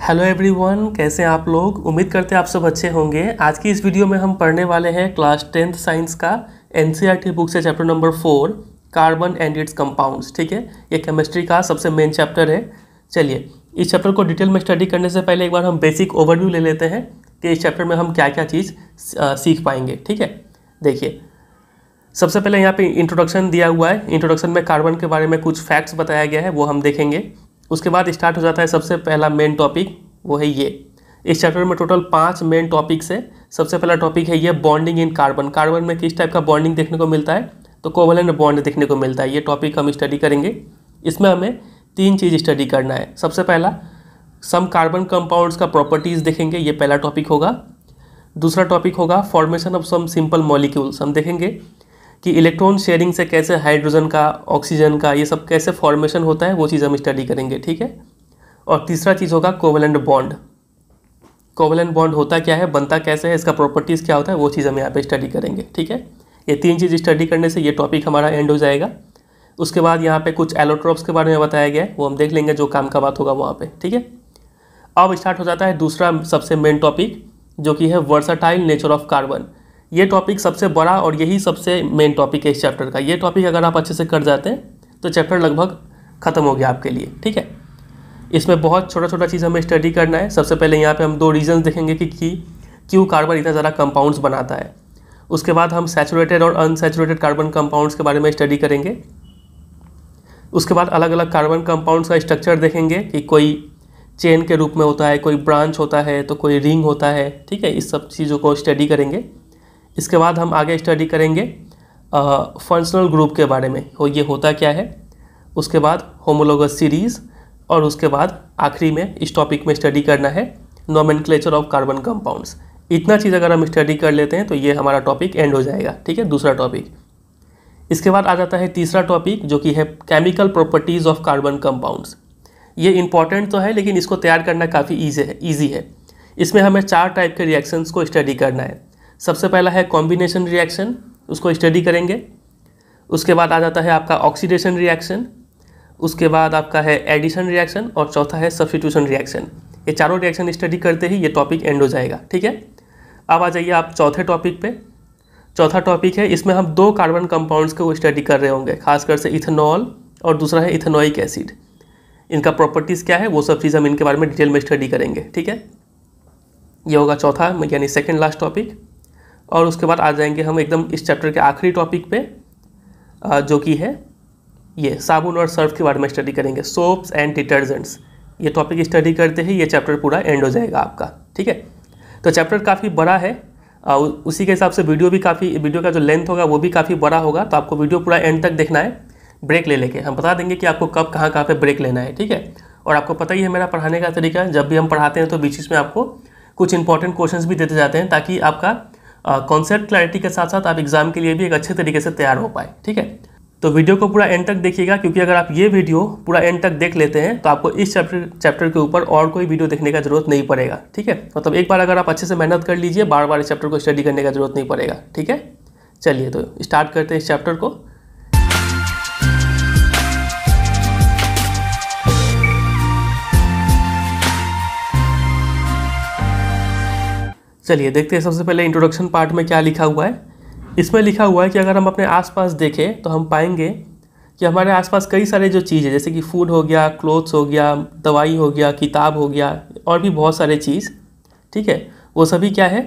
Hello everyone कैसे आप लोग उम्मीद करते हैं आप सब अच्छे होंगे आज की इस वीडियो में हम पढ़ने वाले हैं क्लास टेंथ साइंस का एन बुक e से chapter number four carbon and its compounds ठीक है ये केमिस्ट्री का सबसे मेन चैप्टर है चलिए इस चैप्टर को डिटेल में स्टडी करने से पहले एक बार हम बेसिक ओवरव्यू ले लेते हैं कि इस चैप्टर में हम क्या क्या चीज़ सीख पाएंगे ठीक है देखिए सबसे पहले यहाँ पे इंट्रोडक्शन दिया हुआ है इंट्रोडक्शन में कार्बन के बारे में कुछ फैक्ट्स बताया गया है वो हम देखेंगे उसके बाद स्टार्ट हो जाता है सबसे पहला मेन टॉपिक वो है ये इस चैप्टर में टोटल पांच मेन टॉपिक्स है सबसे पहला टॉपिक है ये बॉन्डिंग इन कार्बन कार्बन में किस टाइप का बॉन्डिंग देखने को मिलता है तो कोवलेंट बॉन्ड देखने को मिलता है ये टॉपिक हम स्टडी करेंगे इसमें हमें तीन चीज़ स्टडी करना है सबसे पहला सम कार्बन कंपाउंड्स का प्रॉपर्टीज़ देखेंगे ये पहला टॉपिक होगा दूसरा टॉपिक होगा formation of some simple molecules हम देखेंगे कि इलेक्ट्रॉन शेयरिंग से कैसे हाइड्रोजन का ऑक्सीजन का ये सब कैसे फॉर्मेशन होता है वो चीज़ हम स्टडी करेंगे ठीक है और तीसरा चीज़ होगा कोवलेंट बॉन्ड कोवलेंट बॉन्ड होता क्या है बनता कैसे है इसका प्रॉपर्टीज़ क्या होता है वो चीज़ हम यहाँ पे स्टडी करेंगे ठीक है ये तीन चीज़ स्टडी करने से ये टॉपिक हमारा एंड हो जाएगा उसके बाद यहाँ पे कुछ एलोट्रॉप्स के बारे में बताया गया है वो हम देख लेंगे जो काम का बात होगा वहाँ पे ठीक है अब स्टार्ट हो जाता है दूसरा सबसे मेन टॉपिक जो कि है वर्साटाइल नेचर ऑफ कार्बन ये टॉपिक सबसे बड़ा और यही सबसे मेन टॉपिक है इस चैप्टर का ये टॉपिक अगर आप अच्छे से कर जाते हैं तो चैप्टर लगभग ख़त्म हो गया आपके लिए ठीक है इसमें बहुत छोटा छोटा चीज़ हमें स्टडी करना है सबसे पहले यहाँ पे हम दो रीजन देखेंगे कि, क्यों कार्बन इतना ज़्यादा कंपाउंड्स बनाता है उसके बाद हम सैचुरेटेड और अनसेचुरेटेड कार्बन कंपाउंड्स के बारे में स्टडी करेंगे उसके बाद अलग अलग कार्बन कंपाउंड्स का स्ट्रक्चर देखेंगे कि कोई चेन के रूप में होता है कोई ब्रांच होता है तो कोई रिंग होता है ठीक है इस सब चीज़ों को स्टडी करेंगे इसके बाद हम आगे स्टडी करेंगे फंक्शनल ग्रुप के बारे में हो तो ये होता क्या है उसके बाद होमोलोगस सीरीज़ और उसके बाद आखिरी में इस टॉपिक में स्टडी करना है नॉमन ऑफ कार्बन कंपाउंड्स इतना चीज़ अगर हम स्टडी कर लेते हैं तो ये हमारा टॉपिक एंड हो जाएगा ठीक है दूसरा टॉपिक इसके बाद आ जाता है तीसरा टॉपिक जो कि है chemical properties of carbon compounds ये इंपॉर्टेंट तो है लेकिन इसको तैयार करना काफ़ी ईजी है ईजी है इसमें हमें चार टाइप के रिएक्शंस को स्टडी करना है सबसे पहला है कॉम्बिनेशन रिएक्शन उसको स्टडी करेंगे उसके बाद आ जाता है आपका ऑक्सीडेशन रिएक्शन उसके बाद आपका है एडिशन रिएक्शन और चौथा है सब्सिट्यूशन रिएक्शन ये चारों रिएक्शन स्टडी करते ही ये टॉपिक एंड हो जाएगा ठीक है अब आ जाइए आप चौथे टॉपिक पे चौथा टॉपिक है इसमें हम दो कार्बन कंपाउंड्स को स्टडी कर रहे होंगे खासकर से इथेनॉल और दूसरा है इथेनॉइक एसिड इनका प्रॉपर्टीज़ क्या है वो सब चीज़ हम इनके बारे में डिटेल में स्टडी करेंगे ठीक है ये होगा चौथा यानी सेकेंड लास्ट टॉपिक और उसके बाद आ जाएंगे हम एकदम इस चैप्टर के आखिरी टॉपिक पे जो कि है ये साबुन और सर्फ के बारे में स्टडी करेंगे सोप्स एंड डिटर्जेंट्स ये टॉपिक स्टडी करते ही ये चैप्टर पूरा एंड हो जाएगा आपका ठीक है तो चैप्टर काफ़ी बड़ा है उसी के हिसाब से वीडियो भी काफ़ी वीडियो का जो लेंथ होगा वो भी काफ़ी बड़ा होगा तो आपको वीडियो पूरा एंड तक देखना है ब्रेक ले लेके हम बता देंगे कि आपको कब कहाँ कहाँ पे ब्रेक लेना है ठीक है और आपको पता ही है मेरा पढ़ाने का तरीका जब भी हम पढ़ाते हैं तो बीच में आपको कुछ इंपॉर्टेंट क्वेश्चंस भी देते जाते हैं ताकि आपका कॉन्सेप्ट क्लैरिटी के साथ साथ आप एग्जाम के लिए भी एक अच्छे तरीके से तैयार हो पाए ठीक है तो वीडियो को पूरा एंड तक देखिएगा क्योंकि अगर आप ये वीडियो पूरा एंड तक देख लेते हैं तो आपको इस चैप्टर चैप्टर के ऊपर और कोई वीडियो देखने का जरूरत नहीं पड़ेगा ठीक है मतलब एक बार अगर आप अच्छे से मेहनत कर लीजिए बार बार इस चैप्टर को स्टडी करने का जरूरत नहीं पड़ेगा ठीक है चलिए तो स्टार्ट करते हैं इस चैप्टर को चलिए देखते हैं सबसे पहले इंट्रोडक्शन पार्ट में क्या लिखा हुआ है इसमें लिखा हुआ है कि अगर हम अपने आसपास देखें तो हम पाएंगे कि हमारे आसपास कई सारे जो चीज़ है जैसे कि फूड हो गया क्लोथ्स हो गया दवाई हो गया किताब हो गया और भी बहुत सारे चीज़ ठीक है वो सभी क्या है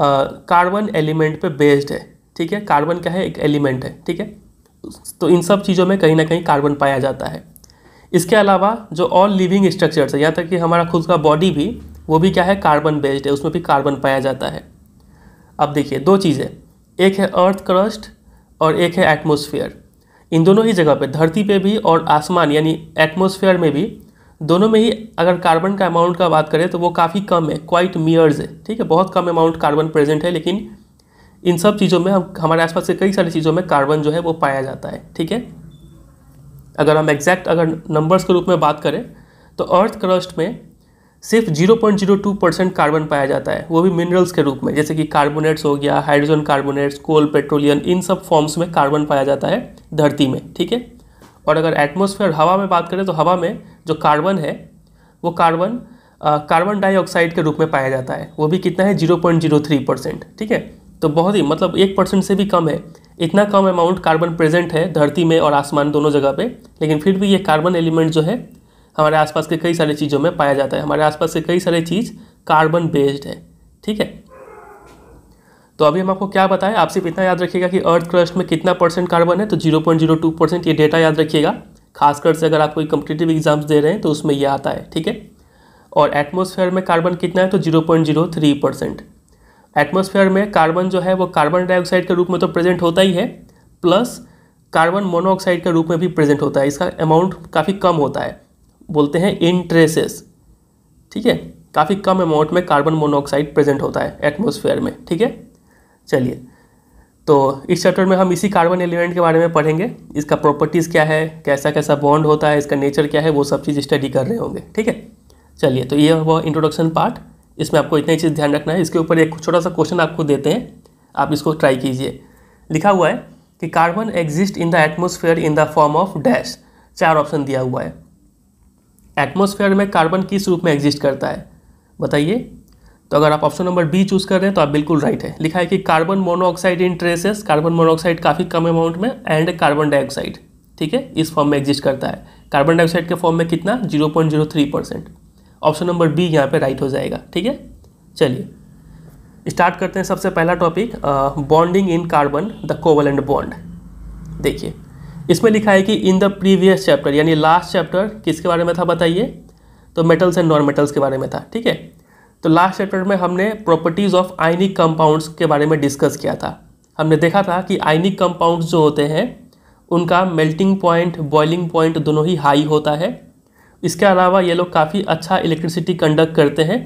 कार्बन एलिमेंट पे बेस्ड है ठीक है कार्बन क्या है एक एलिमेंट है ठीक है तो इन सब चीज़ों में कहीं ना कहीं कार्बन पाया जाता है इसके अलावा जो ऑल लिविंग स्ट्रक्चर्स है यहाँ तक कि हमारा खुद का बॉडी भी वो भी क्या है कार्बन बेस्ड है उसमें भी कार्बन पाया जाता है अब देखिए दो चीज़ें एक है अर्थ क्रस्ट और एक है एटमोसफियर इन दोनों ही जगह पे धरती पे भी और आसमान यानी एटमोसफियर में भी दोनों में ही अगर कार्बन का अमाउंट का बात करें तो वो काफ़ी कम है क्वाइट मियर्स है ठीक है बहुत कम अमाउंट कार्बन प्रेजेंट है लेकिन इन सब चीज़ों में हम हमारे आसपास के कई सारी चीज़ों में कार्बन जो है वो पाया जाता है ठीक है अगर हम एग्जैक्ट अगर नंबर्स के रूप में बात करें तो अर्थ क्रस्ट में सिर्फ 0.02 परसेंट कार्बन पाया जाता है वो भी मिनरल्स के रूप में जैसे कि कार्बोनेट्स हो गया हाइड्रोजन कार्बोनेट्स कोल पेट्रोलियम इन सब फॉर्म्स में कार्बन पाया जाता है धरती में ठीक है और अगर एटमोसफेयर हवा में बात करें तो हवा में जो कार्बन है वो कार्बन कार्बन डाइऑक्साइड के रूप में पाया जाता है वो भी कितना है zero point zero three percent ठीक है तो बहुत ही मतलब एक परसेंट से भी कम है इतना कम अमाउंट कार्बन प्रेजेंट है धरती में और आसमान दोनों जगह पर लेकिन फिर भी ये कार्बन एलिमेंट जो है हमारे आसपास के कई सारे चीज़ों में पाया जाता है हमारे आसपास के कई सारे चीज़ कार्बन बेस्ड है ठीक है तो अभी हम आपको क्या बताएं आप सिर्फ इतना याद रखिएगा कि अर्थ क्रस्ट में कितना परसेंट कार्बन है तो zero point zero two percent ये डेटा याद रखिएगा खासकर से अगर आप कोई कम्पिटेटिव एग्जाम्स दे रहे हैं तो उसमें यह आता है ठीक है और एटमोसफेयर में कार्बन कितना है तो zero point zero three percent atmosphere में कार्बन जो है वो कार्बन डाइऑक्साइड के रूप में तो प्रेजेंट होता ही है प्लस कार्बन मोनोऑक्साइड के रूप में भी प्रेजेंट होता है इसका अमाउंट काफ़ी कम होता है बोलते हैं इंट्रेसेस ठीक है काफ़ी कम अमाउंट में कार्बन मोनोऑक्साइड प्रेजेंट होता है एटमोसफेयर में ठीक है चलिए तो इस चैप्टर में हम इसी कार्बन एलिमेंट के बारे में पढ़ेंगे इसका प्रॉपर्टीज़ क्या है कैसा कैसा बॉन्ड होता है इसका नेचर क्या है वो सब चीज़ स्टडी कर रहे होंगे ठीक है चलिए तो ये हुआ इंट्रोडक्शन पार्ट इसमें आपको इतना ही चीज़ ध्यान रखना है इसके ऊपर एक छोटा सा क्वेश्चन आपको देते हैं आप इसको ट्राई कीजिए लिखा हुआ है कि carbon exist in the atmosphere in the form of dash चार ऑप्शन दिया हुआ है एटमॉस्फेयर में कार्बन किस रूप में एग्जिस्ट करता है बताइए तो अगर आप ऑप्शन नंबर बी चूज़ कर रहे हैं तो आप बिल्कुल राइट है लिखा है कि carbon monoxide in traces carbon monoxide काफ़ी कम अमाउंट में एंड कार्बन डाइऑक्साइड ठीक है इस फॉर्म में एग्जिस्ट करता है कार्बन डाइऑक्साइड के फॉर्म में कितना three percent option number B यहाँ पर राइट हो जाएगा ठीक है चलिए स्टार्ट करते हैं सबसे पहला topic bonding in carbon the covalent bond देखिए इसमें लिखा है कि इन द प्रीवियस चैप्टर यानी लास्ट चैप्टर किसके बारे में था बताइए तो मेटल्स एंड नॉन मेटल्स के बारे में था ठीक है तो लास्ट चैप्टर में हमने प्रॉपर्टीज़ ऑफ आइनिक कंपाउंड्स के बारे में डिस्कस किया था हमने देखा था कि आइनिक कंपाउंड्स जो होते हैं उनका मेल्टिंग पॉइंट बॉइलिंग पॉइंट दोनों ही हाई होता है इसके अलावा ये लोग काफ़ी अच्छा इलेक्ट्रिसिटी कंडक्ट करते हैं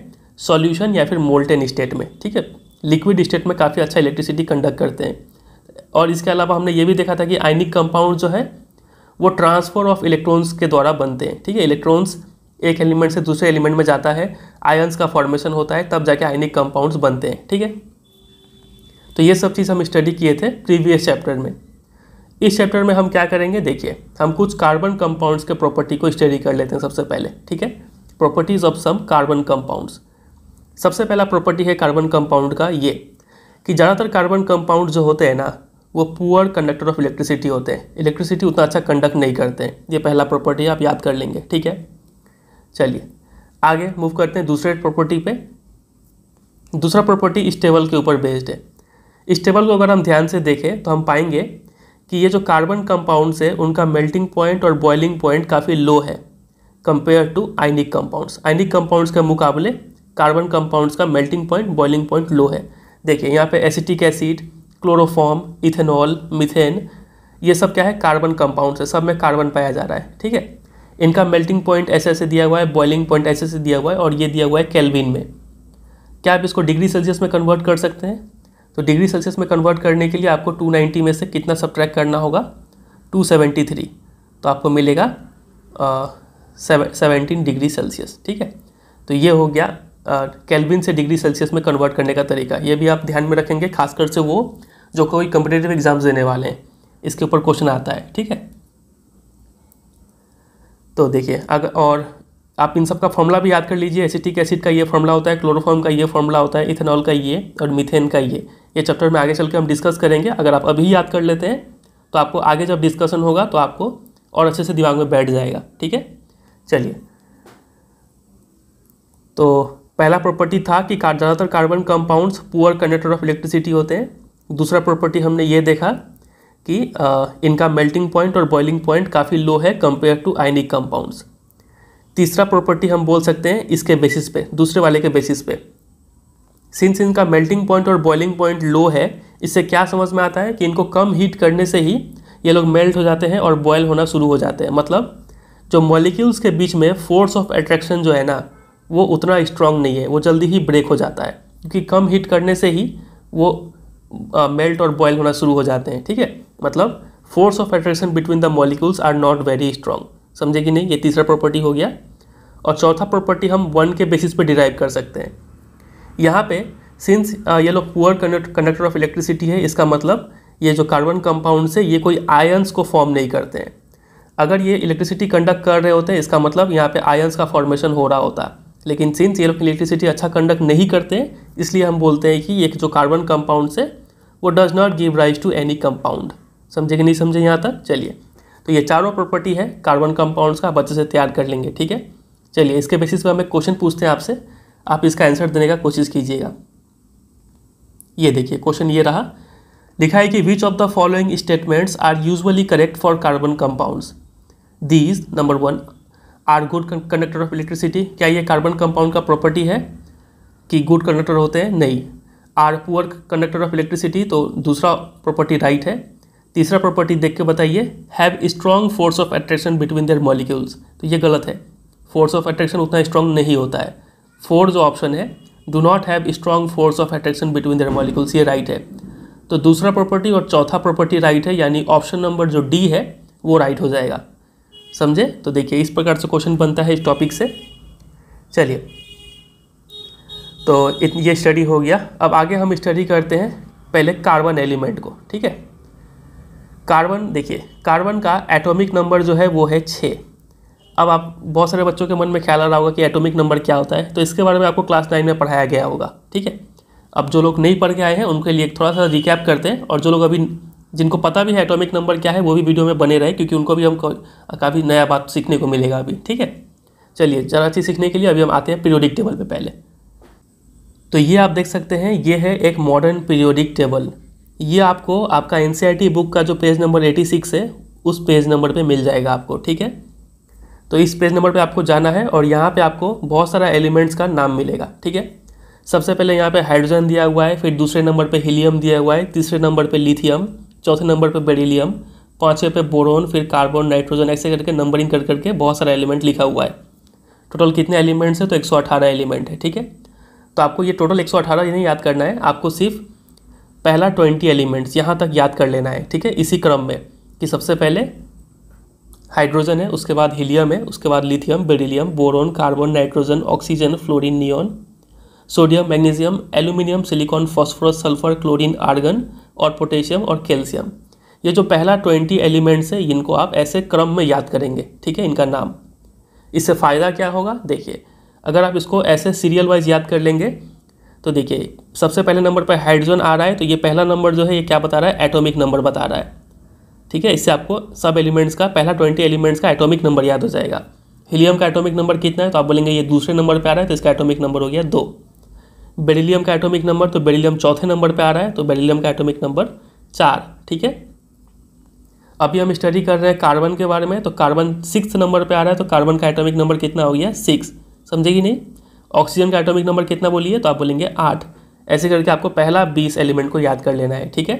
सॉल्यूशन या फिर मोल्टेन स्टेट में ठीक है लिक्विड स्टेट में काफ़ी अच्छा इलेक्ट्रिसिटी कंडक्ट करते हैं और इसके अलावा हमने ये भी देखा था कि आयनिक कंपाउंड जो है वो ट्रांसफर ऑफ इलेक्ट्रॉन्स के द्वारा बनते हैं ठीक है इलेक्ट्रॉन्स एक एलिमेंट से दूसरे एलिमेंट में जाता है आयन्स का फॉर्मेशन होता है तब जाके आयनिक कंपाउंड्स बनते हैं ठीक है तो ये सब चीज़ हम स्टडी किए थे प्रीवियस चैप्टर में इस चैप्टर में हम क्या करेंगे देखिए हम कुछ कार्बन कंपाउंड्स के प्रॉपर्टी को स्टडी कर लेते हैं सबसे पहले ठीक है properties of some carbon compounds सबसे पहला प्रॉपर्टी है कार्बन कंपाउंड का ये कि ज़्यादातर कार्बन कंपाउंड जो होते हैं ना वो पुअर कंडक्टर ऑफ इलेक्ट्रिसिटी होते हैं इलेक्ट्रिसिटी उतना अच्छा कंडक्ट नहीं करते हैं ये पहला प्रॉपर्टी आप याद कर लेंगे ठीक है चलिए आगे मूव करते हैं दूसरे प्रॉपर्टी पे दूसरा प्रॉपर्टी इस टेबल के ऊपर बेस्ड है इस टेबल को अगर हम ध्यान से देखें तो हम पाएंगे कि ये जो कार्बन कंपाउंड्स है उनका मेल्टिंग पॉइंट और बॉइलिंग पॉइंट काफ़ी लो है compare to ionic compounds ionic compounds के मुकाबले कार्बन कंपाउंड्स का melting point boiling point low है देखिए यहाँ पे acetic acid chloroform ethanol methane ये सब क्या है कार्बन कंपाउंड्स है सब में कार्बन पाया जा रहा है ठीक है इनका मेल्टिंग पॉइंट ऐसे ऐसे दिया हुआ है बॉइलिंग पॉइंट ऐसे ऐसे दिया हुआ है और ये दिया हुआ है कैलविन में क्या आप इसको डिग्री सेल्सियस में कन्वर्ट कर सकते हैं तो डिग्री सेल्सियस में कन्वर्ट करने के लिए आपको 290 में से कितना सब्ट्रैक्ट करना होगा 273 तो आपको मिलेगा 17 डिग्री सेल्सियस ठीक है तो ये हो गया कैलविन से डिग्री सेल्सियस में कन्वर्ट करने का तरीका ये भी आप ध्यान में रखेंगे खासकर से वो जो कोई कंपिटेटिव एग्ज़ाम्स देने वाले हैं इसके ऊपर क्वेश्चन आता है ठीक है तो देखिए अगर और आप इन सब का फॉर्मूला भी याद कर लीजिए एसिटिक एसिड का ये फॉर्मूला होता है क्लोरोफॉर्म का ये फॉर्मूला होता है इथेनॉल का ये और मीथेन का ये ये चैप्टर में आगे चल के हम डिस्कस करेंगे अगर आप अभी याद कर लेते हैं तो आपको आगे जब डिस्कशन होगा तो आपको और अच्छे से दिमाग में बैठ जाएगा ठीक है चलिए तो पहला प्रॉपर्टी था कि ज़्यादातर carbon compounds poor conductor of electricity होते हैं दूसरा प्रॉपर्टी हमने ये देखा कि आ, इनका मेल्टिंग पॉइंट और बॉइलिंग पॉइंट काफ़ी लो है कंपेयर टू आइनिक कंपाउंड्स तीसरा प्रॉपर्टी हम बोल सकते हैं इसके बेसिस पे दूसरे वाले के बेसिस पे सिंस इनका मेल्टिंग पॉइंट और बॉइलिंग पॉइंट लो है इससे क्या समझ में आता है कि इनको कम हीट करने से ही ये लोग मेल्ट हो जाते हैं और बॉयल होना शुरू हो जाते हैं मतलब जो मॉलिक्यूल्स के बीच में फोर्स ऑफ एट्रैक्शन जो है ना वो उतना स्ट्रांग नहीं है वो जल्दी ही ब्रेक हो जाता है क्योंकि कम हीट करने से ही वो मेल्ट और बॉयल होना शुरू हो जाते हैं ठीक है मतलब force of attraction between the molecules are not very strong समझे कि नहीं ये तीसरा प्रॉपर्टी हो गया और चौथा प्रॉपर्टी हम वन के बेसिस पे डिराइव कर सकते हैं यहाँ पे सिंस ये लोग पुअर कंडक्टर ऑफ इलेक्ट्रिसिटी है इसका मतलब ये जो कार्बन कंपाउंड से ये कोई आयंस को फॉर्म नहीं करते हैं अगर ये इलेक्ट्रिसिटी कंडक्ट कर रहे होते हैं इसका मतलब यहाँ पे आयंस का फॉर्मेशन हो रहा होता लेकिन सिंस ये लोग इलेक्ट्रिसिटी अच्छा कंडक्ट नहीं करते इसलिए हम बोलते हैं कि ये जो कार्बन कंपाउंड से वो does not give rise to any compound समझे कि नहीं समझे यहाँ तक चलिए तो ये चारों प्रॉपर्टी है कार्बन कंपाउंड्स का आप अच्छे से तैयार कर लेंगे ठीक है चलिए इसके बेसिस पर हमें क्वेश्चन पूछते हैं आपसे आप इसका आंसर देने का कोशिश कीजिएगा ये देखिए क्वेश्चन ये रहा लिखा है कि which of the following statements are usually correct for carbon compounds these number one are good conductor of electricity क्या ये कार्बन कंपाउंड का प्रॉपर्टी है कि गुड कंडक्टर होते हैं नहीं are poor conductor of electricity तो दूसरा प्रॉपर्टी राइट है तीसरा प्रॉपर्टी देख के बताइए have strong force of attraction between their molecules तो ये गलत है फोर्स ऑफ अट्रैक्शन उतना स्ट्रॉन्ग नहीं होता है फोर जो ऑप्शन है do not have strong force of attraction between their molecules ये राइट है तो दूसरा प्रॉपर्टी और चौथा प्रॉपर्टी राइट है यानी ऑप्शन नंबर जो डी है वो राइट हो जाएगा समझे तो देखिए इस प्रकार से क्वेश्चन बनता है इस टॉपिक से चलिए तो इतनी ये स्टडी हो गया अब आगे हम स्टडी करते हैं पहले कार्बन एलिमेंट को ठीक है कार्बन देखिए कार्बन का एटॉमिक नंबर जो है वो है छः अब आप बहुत सारे बच्चों के मन में ख्याल आ रहा होगा कि एटॉमिक नंबर क्या होता है तो इसके बारे में आपको क्लास नाइन में पढ़ाया गया होगा ठीक है अब जो लोग नहीं पढ़ के आए हैं उनके लिए थोड़ा सा रिकैप करते हैं और जो लोग अभी जिनको पता भी है एटॉमिक नंबर क्या है वो भी वीडियो में बने रहे क्योंकि उनको भी हम काफ़ी नया बात सीखने को मिलेगा अभी ठीक है चलिए ज़रा चीज़ सीखने के लिए अभी हम आते हैं पीरियोडिक टेबल पर पहले तो ये आप देख सकते हैं ये है एक मॉडर्न पीरियोडिक टेबल ये आपको आपका एन बुक e का जो पेज नंबर 86 है उस पेज नंबर पे मिल जाएगा आपको ठीक है तो इस पेज नंबर पे आपको जाना है और यहाँ पे आपको बहुत सारा एलिमेंट्स का नाम मिलेगा ठीक है सबसे पहले यहाँ पे हाइड्रोजन दिया हुआ है फिर दूसरे नंबर पे हीलियम दिया हुआ है तीसरे नंबर पे लिथियम चौथे नंबर पे बेरिलियम पाँचवें पे बोरोन फिर कार्बन नाइट्रोजन ऐसे करके नंबरिंग कर करके बहुत सारा एलिमेंट लिखा हुआ है टोटल कितने एलिमेंट्स है तो एक एलिमेंट है ठीक है तो आपको ये टोटल 118 नहीं याद करना है आपको सिर्फ पहला 20 एलिमेंट्स यहाँ तक याद कर लेना है ठीक है इसी क्रम में कि सबसे पहले हाइड्रोजन है उसके बाद हीलियम है उसके बाद lithium beryllium boron carbon nitrogen oxygen fluorine neon sodium magnesium aluminium silicon phosphorus sulphur chlorine argon और पोटेशियम और कैल्शियम ये जो पहला ट्वेंटी एलिमेंट्स है इनको आप ऐसे क्रम में याद करेंगे ठीक है इनका नाम इससे फ़ायदा क्या होगा देखिए अगर आप इसको ऐसे सीरियल वाइज याद कर लेंगे तो देखिए सबसे पहले नंबर पर हाइड्रोजन आ रहा है तो ये पहला नंबर जो है ये क्या बता रहा है एटॉमिक नंबर बता रहा है ठीक है इससे आपको सब एलिमेंट्स का पहला ट्वेंटी एलिमेंट्स का एटॉमिक नंबर याद हो जाएगा हीलियम का एटॉमिक नंबर कितना है तो आप बोलेंगे ये दूसरे नंबर पर आ रहा है तो इसका एटॉमिक नंबर हो गया दो बेरिलियम का एटॉमिक नंबर तो बेरिलियम चौथे नंबर पर आ रहा है तो बेरिलियम का एटॉमिक नंबर चार ठीक है अभी हम स्टडी कर रहे हैं कार्बन के बारे में तो कार्बन सिक्स नंबर पर आ रहा है तो कार्बन का एटोमिक नंबर कितना हो गया सिक्स समझे कि नहीं ऑक्सीजन का एटॉमिक नंबर कितना बोलिए तो आप बोलेंगे आठ ऐसे करके आपको पहला बीस एलिमेंट को याद कर लेना है ठीक है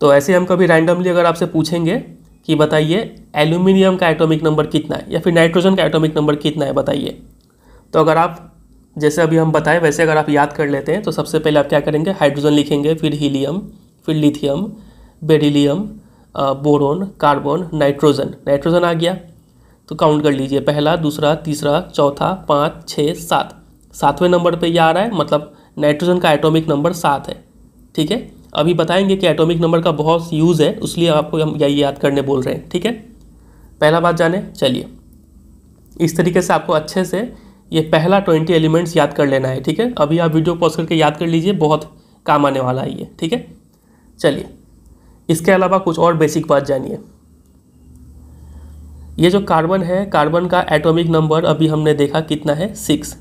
तो ऐसे हम कभी रैंडमली अगर आपसे पूछेंगे कि बताइए एल्यूमिनियम का एटॉमिक नंबर कितना है या फिर नाइट्रोजन का एटॉमिक नंबर कितना है बताइए तो अगर आप जैसे अभी हम बताएं वैसे अगर आप याद कर लेते हैं तो सबसे पहले आप क्या करेंगे हाइड्रोजन लिखेंगे फिर हीलियम फिर lithium beryllium boron carbon nitrogen nitrogen आ गया तो काउंट कर लीजिए पहला दूसरा तीसरा चौथा पाँच छः सात सातवें नंबर पे ये आ रहा है मतलब नाइट्रोजन का एटॉमिक नंबर सात है ठीक है अभी बताएंगे कि एटॉमिक नंबर का बहुत यूज़ है इसलिए आपको हम यही याद करने बोल रहे हैं ठीक है पहला बात जाने चलिए इस तरीके से आपको अच्छे से ये पहला ट्वेंटी एलिमेंट्स याद कर लेना है ठीक है अभी आप वीडियो पॉज करके याद कर लीजिए बहुत काम आने वाला है ये ठीक है चलिए इसके अलावा कुछ और बेसिक बात जानिए ये जो कार्बन है कार्बन का एटॉमिक नंबर अभी हमने देखा कितना है सिक्स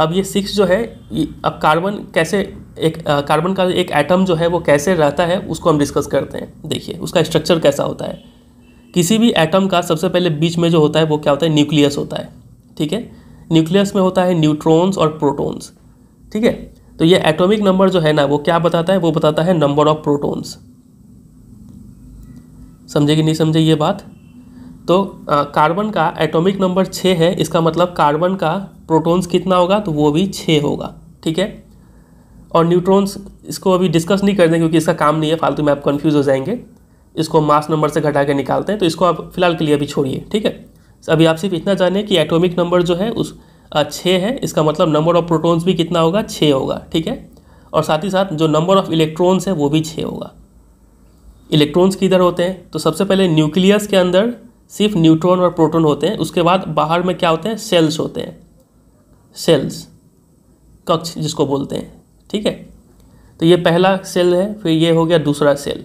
अब ये सिक्स जो है अब कार्बन कैसे एक कार्बन का एक एटम जो है वो कैसे रहता है उसको हम डिस्कस करते हैं देखिए उसका स्ट्रक्चर कैसा होता है किसी भी एटम का सबसे पहले बीच में जो होता है वो क्या होता है न्यूक्लियस होता है ठीक है न्यूक्लियस में होता है न्यूट्रॉन्स और प्रोटॉन्स ठीक है तो ये एटॉमिक नंबर जो है ना वो क्या बताता है वो बताता है नंबर ऑफ प्रोटॉन्स कि नहीं समझे ये बात तो कार्बन का एटॉमिक नंबर छः है इसका मतलब कार्बन का प्रोटॉन्स कितना होगा तो वो भी छः होगा ठीक है और न्यूट्रॉन्स इसको अभी डिस्कस नहीं करते क्योंकि इसका काम नहीं है फालतू में आप कन्फ्यूज़ हो जाएंगे इसको मास नंबर से घटा के निकालते हैं तो इसको आप फिलहाल के लिए अभी छोड़िए ठीक है अभी आप सिर्फ इतना जाने कि एटॉमिक नंबर जो है उस छः है इसका मतलब नंबर ऑफ प्रोटॉन्स भी कितना होगा छः होगा ठीक है और साथ ही साथ जो नंबर ऑफ इलेक्ट्रॉन्स है वो भी छः होगा इलेक्ट्रॉन्स किधर होते हैं तो सबसे पहले न्यूक्लियस के अंदर सिर्फ न्यूट्रॉन और प्रोटॉन होते हैं उसके बाद बाहर में क्या होते हैं सेल्स होते हैं सेल्स कक्ष जिसको बोलते हैं ठीक है तो ये पहला सेल है फिर ये हो गया दूसरा सेल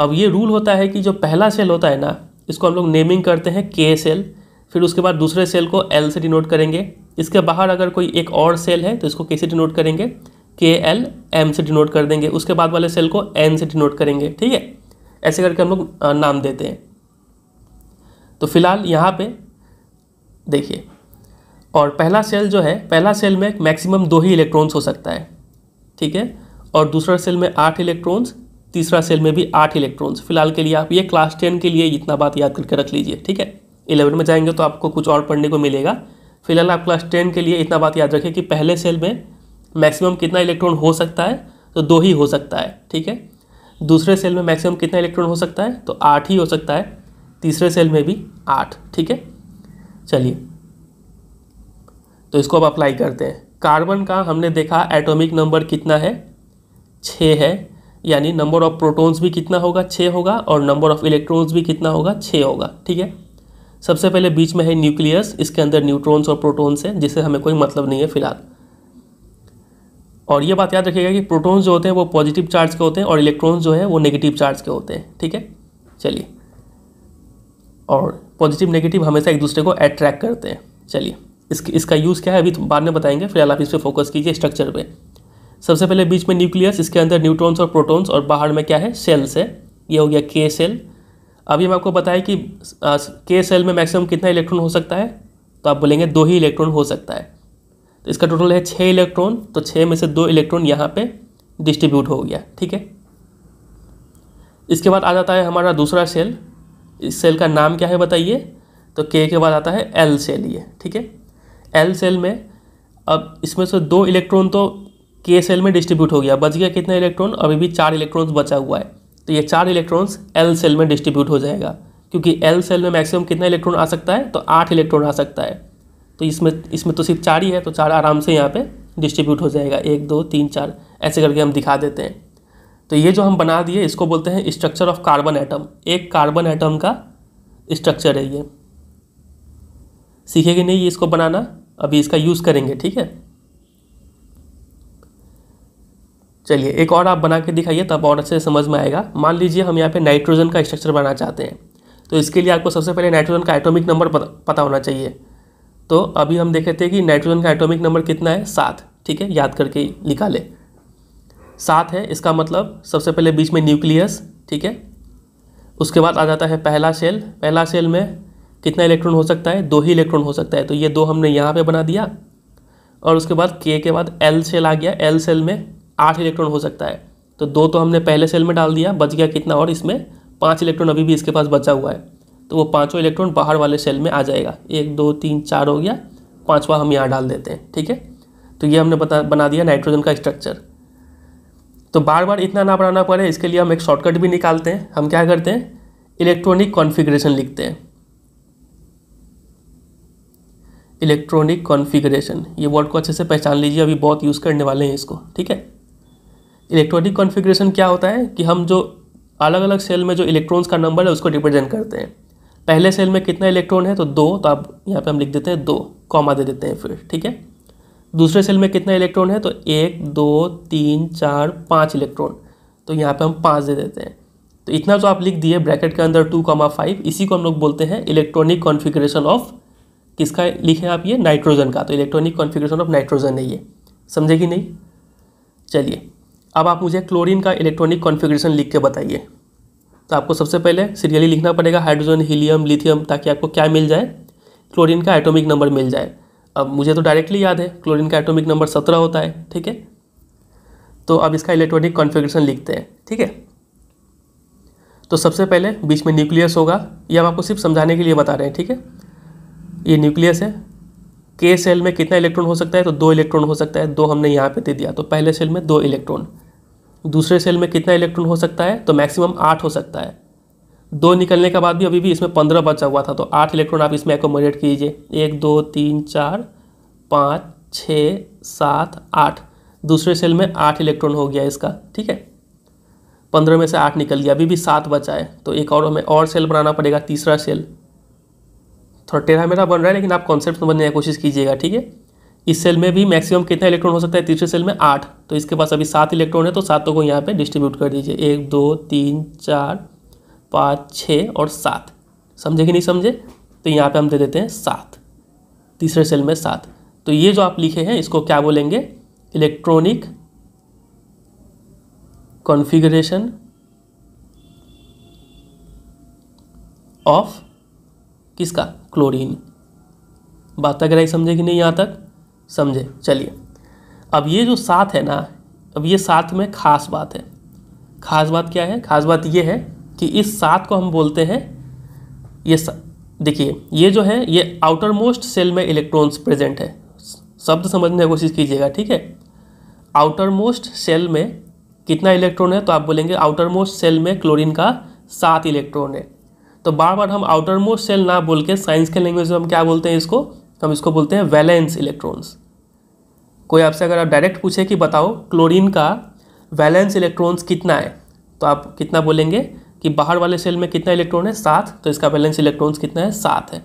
अब ये रूल होता है कि जो पहला सेल होता है ना इसको हम लोग नेमिंग करते हैं के सेल फिर उसके बाद दूसरे सेल को एल से डिनोट करेंगे इसके बाहर अगर कोई एक और सेल है तो इसको कैसे डिनोट करेंगे के एल एम से डिनोट कर देंगे उसके बाद वाले सेल को एन से डिनोट करेंगे ठीक है ऐसे करके हम लोग नाम देते हैं तो फिलहाल यहाँ पे देखिए और पहला सेल जो है पहला सेल में मैक्सिमम दो ही इलेक्ट्रॉन्स हो सकता है ठीक है और दूसरा सेल में आठ इलेक्ट्रॉन्स तीसरा सेल में भी आठ इलेक्ट्रॉन्स फिलहाल के लिए आप ये क्लास टेन के लिए इतना बात याद करके रख लीजिए ठीक है इलेवन में जाएंगे तो आपको कुछ और पढ़ने को मिलेगा फिलहाल आप क्लास टेन के लिए इतना बात याद रखें कि पहले सेल में मैक्सिमम कितना इलेक्ट्रॉन हो सकता है तो दो ही हो सकता है ठीक है दूसरे सेल में मैक्सिमम कितना इलेक्ट्रॉन हो सकता है तो आठ ही हो सकता है तीसरे सेल में भी आठ ठीक है चलिए तो इसको अब अप्लाई करते हैं कार्बन का हमने देखा एटॉमिक नंबर कितना है छः है यानी नंबर ऑफ प्रोटॉन्स भी कितना होगा छः होगा और नंबर ऑफ इलेक्ट्रॉन्स भी कितना होगा छः होगा ठीक है सबसे पहले बीच में है न्यूक्लियस इसके अंदर न्यूट्रॉन्स और प्रोटॉन्स हैं जिससे हमें कोई मतलब नहीं है फिलहाल और ये बात याद रखिएगा कि प्रोटॉन्स जो होते हैं वो पॉजिटिव चार्ज के होते हैं और इलेक्ट्रॉन्स जो है वो नेगेटिव चार्ज के होते हैं ठीक है चलिए और पॉजिटिव नेगेटिव हमेशा एक दूसरे को अट्रैक्ट करते हैं चलिए इसके इसका यूज़ क्या है अभी तो बाद में बताएंगे फिलहाल आप इस पर फोकस कीजिए स्ट्रक्चर पर सबसे पहले बीच में न्यूक्लियस इसके अंदर न्यूट्रॉन्स और प्रोटॉन्स और बाहर में क्या है सेल्स है ये हो गया के सेल अभी हम आपको बताएं कि आ, के सेल में मैक्सिमम कितना इलेक्ट्रॉन हो सकता है तो आप बोलेंगे दो ही इलेक्ट्रॉन हो सकता है तो इसका टोटल है छः इलेक्ट्रॉन तो छः में से दो इलेक्ट्रॉन यहाँ पे डिस्ट्रीब्यूट हो गया ठीक है इसके बाद आ जाता है हमारा दूसरा सेल इस सेल का नाम क्या है बताइए तो के के बाद आता है एल सेल ये ठीक है एल सेल में अब इसमें से दो इलेक्ट्रॉन तो के सेल में डिस्ट्रीब्यूट हो गया बच गया कितना इलेक्ट्रॉन अभी भी चार इलेक्ट्रॉन्स बचा हुआ है तो ये चार इलेक्ट्रॉन्स एल सेल में डिस्ट्रीब्यूट हो जाएगा क्योंकि एल सेल में मैक्सिमम कितना इलेक्ट्रॉन आ सकता है तो आठ इलेक्ट्रॉन आ सकता है तो इसमें इसमें तो सिर्फ चार ही है तो चार आराम से यहाँ पर डिस्ट्रीब्यूट हो जाएगा एक दो तीन चार ऐसे करके हम दिखा देते हैं तो ये जो हम बना दिए इसको बोलते हैं स्ट्रक्चर ऑफ कार्बन एटम एक कार्बन एटम का स्ट्रक्चर है ये सीखेगी नहीं ये इसको बनाना अभी इसका यूज़ करेंगे ठीक है चलिए एक और आप बना के दिखाइए तब और अच्छे से समझ में आएगा मान लीजिए हम यहाँ पे नाइट्रोजन का स्ट्रक्चर बनाना चाहते हैं तो इसके लिए आपको सबसे पहले नाइट्रोजन का एटॉमिक नंबर पता होना चाहिए तो अभी हम देखे थे कि नाइट्रोजन का एटॉमिक नंबर कितना है सात ठीक है याद करके निकाले सात है इसका मतलब सबसे पहले बीच में न्यूक्लियस ठीक है उसके बाद आ जाता है पहला सेल पहला सेल में कितना इलेक्ट्रॉन हो सकता है दो ही इलेक्ट्रॉन हो सकता है तो ये दो हमने यहाँ पे बना दिया और उसके बाद के के बाद एल सेल आ गया एल सेल में आठ इलेक्ट्रॉन हो सकता है तो दो तो हमने पहले सेल में डाल दिया बच गया कितना और इसमें पाँच इलेक्ट्रॉन अभी भी इसके पास बचा हुआ है तो वो पाँचों इलेक्ट्रॉन बाहर वाले सेल में आ जाएगा एक दो तीन चार हो गया पाँचवा हम यहाँ डाल देते हैं ठीक है तो ये हमने बता बना दिया नाइट्रोजन का स्ट्रक्चर तो बार बार इतना ना बढ़ाना पड़े इसके लिए हम एक शॉर्टकट भी निकालते हैं हम क्या करते हैं इलेक्ट्रॉनिक कॉन्फ़िगरेशन लिखते हैं इलेक्ट्रॉनिक कॉन्फ़िगरेशन ये वर्ड को अच्छे से पहचान लीजिए अभी बहुत यूज़ करने वाले हैं इसको ठीक है इलेक्ट्रॉनिक कॉन्फ़िगरेशन क्या होता है कि हम जो अलग अलग सेल में जो इलेक्ट्रॉन्स का नंबर है उसको रिप्रेजेंट करते हैं पहले सेल में कितना इलेक्ट्रॉन है तो दो तो आप यहाँ पे हम लिख देते हैं दो कॉमा दे देते हैं फिर ठीक है दूसरे सेल में कितना इलेक्ट्रॉन है तो एक दो तीन चार पाँच इलेक्ट्रॉन तो यहाँ पे हम पाँच दे देते हैं तो इतना जो तो आप लिख दिए ब्रैकेट के अंदर टू कॉमा फाइव इसी को हम लोग बोलते हैं इलेक्ट्रॉनिक कॉन्फिग्रेशन ऑफ किसका लिखे आप ये नाइट्रोजन का तो इलेक्ट्रॉनिक कॉन्फिग्रेशन ऑफ नाइट्रोजन है ये समझे कि नहीं चलिए अब आप मुझे क्लोरीन का इलेक्ट्रॉनिक कॉन्फिग्रेशन लिख के बताइए तो आपको सबसे पहले सीरियली लिखना पड़ेगा हाइड्रोजन हीलियम लिथियम ताकि आपको क्या मिल जाए क्लोरीन का एटॉमिक नंबर मिल जाए अब मुझे तो डायरेक्टली याद है क्लोरीन का एटॉमिक नंबर सत्रह होता है ठीक है तो अब इसका इलेक्ट्रॉनिक कॉन्फ़िगरेशन लिखते हैं ठीक है तो सबसे पहले बीच में न्यूक्लियस होगा ये हम आपको सिर्फ समझाने के लिए बता रहे हैं ठीक है ये न्यूक्लियस है के सेल में कितना इलेक्ट्रॉन हो सकता है तो दो इलेक्ट्रॉन हो सकता है दो हमने यहाँ पे दे दिया तो पहले सेल में दो इलेक्ट्रॉन दूसरे सेल में कितना इलेक्ट्रॉन हो सकता है तो मैक्सिमम आठ हो सकता है दो निकलने के बाद भी अभी भी इसमें पंद्रह बचा हुआ था तो आठ इलेक्ट्रॉन आप इसमें एकोमोडेट कीजिए एक दो तीन चार पाँच छः सात आठ दूसरे सेल में आठ इलेक्ट्रॉन हो गया इसका ठीक है पंद्रह में से आठ निकल गया अभी भी सात बचा है तो एक और हमें और सेल बनाना पड़ेगा तीसरा सेल थोड़ा टेढ़ा मेरा बन रहा है लेकिन आप कॉन्सेप्ट बनने की कोशिश कीजिएगा ठीक है इस सेल में भी मैक्सिमम कितना इलेक्ट्रॉन हो सकता है तीसरे सेल में आठ तो इसके पास अभी सात इलेक्ट्रॉन है तो सातों को यहाँ पर डिस्ट्रीब्यूट कर दीजिए एक दो तीन चार पाँच छः और सात समझे कि नहीं समझे तो यहाँ पे हम दे देते हैं सात तीसरे सेल में सात तो ये जो आप लिखे हैं इसको क्या बोलेंगे इलेक्ट्रॉनिक कॉन्फ़िगरेशन ऑफ किसका क्लोरीन बात तक रही समझे कि नहीं यहाँ तक समझे चलिए अब ये जो साथ है ना अब ये साथ में खास बात है खास बात क्या है खास बात ये है कि इस सात को हम बोलते हैं ये देखिए ये जो है ये आउटर मोस्ट सेल में इलेक्ट्रॉन्स प्रेजेंट है शब्द समझने की कोशिश कीजिएगा ठीक है आउटर मोस्ट सेल में कितना इलेक्ट्रॉन है तो आप बोलेंगे आउटर मोस्ट सेल में क्लोरीन का सात इलेक्ट्रॉन है तो बार बार हम आउटर मोस्ट सेल ना बोल के साइंस के लैंग्वेज में हम क्या बोलते हैं इसको हम इसको बोलते हैं वैलेंस इलेक्ट्रॉन्स कोई आपसे अगर आप डायरेक्ट पूछे कि बताओ क्लोरीन का वैलेंस इलेक्ट्रॉन्स कितना है तो आप कितना बोलेंगे कि बाहर वाले सेल में कितना इलेक्ट्रॉन है सात तो इसका बैलेंस इलेक्ट्रॉन्स कितना है सात है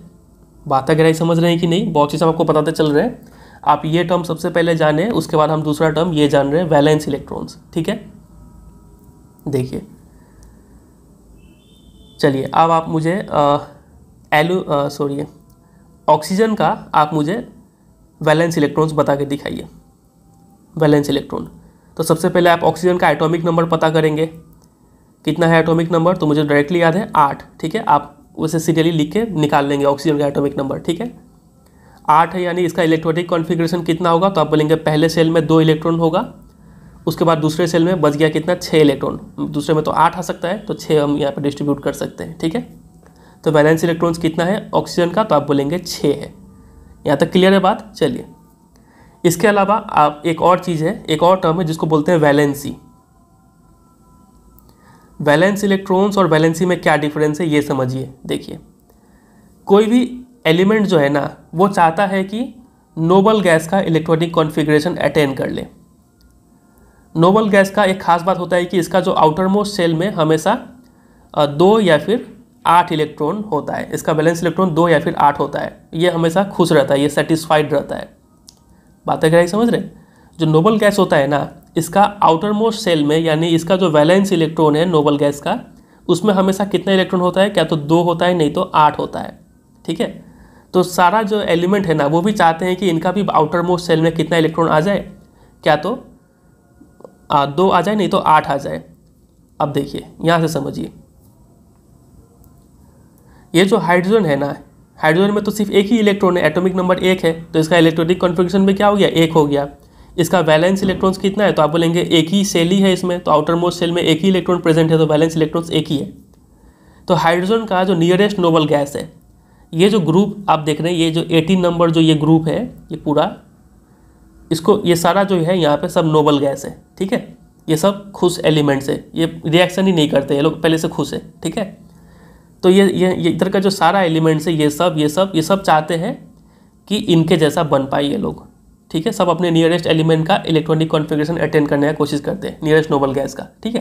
बात गहराई समझ रहे हैं कि नहीं बहुत चीज़ आपको बताते तो चल रहे हैं आप ये टर्म सबसे पहले जाने उसके बाद हम दूसरा टर्म ये जान रहे हैं वैलेंस इलेक्ट्रॉन्स ठीक है देखिए चलिए अब आप मुझे एलू सॉरी ऑक्सीजन का आप मुझे वैलेंस इलेक्ट्रॉन्स बता के दिखाइए वैलेंस इलेक्ट्रॉन तो सबसे पहले आप ऑक्सीजन का एटॉमिक नंबर पता करेंगे कितना है एटॉमिक नंबर तो मुझे डायरेक्टली याद है आठ ठीक है आप उसे सीरियली लिख के निकाल लेंगे ऑक्सीजन का एटॉमिक नंबर ठीक है आठ है यानी इसका इलेक्ट्रॉनिक कॉन्फिग्रेशन कितना होगा तो आप बोलेंगे पहले सेल में दो इलेक्ट्रॉन होगा उसके बाद दूसरे सेल में बच गया कितना छः इलेक्ट्रॉन दूसरे में तो आठ आ सकता है तो छः हम यहाँ पर डिस्ट्रीब्यूट कर सकते हैं ठीक है तो बैलेंस इलेक्ट्रॉन्स कितना है ऑक्सीजन का तो आप बोलेंगे छः है यहाँ तक क्लियर है बात चलिए इसके अलावा आप एक और चीज़ है एक और टर्म है जिसको बोलते हैं वैलेंसी वैलेंस इलेक्ट्रॉन्स और वैलेंसी में क्या डिफरेंस है ये समझिए देखिए कोई भी एलिमेंट जो है ना वो चाहता है कि नोबल गैस का इलेक्ट्रॉनिक कॉन्फ़िगरेशन अटेन कर ले नोबल गैस का एक खास बात होता है कि इसका जो आउटर मोस्ट सेल में हमेशा दो या फिर आठ इलेक्ट्रॉन होता है इसका बैलेंस इलेक्ट्रॉन दो या फिर आठ होता है ये हमेशा खुश रहता है ये सेटिस्फाइड रहता है बातें क्या समझ रहे जो नोबल गैस होता है ना इसका आउटर मोस्ट सेल में यानी इसका जो वैलेंस इलेक्ट्रॉन है नोबल गैस का उसमें हमेशा कितना इलेक्ट्रॉन होता है क्या तो दो होता है नहीं तो आठ होता है ठीक है तो सारा जो एलिमेंट है ना वो भी चाहते हैं कि इनका भी आउटर मोस्ट सेल में कितना इलेक्ट्रॉन आ जाए क्या तो आ, दो आ जाए नहीं तो आठ आ जाए अब देखिए यहाँ से समझिए ये जो हाइड्रोजन है ना हाइड्रोजन में तो सिर्फ एक ही इलेक्ट्रॉन है एटॉमिक नंबर एक है तो इसका इलेक्ट्रॉनिक कॉन्फ़िगरेशन में क्या हो गया एक हो गया इसका वैलेंस इलेक्ट्रॉन्स कितना है तो आप बोलेंगे एक ही सेल ही है इसमें तो आउटर मोस्ट सेल में एक ही इलेक्ट्रॉन प्रेजेंट है तो वैलेंस इलेक्ट्रॉन्स एक ही है तो हाइड्रोजन का जो नियरेस्ट नोबल गैस है ये जो ग्रुप आप देख रहे हैं ये जो एटीन नंबर जो ये ग्रुप है ये पूरा इसको ये सारा जो है यहाँ पर सब नोबल गैस है ठीक है ये सब खुश एलिमेंट्स है ये रिएक्शन ही नहीं करते ये लोग पहले से खुश है ठीक है तो ये ये, ये इधर का जो सारा एलिमेंट्स है ये सब ये सब ये सब चाहते हैं कि इनके जैसा बन पाए ये लोग ठीक है सब अपने नियरेस्ट एलिमेंट का इलेक्ट्रॉनिक कॉन्फिग्रेशन अटेंड करने की कोशिश करते हैं नियरेस्ट नोबल गैस का ठीक है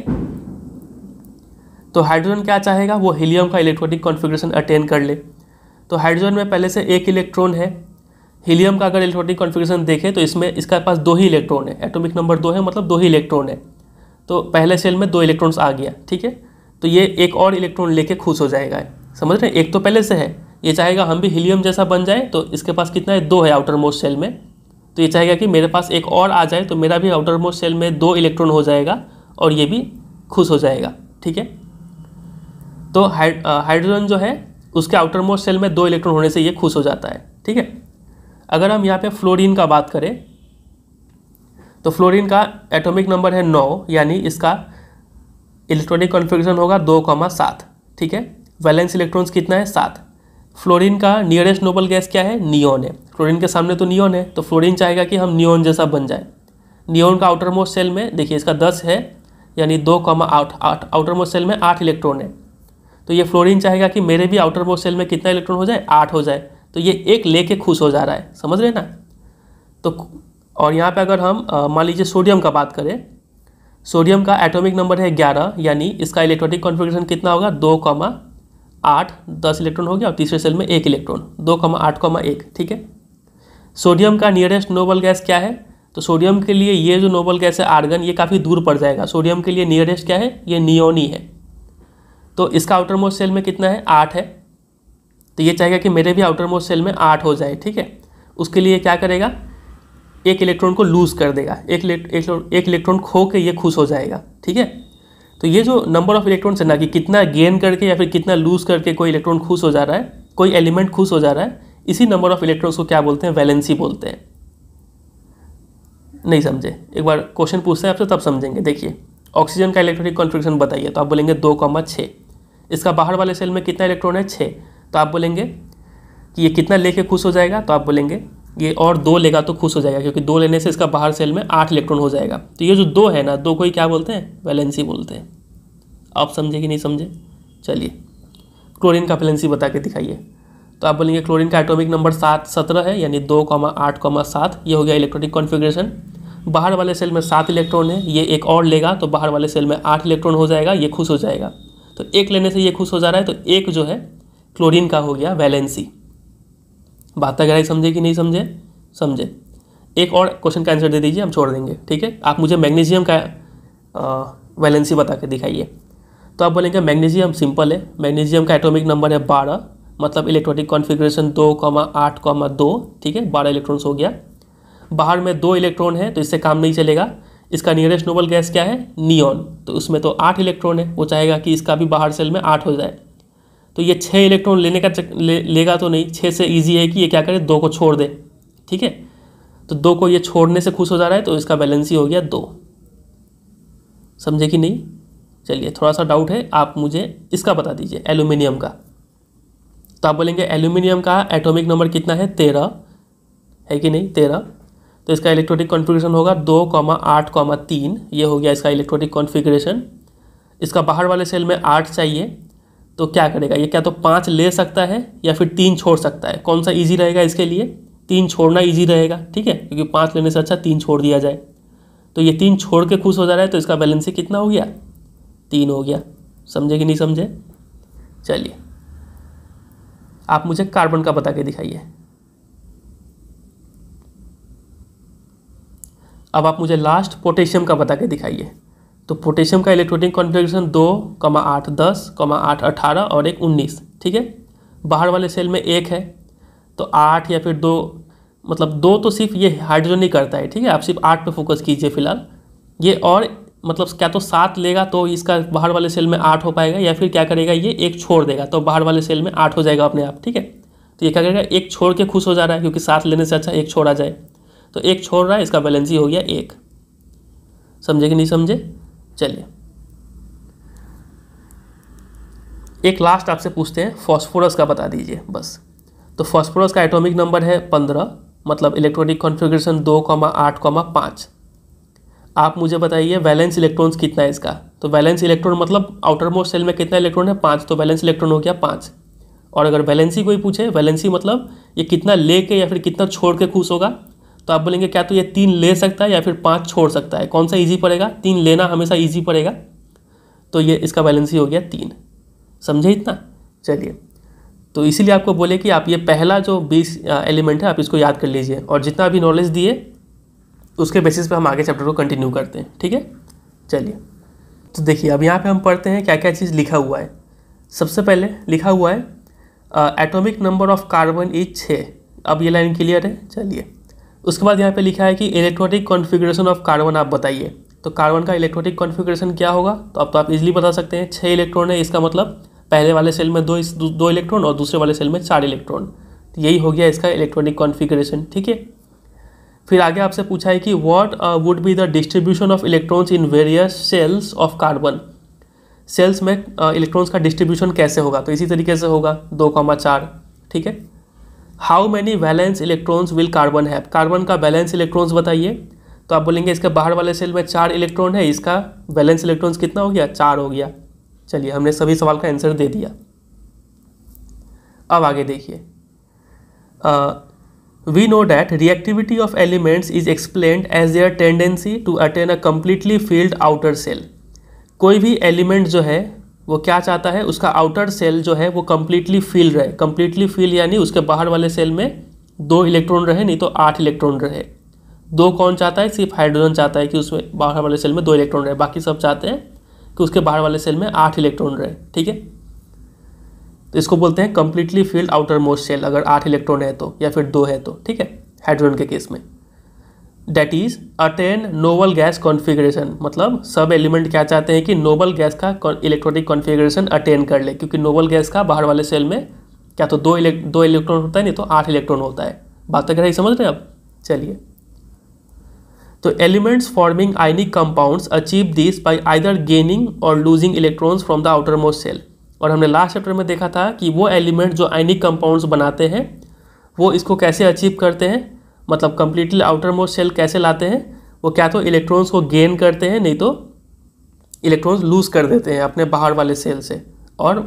तो हाइड्रोजन क्या चाहेगा वो हीलियम का इलेक्ट्रॉनिक कॉन्फिग्रेशन अटेंड कर ले तो हाइड्रोजन में पहले से एक इलेक्ट्रॉन है हीलियम का अगर इलेक्ट्रॉनिक कॉन्फिग्रेशन देखें तो इसमें इसका पास दो ही इलेक्ट्रॉन है एटोमिक नंबर दो है मतलब दो ही इलेक्ट्रॉन है तो पहले सेल में दो इलेक्ट्रॉन्स आ गया ठीक है तो ये एक और इलेक्ट्रॉन लेके खुश हो जाएगा समझ रहे हैं एक तो पहले से है ये चाहेगा हम भी हीलियम जैसा बन जाए तो इसके पास कितना है दो है आउटर मोस्ट सेल में तो ये चाहेगा कि मेरे पास एक और आ जाए तो मेरा भी आउटर मोस्ट सेल में दो इलेक्ट्रॉन हो जाएगा और ये भी खुश हो जाएगा ठीक है तो हाइड्रोजन जो है उसके आउटर मोस्ट सेल में दो इलेक्ट्रॉन होने से ये खुश हो जाता है ठीक है अगर हम यहाँ पे फ्लोरीन का बात करें तो फ्लोरीन का एटॉमिक नंबर है नौ यानी इसका इलेक्ट्रॉनिक कॉन्फ़िगरेशन होगा दो कॉमा सात ठीक है वैलेंस इलेक्ट्रॉन्स कितना है सात फ्लोरीन का नियरेस्ट नोबल गैस क्या है नियोन है क्लोरीन के सामने तो नियोन है तो फ्लोरीन चाहेगा कि हम नियोन जैसा बन जाए नियोन का आउटर मोस्ट सेल में देखिए इसका दस है यानी दो कॉमा आठ आठ आउटर मोस्ट सेल में आठ इलेक्ट्रॉन है तो ये फ्लोरीन चाहेगा कि मेरे भी आउटर मोस्ट सेल में कितना इलेक्ट्रॉन हो जाए आठ हो जाए तो ये एक लेके खुश हो जा रहा है समझ रहे ना तो और यहाँ पर अगर हम मान लीजिए सोडियम का बात करें सोडियम का एटोमिक नंबर है ग्यारह यानी इसका इलेक्ट्रॉनिक कॉन्फिग्रेशन कितना होगा दो कॉमा आठ दस इलेक्ट्रॉन हो गया और तीसरे सेल में एक इलेक्ट्रॉन दो कॉमा आठ कॉमा एक ठीक है सोडियम का नियरेस्ट नोबल गैस क्या है तो सोडियम के लिए ये जो नोबल गैस है आर्गन ये काफ़ी दूर पड़ जाएगा सोडियम के लिए नियरेस्ट क्या है ये नियोनी है तो इसका आउटर मोस्ट सेल में कितना है आठ है तो ये चाहेगा कि मेरे भी आउटर मोस्ट सेल में आठ हो जाए ठीक है उसके लिए क्या करेगा एक इलेक्ट्रॉन को लूज़ कर देगा एक एक इलेक्ट्रॉन खो के ये खुश हो जाएगा ठीक है तो ये जो नंबर ऑफ इलेक्ट्रॉन है ना कि कितना गेन करके या फिर कितना लूज़ करके कोई इलेक्ट्रॉन खुश हो जा रहा है कोई एलिमेंट खुश हो जा रहा है इसी नंबर ऑफ इलेक्ट्रॉन्स को क्या बोलते हैं वैलेंसी बोलते हैं नहीं समझे एक बार क्वेश्चन पूछते हैं आपसे तब समझेंगे देखिए ऑक्सीजन का इलेक्ट्रॉनिक कॉन्फ्रिक्शन बताइए तो आप बोलेंगे दो कॉमा छः इसका बाहर वाले सेल में कितना इलेक्ट्रॉन है छः तो आप बोलेंगे कि ये कितना लेके खुश हो जाएगा तो आप बोलेंगे ये और दो लेगा तो खुश हो जाएगा क्योंकि दो लेने से इसका बाहर सेल में आठ इलेक्ट्रॉन हो जाएगा तो ये जो दो है ना दो को ही क्या बोलते हैं वैलेंसी बोलते हैं आप समझे कि नहीं समझे चलिए क्लोरीन का वैलेंसी बता के दिखाइए तो आप बोलेंगे क्लोरीन का एटॉमिक नंबर सात सत्रह है यानी दो कॉमा आठ कॉमा सात ये हो गया इलेक्ट्रॉनिक कॉन्फ़िगरेशन बाहर वाले सेल में सात इलेक्ट्रॉन है ये एक और लेगा तो बाहर वाले सेल में आठ इलेक्ट्रॉन हो जाएगा ये खुश हो जाएगा तो एक लेने से ये खुश हो जा रहा है तो एक जो है क्लोरीन का हो गया वैलेंसी बात गहराई समझे कि नहीं समझे समझे एक और क्वेश्चन का आंसर दे दीजिए हम छोड़ देंगे ठीक है आप मुझे मैग्नीशियम का वैलेंसी बता के दिखाइए तो आप बोलेंगे मैग्नीशियम सिंपल है मैग्नीशियम का एटॉमिक नंबर है बारह मतलब इलेक्ट्रॉनिक कॉन्फ़िगरेशन दो कॉमा आठ कॉमा दो ठीक है बारह इलेक्ट्रॉन्स हो गया बाहर में दो इलेक्ट्रॉन है तो इससे काम नहीं चलेगा इसका नियरेस्ट नोबल गैस क्या है नियॉन तो उसमें तो आठ इलेक्ट्रॉन है वो चाहेगा कि इसका भी बाहर सेल में आठ हो जाए तो ये छः इलेक्ट्रॉन लेने का चक, ले, लेगा तो नहीं छः से ईजी है कि ये क्या करे दो को छोड़ दे ठीक है तो दो को ये छोड़ने से खुश हो जा रहा है तो इसका बैलेंस ही हो गया दो समझे कि नहीं चलिए थोड़ा सा डाउट है आप मुझे इसका बता दीजिए एल्यूमिनियम का तो आप बोलेंगे एल्यूमिनियम का एटॉमिक नंबर कितना है तेरह है कि नहीं तेरह तो इसका इलेक्ट्रॉनिक कॉन्फ़िगरेशन होगा दो कॉमा आठ कॉमा तीन ये हो गया इसका इलेक्ट्रॉनिक कॉन्फ़िगरेशन इसका बाहर वाले सेल में आठ चाहिए तो क्या करेगा ये क्या तो पाँच ले सकता है या फिर तीन छोड़ सकता है कौन सा ईजी रहेगा इसके लिए तीन छोड़ना ईजी रहेगा ठीक है क्योंकि पाँच लेने से अच्छा तीन छोड़ दिया जाए तो ये तीन छोड़ के खुश हो जा रहा है तो इसका बैलेंस कितना हो गया तीन हो गया समझे कि नहीं समझे चलिए आप मुझे कार्बन का बता के दिखाइए अब आप मुझे लास्ट पोटेशियम का बता के दिखाइए तो पोटेशियम का इलेक्ट्रॉनिक कॉन्फ़िगरेशन दो कमा आठ दस कमा आठ अठारह और एक उन्नीस ठीक है बाहर वाले सेल में एक है तो आठ या फिर दो मतलब दो तो सिर्फ ये हाइड्रोजन ही करता है ठीक है आप सिर्फ आठ पे फोकस कीजिए फिलहाल ये और मतलब क्या तो सात लेगा तो इसका बाहर वाले सेल में आठ हो पाएगा या फिर क्या करेगा ये एक छोड़ देगा तो बाहर वाले सेल में आठ हो जाएगा अपने आप ठीक है तो ये क्या करेगा एक छोड़ के खुश हो जा रहा है क्योंकि सात लेने से अच्छा एक छोड़ा जाए तो एक छोड़ रहा है इसका बैलेंस ही हो गया एक समझे कि नहीं समझे चलिए एक लास्ट आपसे पूछते हैं फॉस्फोरस का बता दीजिए बस तो फॉस्फोरस का एटॉमिक नंबर है पंद्रह मतलब इलेक्ट्रॉनिक कॉन्फ़िगरेशन दो कॉमा आठ कॉमा पाँच आप मुझे बताइए वैलेंस इलेक्ट्रॉन्स कितना है इसका तो वैलेंस इलेक्ट्रॉन मतलब आउटर मोस्ट सेल में कितना इलेक्ट्रॉन है पाँच तो वैलेंस इलेक्ट्रॉन हो गया पाँच और अगर वैलेंसी कोई पूछे वैलेंसी मतलब ये कितना ले के या फिर कितना छोड़ के खुश होगा तो आप बोलेंगे क्या तो ये तीन ले सकता है या फिर पाँच छोड़ सकता है कौन सा ईजी पड़ेगा तीन लेना हमेशा ईजी पड़ेगा तो ये इसका वैलेंसी हो गया तीन समझे इतना चलिए तो इसीलिए आपको बोले कि आप ये पहला जो बीस एलिमेंट है आप इसको याद कर लीजिए और जितना भी नॉलेज दिए उसके बेसिस पे हम आगे चैप्टर को कंटिन्यू करते हैं ठीक है चलिए तो देखिए अब यहाँ पे हम पढ़ते हैं क्या क्या चीज़ लिखा हुआ है सबसे पहले लिखा हुआ है atomic number of carbon is छः अब ये लाइन क्लियर है चलिए उसके बाद यहाँ पे लिखा है कि इलेक्ट्रॉनिक कॉन्फ़िगरेशन ऑफ कार्बन आप बताइए तो कार्बन का इलेक्ट्रॉनिक कॉन्फ़िगरेशन क्या होगा तो अब तो आप इजिली बता सकते हैं छः इलेक्ट्रॉन है इसका मतलब पहले वाले सेल में दो दो इलेक्ट्रॉन और दूसरे वाले सेल में चार इलेक्ट्रॉन तो यही हो गया इसका इलेक्ट्रॉनिक कॉन्फ़िगरेशन ठीक है फिर आगे आपसे पूछा है कि what would be the distribution of electrons in various shells of carbon shells में इलेक्ट्रॉन्स uh, का डिस्ट्रीब्यूशन कैसे होगा तो इसी तरीके से होगा दो कॉमा चार ठीक है how many valence electrons will carbon have carbon का बैलेंस इलेक्ट्रॉन्स बताइए तो आप बोलेंगे इसके बाहर वाले सेल में चार इलेक्ट्रॉन है इसका बैलेंस इलेक्ट्रॉन्स कितना हो गया चार हो गया चलिए हमने सभी सवाल का आंसर दे दिया अब आगे देखिए uh, We know that reactivity of elements is explained as their tendency to attain a completely filled outer shell. कोई भी एलिमेंट जो है वो क्या चाहता है उसका आउटर सेल जो है वो कम्प्लीटली फील रहे कम्प्लीटली फील यानी उसके बाहर वाले सेल में दो इलेक्ट्रॉन रहे नहीं तो आठ इलेक्ट्रॉन रहे दो कौन चाहता है सिर्फ हाइड्रोजन चाहता है कि उसमें बाहर वाले सेल में दो इलेक्ट्रॉन रहे बाकी सब चाहते हैं कि उसके बाहर वाले सेल में आठ इलेक्ट्रॉन रहे ठीक है तो इसको बोलते हैं completely filled outermost shell अगर आठ इलेक्ट्रॉन है तो या फिर दो है तो ठीक है हाइड्रोजन के केस में that is attain noble gas configuration मतलब सब एलिमेंट क्या चाहते हैं कि नोबल गैस का इलेक्ट्रॉनिक कॉन्फ़िगरेशन अटेन कर ले क्योंकि नोबल गैस का बाहर वाले सेल में क्या तो दो इलेक् दो इलेक्ट्रॉन होता है नहीं तो आठ इलेक्ट्रॉन होता है बात अगर तो ही समझ रहे हैं आप चलिए तो elements forming ionic compounds achieve this by either gaining और losing electrons from the outermost shell और हमने लास्ट चैप्टर में देखा था कि वो एलिमेंट जो आइनिक कंपाउंड्स बनाते हैं वो इसको कैसे अचीव करते हैं मतलब कम्प्लीटली आउटर मोस्ट सेल कैसे लाते हैं वो क्या तो इलेक्ट्रॉन्स को गेन करते हैं नहीं तो इलेक्ट्रॉन्स लूज कर देते हैं अपने बाहर वाले सेल से और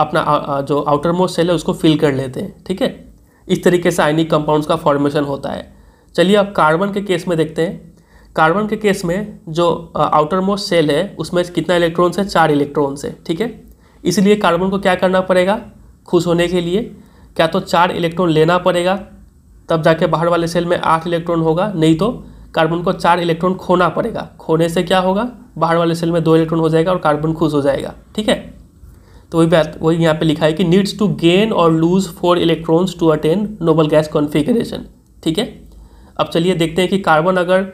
अपना जो आउटर मोस्ट सेल है उसको फिल कर लेते हैं ठीक है इस तरीके से आइनिक कंपाउंड्स का फॉर्मेशन होता है चलिए अब कार्बन के केस में देखते हैं कार्बन के केस में जो आउटर मोस्ट सेल है उसमें कितना इलेक्ट्रॉन्स है चार इलेक्ट्रॉन्स है ठीक है इसलिए कार्बन को क्या करना पड़ेगा खुश होने के लिए क्या तो चार इलेक्ट्रॉन लेना पड़ेगा तब जाके बाहर वाले सेल में आठ इलेक्ट्रॉन होगा नहीं तो कार्बन को चार इलेक्ट्रॉन खोना पड़ेगा खोने से क्या होगा बाहर वाले सेल में दो इलेक्ट्रॉन हो जाएगा और कार्बन खुश हो जाएगा ठीक है तो वही बात वही यहाँ पे लिखा है कि नीड्स टू गेन और lose four electrons to attain noble gas configuration ठीक है अब चलिए देखते हैं कि कार्बन अगर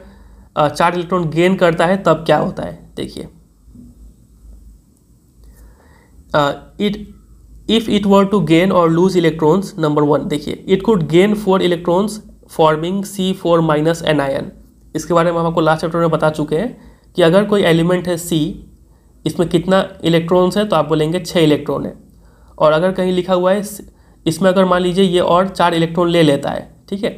चार इलेक्ट्रॉन गेन करता है तब क्या होता है देखिए it if it were to gain और लूज इलेक्ट्रॉन्स नंबर वन देखिए it could gain four electrons forming C four minus anion इसके बारे में हम आपको लास्ट चैप्टर में बता चुके हैं कि अगर कोई एलिमेंट है सी इसमें कितना इलेक्ट्रॉन्स है तो आप बोलेंगे छः इलेक्ट्रॉन है और अगर कहीं लिखा हुआ है इसमें अगर मान लीजिए ये और चार इलेक्ट्रॉन ले लेता है ठीक है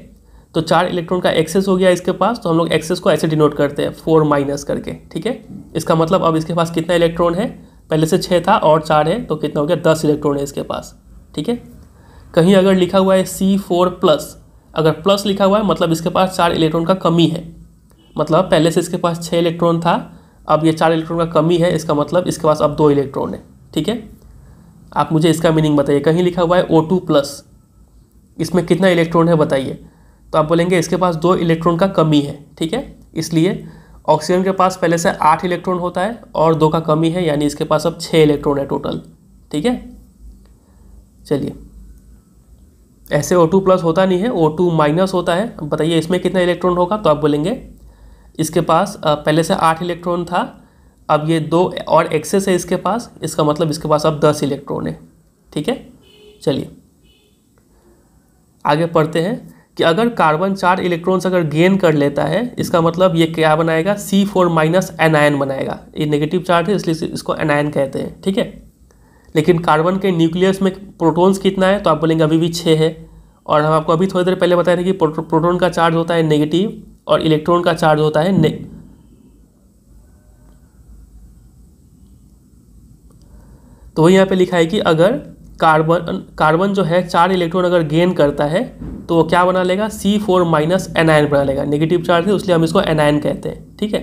तो चार इलेक्ट्रॉन का एक्सेस हो गया इसके पास तो हम लोग एक्सेस को ऐसे डिनोट करते हैं फोर माइनस करके ठीक है इसका मतलब अब इसके पास कितना इलेक्ट्रॉन है पहले से छः था और चार है तो कितना हो गया दस इलेक्ट्रॉन है इसके पास ठीक है कहीं अगर लिखा हुआ है सी फोर प्लस अगर प्लस लिखा हुआ है मतलब इसके पास चार इलेक्ट्रॉन का कमी है मतलब पहले से इसके पास छः इलेक्ट्रॉन था अब ये चार इलेक्ट्रॉन का कमी है इसका मतलब इसके पास अब दो इलेक्ट्रॉन है ठीक है आप मुझे इसका मीनिंग बताइए कहीं लिखा हुआ है ओ टू प्लस इसमें कितना इलेक्ट्रॉन है बताइए तो आप बोलेंगे इसके पास दो इलेक्ट्रॉन का कमी है ठीक है इसलिए ऑक्सीजन के पास पहले से आठ इलेक्ट्रॉन होता है और दो का कमी है यानी इसके पास अब छः इलेक्ट्रॉन है टोटल ठीक है चलिए ऐसे O2 प्लस होता नहीं है O2 माइनस होता है बताइए इसमें कितना इलेक्ट्रॉन होगा तो आप बोलेंगे इसके पास पहले से आठ इलेक्ट्रॉन था अब ये दो और एक्सेस है इसके पास इसका मतलब इसके पास अब दस इलेक्ट्रॉन है ठीक है चलिए आगे पढ़ते हैं कि अगर कार्बन चार इलेक्ट्रॉन्स अगर गेन कर लेता है इसका मतलब ये क्या बनाएगा सी फोर माइनस एनआईन बनाएगा ये नेगेटिव चार्ज है इसलिए इसको एनायन कहते हैं ठीक है लेकिन कार्बन के न्यूक्लियस में प्रोटॉन्स कितना है तो आप बोलेंगे अभी भी छः है और हम आपको अभी थोड़ी देर पहले बताए थे कि प्रोटोन का चार्ज होता है नेगेटिव और इलेक्ट्रॉन का चार्ज होता है ने तो यहाँ पे लिखा है कि अगर कार्बन कार्बन जो है चार इलेक्ट्रॉन अगर गेन करता है तो वो क्या बना लेगा सी फोर माइनस एनायन बना लेगा नेगेटिव चार्ज है इसलिए हम इसको एनायन कहते हैं ठीक है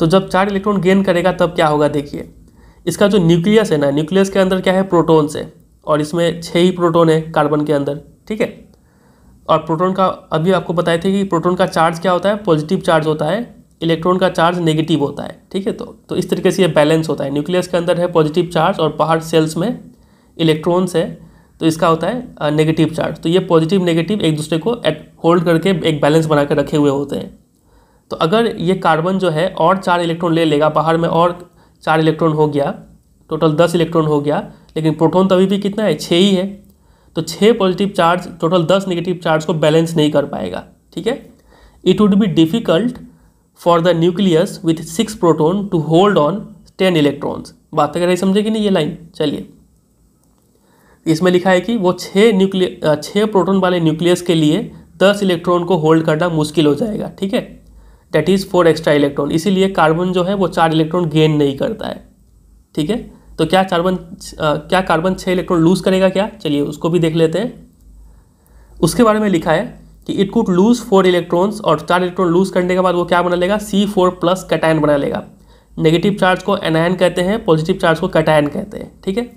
तो जब चार इलेक्ट्रॉन गेन करेगा तब क्या होगा देखिए इसका जो न्यूक्लियस है ना न्यूक्लियस के अंदर क्या है प्रोटोन्स है और इसमें छः ही प्रोटोन है कार्बन के अंदर ठीक है और प्रोटोन का अभी आपको बताए थे कि प्रोटोन का चार्ज क्या होता है पॉजिटिव चार्ज होता है इलेक्ट्रॉन का चार्ज नेगेटिव होता है ठीक है तो तो इस तरीके से ये बैलेंस होता है न्यूक्लियस के अंदर है पॉजिटिव चार्ज और बाहर सेल्स में इलेक्ट्रॉन्स है तो इसका होता है नेगेटिव चार्ज तो ये पॉजिटिव नेगेटिव एक दूसरे को एट होल्ड करके एक बैलेंस बना कर रखे हुए होते हैं तो अगर ये कार्बन जो है और चार इलेक्ट्रॉन ले लेगा बाहर में और चार इलेक्ट्रॉन हो गया टोटल दस इलेक्ट्रॉन हो गया लेकिन तो तभी भी कितना है छः ही है तो छः पॉजिटिव चार्ज टोटल दस नेगेटिव चार्ज को बैलेंस नहीं कर पाएगा ठीक है it would be difficult for the nucleus with six proton to hold on ten electrons बात अगर ये समझे कि नहीं ये लाइन चलिए इसमें लिखा है कि वो छः न्यूक्लिय छः प्रोटोन वाले न्यूक्लियस के लिए दस इलेक्ट्रॉन को होल्ड करना मुश्किल हो जाएगा ठीक है that is four extra electron इसीलिए कार्बन जो है वो चार इलेक्ट्रॉन गेन नहीं करता है ठीक है तो क्या कार्बन क्या कार्बन छः इलेक्ट्रॉन लूज करेगा क्या चलिए उसको भी देख लेते हैं उसके बारे में लिखा है कि it could lose four electrons और चार इलेक्ट्रॉन लूज करने के बाद वो क्या बना लेगा सी फोर प्लस कटायन बना लेगा नेगेटिव चार्ज को एनायन कहते हैं पॉजिटिव चार्ज को कटायन कहते हैं ठीक है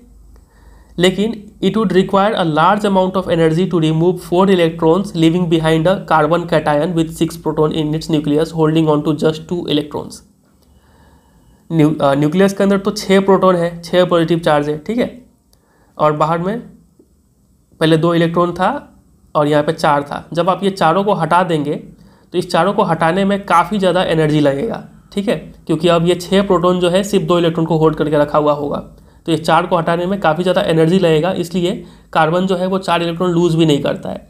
लेकिन it would require a large amount of energy to remove four electrons leaving behind a carbon cation with six proton in its nucleus holding on to just two electrons nucleus के अंदर तो छः proton है छः positive charge है ठीक है और बाहर में पहले दो इलेक्ट्रॉन था और यहाँ पे चार था जब आप ये चारों को हटा देंगे तो इस चारों को हटाने में काफ़ी ज़्यादा एनर्जी लगेगा ठीक है क्योंकि अब ये छः प्रोटॉन जो है सिर्फ दो इलेक्ट्रॉन को होल्ड करके रखा हुआ होगा तो ये चार को हटाने में काफ़ी ज़्यादा एनर्जी लगेगा इसलिए कार्बन जो है वो चार इलेक्ट्रॉन लूज भी नहीं करता है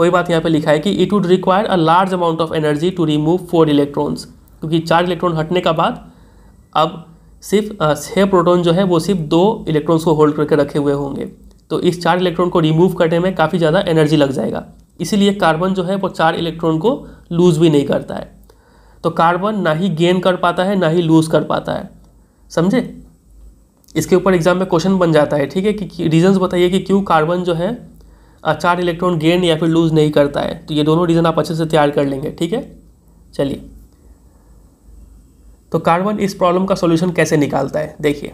वही बात यहाँ पे लिखा है कि it would require a large amount of energy to remove four electrons क्योंकि चार इलेक्ट्रॉन हटने का बाद अब सिर्फ छः प्रोटॉन जो है वो सिर्फ दो इलेक्ट्रॉन्स को होल्ड करके रखे हुए होंगे तो इस चार इलेक्ट्रॉन को रिमूव करने में काफ़ी ज़्यादा एनर्जी लग जाएगा इसीलिए कार्बन जो है वो चार इलेक्ट्रॉन को लूज़ भी नहीं करता है तो कार्बन ना ही गेन कर पाता है ना ही लूज़ कर पाता है समझे इसके ऊपर एग्जाम में क्वेश्चन बन जाता है ठीक है कि रीजंस बताइए कि क्यों कार्बन जो है चार इलेक्ट्रॉन गेन या फिर लूज नहीं करता है तो ये दोनों रीज़न आप अच्छे से तैयार कर लेंगे ठीक है चलिए तो कार्बन इस प्रॉब्लम का सोल्यूशन कैसे निकालता है देखिए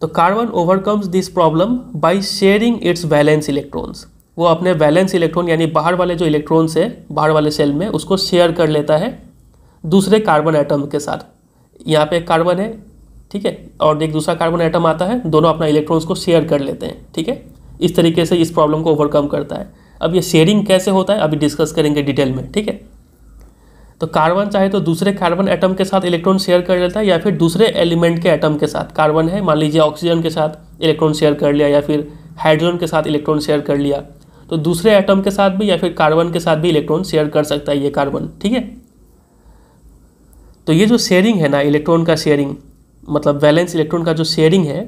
तो carbon overcomes this problem by sharing its valence electrons वो अपने वैलेंस इलेक्ट्रॉन यानी बाहर वाले जो इलेक्ट्रॉन्स है बाहर वाले सेल में उसको शेयर कर लेता है दूसरे कार्बन एटम के साथ यहाँ पे कार्बन है ठीक है और एक दूसरा कार्बन आइटम आता है दोनों अपना इलेक्ट्रॉन्स को शेयर कर लेते हैं ठीक है इस तरीके से इस प्रॉब्लम को ओवरकम करता है अब ये शेयरिंग कैसे होता है अभी डिस्कस करेंगे डिटेल में ठीक है तो कार्बन चाहे तो दूसरे कार्बन एटम के साथ इलेक्ट्रॉन शेयर कर लेता है या फिर दूसरे एलिमेंट के एटम के साथ कार्बन है मान लीजिए ऑक्सीजन के साथ इलेक्ट्रॉन शेयर कर लिया या फिर हाइड्रोजन के साथ इलेक्ट्रॉन शेयर कर लिया तो दूसरे एटम के साथ भी या फिर कार्बन के साथ भी इलेक्ट्रॉन शेयर कर सकता है ये कार्बन ठीक है तो ये जो शेयरिंग है ना इलेक्ट्रॉन का शेयरिंग मतलब वैलेंस इलेक्ट्रॉन का जो शेयरिंग है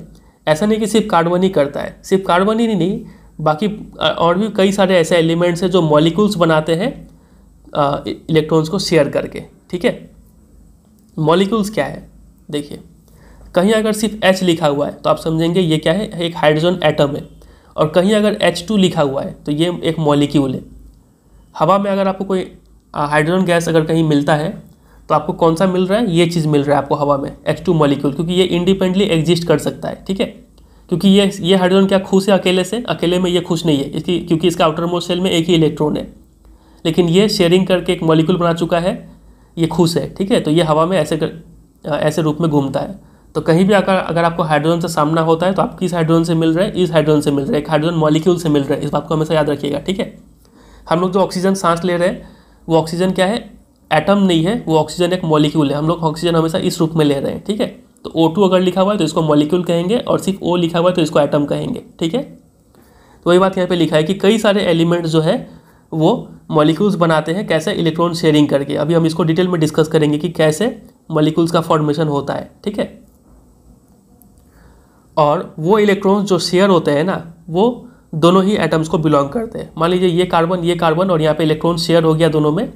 ऐसा नहीं कि सिर्फ कार्बन ही करता है सिर्फ कार्बन ही नहीं बाकी और भी कई सारे ऐसे एलिमेंट्स हैं जो मॉलिकूल्स बनाते हैं इलेक्ट्रॉन्स को शेयर करके ठीक है मॉलिक्यूल्स क्या है देखिए कहीं अगर सिर्फ एच लिखा हुआ है तो आप समझेंगे ये क्या है एक हाइड्रोजन एटम है और कहीं अगर टू लिखा हुआ है तो ये एक मॉलिक्यूल है हवा में अगर आपको कोई हाइड्रोजन गैस अगर कहीं मिलता है तो आपको कौन सा मिल रहा है ये चीज़ मिल रहा है आपको हवा में एच टू मॉलिक्यूल क्योंकि ये इंडिपेंडेंटली एग्जिस्ट कर सकता है ठीक है क्योंकि ये ये हाइड्रोजन क्या खुश है अकेले से अकेले में ये खुश नहीं है इसकी क्योंकि इसका आउटर मोस्ट सेल में एक ही इलेक्ट्रॉन है लेकिन ये शेयरिंग करके एक मॉलिक्यूल बना चुका है ये खुश है ठीक है तो ये हवा में ऐसे कर ऐसे रूप में घूमता है तो कहीं भी अगर अगर आपको हाइड्रोजन से सामना होता है तो आप किस हाइड्रोजन से मिल रहे हैं इस हाइड्रोजन से मिल रहे हैं एक हाइड्रोजन मॉलिक्यूल से मिल रहा है इस बात को हमेशा याद रखिएगा ठीक है हम लोग जो ऑक्सीजन सांस ले रहे हैं वो ऑक्सीजन क्या है एटम नहीं है वो ऑक्सीजन एक मॉलिक्यूल है हम लोग ऑक्सीजन हमेशा इस रूप में ले रहे हैं ठीक है तो O2 अगर लिखा हुआ है तो इसको मॉलिक्यूल कहेंगे और सिर्फ O लिखा हुआ है तो इसको एटम कहेंगे ठीक है तो वही बात यहाँ पे लिखा है कि कई सारे एलिमेंट जो है वो मॉलिक्यूल्स बनाते हैं कैसे इलेक्ट्रॉन शेयरिंग करके अभी हम इसको डिटेल में डिस्कस करेंगे कि कैसे मॉलिक्यूल्स का फॉर्मेशन होता है ठीक है और वो इलेक्ट्रॉन्स जो शेयर होते हैं ना वो दोनों ही एटम्स को बिलोंग करते हैं मान लीजिए ये कार्बन ये कार्बन और यहाँ पे इलेक्ट्रॉन शेयर हो गया दोनों में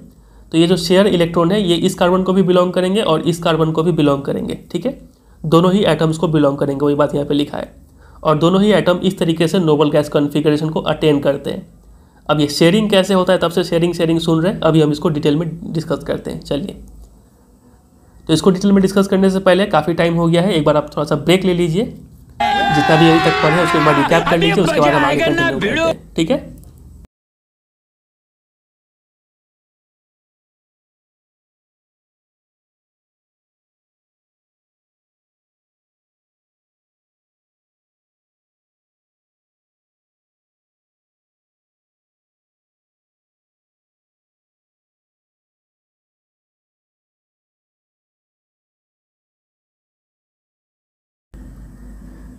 तो ये जो शेयर इलेक्ट्रॉन है ये इस कार्बन को भी बिलोंग करेंगे और इस कार्बन को भी बिलोंग करेंगे ठीक है दोनों ही एटम्स को बिलोंग करेंगे वही बात यहाँ पे लिखा है और दोनों ही एटम इस तरीके से नोबल गैस कॉन्फिगरेशन को अटेन करते हैं अब ये शेयरिंग कैसे होता है तब से शेयरिंग शेयरिंग सुन रहे हैं अभी हम इसको डिटेल में डिस्कस करते हैं चलिए तो इसको डिटेल में डिस्कस करने से पहले काफ़ी टाइम हो गया है एक बार आप थोड़ा सा ब्रेक ले लीजिए जितना भी अभी तक पढ़े उसके बाद बार रिकैप कर लीजिए उसके बाद हम आगे कंटिन्यू करते हैं ठीक है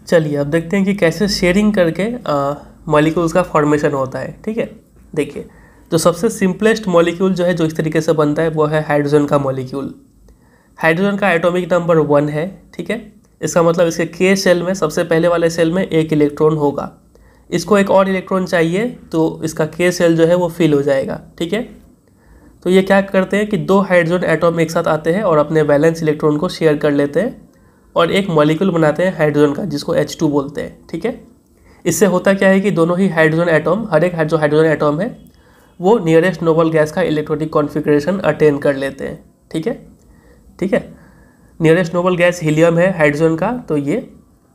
चलिए अब देखते हैं कि कैसे शेयरिंग करके मॉलिक्यूल्स का फॉर्मेशन होता है ठीक है देखिए तो सबसे सिंपलेस्ट मॉलिक्यूल जो है जो इस तरीके से बनता है वो है हाइड्रोजन का मॉलिक्यूल हाइड्रोजन का एटॉमिक नंबर वन है ठीक है इसका मतलब इसके के सेल में सबसे पहले वाले सेल में एक इलेक्ट्रॉन होगा इसको एक और इलेक्ट्रॉन चाहिए तो इसका के सेल जो है वो फिल हो जाएगा ठीक है तो ये क्या करते हैं कि दो हाइड्रोजन एटॉम एक साथ आते हैं और अपने बैलेंस इलेक्ट्रॉन को शेयर कर लेते हैं और एक मॉलिक्यूल बनाते हैं हाइड्रोजन का जिसको एच टू बोलते हैं ठीक है इससे होता क्या है कि दोनों ही हाइड्रोजन एटॉम हर एक जो हाइड्रोजन एटॉम है वो नियरेस्ट नोबल गैस का इलेक्ट्रॉनिक कॉन्फिग्रेशन अटेन कर लेते हैं ठीक है ठीक है नियरेस्ट नोबल गैस हीलियम है हाइड्रोजन का तो ये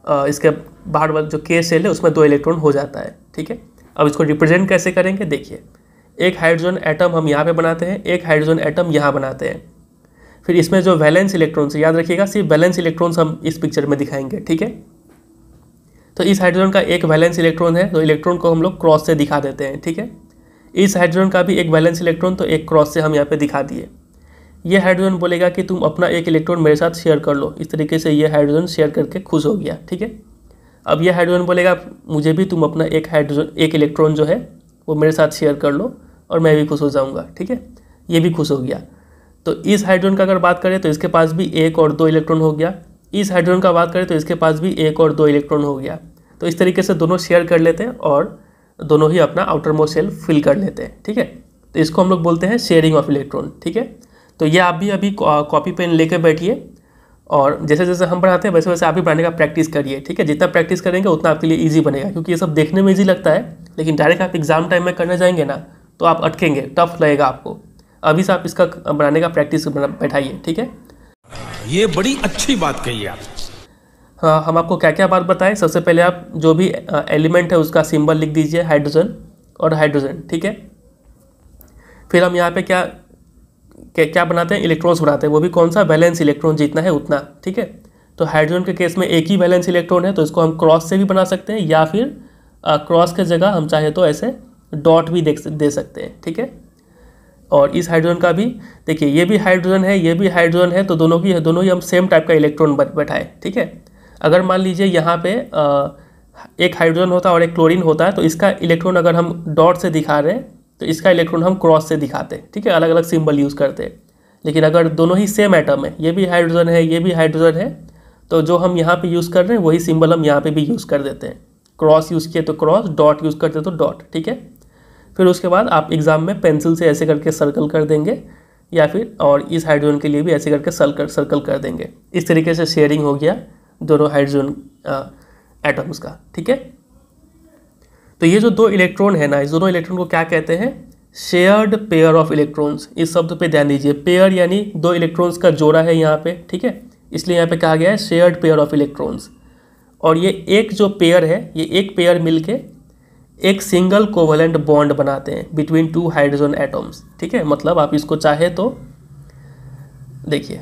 आ, इसके बाहर जो के सेल है उसमें दो इलेक्ट्रॉन हो जाता है ठीक है अब इसको रिप्रेजेंट कैसे करेंगे देखिए एक हाइड्रोजन एटम हम यहाँ पे बनाते हैं एक हाइड्रोजन एटम यहाँ बनाते हैं फिर इसमें जो वैलेंस इलेक्ट्रॉन्स याद रखिएगा सिर्फ वैलेंस इलेक्ट्रॉन्स हम इस पिक्चर में दिखाएंगे ठीक है तो इस हाइड्रोजन का एक वैलेंस इलेक्ट्रॉन है तो इलेक्ट्रॉन को हम लोग क्रॉस से दिखा देते हैं ठीक है इस हाइड्रोजन का भी एक बैलेंस इलेक्ट्रॉन तो एक क्रॉस से हम यहाँ पे दिखा दिए ये हाइड्रोजन बोलेगा कि तुम अपना एक इलेक्ट्रॉन मेरे साथ शेयर कर लो इस तरीके से ये हाइड्रोजन शेयर करके खुश हो गया ठीक है अब यह हाइड्रोजन बोलेगा मुझे भी तुम अपना एक हाइड्रोजन एक इलेक्ट्रॉन जो है वो मेरे साथ शेयर कर लो और मैं भी खुश हो जाऊँगा ठीक है ये भी खुश हो गया तो इस हाइड्रोजन का अगर बात करें तो इसके पास भी एक और दो इलेक्ट्रॉन हो गया इस हाइड्रोजन का बात करें तो इसके पास भी एक और दो इलेक्ट्रॉन हो गया तो इस तरीके से दोनों शेयर कर लेते हैं और दोनों ही अपना आउटर मोस्ट फिल कर लेते हैं ठीक है तो इसको हम लोग बोलते हैं शेयरिंग ऑफ इलेक्ट्रॉन ठीक है तो ये आप भी अभी कॉपी पेन लेकर बैठिए और जैसे जैसे हम पढ़ाते हैं वैसे वैसे आप भी पढ़ाने का प्रैक्टिस करिए ठीक है जितना प्रैक्टिस करेंगे उतना आपके लिए ईजी बनेगा क्योंकि ये सब देखने में ईजी लगता है लेकिन डायरेक्ट आप एग्जाम टाइम में करने जाएंगे ना तो आप अटकेंगे टफ लगेगा आपको अभी से आप इसका बनाने का प्रैक्टिस बैठाइए ठीक है ये बड़ी अच्छी बात कही आप हाँ हम आपको क्या क्या बात बताएं सबसे पहले आप जो भी एलिमेंट है उसका सिंबल लिख दीजिए हाइड्रोजन और हाइड्रोजन ठीक है फिर हम यहाँ पे क्या क्या, क्या बनाते हैं इलेक्ट्रॉन्स बनाते हैं वो भी कौन सा बैलेंस इलेक्ट्रॉन जितना है उतना ठीक है तो हाइड्रोजन के केस में एक ही बैलेंस इलेक्ट्रॉन है तो इसको हम क्रॉस से भी बना सकते हैं या फिर क्रॉस के जगह हम चाहे तो ऐसे डॉट भी दे सकते हैं ठीक है और इस हाइड्रोजन का भी देखिए ये भी हाइड्रोजन है ये भी हाइड्रोजन है तो दोनों की दोनों ही हम सेम टाइप का इलेक्ट्रॉन बैठाए ठीक है अगर मान लीजिए यहाँ पे एक हाइड्रोजन होता है और एक क्लोरीन होता है तो इसका इलेक्ट्रॉन अगर हम डॉट से दिखा रहे हैं तो इसका इलेक्ट्रॉन हम क्रॉस से दिखाते ठीक है अलग अलग सिम्बल यूज़ करते लेकिन अगर दोनों ही सेम आइटम है ये भी हाइड्रोजन है ये भी हाइड्रोजन है तो जो हम यहाँ पर यूज़ कर रहे हैं वही सिम्बल हम यहाँ पर भी यूज़ कर देते हैं क्रॉस यूज़ किए तो क्रॉस डॉट यूज़ करते तो डॉट ठीक है फिर उसके बाद आप एग्ज़ाम में पेंसिल से ऐसे करके सर्कल कर देंगे या फिर और इस हाइड्रोजन के लिए भी ऐसे करके सर्कल सर्कल कर देंगे इस तरीके से शेयरिंग हो गया दोनों हाइड्रोजन एटम्स का ठीक है तो ये जो दो इलेक्ट्रॉन है ना इस दोनों इलेक्ट्रॉन को क्या कहते हैं शेयर्ड पेयर ऑफ इलेक्ट्रॉन्स इस शब्द पे ध्यान दीजिए पेयर यानी दो इलेक्ट्रॉन्स का जोड़ा है यहाँ पे ठीक है इसलिए यहाँ पे कहा गया है शेयर्ड पेयर ऑफ इलेक्ट्रॉन्स और ये एक जो पेयर है ये एक पेयर मिलके एक सिंगल कोवलेंट बॉन्ड बनाते हैं बिटवीन टू हाइड्रोजन एटम्स ठीक है मतलब आप इसको चाहे तो देखिए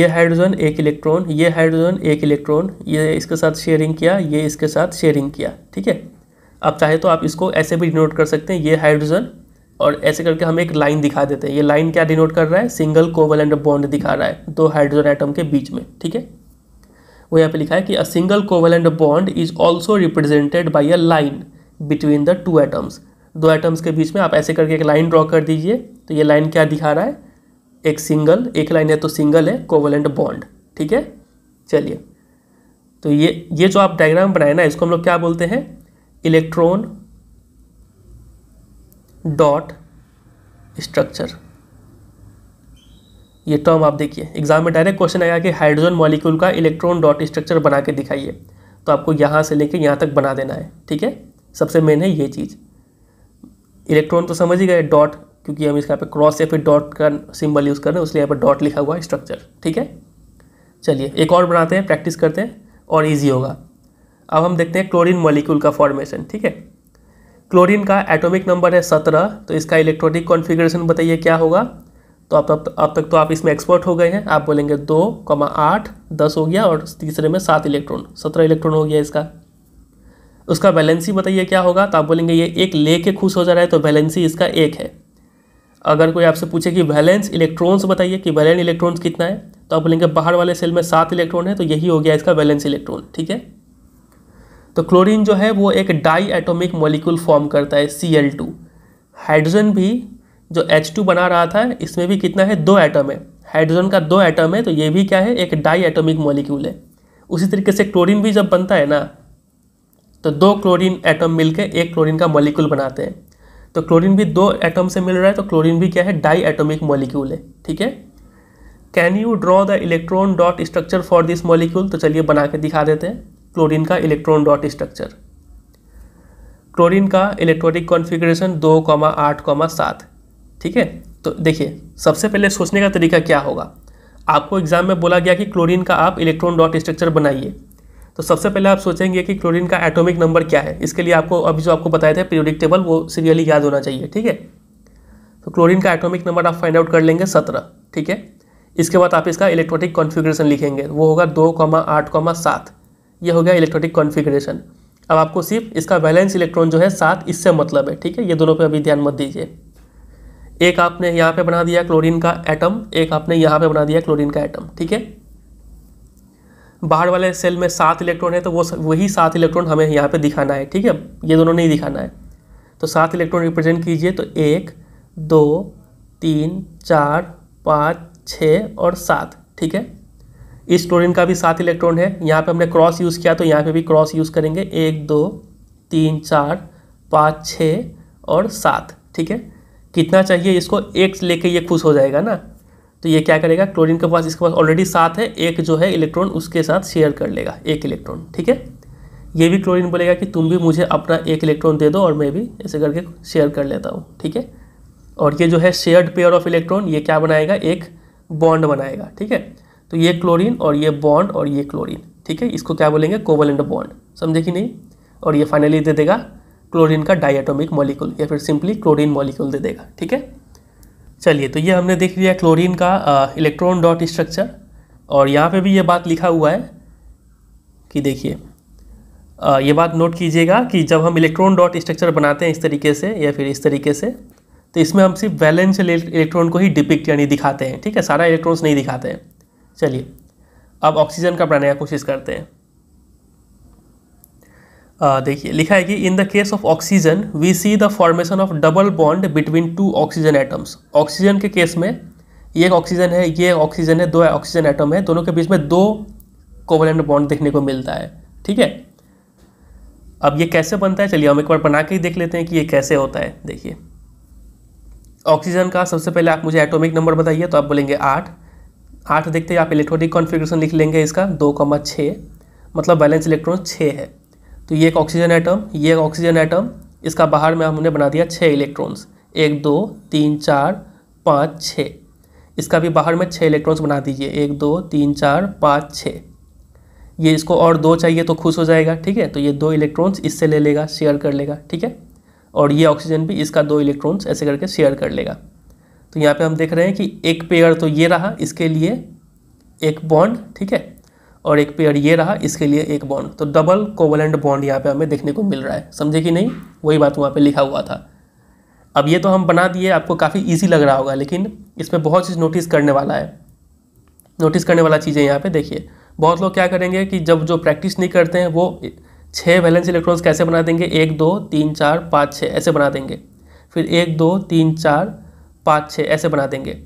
ये हाइड्रोजन एक इलेक्ट्रॉन ये हाइड्रोजन एक इलेक्ट्रॉन ये इसके साथ शेयरिंग किया ये इसके साथ शेयरिंग किया ठीक है आप चाहे तो आप इसको ऐसे भी डिनोट कर सकते हैं ये हाइड्रोजन और ऐसे करके हम एक लाइन दिखा देते हैं ये लाइन क्या डिनोट कर रहा है सिंगल कोवलेंट बॉन्ड दिखा रहा है दो हाइड्रोजन आइटम के बीच में ठीक है वो यहाँ पे लिखा है कि a single covalent bond is also represented by a line between the two atoms दो एटम्स के बीच में आप ऐसे करके एक लाइन ड्रॉ कर दीजिए तो ये लाइन क्या दिखा रहा है एक सिंगल एक लाइन तो है तो सिंगल है कोवलेंट बॉन्ड ठीक है चलिए तो ये ये जो आप डायग्राम बनाए ना इसको हम लोग क्या बोलते हैं इलेक्ट्रॉन डॉट स्ट्रक्चर ये टर्म आप देखिए एग्जाम में डायरेक्ट क्वेश्चन आया कि हाइड्रोजन मॉलिक्यूल का इलेक्ट्रॉन डॉट स्ट्रक्चर बना के दिखाइए तो आपको यहाँ से लेके यहाँ तक बना देना है ठीक है सबसे मेन है ये चीज़ इलेक्ट्रॉन तो समझ ही गए डॉट क्योंकि हम इसका यहाँ पे क्रॉस या फिर डॉट का सिंबल यूज़ कर रहे हैं उसलिए यहाँ पर डॉट लिखा हुआ है स्ट्रक्चर ठीक है चलिए एक और बनाते हैं प्रैक्टिस करते हैं और ईजी होगा अब हम देखते हैं क्लोरीन मॉलिक्यूल का फॉर्मेशन ठीक है क्लोरीन का एटॉमिक नंबर है सत्रह तो इसका इलेक्ट्रॉनिक कॉन्फ़िगरेशन बताइए क्या होगा तो अब तक अब तक तो आप इसमें एक्सपर्ट हो गए हैं आप बोलेंगे दो कमा आठ दस हो गया और तीसरे में सात इलेक्ट्रॉन सत्रह इलेक्ट्रॉन हो गया इसका उसका बैलेंसी बताइए क्या होगा तो आप बोलेंगे ये एक ले के खुश हो जा रहा है तो बैलेंसी इसका एक है अगर कोई आपसे पूछे कि वैलेंस इलेक्ट्रॉन्स बताइए कि बैलेंस इलेक्ट्रॉन्स कितना है तो आप बोलेंगे बाहर वाले सेल में सात इलेक्ट्रॉन है तो यही हो गया इसका बैलेंस इलेक्ट्रॉन ठीक है तो क्लोरीन जो है वो एक डाई एटोमिक मॉलिक्यूल फॉर्म करता है सी एल टू हाइड्रोजन भी जो एच टू बना रहा था इसमें भी कितना है दो एटम है हाइड्रोजन का दो एटम है तो ये भी क्या है एक डाई एटोमिक मॉलिक्यूल है उसी तरीके से क्लोरीन भी जब बनता है ना तो दो क्लोरीन एटम मिलकर एक क्लोरीन का मॉलिक्यूल बनाते हैं तो क्लोरीन भी दो एटम से मिल रहा है तो क्लोरीन भी क्या है डाई एटोमिक मॉलिक्यूल है ठीक है can you draw the electron dot structure for this molecule तो चलिए बना के दिखा देते हैं क्लोरीन का इलेक्ट्रॉन डॉट स्ट्रक्चर क्लोरीन का इलेक्ट्रॉनिक कॉन्फिग्रेशन दो कॉमा आठ कॉमा सात ठीक है तो देखिए सबसे पहले सोचने का तरीका क्या होगा आपको एग्जाम में बोला गया कि क्लोरीन का आप इलेक्ट्रॉन डॉट स्ट्रक्चर बनाइए तो सबसे पहले आप सोचेंगे कि क्लोरीन का एटॉमिक नंबर क्या है इसके लिए आपको अभी जो आपको बताए थे पीरियोडिक टेबल वो सीरियली याद होना चाहिए ठीक है तो क्लोरीन का एटॉमिक नंबर आप फाइंड आउट कर लेंगे सत्रह ठीक है इसके बाद आप इसका इलेक्ट्रॉनिक कॉन्फ़िगरेशन लिखेंगे वो होगा दो कॉमा आठ कॉमा सात ये हो गया इलेक्ट्रॉनिक कॉन्फ़िगरेशन अब आपको सिर्फ इसका बैलेंस इलेक्ट्रॉन जो है सात इससे मतलब है ठीक है ये दोनों पर अभी ध्यान मत दीजिए एक आपने यहाँ पर बना दिया क्लोरिन का एटम एक आपने यहाँ पर बना दिया क्लोरिन का एटम ठीक है बाहर वाले सेल में सात इलेक्ट्रॉन है तो वो वही सात इलेक्ट्रॉन हमें यहाँ पे दिखाना है ठीक है ये दोनों नहीं दिखाना है तो सात इलेक्ट्रॉन रिप्रेजेंट कीजिए तो एक दो तीन चार पाँच छः और सात ठीक है इस क्लोरीन का भी सात इलेक्ट्रॉन है यहाँ पे हमने क्रॉस यूज़ किया तो यहाँ पे भी क्रॉस यूज़ करेंगे एक दो तीन चार पाँच छः और सात ठीक है कितना चाहिए इसको एक लेके ये खुश हो जाएगा ना तो ये क्या करेगा क्लोरीन के पास इसके पास ऑलरेडी सात है एक जो है इलेक्ट्रॉन उसके साथ शेयर कर लेगा एक इलेक्ट्रॉन ठीक है ये भी क्लोरीन बोलेगा कि तुम भी मुझे अपना एक इलेक्ट्रॉन दे दो और मैं भी ऐसे करके शेयर कर लेता हूँ ठीक है और ये जो है शेयर्ड पेयर ऑफ इलेक्ट्रॉन ये क्या बनाएगा एक बॉन्ड बनाएगा ठीक है तो ये क्लोरीन और ये बॉन्ड और ये क्लोरीन ठीक है इसको क्या बोलेंगे कोवलेंट बॉन्ड समझे कि नहीं और ये फाइनली दे देगा क्लोरीन का डायटोमिक मॉलिक्यूल या फिर सिंपली क्लोरीन मॉलिक्यूल दे देगा ठीक है चलिए तो ये हमने देख लिया क्लोरीन का इलेक्ट्रॉन डॉट स्ट्रक्चर और यहाँ पे भी ये बात लिखा हुआ है कि देखिए ये बात नोट कीजिएगा कि जब हम इलेक्ट्रॉन डॉट स्ट्रक्चर बनाते हैं इस तरीके से या फिर इस तरीके से तो इसमें हम सिर्फ वैलेंस इलेक्ट्रॉन को ही डिपिक्ट यानी दिखाते हैं ठीक है सारा इलेक्ट्रॉन्स नहीं दिखाते हैं चलिए अब ऑक्सीजन का बनाने की कोशिश करते हैं देखिए लिखा है कि in the case of oxygen we see the formation of double bond between two oxygen atoms oxygen के केस में ये ऑक्सीजन है ये ऑक्सीजन है दो ऑक्सीजन एटम है दोनों के बीच में दो कोवलेंट बॉन्ड देखने को मिलता है ठीक है अब ये कैसे बनता है चलिए हम एक बार बना के ही देख लेते हैं कि ये कैसे होता है देखिए ऑक्सीजन का सबसे पहले आप मुझे एटॉमिक नंबर बताइए तो आप बोलेंगे आठ आठ देखते हैं आप इलेक्ट्रॉनिक कॉन्फ़िगरेशन लिख लेंगे इसका दो कमा छः मतलब बैलेंस इलेक्ट्रॉन छः है तो ये एक ऑक्सीजन एटम ये एक ऑक्सीजन एटम इसका बाहर में हमने बना दिया छः इलेक्ट्रॉन्स एक दो तीन चार पाँच छः इसका भी बाहर में छः इलेक्ट्रॉन्स बना दीजिए एक दो तीन चार पाँच छः ये इसको और दो चाहिए तो खुश हो जाएगा ठीक है तो ये दो इलेक्ट्रॉन्स इससे ले लेगा शेयर कर लेगा ठीक है और ये ऑक्सीजन भी इसका दो इलेक्ट्रॉन्स ऐसे करके शेयर कर लेगा तो यहाँ पे हम देख रहे हैं कि एक पेयर तो ये रहा इसके लिए एक बॉन्ड ठीक है और एक पेयर ये रहा इसके लिए एक बॉन्ड तो डबल कोवलेंट बॉन्ड यहाँ पे हमें देखने को मिल रहा है समझे कि नहीं वही बात वहाँ पे लिखा हुआ था अब ये तो हम बना दिए आपको काफ़ी ईजी लग रहा होगा लेकिन इसमें बहुत चीज़ नोटिस करने वाला है नोटिस करने वाला चीज़ें यहाँ पर देखिए बहुत लोग क्या करेंगे कि जब जो प्रैक्टिस नहीं करते हैं वो छः वैलेंस इलेक्ट्रॉन्स कैसे बना देंगे एक दो तीन चार पाँच छः ऐसे बना देंगे फिर एक दो तीन चार पाँच छः ऐसे बना देंगे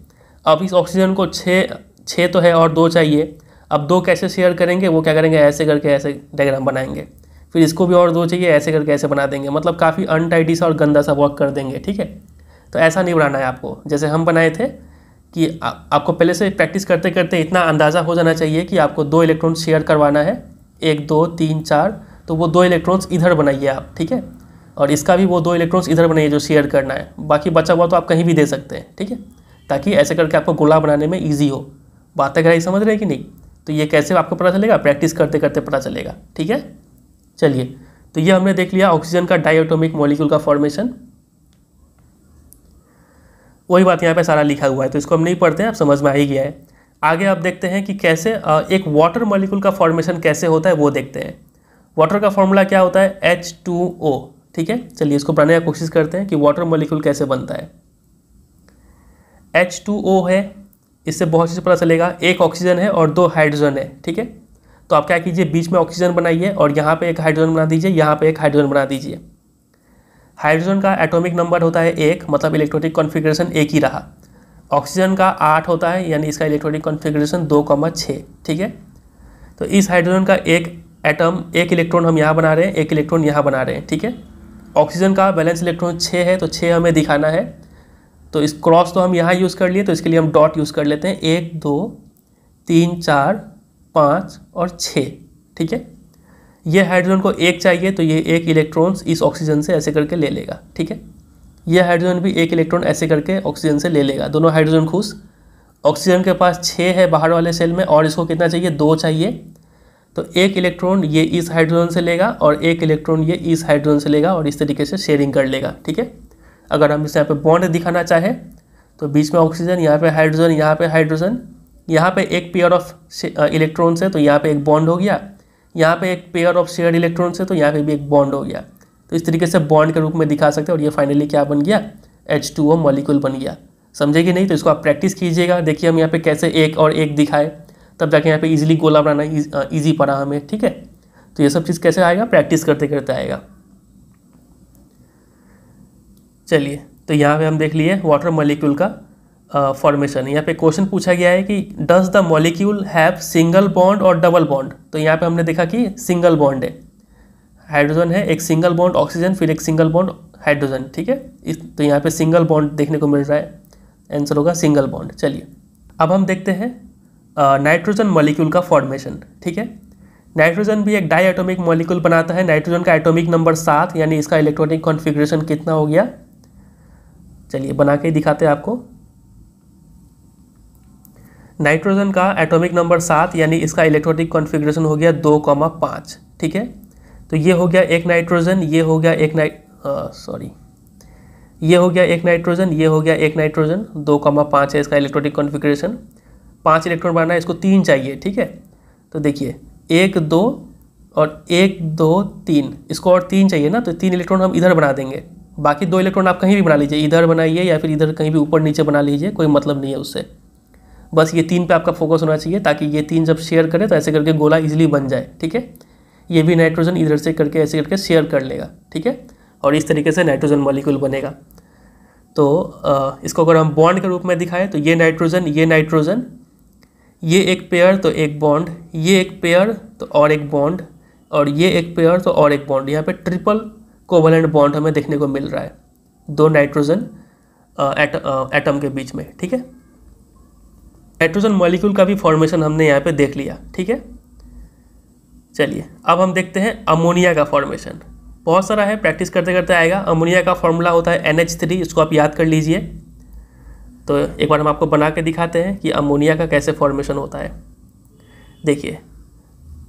अब इस ऑक्सीजन को छः छः तो है और दो चाहिए अब दो कैसे शेयर करेंगे वो क्या करेंगे ऐसे करके ऐसे डायग्राम बनाएंगे फिर इसको भी और दो चाहिए ऐसे करके ऐसे बना देंगे मतलब काफ़ी अनटाइडी सा और गंदा सा वर्क कर देंगे ठीक है तो ऐसा नहीं बनाना है आपको जैसे हम बनाए थे कि आ, आपको पहले से प्रैक्टिस करते करते इतना अंदाज़ा हो जाना चाहिए कि आपको दो इलेक्ट्रॉन शेयर करवाना है एक दो तीन चार तो वो दो इलेक्ट्रॉन्स इधर बनाइए आप ठीक है और इसका भी वो दो इलेक्ट्रॉन्स इधर बनाइए जो शेयर करना है बाकी बचा हुआ तो आप कहीं भी दे सकते हैं ठीक है ताकि ऐसे करके आपको गोला बनाने में ईजी हो बातें कराई समझ रहे हैं कि नहीं तो ये कैसे आपको पता चलेगा प्रैक्टिस करते करते पता चलेगा ठीक है चलिए तो ये हमने देख लिया ऑक्सीजन का डाइएटोमिक मॉलिक्यूल का फॉर्मेशन वही बात यहाँ पे सारा लिखा हुआ है तो इसको हम नहीं पढ़ते हैं आप समझ में आ ही गया है आगे आप देखते हैं कि कैसे एक वाटर मॉलिक्यूल का फॉर्मेशन कैसे होता है वो देखते हैं वाटर का फॉर्मूला क्या होता है एच टू ओ ठीक है चलिए इसको बनाने की कोशिश करते हैं कि वाटर मॉलिक्यूल कैसे बनता है एच टू ओ है इससे बहुत चीज़ पता चलेगा एक ऑक्सीजन है और दो हाइड्रोजन है ठीक है तो आप क्या कीजिए बीच में ऑक्सीजन बनाइए और यहाँ पे एक हाइड्रोजन बना दीजिए यहाँ पे एक हाइड्रोजन बना दीजिए हाइड्रोजन का एटॉमिक नंबर होता है एक मतलब इलेक्ट्रॉनिक कॉन्फ़िगरेशन एक ही रहा ऑक्सीजन का आठ होता है यानी इसका इलेक्ट्रॉनिक कॉन्फ़िगरेशन दो कॉमा छः ठीक है तो इस हाइड्रोजन का एक एटम एक इलेक्ट्रॉन हम यहाँ बना रहे हैं एक इलेक्ट्रॉन यहाँ बना रहे हैं ठीक है ऑक्सीजन का बैलेंस इलेक्ट्रॉन छः है तो छः हमें दिखाना है तो इस क्रॉस तो हम यहाँ यूज़ कर लिए तो इसके लिए हम डॉट यूज़ कर लेते हैं एक दो तीन चार पाँच और छः ठीक है ये हाइड्रोजन को एक चाहिए तो ये एक इलेक्ट्रॉन्स इस ऑक्सीजन से ऐसे करके ले लेगा ठीक है यह हाइड्रोजन भी एक इलेक्ट्रॉन ऐसे करके ऑक्सीजन से ले लेगा दोनों हाइड्रोजन खुश ऑक्सीजन के पास छः है बाहर वाले सेल में और इसको कितना चाहिए दो चाहिए तो एक इलेक्ट्रॉन ये इस हाइड्रोजन से लेगा और एक इलेक्ट्रॉन ये इस हाइड्रोजन से लेगा और इस तरीके से शेयरिंग कर लेगा ठीक है अगर हम इसे यहाँ पे बॉन्ड दिखाना चाहें तो बीच में ऑक्सीजन यहाँ पे हाइड्रोजन यहाँ पे हाइड्रोजन यहाँ पे एक पेयर ऑफ इलेक्ट्रॉन्स है तो यहाँ पे एक बॉन्ड हो गया यहाँ पे एक पेयर ऑफ शेयर इलेक्ट्रॉन्स है तो यहाँ पे भी एक बॉन्ड हो गया तो इस तरीके से बॉन्ड के रूप में दिखा सकते हैं और ये फाइनली क्या बन गया एच टू ओ मॉलिक्यूल बन गया समझे कि नहीं तो इसको आप प्रैक्टिस कीजिएगा देखिए हम यहाँ पर कैसे एक और एक दिखाए तब जाके यहाँ पर ईजिली गोला बनाना ईजी पड़ा हमें ठीक है तो ये सब चीज़ कैसे आएगा प्रैक्टिस करते करते आएगा चलिए तो यहाँ पे हम देख लिए वाटर मॉलिक्यूल का फॉर्मेशन यहाँ पे क्वेश्चन पूछा गया है कि does the molecule have single bond और डबल बॉन्ड तो यहाँ पे हमने देखा कि सिंगल बॉन्ड है हाइड्रोजन है एक सिंगल बॉन्ड ऑक्सीजन फिर एक सिंगल बॉन्ड हाइड्रोजन ठीक है इस तो यहाँ पे सिंगल बॉन्ड देखने को मिल रहा है आंसर होगा सिंगल बॉन्ड चलिए अब हम देखते हैं नाइट्रोजन मॉलिक्यूल का फॉर्मेशन ठीक है नाइट्रोजन भी एक डाई एटोमिक मॉलिक्यूल बनाता है नाइट्रोजन का एटोमिक नंबर सात यानी इसका इलेक्ट्रॉनिक कॉन्फिग्रेशन कितना हो गया चलिए बना के दिखाते हैं आपको नाइट्रोजन का एटॉमिक नंबर सात यानी इसका इलेक्ट्रॉनिक कॉन्फ़िगरेशन हो गया दो कॉमा पाँच ठीक है तो ये हो गया एक नाइट्रोजन ये हो गया एक नाइट सॉरी ये हो गया एक नाइट्रोजन ये हो गया एक नाइट्रोजन दो कॉमा पाँच है इसका इलेक्ट्रॉनिक कॉन्फ़िगरेशन पाँच इलेक्ट्रॉन बनाना है इसको तीन चाहिए ठीक है तो देखिए एक दो और एक दो तीन इसको और तीन चाहिए ना तो तीन इलेक्ट्रॉन हम इधर बना देंगे बाकी दो इलेक्ट्रॉन आप कहीं भी बना लीजिए इधर बनाइए या फिर इधर कहीं भी ऊपर नीचे बना लीजिए कोई मतलब नहीं है उससे बस ये तीन पे आपका फोकस होना चाहिए ताकि ये तीन जब शेयर करें तो ऐसे करके गोला इजीली बन जाए ठीक है ये भी नाइट्रोजन इधर से करके ऐसे करके शेयर कर लेगा ठीक है और इस तरीके से नाइट्रोजन मॉलिक्यूल बनेगा तो इसको अगर हम बॉन्ड के रूप में दिखाएं तो ये नाइट्रोजन ये नाइट्रोजन ये एक पेयर तो एक बॉन्ड ये एक पेयर तो और एक बॉन्ड और ये एक पेयर तो और एक बॉन्ड यहाँ पर ट्रिपल कोवलेंट बॉन्ड हमें देखने को मिल रहा है दो नाइट्रोजन एट, एटम के बीच में ठीक है नाइट्रोजन मॉलिक्यूल का भी फॉर्मेशन हमने यहाँ पे देख लिया ठीक है चलिए अब हम देखते हैं अमोनिया का फॉर्मेशन बहुत सारा है प्रैक्टिस करते करते आएगा अमोनिया का फॉर्मूला होता है एन एच थ्री इसको आप याद कर लीजिए तो एक बार हम आपको बना के दिखाते हैं कि अमोनिया का कैसे फॉर्मेशन होता है देखिए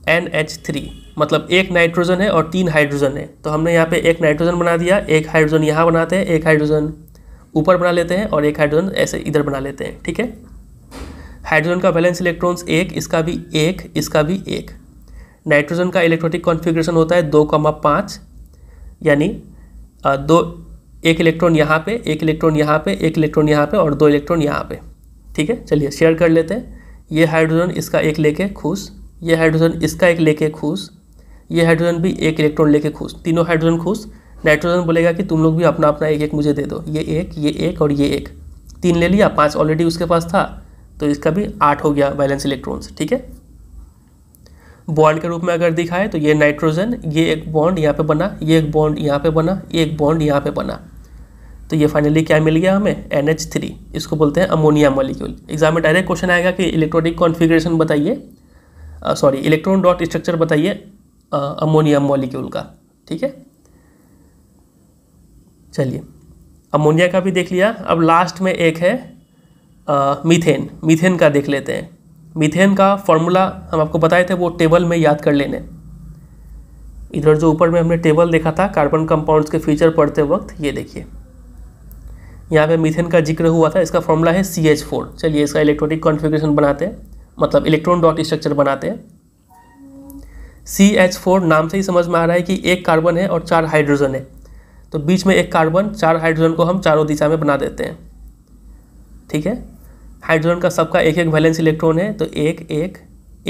एन एच थ्री मतलब एक नाइट्रोजन है और तीन हाइड्रोजन है तो हमने यहाँ पे एक नाइट्रोजन बना दिया एक हाइड्रोजन यहाँ बनाते हैं एक हाइड्रोजन ऊपर बना लेते हैं और एक हाइड्रोजन ऐसे इधर बना लेते हैं ठीक है हाइड्रोजन का बैलेंस इलेक्ट्रॉन्स एक इसका भी एक इसका भी एक नाइट्रोजन का इलेक्ट्रॉनिक कॉन्फिग्रेशन होता है दो कमा पाँच यानी दो एक इलेक्ट्रॉन यहाँ पे एक इलेक्ट्रॉन यहाँ पे एक इलेक्ट्रॉन यहाँ पे और दो इलेक्ट्रॉन यहाँ पे ठीक है चलिए शेयर कर लेते हैं ये हाइड्रोजन इसका एक लेके खुश ये हाइड्रोजन इसका एक लेके खुश ये हाइड्रोजन भी एक इलेक्ट्रॉन लेके खुश तीनों हाइड्रोजन खुश नाइट्रोजन बोलेगा कि तुम लोग भी अपना अपना एक एक मुझे दे दो ये एक ये एक और ये एक तीन ले लिया पाँच ऑलरेडी उसके पास था तो इसका भी आठ हो गया बैलेंस इलेक्ट्रॉन्स ठीक है बॉन्ड के रूप में अगर दिखाए तो ये नाइट्रोजन ये एक बॉन्ड यहाँ पे बना ये एक बॉन्ड यहाँ पे बना एक बॉन्ड यहाँ पे बना तो ये फाइनली क्या मिल गया हमें एन थ्री इसको बोलते हैं अमोनिया मॉलिक्यूल एग्जाम में डायरेक्ट क्वेश्चन आएगा कि इलेक्ट्रॉनिक कॉन्फिग्रेशन बताइए सॉरी इलेक्ट्रॉन डॉट स्ट्रक्चर बताइए अमोनिया मॉलिक्यूल का ठीक है चलिए अमोनिया का भी देख लिया अब लास्ट में एक है आ, मीथेन मीथेन का देख लेते हैं मीथेन का फॉर्मूला हम आपको बताए थे वो टेबल में याद कर लेने इधर जो ऊपर में हमने टेबल देखा था कार्बन कंपाउंड्स के फीचर पढ़ते वक्त ये देखिए यहाँ पे मीथेन का जिक्र हुआ था इसका फॉर्मूला है सी एच फोर चलिए इसका इलेक्ट्रॉनिक कॉन्फ़िगरेशन बनाते हैं मतलब इलेक्ट्रॉन डॉट स्ट्रक्चर बनाते हैं सी एच फोर नाम से ही समझ में आ रहा है कि एक कार्बन है और चार हाइड्रोजन है तो बीच में एक कार्बन चार हाइड्रोजन को हम चारों दिशा में बना देते हैं ठीक है हाइड्रोजन का सबका एक एक वैलेंस इलेक्ट्रॉन है तो एक एक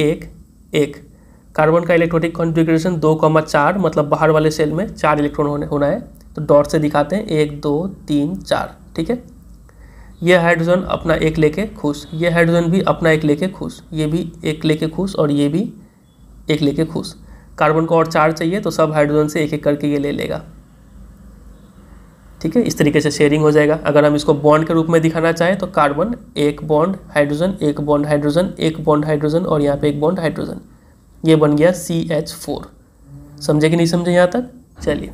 एक एक कार्बन का इलेक्ट्रॉनिक कॉन्फिग्रेशन दो कॉमा चार मतलब बाहर वाले सेल में चार इलेक्ट्रॉन होने होना है तो डॉट से दिखाते हैं एक दो तीन चार ठीक है ये हाइड्रोजन अपना एक लेके खुश ये हाइड्रोजन भी अपना एक लेके खुश ये भी एक लेके खुश और ये भी एक लेके खुश कार्बन को और चार चाहिए तो सब हाइड्रोजन से एक एक करके ये ले लेगा ठीक है इस तरीके से शेयरिंग हो जाएगा अगर हम इसको बॉन्ड के रूप में दिखाना चाहें तो कार्बन एक बॉन्ड हाइड्रोजन एक बॉन्ड हाइड्रोजन एक बॉन्ड हाइड्रोजन और यहाँ पे एक बॉन्ड हाइड्रोजन ये बन गया सी एच फोर समझे कि नहीं समझे यहाँ तक चलिए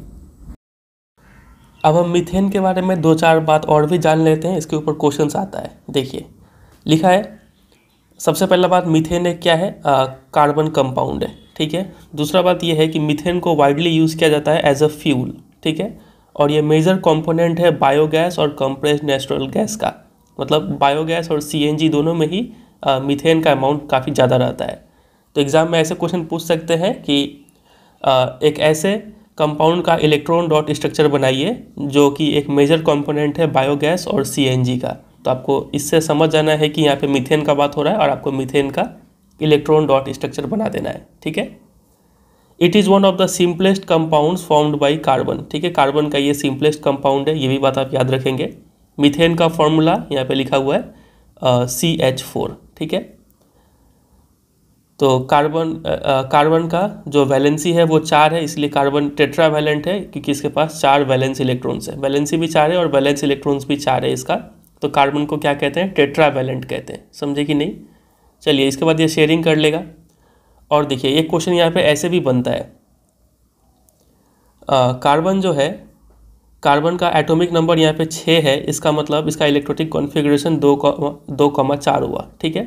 अब हम मिथेन के बारे में दो चार बात और भी जान लेते हैं इसके ऊपर क्वेश्चन आता है देखिए लिखा है सबसे पहला बात मिथेन एक क्या है आ, कार्बन कंपाउंड है ठीक है दूसरा बात यह है कि मिथेन को वाइडली यूज़ किया जाता है एज अ फ्यूल ठीक है और ये मेजर कंपोनेंट है बायोगैस और कंप्रेस नेचुरल गैस का मतलब बायोगैस और सीएनजी दोनों में ही आ, का अमाउंट काफ़ी ज़्यादा रहता है तो एग्ज़ाम में ऐसे क्वेश्चन पूछ सकते हैं कि आ, एक ऐसे कंपाउंड का इलेक्ट्रॉन डॉट स्ट्रक्चर बनाइए जो कि एक मेजर कंपोनेंट है बायोगैस और सीएनजी का तो आपको इससे समझ जाना है कि यहाँ पे मीथेन का बात हो रहा है और आपको मीथेन का इलेक्ट्रॉन डॉट स्ट्रक्चर बना देना है ठीक है it is one of the simplest compound formed by carbon ठीक है कार्बन का ये सिंपलेस्ट कंपाउंड है ये भी बात आप याद रखेंगे मिथेन का फॉर्मूला यहाँ पर लिखा हुआ है सी एच फोर ठीक है तो कार्बन कार्बन का जो वैलेंसी है वो चार है इसलिए कार्बन टेट्रा वैलेंट है क्योंकि इसके पास चार वैलेंस इलेक्ट्रॉन्स है वैलेंसी भी चार है और वैलेंस इलेक्ट्रॉन्स भी चार है इसका तो कार्बन को क्या कहते हैं टेट्रा वैलेंट कहते हैं समझे कि नहीं चलिए इसके बाद ये शेयरिंग कर लेगा और देखिए ये क्वेश्चन यहाँ पर ऐसे भी बनता है कार्बन जो है कार्बन का एटॉमिक नंबर यहाँ पे छः है इसका मतलब इसका इलेक्ट्रोटिक कॉन्फ़िगरेशन दो कौमा दो कौमा चार हुआ ठीक है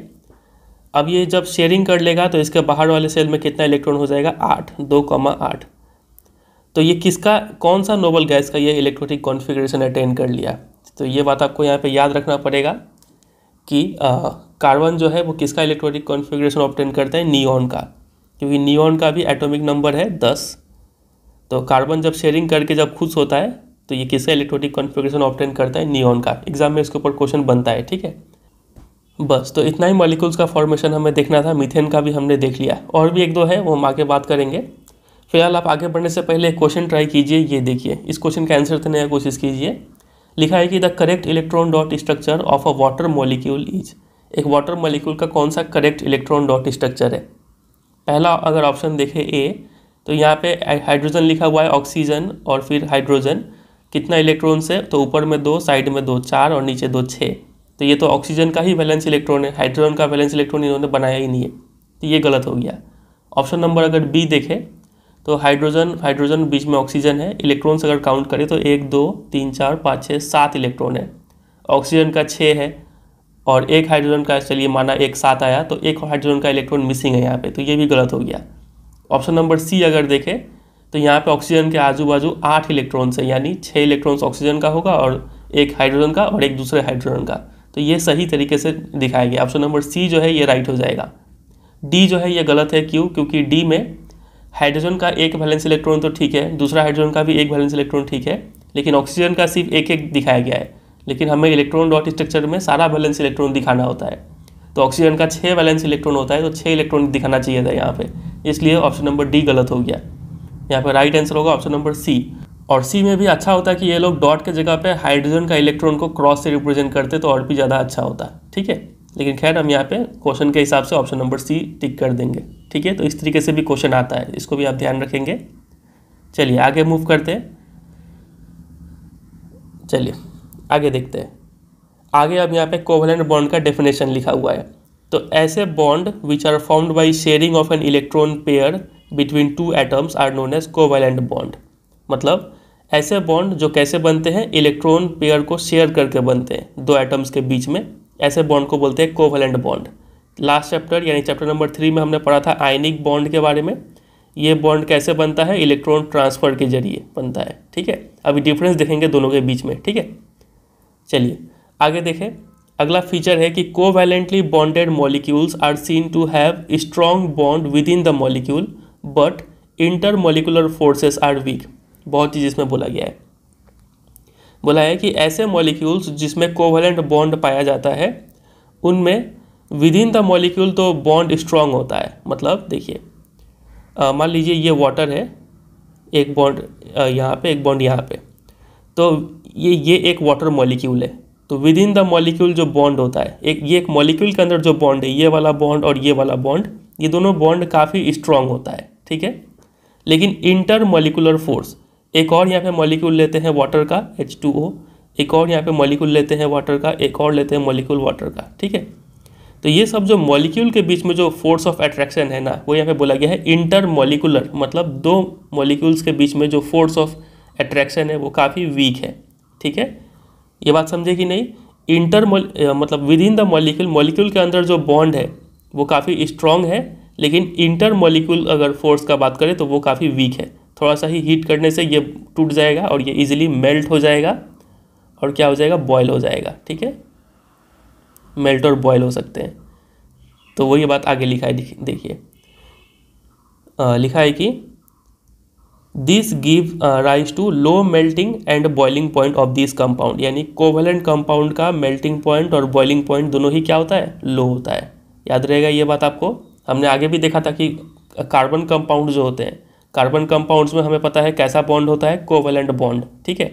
अब ये जब शेयरिंग कर लेगा तो इसके बाहर वाले सेल में कितना इलेक्ट्रॉन हो जाएगा आठ दो कमा आठ तो ये किसका कौन सा नोबल गैस का ये इलेक्ट्रॉनिक कॉन्फ़िगरेशन अटेंड कर लिया तो ये बात आपको यहाँ पे याद रखना पड़ेगा कि कार्बन जो है वो किसका इलेक्ट्रॉनिक कॉन्फ़िगरेशन ऑप्टेंड करता है नियॉन का क्योंकि नियॉन का भी एटॉमिक नंबर है दस तो कार्बन जब शेयरिंग करके जब खुश होता है तो ये किसका इलेक्ट्रॉनिक कॉन्फ़िगरेशन ऑप्टेंड करता है नियॉन का एग्जाम में इसके ऊपर क्वेश्चन बनता है ठीक है बस तो इतना ही मॉलिक्यूल्स का फॉर्मेशन हमें देखना था मीथेन का भी हमने देख लिया और भी एक दो है वो हम आगे बात करेंगे फिलहाल आप आगे बढ़ने से पहले क्वेश्चन ट्राई कीजिए ये देखिए इस क्वेश्चन का आंसर देने की कोशिश कीजिए लिखा है कि the correct electron dot structure of a water molecule is एक वाटर मॉलिक्यूल का कौन सा करेक्ट इलेक्ट्रॉन डॉट स्ट्रक्चर है पहला अगर ऑप्शन देखें ए तो यहाँ पे हाइड्रोजन लिखा हुआ है ऑक्सीजन और फिर हाइड्रोजन कितना इलेक्ट्रॉन से तो ऊपर में दो साइड में दो चार और नीचे दो छः तो ये तो ऑक्सीजन का ही वैलेंस इलेक्ट्रॉन है हाइड्रोजन का वैलेंस इलेक्ट्रॉन इन्होंने बनाया ही नहीं है तो ये गलत हो गया ऑप्शन नंबर अगर बी देखें तो हाइड्रोजन हाइड्रोजन बीच में ऑक्सीजन है इलेक्ट्रॉन्स अगर काउंट करें तो एक दो तीन चार पाँच छः सात इलेक्ट्रॉन है ऑक्सीजन का छः है और एक हाइड्रोजन का चलिए माना एक साथ आया तो एक हाइड्रोजन का इलेक्ट्रॉन मिसिंग है यहाँ पे तो ये भी गलत हो गया ऑप्शन नंबर सी अगर देखें तो यहाँ पे ऑक्सीजन के आजू बाजू आठ इलेक्ट्रॉन्स हैं यानी छः इलेक्ट्रॉन्स ऑक्सीजन का होगा और एक हाइड्रोजन का और एक दूसरे हाइड्रोजन का तो ये सही तरीके से दिखाया गया ऑप्शन नंबर सी जो है ये राइट हो जाएगा डी जो है ये गलत है क्यों क्योंकि डी में हाइड्रोजन का एक वैलेंस इलेक्ट्रॉन तो ठीक है दूसरा हाइड्रोजन का भी एक वैलेंस इलेक्ट्रॉन ठीक है लेकिन ऑक्सीजन का सिर्फ एक एक दिखाया गया है लेकिन हमें इलेक्ट्रॉन डॉट स्ट्रक्चर में सारा वैलेंस इलेक्ट्रॉन दिखाना होता है तो ऑक्सीजन का छः वैलेंस इलेक्ट्रॉन होता है तो छः इलेक्ट्रॉन दिखाना चाहिए था यहाँ पर इसलिए ऑप्शन नंबर डी गलत हो गया यहाँ पर राइट आंसर होगा ऑप्शन नंबर सी और सी में भी अच्छा होता कि ये लोग डॉट के जगह पे हाइड्रोजन का इलेक्ट्रॉन को क्रॉस से रिप्रेजेंट करते तो और भी ज़्यादा अच्छा होता ठीक है लेकिन खैर हम यहाँ पे क्वेश्चन के हिसाब से ऑप्शन नंबर सी टिक कर देंगे ठीक है तो इस तरीके से भी क्वेश्चन आता है इसको भी आप ध्यान रखेंगे चलिए आगे मूव करते हैं चलिए आगे देखते हैं आगे अब यहाँ पे कोवलेंट बॉन्ड का डेफिनेशन लिखा हुआ है तो ऐसे bond which are formed by sharing of an electron pair between two atoms are known as covalent bond मतलब ऐसे बॉन्ड जो कैसे बनते हैं इलेक्ट्रॉन पेयर को शेयर करके बनते हैं दो एटम्स के बीच में ऐसे बॉन्ड को बोलते हैं कोवलेंट बॉन्ड लास्ट चैप्टर यानी चैप्टर नंबर थ्री में हमने पढ़ा था आयनिक बॉन्ड के बारे में ये बॉन्ड कैसे बनता है इलेक्ट्रॉन ट्रांसफर के जरिए बनता है ठीक है अभी डिफरेंस देखेंगे दोनों के बीच में ठीक है चलिए आगे देखें अगला फीचर है कि covalently bonded molecules are seen to have strong bond within the molecule but intermolecular forces are weak बहुत चीज़ इसमें बोला गया है बोला है कि ऐसे मॉलिक्यूल्स जिसमें कोवलेंट बॉन्ड पाया जाता है उनमें विद इन द मॉलिक्यूल तो बॉन्ड स्ट्रांग होता है मतलब देखिए मान लीजिए ये वाटर है एक बॉन्ड यहाँ पे एक बॉन्ड यहाँ पे तो ये ये एक वाटर मॉलिक्यूल है तो विद इन द मॉलिक्यूल जो बॉन्ड होता है एक ये एक मॉलिक्यूल के अंदर जो बॉन्ड है ये वाला बॉन्ड और ये वाला बॉन्ड ये दोनों बॉन्ड काफ़ी स्ट्रांग होता है ठीक है लेकिन इंटर मॉलिकुलर फोर्स एक और यहाँ पे मॉलिक्यूल लेते हैं वाटर का ओ एक और यहाँ पे मॉलिक्यूल लेते हैं वाटर का एक और लेते हैं मॉलिक्यूल वाटर का ठीक है तो ये सब जो मॉलिक्यूल के बीच में जो फोर्स ऑफ अट्रैक्शन है ना वो यहाँ पे बोला गया है इंटर मॉलिकुलर मतलब दो मॉलिक्यूल्स के बीच में जो फोर्स ऑफ अट्रैक्शन है वो काफ़ी वीक है ठीक है ये बात समझे कि नहीं इंटर मतलब within the molecule molecule के अंदर जो बॉन्ड है वो काफ़ी स्ट्रॉन्ग है लेकिन इंटर मॉलिक्यूल अगर फोर्स का बात करें तो वो काफ़ी वीक है थोड़ा सा ही हीट करने से ये टूट जाएगा और ये इजीली मेल्ट हो जाएगा और क्या हो जाएगा बॉयल हो जाएगा ठीक है मेल्ट और बॉयल हो सकते हैं तो वही बात आगे लिखा है देखिए लिखा है कि this give rise to low melting and boiling point of this compound यानी कोवलेंट कंपाउंड का मेल्टिंग पॉइंट और बॉइलिंग पॉइंट दोनों ही क्या होता है लो होता है याद रहेगा ये बात आपको हमने आगे भी देखा था कि कार्बन कंपाउंड जो होते हैं कार्बन कंपाउंड्स में हमें पता है कैसा बॉन्ड होता है कोवेलेंट बॉन्ड ठीक है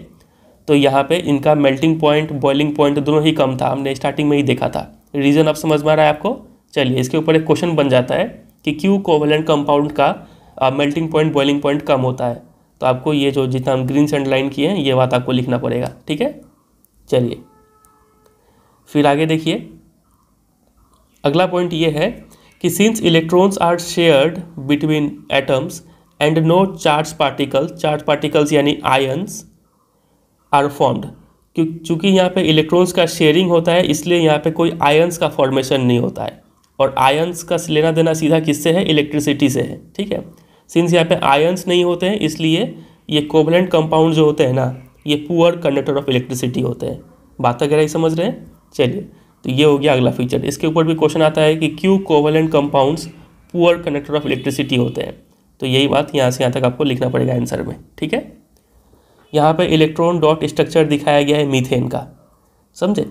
तो यहाँ पे इनका मेल्टिंग पॉइंट बॉइलिंग पॉइंट दोनों ही कम था हमने स्टार्टिंग में ही देखा था रीज़न आप समझ में आ रहा है आपको चलिए इसके ऊपर एक क्वेश्चन बन जाता है कि क्यों कोवेलेंट कंपाउंड का मेल्टिंग पॉइंट बॉइलिंग पॉइंट कम होता है तो आपको ये जो जितना हम ग्रीन सेंड लाइन किए हैं ये बात आपको लिखना पड़ेगा ठीक है चलिए फिर आगे देखिए अगला पॉइंट ये है कि since electrons are shared between atoms and no charge particle charge particles यानी आयन्स आर फॉर्म्ड चूँकि यहाँ पे इलेक्ट्रॉन्स का शेयरिंग होता है इसलिए यहाँ पे कोई आयन्स का फॉर्मेशन नहीं होता है और आयन्स का लेना देना सीधा किससे है इलेक्ट्रिसिटी से है ठीक है सिंस यहाँ पे आयन्स नहीं होते हैं इसलिए ये कोवलेंट कंपाउंड जो होते हैं ना ये पुअर कंडक्टर ऑफ इलेक्ट्रिसिटी होते हैं बात अगर ही समझ रहे हैं चलिए तो ये हो गया अगला फीचर इसके ऊपर भी क्वेश्चन आता है कि क्यों covalent compounds poor conductor of electricity होते हैं तो यही बात यहाँ से यहाँ तक आपको लिखना पड़ेगा आंसर में ठीक है यहाँ पे इलेक्ट्रॉन डॉट स्ट्रक्चर दिखाया गया है मीथेन का समझे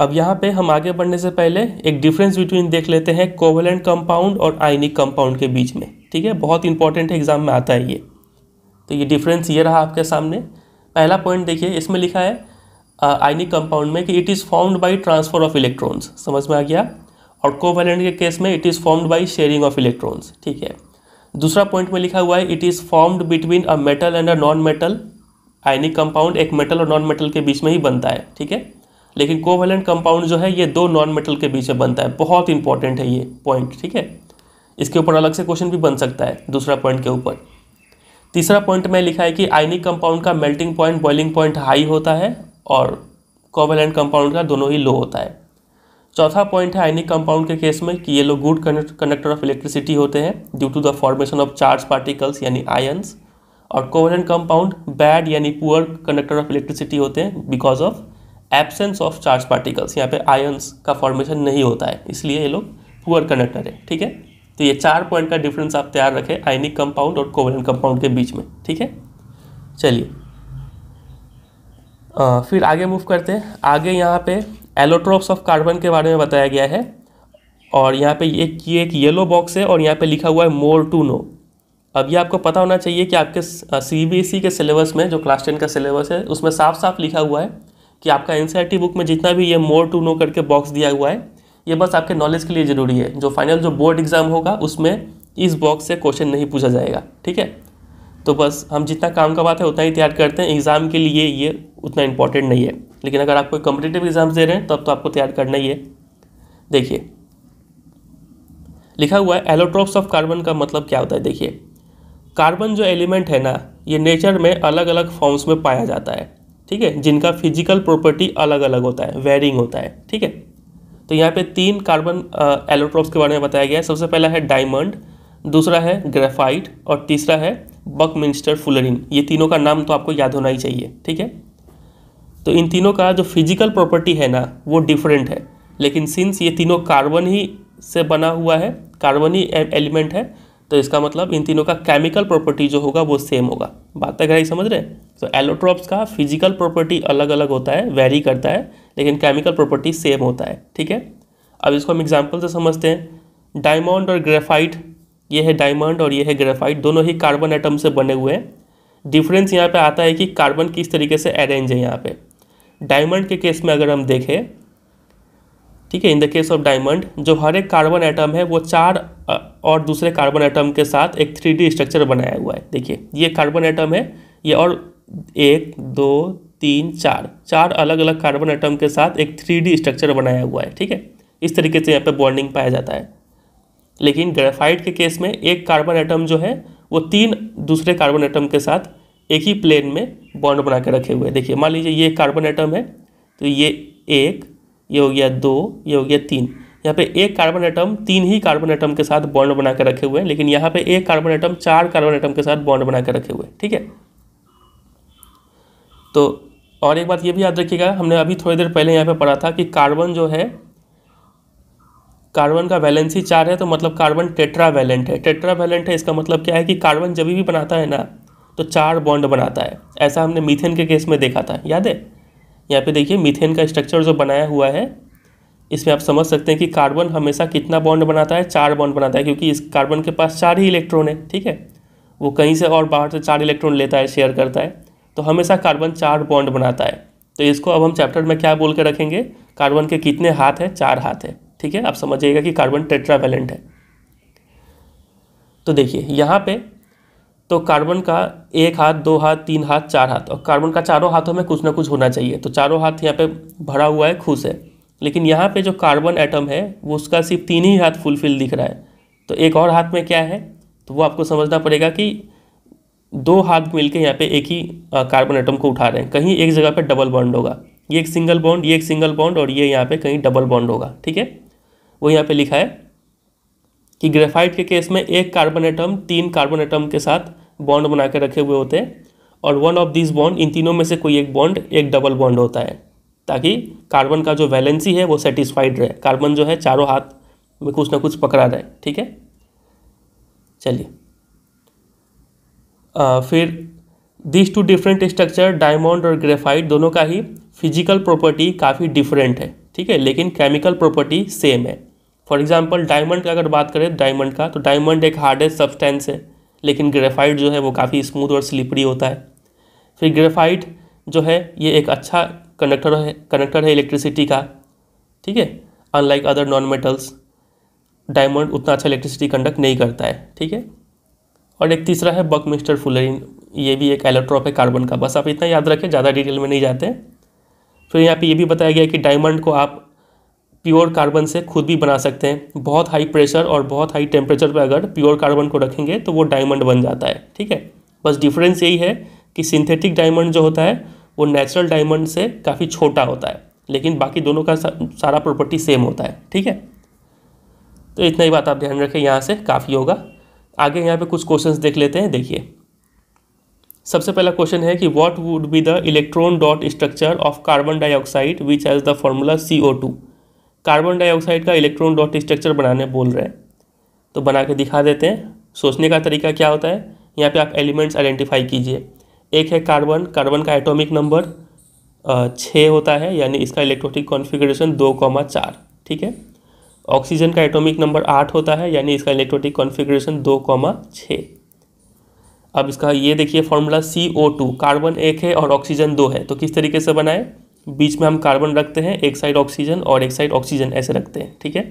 अब यहाँ पे हम आगे बढ़ने से पहले एक डिफरेंस बिटवीन देख लेते हैं कोवलेंट कंपाउंड और आइनिक कंपाउंड के बीच में ठीक है बहुत इंपॉर्टेंट एग्जाम में आता है ये तो ये डिफरेंस ये रहा आपके सामने पहला पॉइंट देखिए इसमें लिखा है आइनिक कंपाउंड में कि it is formed by transfer of electrons समझ में आ गया और कोवलेंट के केस में it is formed by sharing of electrons ठीक है दूसरा पॉइंट में लिखा हुआ है it is formed between a metal and a non metal ionic compound एक मेटल और नॉन मेटल के बीच में ही बनता है ठीक है लेकिन कोवेलेंट कंपाउंड जो है ये दो नॉन मेटल के बीच में बनता है बहुत इंपॉर्टेंट है ये पॉइंट ठीक है इसके ऊपर अलग से क्वेश्चन भी बन सकता है दूसरा पॉइंट के ऊपर तीसरा पॉइंट में लिखा है कि आयनिक कंपाउंड का melting point boiling point high होता है और कोवेलेंट कंपाउंड का दोनों ही लो होता है चौथा पॉइंट है आयनिक कंपाउंड के केस में कि ये लोग गुड कंडक्टर ऑफ इलेक्ट्रिसिटी होते हैं due to the formation of charge particles यानी आयन्स और कोवेलेंट कंपाउंड बैड यानी पुअर कंडक्टर ऑफ इलेक्ट्रिसिटी होते हैं because of absence of charge particles यहाँ पे आयन्स का फॉर्मेशन नहीं होता है इसलिए ये लोग पुअर कंडक्टर है ठीक है तो ये चार पॉइंट का डिफरेंस आप तैयार रखें आयनिक कंपाउंड और कोवेलेंट कंपाउंड के बीच में ठीक है चलिए फिर आगे मूव करते हैं आगे यहाँ पे एलोट्रॉप्स ऑफ कार्बन के बारे में बताया गया है और यहाँ पे एक ये एक येलो बॉक्स है और यहाँ पे लिखा हुआ है मोर टू नो अब ये आपको पता होना चाहिए कि आपके सी e के सिलेबस में जो क्लास टेन का सिलेबस है उसमें साफ साफ लिखा हुआ है कि आपका एन बुक में जितना भी ये मोर टू नो करके बॉक्स दिया हुआ है ये बस आपके नॉलेज के लिए ज़रूरी है जो फाइनल जो बोर्ड एग्ज़ाम होगा उसमें इस बॉक्स से क्वेश्चन नहीं पूछा जाएगा ठीक है तो बस हम जितना काम का बात है उतना ही तैयार करते हैं एग्ज़ाम के लिए ये उतना इम्पॉर्टेंट नहीं है लेकिन अगर आप कोई कम्पिटेटिव एग्ज़ाम्स दे रहे हैं तब तो, आपको तैयार करना ही है देखिए लिखा हुआ है एलोट्रॉप्स ऑफ कार्बन का मतलब क्या होता है देखिए कार्बन जो एलिमेंट है ना ये नेचर में अलग अलग फॉर्म्स में पाया जाता है ठीक है जिनका फिजिकल प्रॉपर्टी अलग अलग होता है वेरिंग होता है ठीक है तो यहाँ पे तीन कार्बन एलोट्रॉप्स के बारे में बताया गया है सबसे पहला है डायमंड दूसरा है ग्रेफाइट और तीसरा है बक फुलरिन ये तीनों का नाम तो आपको याद होना ही चाहिए ठीक है तो इन तीनों का जो फिजिकल प्रॉपर्टी है ना वो डिफरेंट है लेकिन सिंस ये तीनों कार्बन ही से बना हुआ है कार्बन ही एलिमेंट e- है तो इसका मतलब इन तीनों का केमिकल प्रॉपर्टी जो होगा वो सेम होगा बात अगर तो ही समझ रहे हैं तो एलोट्रॉप्स का फिजिकल प्रॉपर्टी अलग अलग होता है वेरी करता है लेकिन केमिकल प्रॉपर्टी सेम होता है ठीक है अब इसको हम एग्जाम्पल से समझते हैं डायमंड और ग्रेफाइट ये है डायमंड और ये है ग्रेफाइट दोनों ही कार्बन एटम से बने हुए हैं डिफरेंस यहाँ पे आता है कि कार्बन किस तरीके से अरेंज है यहाँ पे डायमंड के केस में अगर हम देखें ठीक है in the case of diamond जो हर एक कार्बन एटम है वो चार और दूसरे कार्बन एटम के साथ एक थ्री स्ट्रक्चर बनाया हुआ है देखिए ये कार्बन एटम है ये और एक दो तीन चार चार अलग अलग कार्बन एटम के साथ एक थ्री स्ट्रक्चर बनाया हुआ है ठीक है इस तरीके से यहाँ पे बॉन्डिंग पाया जाता है लेकिन ग्रेफाइट के केस में एक कार्बन एटम जो है वो तीन दूसरे कार्बन एटम के साथ एक ही प्लेन में बॉन्ड बना के रखे हुए हैं देखिए मान लीजिए ये कार्बन एटम है तो ये एक ये हो गया दो ये हो गया तीन यहाँ पे एक कार्बन एटम तीन ही कार्बन एटम के साथ बॉन्ड बना के रखे हुए हैं लेकिन यहाँ पे एक कार्बन एटम चार कार्बन एटम के साथ बॉन्ड बना के रखे हुए हैं ठीक है तो और एक बात ये भी याद रखिएगा हमने अभी थोड़ी देर पहले यहाँ पे पढ़ा था कि कार्बन जो है कार्बन का वैलेंसी चार है तो मतलब कार्बन टेट्रा वैलेंट है टेट्रा वैलेंट है इसका मतलब क्या है कि कार्बन जब भी बनाता है ना तो चार बॉन्ड बनाता है ऐसा हमने मीथेन के केस में देखा था याद है यहाँ पे देखिए मीथेन का स्ट्रक्चर जो बनाया हुआ है इसमें आप समझ सकते हैं कि कार्बन हमेशा कितना बॉन्ड बनाता है चार बॉन्ड बनाता है क्योंकि इस कार्बन के पास चार ही इलेक्ट्रॉन है ठीक है वो कहीं से और बाहर से चार इलेक्ट्रॉन लेता है शेयर करता है तो हमेशा कार्बन चार बॉन्ड बनाता है तो इसको अब हम चैप्टर में क्या बोल के रखेंगे कार्बन के कितने हाथ हैं चार हाथ है ठीक है आप समझिएगा कि कार्बन टेट्रावेलेंट है तो देखिए यहाँ पे तो कार्बन का एक हाथ दो हाथ तीन हाथ चार हाथ और कार्बन का चारों हाथों में कुछ ना कुछ होना चाहिए तो चारों हाथ यहाँ पे भरा हुआ है खुश है लेकिन यहाँ पे जो कार्बन एटम है वो उसका सिर्फ तीन ही हाथ फुलफिल दिख रहा है तो एक और हाथ में क्या है तो वो आपको समझना पड़ेगा कि दो हाथ के यहाँ एक ही कार्बन एटम को उठा रहे हैं कहीं एक जगह पर डबल बॉन्ड होगा ये एक सिंगल बॉन्ड ये एक सिंगल बॉन्ड और ये यहाँ पर कहीं डबल बॉन्ड होगा ठीक है वो यहाँ पर लिखा है कि ग्रेफाइट के केस में एक कार्बन एटम तीन कार्बन एटम के साथ बॉन्ड बना के रखे हुए होते हैं और वन ऑफ दिस बॉन्ड इन तीनों में से कोई एक बॉन्ड एक डबल बॉन्ड होता है ताकि कार्बन का जो वैलेंसी है वो सेटिस्फाइड रहे कार्बन जो है चारों हाथ में कुछ ना कुछ पकड़ा रहे ठीक है चलिए फिर this two different structure diamond और ग्रेफाइट दोनों का ही फिजिकल प्रॉपर्टी काफ़ी डिफरेंट है ठीक है लेकिन केमिकल प्रॉपर्टी सेम है फॉर एग्जाम्पल डायमंड का अगर बात करें डायमंड का तो डायमंड एक हार्डेस्ट सब्सटेंस है लेकिन ग्रेफाइट जो है वो काफ़ी स्मूथ और स्लिपरी होता है फिर ग्रेफाइट जो है ये एक अच्छा कनेक्टर है कनेक्टर है इलेक्ट्रिसिटी का ठीक है unlike other non metals diamond उतना अच्छा इलेक्ट्रिसिटी कंडक्ट नहीं करता है ठीक है और एक तीसरा है बक मिस्टर फुलरिन ये भी एक एलेक्ट्रॉप है कार्बन का बस आप इतना याद रखें ज़्यादा डिटेल में नहीं जाते फिर यहाँ पे ये भी बताया गया कि डायमंड को आप प्योर कार्बन से खुद भी बना सकते हैं बहुत हाई प्रेशर और बहुत हाई टेम्परेचर पर अगर प्योर कार्बन को रखेंगे तो वो डायमंड बन जाता है ठीक है बस डिफरेंस यही है कि सिंथेटिक डायमंड जो होता है वो नेचुरल डायमंड से काफ़ी छोटा होता है लेकिन बाकी दोनों का सारा प्रॉपर्टी सेम होता है ठीक है तो इतना ही बात आप ध्यान रखें यहाँ से काफ़ी होगा आगे यहाँ पे कुछ क्वेश्चंस देख लेते हैं देखिए सबसे पहला क्वेश्चन है कि what would be the electron dot structure of carbon dioxide which as the formula C O two carbon dioxide का इलेक्ट्रॉन डॉट स्ट्रक्चर बनाने बोल रहे हैं तो बना के दिखा देते हैं सोचने का तरीका क्या होता है यहाँ पे आप एलिमेंट्स आइडेंटिफाई कीजिए एक है कार्बन कार्बन का एटॉमिक नंबर छः होता है यानी इसका इलेक्ट्रोटिक कॉन्फिग्रेशन दो कॉमा चार ठीक है ऑक्सीजन का एटॉमिक नंबर आठ होता है यानी इसका इलेक्ट्रोटिक कॉन्फिग्रेशन दो कॉमा छः अब इसका ये देखिए formula C O two carbon एक है और ऑक्सीजन दो है तो किस तरीके से बनाए बीच में हम कार्बन रखते हैं एक साइड ऑक्सीजन और एक साइड ऑक्सीजन ऐसे रखते हैं ठीक है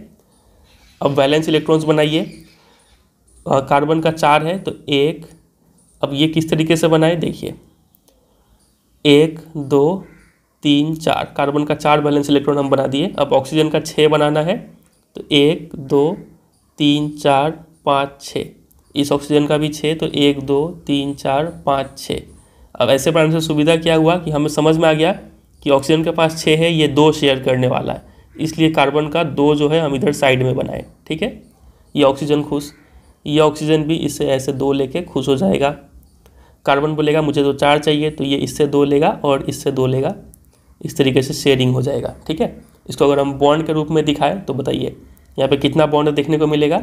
अब वैलेंस इलेक्ट्रॉन्स बनाइए कार्बन का चार है तो एक अब ये किस तरीके से बनाए देखिए एक दो तीन चार कार्बन का चार बैलेंस इलेक्ट्रॉन हम बना दिए अब ऑक्सीजन का छः बनाना है तो एक दो तीन चार पाँच छः इस ऑक्सीजन का भी छः तो एक दो तीन चार पाँच छः अब ऐसे बनाने से सुविधा क्या हुआ कि हमें समझ में आ गया कि ऑक्सीजन के पास छः है ये दो शेयर करने वाला है इसलिए कार्बन का दो जो है हम इधर साइड में बनाए ठीक है ये ऑक्सीजन खुश ये ऑक्सीजन भी इससे ऐसे दो लेके खुश हो जाएगा कार्बन बोलेगा मुझे तो चार चाहिए तो ये इससे दो लेगा और इससे दो लेगा इस तरीके से शेयरिंग हो जाएगा ठीक है इसको अगर हम बॉन्ड के रूप में दिखाएं तो बताइए यहाँ पे कितना बॉन्ड देखने को मिलेगा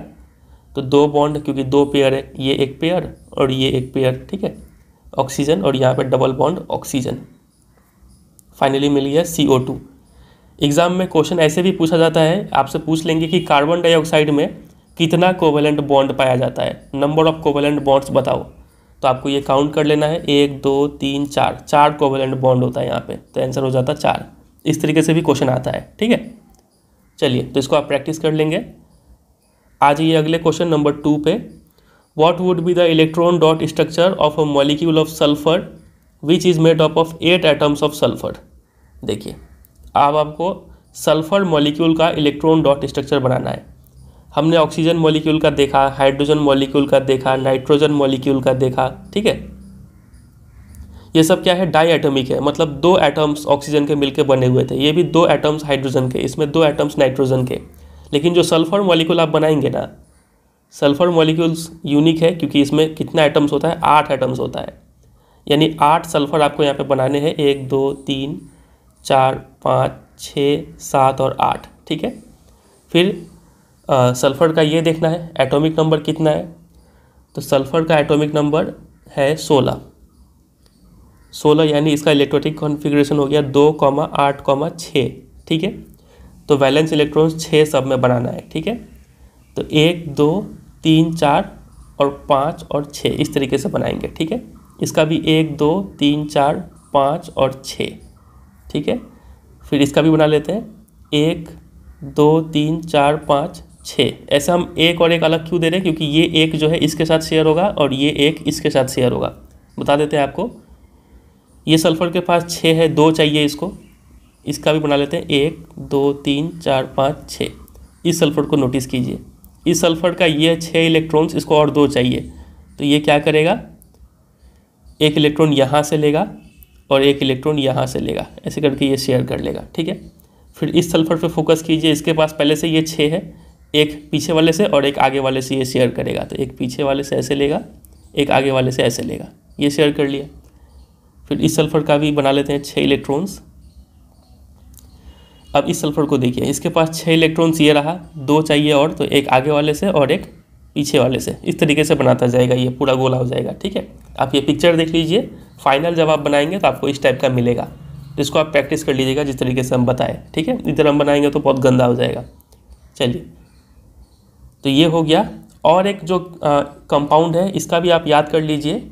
तो दो बॉन्ड क्योंकि दो पेयर है ये एक पेयर और ये एक पेयर ठीक है ऑक्सीजन और यहाँ पर डबल बॉन्ड ऑक्सीजन फाइनली मिल गया सी ओ टू एग्ज़ाम में क्वेश्चन ऐसे भी पूछा जाता है आपसे पूछ लेंगे कि कार्बन डाइऑक्साइड में कितना कोवेलेंट बॉन्ड पाया जाता है नंबर ऑफ कोवेलेंट बॉन्ड्स बताओ तो आपको ये काउंट कर लेना है एक दो तीन चार चार कोवेलेंट बॉन्ड होता है यहाँ पे तो आंसर हो जाता है चार इस तरीके से भी क्वेश्चन आता है ठीक है चलिए तो इसको आप प्रैक्टिस कर लेंगे आज ये अगले क्वेश्चन नंबर टू पे what would be the electron dot structure of a molecule of sulphur which is made up of eight atoms of sulphur देखिए अब आपको सल्फर मॉलिक्यूल का इलेक्ट्रॉन डॉट स्ट्रक्चर बनाना है हमने ऑक्सीजन मॉलिक्यूल का देखा हाइड्रोजन मॉलिक्यूल का देखा नाइट्रोजन मॉलिक्यूल का देखा ठीक है ये सब क्या है डाई एटोमिक है मतलब दो एटम्स ऑक्सीजन के मिलकर बने हुए थे ये भी दो एटम्स हाइड्रोजन के इसमें दो एटम्स नाइट्रोजन के लेकिन जो सल्फर मॉलिक्यूल आप बनाएंगे ना सल्फर मॉलिक्यूल्स यूनिक है क्योंकि इसमें कितना एटम्स होता है आठ एटम्स होता है यानी आठ सल्फ़र आपको यहाँ पे बनाने हैं एक दो तीन चार पाँच छः सात और आठ ठीक है फिर आ, सल्फ़र का ये देखना है एटॉमिक नंबर कितना है तो सल्फ़र का एटॉमिक नंबर है सोलह सोलह यानी इसका इलेक्ट्रॉनिक कॉन्फ़िगरेशन हो गया दो कॉमा आठ कॉमा छः ठीक है तो वैलेंस इलेक्ट्रॉन्स छः सब में बनाना है ठीक है तो एक दो तीन चार और पाँच और छः इस तरीके से बनाएंगे ठीक है इसका भी एक दो तीन चार पाँच और छः ठीक है फिर इसका भी बना लेते हैं एक दो तीन चार पाँच छः ऐसा हम एक और एक अलग क्यों दे रहे हैं क्योंकि ये एक जो है इसके साथ शेयर होगा और ये एक इसके साथ शेयर होगा बता देते हैं आपको ये सल्फ़र के पास छः है दो चाहिए इसको इसका भी बना लेते हैं एक दो तीन चार पाँच छः इस सल्फ़र को नोटिस कीजिए इस सल्फ़र का ये छः इलेक्ट्रॉन्स इसको और दो चाहिए तो ये क्या करेगा एक इलेक्ट्रॉन यहाँ से लेगा और एक इलेक्ट्रॉन यहाँ से लेगा ऐसे करके ये शेयर कर लेगा ठीक है फिर इस सल्फर पे फोकस कीजिए इसके पास पहले से ये छः है एक पीछे वाले से और एक आगे वाले से ये शेयर करेगा तो एक पीछे वाले से ऐसे लेगा एक आगे वाले से ऐसे लेगा ये शेयर कर लिया फिर इस सल्फर का भी बना लेते हैं छः इलेक्ट्रॉन्स अब इस सल्फर को देखिए इसके पास छः इलेक्ट्रॉन्स ये रहा दो चाहिए और तो एक आगे वाले से और एक पीछे वाले से इस तरीके से बनाता जाएगा ये पूरा गोला हो जाएगा ठीक है आप ये पिक्चर देख लीजिए फाइनल जब आप बनाएंगे तो आपको इस टाइप का मिलेगा जिसको तो आप प्रैक्टिस कर लीजिएगा जिस तरीके से हम बताएं ठीक है इधर हम बनाएंगे तो बहुत गंदा हो जाएगा चलिए तो ये हो गया और एक जो कंपाउंड है इसका भी आप याद कर लीजिए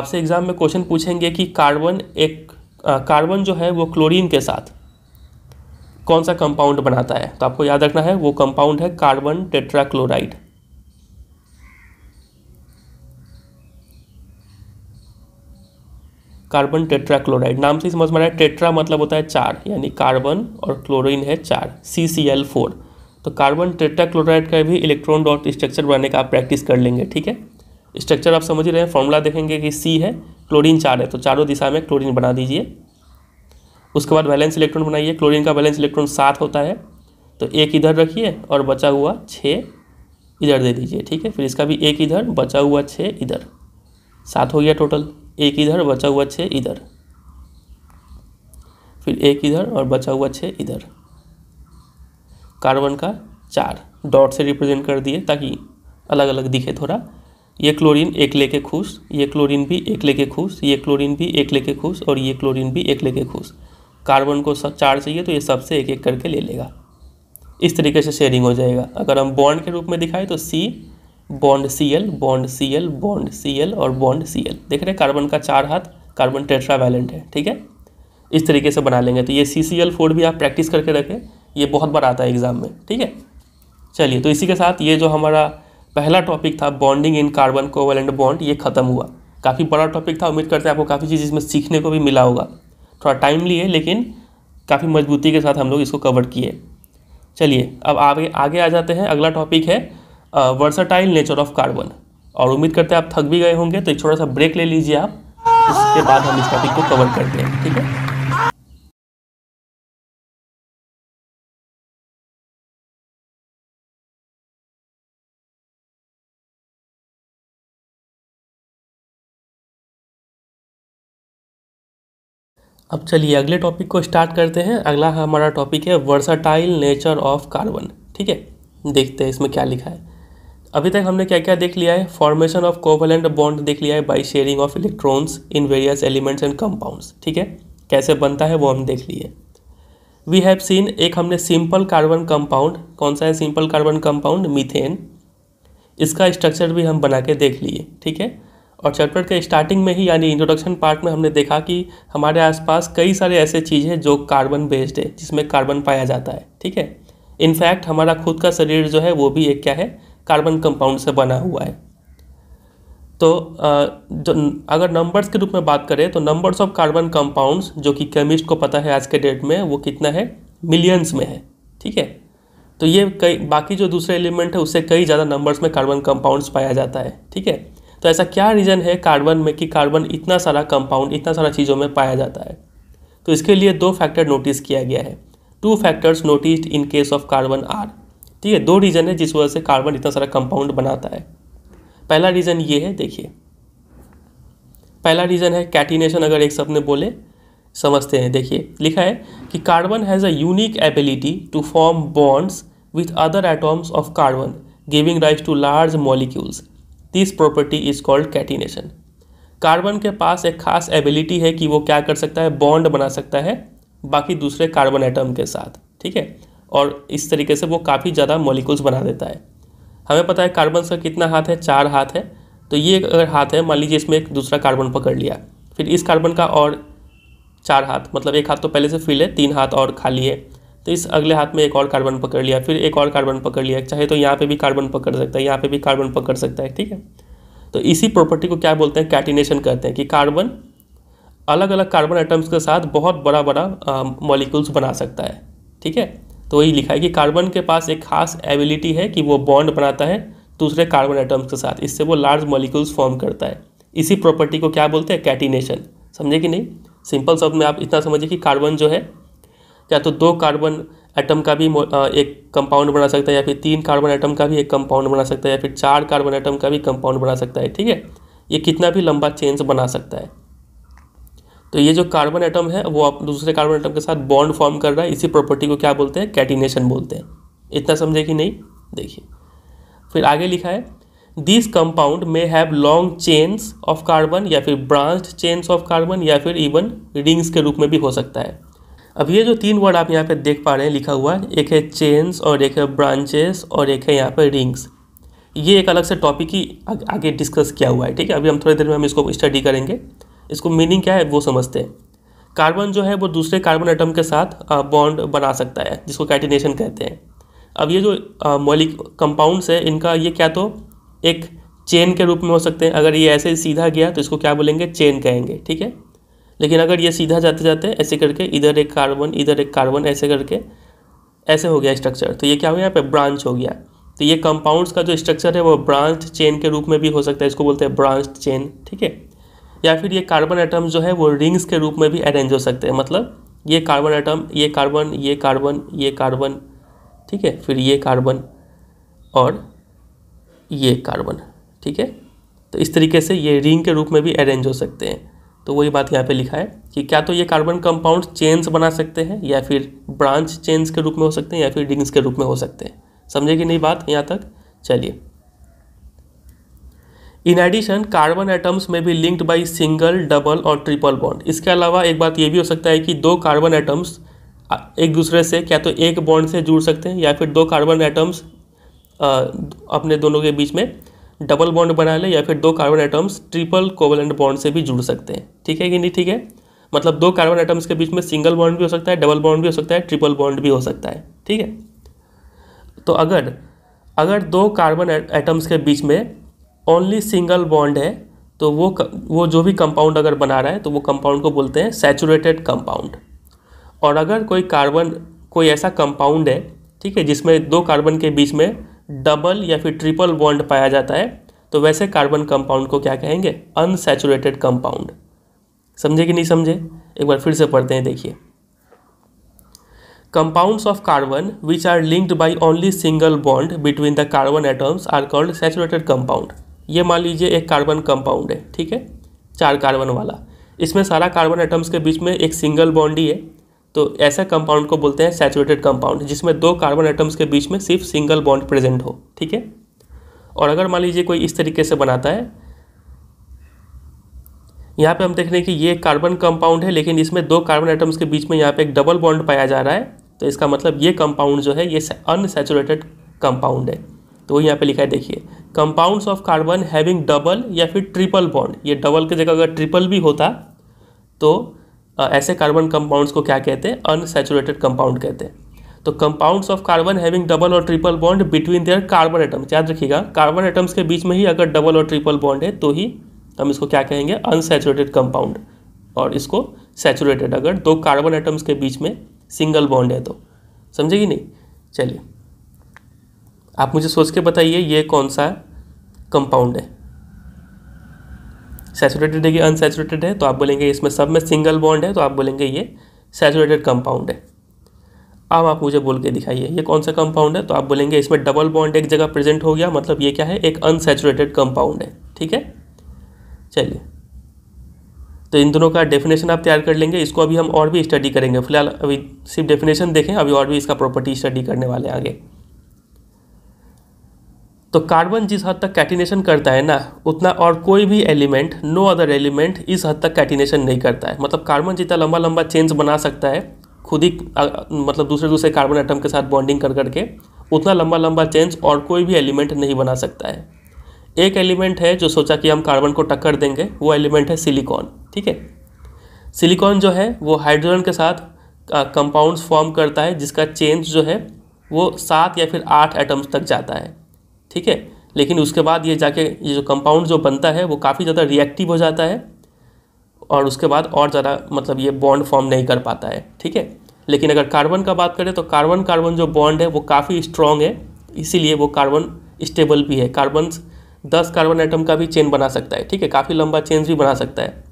आपसे एग्ज़ाम में क्वेश्चन पूछेंगे कि कार्बन एक कार्बन जो है वो क्लोरीन के साथ कौन सा कंपाउंड बनाता है तो आपको याद रखना है वो कंपाउंड है कार्बन टेट्राक्लोराइड कार्बन टेट्राक्लोराइड नाम से समझ में आ रहा है टेट्रा मतलब होता है चार यानी कार्बन और क्लोरीन है चार सी सी एल फोर तो कार्बन टेट्राक्लोराइड का भी इलेक्ट्रॉन डॉट स्ट्रक्चर बनाने का आप प्रैक्टिस कर लेंगे ठीक है स्ट्रक्चर आप समझ ही रहे हैं फॉर्मूला देखेंगे कि सी है क्लोरीन चार है तो चारों दिशा में क्लोरीन बना दीजिए उसके बाद बैलेंस इलेक्ट्रॉन बनाइए क्लोरीन का बैलेंस इलेक्ट्रॉन सात होता है तो एक इधर रखिए और बचा हुआ छः इधर दे दीजिए ठीक है फिर इसका भी एक इधर बचा हुआ छः इधर सात हो गया टोटल एक इधर बचा हुआ छः इधर फिर एक इधर और बचा हुआ छः इधर कार्बन का चार डॉट से रिप्रेजेंट कर दिए ताकि अलग अलग दिखे थोड़ा ये क्लोरीन एक लेके खुश ये क्लोरीन भी एक लेके खुश ये क्लोरीन भी एक लेके खुश और ये क्लोरीन भी एक लेके खुश कार्बन को सब चार चाहिए तो ये सबसे एक एक करके ले लेगा इस तरीके से शेयरिंग हो जाएगा अगर हम बॉन्ड के रूप में दिखाएं तो C bond C L bond C L bond C L और बॉन्ड सी एल देख रहे हैं कार्बन का चार हाथ कार्बन टेट्रावैलेंट है ठीक है इस तरीके से बना लेंगे तो ये सी सी एल फोर भी आप प्रैक्टिस करके रखें ये बहुत बार आता है एग्ज़ाम में ठीक है चलिए तो इसी के साथ ये जो हमारा पहला टॉपिक था bonding in carbon covalent bond ये ख़त्म हुआ काफ़ी बड़ा टॉपिक था उम्मीद करते हैं आपको काफ़ी चीज़ इसमें सीखने को भी मिला होगा थोड़ा टाइमली है लेकिन काफ़ी मजबूती के साथ हम लोग इसको कवर किए चलिए अब आगे आगे आ जाते हैं अगला टॉपिक है वर्साटाइल नेचर ऑफ कार्बन और उम्मीद करते हैं आप थक भी गए होंगे तो एक छोटा सा ब्रेक ले लीजिए आप उसके बाद हम इस टॉपिक को कवर करते हैं ठीक है अब चलिए अगले टॉपिक को स्टार्ट करते हैं अगला हमारा टॉपिक है वर्साटाइल नेचर ऑफ कार्बन ठीक है देखते हैं इसमें क्या लिखा है अभी तक हमने क्या क्या देख लिया है फॉर्मेशन ऑफ कोवलेंट बॉन्ड देख लिया है by sharing of electrons in various elements and compound ठीक है कैसे बनता है वो हम देख लिए वी हैव सीन एक हमने सिंपल कार्बन कंपाउंड कौन सा है सिंपल कार्बन कंपाउंड मीथेन इसका स्ट्रक्चर भी हम बना के देख लिए ठीक है और चैप्टर के स्टार्टिंग में ही यानी इंट्रोडक्शन पार्ट में हमने देखा कि हमारे आसपास कई सारे ऐसे चीज़ हैं जो कार्बन बेस्ड है जिसमें कार्बन पाया जाता है ठीक है इनफैक्ट हमारा खुद का शरीर जो है वो भी एक क्या है कार्बन कंपाउंड से बना हुआ है तो जो अगर नंबर्स के रूप में बात करें तो नंबर्स ऑफ कार्बन कंपाउंड्स जो कि केमिस्ट को पता है आज के डेट में वो कितना है मिलियंस में है ठीक है तो ये कई बाकी जो दूसरे एलिमेंट है उससे कई ज़्यादा नंबर्स में कार्बन कंपाउंड्स पाया जाता है ठीक है तो ऐसा क्या रीज़न है कार्बन में कि कार्बन इतना सारा कंपाउंड इतना सारा चीज़ों में पाया जाता है तो इसके लिए दो फैक्टर नोटिस किया गया है two factors noticed in case of carbon are ठीक है दो रीज़न है जिस वजह से कार्बन इतना सारा कंपाउंड बनाता है पहला रीज़न ये है देखिए पहला रीज़न है कैटिनेशन अगर एक सपने बोले समझते हैं देखिए लिखा है कि carbon has a unique ability to form bonds with other atoms of carbon giving rise to large molecules this property is called catenation carbon के पास एक खास एबिलिटी है कि वो क्या कर सकता है बॉन्ड बना सकता है बाकी दूसरे कार्बन एटम के साथ ठीक है और इस तरीके से वो काफ़ी ज़्यादा मॉलिकुल्स बना देता है हमें पता है कार्बन का कितना हाथ है चार हाथ है तो ये अगर हाथ है मान लीजिए इसमें एक दूसरा कार्बन पकड़ लिया फिर इस कार्बन का और चार हाथ मतलब एक हाथ तो पहले से फील है तीन हाथ और खाली है तो इस अगले हाथ में एक और कार्बन पकड़ लिया फिर एक और कार्बन पकड़ लिया चाहे तो यहाँ पे भी कार्बन पकड़ सकता है यहाँ पे भी कार्बन पकड़ सकता है ठीक है तो इसी प्रॉपर्टी को क्या बोलते हैं कैटिनेशन कहते हैं कि कार्बन अलग अलग कार्बन आइटम्स के साथ बहुत बड़ा बड़ा मॉलिकुल्स बना सकता है ठीक है तो वही लिखा है कि कार्बन के पास एक खास एबिलिटी है कि वो बॉन्ड बनाता है दूसरे कार्बन एटम्स के साथ इससे वो लार्ज मॉलिक्यूल्स फॉर्म करता है इसी प्रॉपर्टी को क्या बोलते हैं कैटिनेशन समझे कि नहीं सिंपल शब्द में आप इतना समझिए कि कार्बन जो है या तो दो कार्बन एटम का भी एक कंपाउंड बना सकता है या फिर तीन कार्बन एटम का भी एक कंपाउंड बना सकता है या फिर चार कार्बन एटम का भी कंपाउंड बना सकता है ठीक है ये कितना भी लंबा चेंज बना सकता है तो ये जो कार्बन एटम है वो आप दूसरे कार्बन एटम के साथ बॉन्ड फॉर्म कर रहा है इसी प्रॉपर्टी को क्या बोलते हैं कैटिनेशन बोलते हैं इतना समझे कि नहीं देखिए फिर आगे लिखा है this compound may have long chains of carbon या फिर ब्रांच चेन्स ऑफ कार्बन या फिर इवन रिंग्स के रूप में भी हो सकता है अब ये जो तीन वर्ड आप यहाँ पर देख पा रहे हैं लिखा हुआ है एक है चेन्स और एक है ब्रांचेस और एक है यहाँ पर रिंग्स ये एक अलग से टॉपिक ही आगे डिस्कस किया हुआ है ठीक है अभी हम थोड़ी देर में हम इसको स्टडी करेंगे इसको मीनिंग क्या है वो समझते हैं कार्बन जो है वो दूसरे कार्बन एटम के साथ बॉन्ड बना सकता है जिसको कैटिनेशन कहते हैं अब ये जो मौलिक कंपाउंड्स है इनका ये क्या तो एक चेन के रूप में हो सकते हैं अगर ये ऐसे सीधा गया तो इसको क्या बोलेंगे चेन कहेंगे ठीक है लेकिन अगर ये सीधा जाते जाते ऐसे करके इधर एक कार्बन इधर एक कार्बन ऐसे करके ऐसे हो गया स्ट्रक्चर तो ये क्या हो गया यहाँ पे ब्रांच हो गया तो ये कंपाउंड्स का जो स्ट्रक्चर है वो ब्रांच चेन के रूप में भी हो सकता है इसको बोलते हैं ब्रांच चेन ठीक है या फिर ये कार्बन आइटम जो है वो रिंग्स के रूप में भी अरेंज हो सकते हैं मतलब ये कार्बन आइटम ये कार्बन ये कार्बन ये कार्बन ठीक है फिर ये कार्बन और ये कार्बन ठीक है तो इस तरीके से ये रिंग के रूप में भी अरेंज हो सकते हैं तो वही बात यहाँ पे लिखा है कि क्या तो ये कार्बन कंपाउंड चेन्स बना सकते हैं या फिर ब्रांच चेन्स के रूप में हो सकते हैं या फिर रिंग्स के रूप में हो सकते हैं समझे कि नहीं बात यहाँ तक चलिए इन एडिशन कार्बन एटम्स में भी लिंक्ड बाई सिंगल डबल और ट्रिपल बॉन्ड इसके अलावा एक बात ये भी हो सकता है कि दो कार्बन एटम्स एक दूसरे से क्या तो एक बॉन्ड से जुड़ सकते हैं या फिर दो कार्बन एटम्स अपने दोनों के बीच में डबल बॉन्ड बना ले या फिर दो carbon atoms triple covalent bond से भी जुड़ सकते हैं ठीक है कि नहीं ठीक है मतलब दो कार्बन एटम्स के बीच में सिंगल बॉन्ड भी हो सकता है डबल बॉन्ड भी हो सकता है ट्रिपल बॉन्ड भी हो सकता है ठीक है तो अगर अगर दो कार्बन एटम्स के बीच में ओनली सिंगल बॉन्ड है तो वो वो जो भी कंपाउंड अगर बना रहा है तो वो कंपाउंड को बोलते हैं सैचुरेटेड कंपाउंड और अगर कोई कार्बन कोई ऐसा कंपाउंड है ठीक है जिसमें दो कार्बन के बीच में डबल या फिर ट्रिपल बॉन्ड पाया जाता है तो वैसे कार्बन कंपाउंड को क्या कहेंगे अनसेचुरेटेड कंपाउंड समझे कि नहीं समझे एक बार फिर से पढ़ते हैं देखिए compounds of carbon which are linked by only single bond between the carbon atoms are called saturated compound ये मान लीजिए एक कार्बन कंपाउंड है ठीक है चार कार्बन वाला इसमें सारा कार्बन एटम्स के बीच में एक सिंगल बॉन्ड ही है तो ऐसा कंपाउंड को बोलते हैं सैचुरेटेड कंपाउंड जिसमें दो कार्बन एटम्स के बीच में सिर्फ सिंगल बॉन्ड प्रेजेंट हो ठीक है और अगर मान लीजिए कोई इस तरीके से बनाता है यहाँ पे हम देख रहे हैं कि ये कार्बन कंपाउंड है लेकिन इसमें दो कार्बन एटम्स के बीच में यहाँ पे एक डबल बॉन्ड पाया जा रहा है तो इसका मतलब ये कंपाउंड जो है ये अनसेचुरेटेड कंपाउंड है तो यहाँ पे लिखा है देखिए compounds of carbon having double या फिर ट्रिपल बॉन्ड ये डबल की जगह अगर ट्रिपल भी होता तो ऐसे कार्बन कंपाउंड्स को क्या कहते हैं अनसेचुरेटेड कंपाउंड कहते हैं तो compounds of carbon having double और triple bond between their carbon atoms याद रखिएगा कार्बन एटम्स के बीच में ही अगर डबल और ट्रिपल बॉन्ड है तो ही हम इसको क्या कहेंगे अनसेचुरेटेड कंपाउंड और इसको सेचुरेटेड अगर दो कार्बन एटम्स के बीच में सिंगल बॉन्ड है तो समझेगी नहीं चलिए आप मुझे सोच के बताइए ये कौन सा कंपाउंड है सैचुरेटेड है कि अनसेचुरेटेड है तो आप बोलेंगे इसमें सब में सिंगल बॉन्ड है तो आप बोलेंगे ये सैचुरेटेड कंपाउंड है अब आप मुझे बोल के दिखाइए ये कौन सा कंपाउंड है तो आप बोलेंगे इसमें डबल बॉन्ड एक जगह प्रेजेंट हो गया मतलब ये क्या है एक अनसेचुरेटेड कंपाउंड है ठीक है चलिए तो इन दोनों का डेफिनेशन आप तैयार कर लेंगे इसको अभी हम और भी स्टडी करेंगे फिलहाल अभी सिर्फ डेफिनेशन देखें अभी और भी इसका प्रॉपर्टी स्टडी करने वाले आगे तो कार्बन जिस हद तक कैटिनेशन करता है ना उतना और कोई भी एलिमेंट नो अदर एलिमेंट इस हद तक कैटिनेशन नहीं करता है मतलब कार्बन जितना लंबा लंबा चेंज बना सकता है खुद ही मतलब दूसरे दूसरे कार्बन आइटम के साथ बॉन्डिंग कर करके उतना लंबा लंबा चेंज और कोई भी एलिमेंट नहीं बना सकता है एक एलिमेंट है जो सोचा कि हम कार्बन को टक्कर देंगे वो एलिमेंट है सिलिकॉन ठीक है सिलिकॉन जो है वो हाइड्रोजन के साथ कंपाउंड्स फॉर्म करता है जिसका चेंज जो है वो सात या फिर आठ एटम्स तक जाता है ठीक है लेकिन उसके बाद ये जाके ये जो कंपाउंड जो बनता है वो काफ़ी ज़्यादा रिएक्टिव हो जाता है और उसके बाद और ज़्यादा मतलब ये बॉन्ड फॉर्म नहीं कर पाता है ठीक है लेकिन अगर कार्बन का बात करें तो कार्बन कार्बन जो बॉन्ड है वो काफ़ी स्ट्रॉन्ग है इसीलिए वो कार्बन स्टेबल भी है कार्बन दस कार्बन आइटम का भी चेन बना सकता है ठीक है काफ़ी लंबा चेन भी बना सकता है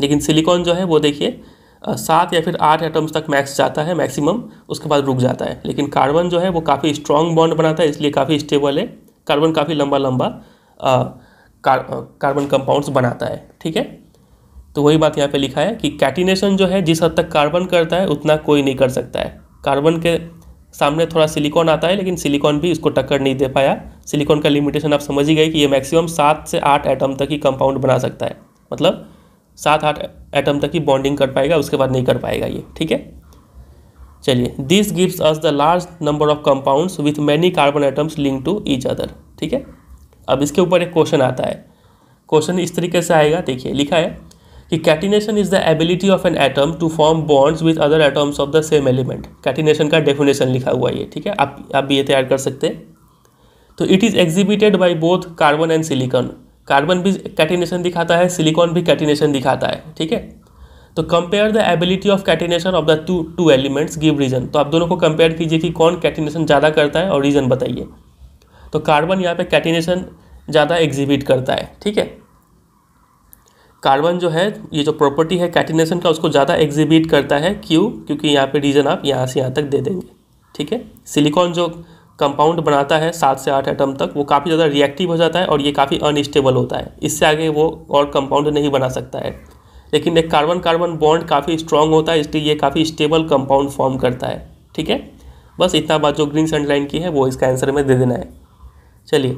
लेकिन सिलिकॉन जो है वो देखिए सात या फिर आठ एटम्स तक मैक्स जाता है मैक्सिमम उसके बाद रुक जाता है लेकिन कार्बन जो है वो काफ़ी स्ट्रॉन्ग बॉन्ड बनाता है इसलिए काफ़ी स्टेबल है कार्बन काफ़ी लंबा लंबा कार्बन कंपाउंड्स बनाता है ठीक है तो वही बात यहाँ पे लिखा है कि कैटिनेशन जो है जिस हद तक कार्बन करता है उतना कोई नहीं कर सकता है कार्बन के सामने थोड़ा सिलिकॉन आता है लेकिन सिलिकॉन भी इसको टक्कर नहीं दे पाया सिलिकॉन का लिमिटेशन आप समझ ही गए कि ये मैक्सिमम सात से आठ एटम तक ही कंपाउंड बना सकता है मतलब सात आठ एटम तक ही बॉन्डिंग कर पाएगा उसके बाद नहीं कर पाएगा ये ठीक है चलिए this gives us the large number of compounds with many carbon atoms link to each other ठीक है अब इसके ऊपर एक क्वेश्चन आता है क्वेश्चन इस तरीके से आएगा देखिए लिखा है कि catenation is the ability of an atom to form bonds with other atoms of the same element catenation का डेफिनेशन लिखा हुआ ये ठीक है आप आप भी ये तैयार कर सकते हैं तो it is exhibited by both carbon and silicon carbon भी कैटिनेशन दिखाता है सिलिकॉन भी कैटिनेशन दिखाता है ठीक है तो compare the ability of catenation of the two two elements give reason तो आप दोनों को कंपेयर कीजिए कि कौन कैटिनेशन ज़्यादा करता है और रीजन बताइए तो कार्बन यहाँ पे कैटिनेशन ज़्यादा एग्जिबिट करता है ठीक है कार्बन जो है ये जो प्रॉपर्टी है कैटिनेशन का उसको ज़्यादा एग्जिबिट करता है क्यों क्योंकि यहाँ पे रीजन आप यहाँ से यहाँ तक दे देंगे ठीक है सिलिकॉन जो कंपाउंड बनाता है सात से आठ एटम तक वो काफ़ी ज़्यादा रिएक्टिव हो जाता है और ये काफ़ी अनस्टेबल होता है इससे आगे वो और कंपाउंड नहीं बना सकता है लेकिन एक कार्बन कार्बन बॉन्ड काफ़ी स्ट्रांग होता है इसलिए ये काफ़ी स्टेबल कंपाउंड फॉर्म करता है ठीक है बस इतना बात जो ग्रीन सेंड लाइन की है वो इसका आंसर में दे देना है चलिए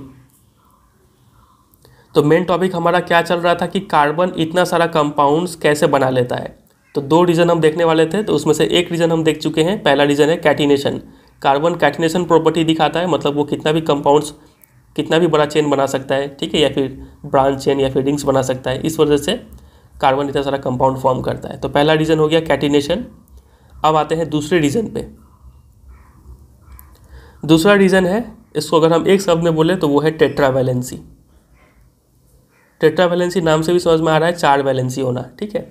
तो मेन टॉपिक हमारा क्या चल रहा था कि कार्बन इतना सारा कंपाउंड्स कैसे बना लेता है तो दो रीज़न हम देखने वाले थे तो उसमें से एक रीज़न हम देख चुके हैं पहला रीज़न है कैटिनेशन कार्बन कैटनेशन प्रॉपर्टी दिखाता है मतलब वो कितना भी कंपाउंड्स कितना भी बड़ा चेन बना सकता है ठीक है या फिर ब्रांच चेन या फिर रिंग्स बना सकता है इस वजह से कार्बन इतना सारा कंपाउंड फॉर्म करता है तो पहला रीज़न हो गया कैटिनेशन अब आते हैं दूसरे रीज़न पे दूसरा रीज़न है इसको अगर हम एक शब्द में बोले तो वो है टेट्रावैलेंसी टेट्रावैलेंसी नाम से भी समझ में आ रहा है चार वैलेंसी होना ठीक है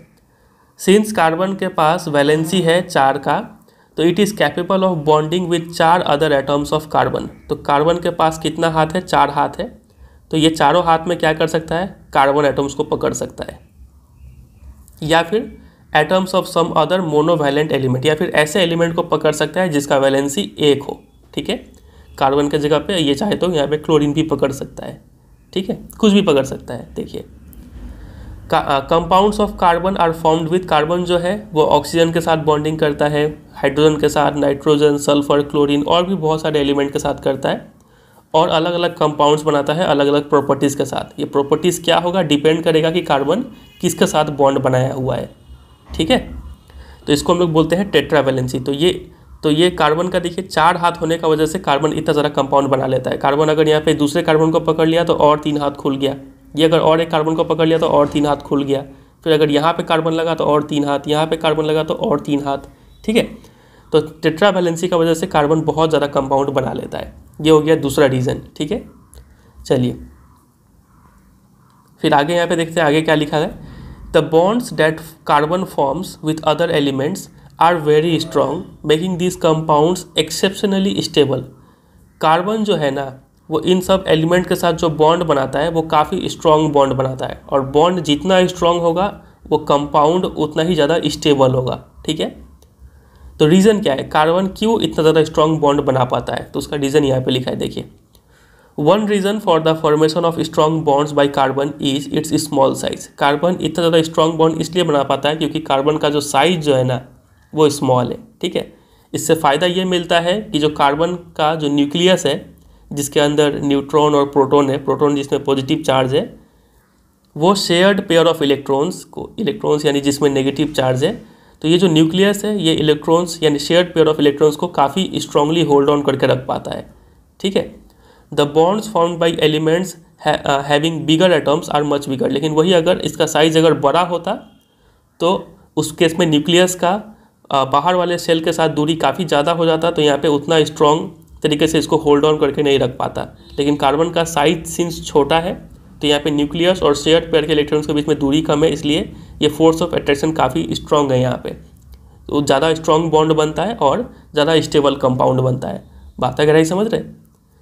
सिंस कार्बन के पास वैलेंसी है चार का तो it is capable of bonding with चार अदर एटम्स ऑफ कार्बन तो कार्बन के पास कितना हाथ है चार हाथ है तो ये चारों हाथ में क्या कर सकता है कार्बन एटम्स को पकड़ सकता है या फिर atoms of some other monovalent element या फिर ऐसे एलिमेंट को पकड़ सकता है जिसका वैलेंसी एक हो ठीक है कार्बन के जगह पे ये चाहे तो यहाँ पे क्लोरीन भी पकड़ सकता है ठीक है कुछ भी पकड़ सकता है देखिए compounds of carbon are formed with carbon जो है वो ऑक्सीजन के साथ बॉन्डिंग करता है हाइड्रोजन के साथ नाइट्रोजन सल्फर क्लोरीन और भी बहुत सारे एलिमेंट के साथ करता है और अलग अलग कंपाउंड्स बनाता है अलग अलग प्रॉपर्टीज़ के साथ ये प्रॉपर्टीज़ क्या होगा डिपेंड करेगा कि कार्बन किसके साथ बॉन्ड बनाया हुआ है ठीक है तो इसको हम लोग बोलते हैं टेट्रावेलेंसी तो ये तो ये कार्बन का देखिए चार हाथ होने का वजह से कार्बन इतना ज़रा कंपाउंड बना लेता है कार्बन अगर यहाँ पे दूसरे कार्बन को पकड़ लिया तो और तीन हाथ खुल गया ये अगर और एक कार्बन को पकड़ लिया तो और तीन हाथ खुल गया फिर अगर यहाँ पे कार्बन लगा तो और तीन हाथ यहाँ पे कार्बन लगा तो और तीन हाथ ठीक है तो टेट्रा बैलेंसी की वजह से कार्बन बहुत ज़्यादा कंपाउंड बना लेता है ये हो गया दूसरा रीज़न ठीक है चलिए फिर आगे यहाँ पे देखते हैं आगे क्या लिखा है the bonds that carbon forms with other elements are very strong making this compounds exceptionally stable carbon जो है ना वो इन सब एलिमेंट के साथ जो बॉन्ड बनाता है वो काफ़ी स्ट्रॉन्ग बॉन्ड बनाता है और बॉन्ड जितना स्ट्रॉन्ग होगा वो कंपाउंड उतना ही ज़्यादा स्टेबल होगा ठीक है तो रीज़न क्या है कार्बन क्यों इतना ज़्यादा स्ट्रॉन्ग बॉन्ड बना पाता है तो उसका रीज़न यहाँ पे लिखा है देखिए one reason for the formation of strong bonds by carbon is its small size carbon इतना ज़्यादा स्ट्रॉन्ग बॉन्ड इसलिए बना पाता है क्योंकि कार्बन का जो साइज जो है ना वो स्मॉल है ठीक है इससे फ़ायदा ये मिलता है कि जो कार्बन का जो न्यूक्लियस है जिसके अंदर न्यूट्रॉन और प्रोटॉन है प्रोटॉन जिसमें पॉजिटिव चार्ज है वो शेयर्ड पेयर ऑफ इलेक्ट्रॉन्स को इलेक्ट्रॉन्स यानी जिसमें नेगेटिव चार्ज है तो ये जो न्यूक्लियस है ये इलेक्ट्रॉन्स यानी शेयर्ड पेयर ऑफ इलेक्ट्रॉन्स को काफ़ी स्ट्रांगली होल्ड ऑन करके रख पाता है ठीक है the bonds found by elements having bigger atoms are much bigger लेकिन वही अगर इसका साइज अगर बड़ा होता तो उस केस में न्यूक्लियस का uh, बाहर वाले सेल के साथ दूरी काफ़ी ज़्यादा हो जाता तो यहाँ पे उतना स्ट्रॉन्ग तरीके से इसको होल्ड ऑन करके नहीं रख पाता लेकिन कार्बन का साइज सिंस छोटा है तो यहाँ पे न्यूक्लियस और शेयर पेयर के इलेक्ट्रॉन्स के बीच में दूरी कम है इसलिए ये फोर्स ऑफ एट्रैक्शन काफ़ी स्ट्रॉन्ग है यहाँ पे तो ज़्यादा स्ट्रॉन्ग बॉन्ड बनता है और ज़्यादा स्टेबल कंपाउंड बनता है बात अगर ही समझ रहे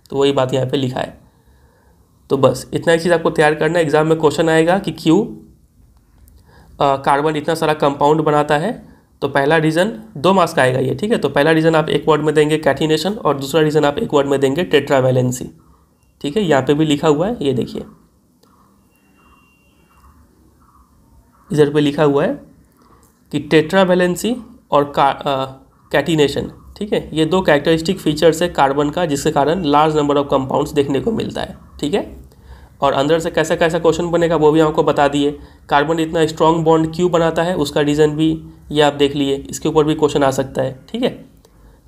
तो वही बात यहाँ पर लिखा है तो बस इतना ही चीज़ आपको तैयार करना है एग्ज़ाम में क्वेश्चन आएगा कि क्यों कार्बन इतना सारा कंपाउंड बनाता है तो पहला रीज़न दो मार्क्स का आएगा ये ठीक है तो पहला रीज़न आप एक वर्ड में देंगे कैटिनेशन और दूसरा रीज़न आप एक वर्ड में देंगे वैलेंसी ठीक है यहाँ पे भी लिखा हुआ है ये देखिए इधर पे लिखा हुआ है कि वैलेंसी और कैटिनेशन ठीक है ये दो कैरेक्टरिस्टिक फीचर्स है कार्बन का जिसके कारण लार्ज नंबर ऑफ कंपाउंड देखने को मिलता है ठीक है और अंदर से कैसा कैसा क्वेश्चन बनेगा वो भी आपको बता दिए कार्बन इतना स्ट्रॉन्ग बॉन्ड क्यों बनाता है उसका रीज़न भी ये आप देख लिए इसके ऊपर भी क्वेश्चन आ सकता है ठीक है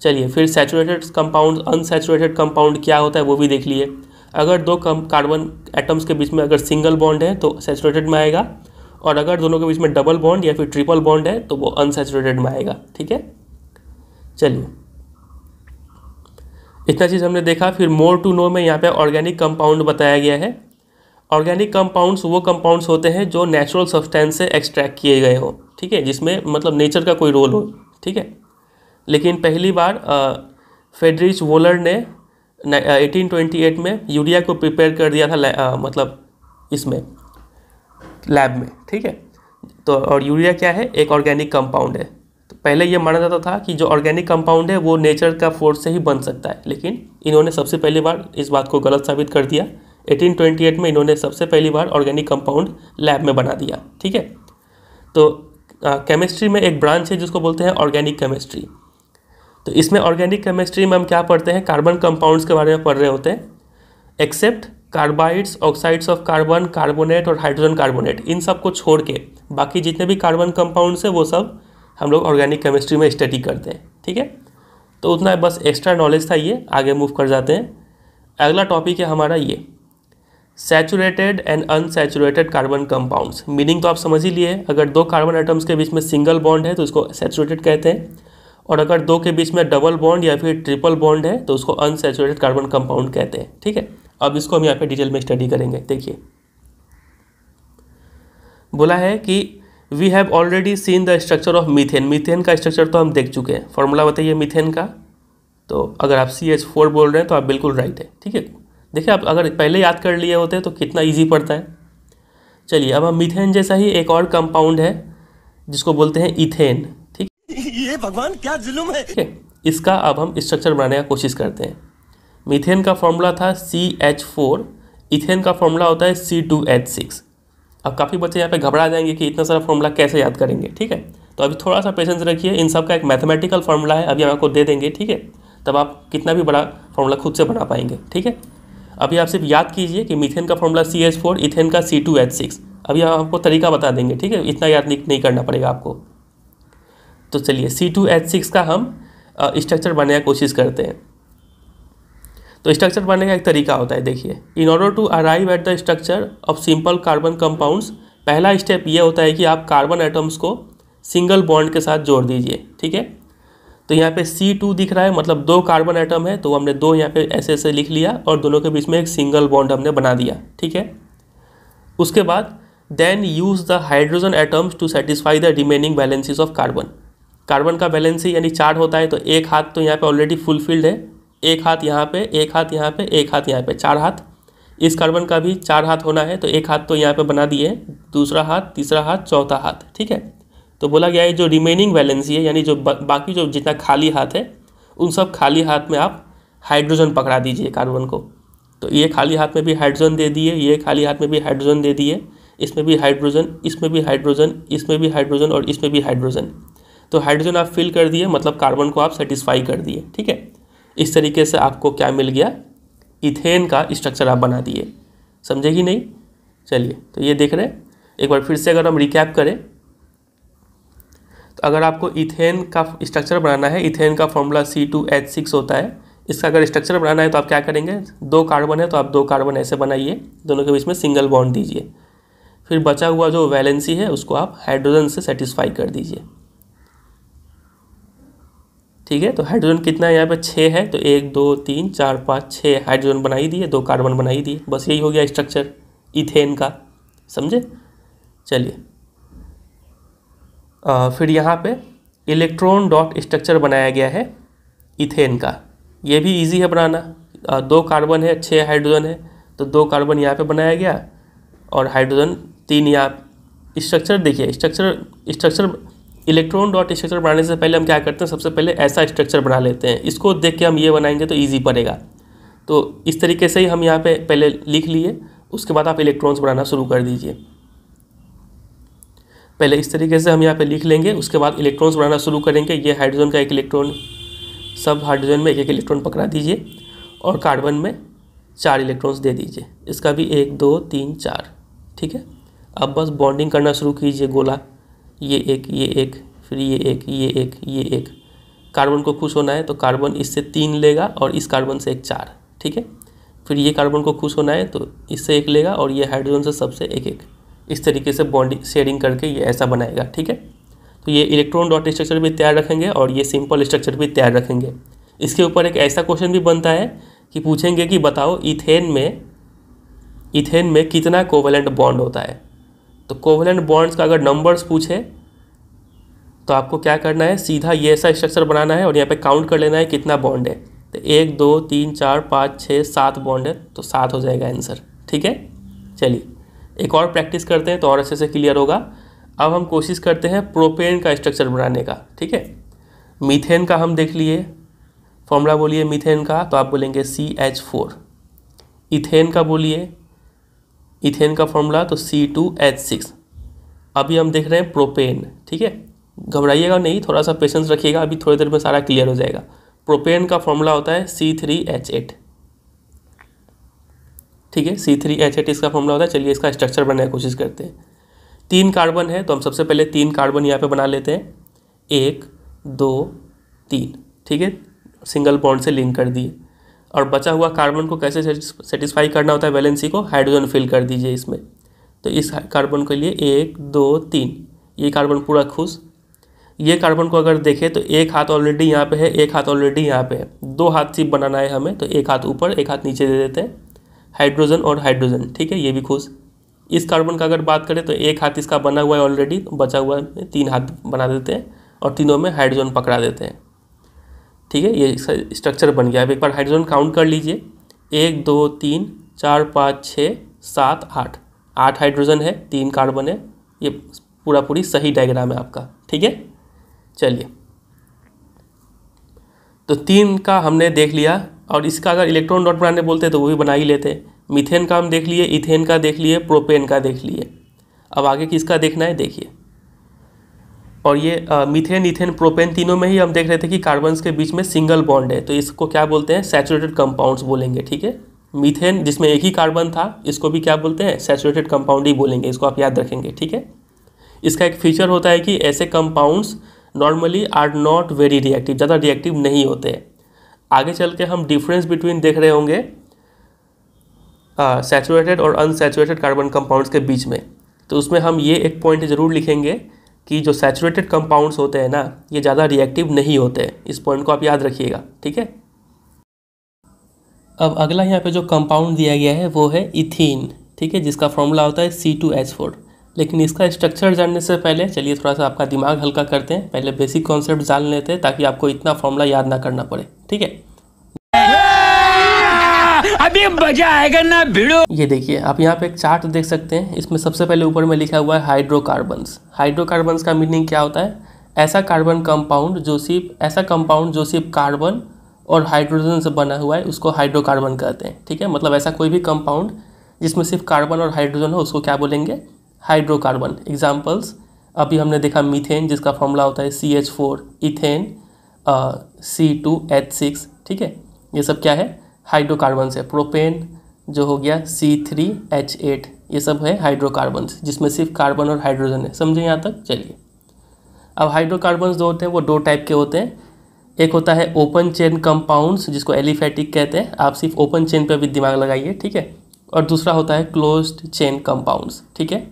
चलिए फिर सेचुरेटेड कंपाउंड अनसेचुरेटेड कंपाउंड क्या होता है वो भी देख लिए अगर दो कार्बन एटम्स के बीच में अगर सिंगल बॉन्ड है तो सेचुरेटेड में आएगा और अगर दोनों के बीच में डबल बॉन्ड या फिर ट्रिपल बॉन्ड है तो वो अनसेचुरेटेड में आएगा ठीक है चलिए इतना चीज़ हमने देखा फिर मोर टू नो में यहाँ पे ऑर्गेनिक कंपाउंड बताया गया है ऑर्गेनिक कंपाउंड्स वो कंपाउंड्स होते हैं जो नेचुरल सब्सटेंस से एक्सट्रैक्ट किए गए हो ठीक है जिसमें मतलब नेचर का कोई रोल हो ठीक है लेकिन पहली बार फेडरिच वोलर ने 1828 में यूरिया को प्रिपेयर कर दिया था आ, मतलब इसमें लैब में ठीक है तो और यूरिया क्या है एक ऑर्गेनिक कंपाउंड है तो पहले ये माना जाता था कि जो ऑर्गेनिक कंपाउंड है वो नेचर का फोर्स से ही बन सकता है लेकिन इन्होंने सबसे पहली बार इस बात को गलत साबित कर दिया 1828 में इन्होंने सबसे पहली बार ऑर्गेनिक कंपाउंड लैब में बना दिया ठीक है तो केमिस्ट्री में एक ब्रांच है जिसको बोलते हैं ऑर्गेनिक केमिस्ट्री तो इसमें ऑर्गेनिक केमिस्ट्री में हम क्या पढ़ते हैं कार्बन कंपाउंड्स के बारे में पढ़ रहे होते हैं except carbides oxides of carbon carbonate और हाइड्रोजन कार्बोनेट इन सब को छोड़ के बाकी जितने भी कार्बन कंपाउंड्स हैं वो सब हम लोग ऑर्गेनिक केमिस्ट्री में स्टडी करते हैं ठीक है तो उतना बस एक्स्ट्रा नॉलेज था ये आगे मूव कर जाते हैं अगला टॉपिक है हमारा ये saturated and unsaturated carbon compounds meaning तो आप समझ ही लिए अगर दो कार्बन आइटम्स के बीच में सिंगल बॉन्ड है तो उसको सैचुरेटेड कहते हैं और अगर दो के बीच में डबल बॉन्ड या फिर ट्रिपल बॉन्ड है तो उसको अनसेचुरेटेड कार्बन कंपाउंड कहते हैं ठीक है अब इसको हम यहाँ पे डिटेल में स्टडी करेंगे देखिए बोला है कि we have already seen the structure of methane methane का स्ट्रक्चर तो हम देख चुके हैं फॉर्मूला बताइए मीथेन का तो अगर आप सी एच फोर बोल रहे हैं तो आप बिल्कुल राइट है ठीक है देखिए आप अगर पहले याद कर लिए होते तो कितना ईजी पड़ता है चलिए अब हम मिथेन जैसा ही एक और कंपाउंड है जिसको बोलते हैं इथेन ठीक ये भगवान क्या जुलूम है इसका अब हम स्ट्रक्चर बनाने का कोशिश करते हैं मीथेन का फॉर्मूला था सी एच फोर इथेन का फॉर्मूला होता है सी टू एच सिक्स अब काफ़ी बच्चे यहाँ पे घबरा जाएंगे कि इतना सारा फॉर्मूला कैसे याद करेंगे ठीक है तो अभी थोड़ा सा पेशेंस रखिए इन सब का एक मैथमेटिकल फॉर्मूला है अभी हम आपको दे देंगे ठीक है तब आप कितना भी बड़ा फॉर्मूला खुद से बना पाएंगे ठीक है अभी आप सिर्फ याद कीजिए कि मीथेन का formula C H four ethane का सी टू एच सिक्स अभी हम आपको तरीका बता देंगे ठीक है इतना याद नहीं करना पड़ेगा आपको तो चलिए सी टू एच सिक्स का हम स्ट्रक्चर बनाने की कोशिश करते हैं तो स्ट्रक्चर बनने का एक तरीका होता है देखिए in order to arrive at the structure of simple carbon compounds पहला स्टेप ये होता है कि आप कार्बन एटम्स को सिंगल बॉन्ड के साथ जोड़ दीजिए ठीक है तो यहाँ पे C2 दिख रहा है मतलब दो कार्बन आइटम है तो हमने दो यहाँ पे ऐसे ऐसे लिख लिया और दोनों के बीच में एक सिंगल बॉन्ड हमने बना दिया ठीक है उसके बाद then use the hydrogen atoms to satisfy the remaining valencies of carbon carbon का बैलेंसी यानी चार होता है तो एक हाथ तो यहाँ पे ऑलरेडी फुलफिल्ड है एक हाथ यहाँ पे एक हाथ यहाँ पे एक हाथ यहाँ पे चार हाथ इस कार्बन का भी चार हाथ होना है तो एक हाथ तो यहाँ पे बना दिए दूसरा हाथ तीसरा हाथ चौथा हाथ ठीक है तो बोला गया है जो रिमेनिंग वैलेंसी है यानी जो बाकी जो जितना खाली हाथ है उन सब खाली हाथ में आप हाइड्रोजन पकड़ा दीजिए कार्बन को तो ये खाली हाथ में भी हाइड्रोजन दे दिए ये खाली हाथ में भी हाइड्रोजन दे दिए इसमें भी हाइड्रोजन इसमें भी हाइड्रोजन इसमें भी हाइड्रोजन और इसमें भी हाइड्रोजन तो हाइड्रोजन आप फिल कर दिए मतलब कार्बन को आप सेटिस्फाई कर दिए ठीक है इस तरीके से आपको क्या मिल गया इथेन का स्ट्रक्चर आप बना दिए समझेगी नहीं चलिए तो ये देख रहे हैं एक बार फिर से अगर हम रिकैप करें तो अगर आपको इथेन का स्ट्रक्चर बनाना है इथेन का formula C two H six होता है इसका अगर स्ट्रक्चर बनाना है तो आप क्या करेंगे दो कार्बन है तो आप दो कार्बन ऐसे बनाइए दोनों के बीच में सिंगल बॉन्ड दीजिए फिर बचा हुआ जो वैलेंसी है उसको आप हाइड्रोजन से सेटिस्फाई कर दीजिए ठीक है तो हाइड्रोजन कितना है यहाँ पर छः है तो एक दो तीन चार पाँच छः हाइड्रोजन बनाई दिए दो कार्बन बनाई दिए बस यही हो गया स्ट्रक्चर इथेन का समझे चलिए आ, फिर यहाँ पे इलेक्ट्रॉन डॉट स्ट्रक्चर बनाया गया है इथेन का ये भी इजी है बनाना आ, दो कार्बन है छः हाइड्रोजन है तो दो कार्बन यहाँ पे बनाया गया और हाइड्रोजन तीन यहाँ स्ट्रक्चर देखिए structure structure electron dot structure बनाने से पहले हम क्या करते हैं सबसे पहले ऐसा स्ट्रक्चर बना लेते हैं इसको देख के हम ये बनाएंगे तो ईजी पड़ेगा तो इस तरीके से ही हम यहाँ पर पहले लिख लिए उसके बाद आप इलेक्ट्रॉन्स बनाना शुरू कर दीजिए पहले इस तरीके से हम यहाँ पे लिख लेंगे उसके बाद इलेक्ट्रॉन्स बनाना शुरू करेंगे ये हाइड्रोजन का एक इलेक्ट्रॉन सब हाइड्रोजन में एक एक इलेक्ट्रॉन पकड़ा दीजिए और कार्बन में चार इलेक्ट्रॉन्स दे दीजिए इसका भी एक दो तीन चार ठीक है अब बस बॉन्डिंग करना शुरू कीजिए गोला ये एक ये एक फिर ये एक ये एक ये एक कार्बन को खुश होना है तो कार्बन इससे तीन लेगा और इस कार्बन से एक चार ठीक है फिर ये कार्बन को खुश होना है तो इससे एक लेगा और ये हाइड्रोजन से सबसे एक एक इस तरीके से बॉन्डिंग शेडिंग करके ये ऐसा बनाएगा ठीक है तो ये इलेक्ट्रॉन डॉट स्ट्रक्चर भी तैयार रखेंगे और ये सिंपल स्ट्रक्चर भी तैयार रखेंगे इसके ऊपर एक ऐसा क्वेश्चन भी बनता है कि पूछेंगे कि बताओ इथेन में इथेन में कितना कोवलेंट बॉन्ड होता है तो कोवलेंट बॉन्ड्स का अगर नंबर्स पूछे तो आपको क्या करना है सीधा ये ऐसा स्ट्रक्चर बनाना है और यहाँ पे काउंट कर लेना है कितना बॉन्ड है तो एक दो तीन चार पाँच छः सात बॉन्ड है तो सात हो जाएगा आंसर ठीक है चलिए एक और प्रैक्टिस करते हैं तो और अच्छे से क्लियर होगा अब हम कोशिश करते हैं प्रोपेन का स्ट्रक्चर बनाने का ठीक है मीथेन का हम देख लिए फॉर्मूला बोलिए मीथेन का तो आप बोलेंगे सी एच फोर इथेन का बोलिए इथेन का फॉर्मूला तो सी टू एच सिक्स अभी हम देख रहे हैं प्रोपेन ठीक है घबराइएगा नहीं थोड़ा सा पेशेंस रखिएगा अभी थोड़ी देर में सारा क्लियर हो जाएगा प्रोपेन का फॉर्मूला होता है सी थ्री एच एट ठीक है सी थ्री एच एट इसका फॉर्मूला होता है चलिए इसका स्ट्रक्चर बनाने की कोशिश करते हैं तीन कार्बन है तो हम सबसे पहले तीन कार्बन यहाँ पे बना लेते हैं एक दो तीन ठीक है सिंगल बॉन्ड से लिंक कर दिए और बचा हुआ कार्बन को कैसे सेटिस्फाई करना होता है वैलेंसी को हाइड्रोजन फिल कर दीजिए इसमें तो इस कार्बन के लिए एक दो तीन ये कार्बन पूरा खुश ये कार्बन को अगर देखें तो एक हाथ ऑलरेडी यहाँ पे है एक हाथ ऑलरेडी यहाँ पे है दो हाथ सिर्फ बनाना है हमें तो एक हाथ ऊपर एक हाथ नीचे दे देते हैं हाइड्रोजन और हाइड्रोजन ठीक है ये भी खुश इस कार्बन का अगर बात करें तो एक हाथ इसका बना हुआ है ऑलरेडी तो बचा हुआ है तीन हाथ बना देते हैं और तीनों में हाइड्रोजन पकड़ा देते हैं ठीक है ये स्ट्रक्चर बन गया अब एक बार हाइड्रोजन काउंट कर लीजिए एक दो तीन चार पाँच छः सात आठ आठ हाइड्रोजन है तीन कार्बन है ये पूरा पूरी सही डायग्राम है आपका ठीक है चलिए तो तीन का हमने देख लिया और इसका अगर इलेक्ट्रॉन डॉट बनाने बोलते तो वो भी बना ही लेते मिथेन का हम देख लिए इथेन का देख लिए प्रोपेन का देख लिए अब आगे किसका देखना है देखिए और ये आ, मिथेन इथेन प्रोपेन तीनों में ही हम देख रहे थे कि कार्बन्स के बीच में सिंगल बॉन्ड है तो इसको क्या बोलते हैं सैचुरेटेड कंपाउंड्स बोलेंगे ठीक है मीथेन जिसमें एक ही कार्बन था इसको भी क्या बोलते हैं सैचुरेटेड कंपाउंड ही बोलेंगे इसको आप याद रखेंगे ठीक है इसका एक फीचर होता है कि ऐसे compounds normally are not very reactive ज़्यादा रिएक्टिव नहीं होते हैं आगे चल के हम डिफरेंस बिटवीन देख रहे होंगे सेचुरेटेड और अनसेचुरेटेड कार्बन कंपाउंड्स के बीच में तो उसमें हम ये एक पॉइंट ज़रूर लिखेंगे कि जो सेचुरेटेड कंपाउंड्स होते हैं ना ये ज़्यादा रिएक्टिव नहीं होते इस पॉइंट को आप याद रखिएगा ठीक है अब अगला यहाँ पे जो कंपाउंड दिया गया है वो है इथीन ठीक है जिसका फॉर्मूला होता है सी टू एच फोर लेकिन इसका स्ट्रक्चर जानने से पहले चलिए थोड़ा सा आपका दिमाग हल्का करते हैं पहले बेसिक कॉन्सेप्ट जान लेते हैं ताकि आपको इतना फॉर्मूला याद ना करना पड़े ठीक है अभी मजा आएगा ना भिड़ो ये देखिए आप यहाँ पे एक चार्ट देख सकते हैं इसमें सबसे पहले ऊपर में लिखा हुआ है हाइड्रोकार्बन्स हाइड्रोकार्बन्स का मीनिंग क्या होता है ऐसा कार्बन कंपाउंड जो सिर्फ ऐसा कंपाउंड जो सिर्फ कार्बन और हाइड्रोजन से बना हुआ है उसको हाइड्रोकार्बन कहते हैं ठीक है मतलब ऐसा कोई भी कंपाउंड जिसमें सिर्फ कार्बन और हाइड्रोजन हो उसको क्या बोलेंगे हाइड्रोकार्बन एग्जाम्पल्स अभी हमने देखा मीथेन जिसका फॉर्मूला होता है C H four ethane C two H six ठीक है ये सब क्या है हाइड्रोकार्बन से प्रोपेन जो हो गया सी थ्री एच एट ये सब है हाइड्रोकार्बन्स जिसमें सिर्फ कार्बन और हाइड्रोजन है समझे यहाँ तक चलिए अब हाइड्रोकार्बन जो होते हैं वो दो टाइप के होते हैं एक होता है ओपन चेन कंपाउंड्स जिसको एलिफेटिक कहते हैं आप सिर्फ ओपन चेन पर भी दिमाग लगाइए ठीक है और दूसरा होता है क्लोज्ड चेन कंपाउंड्स ठीक है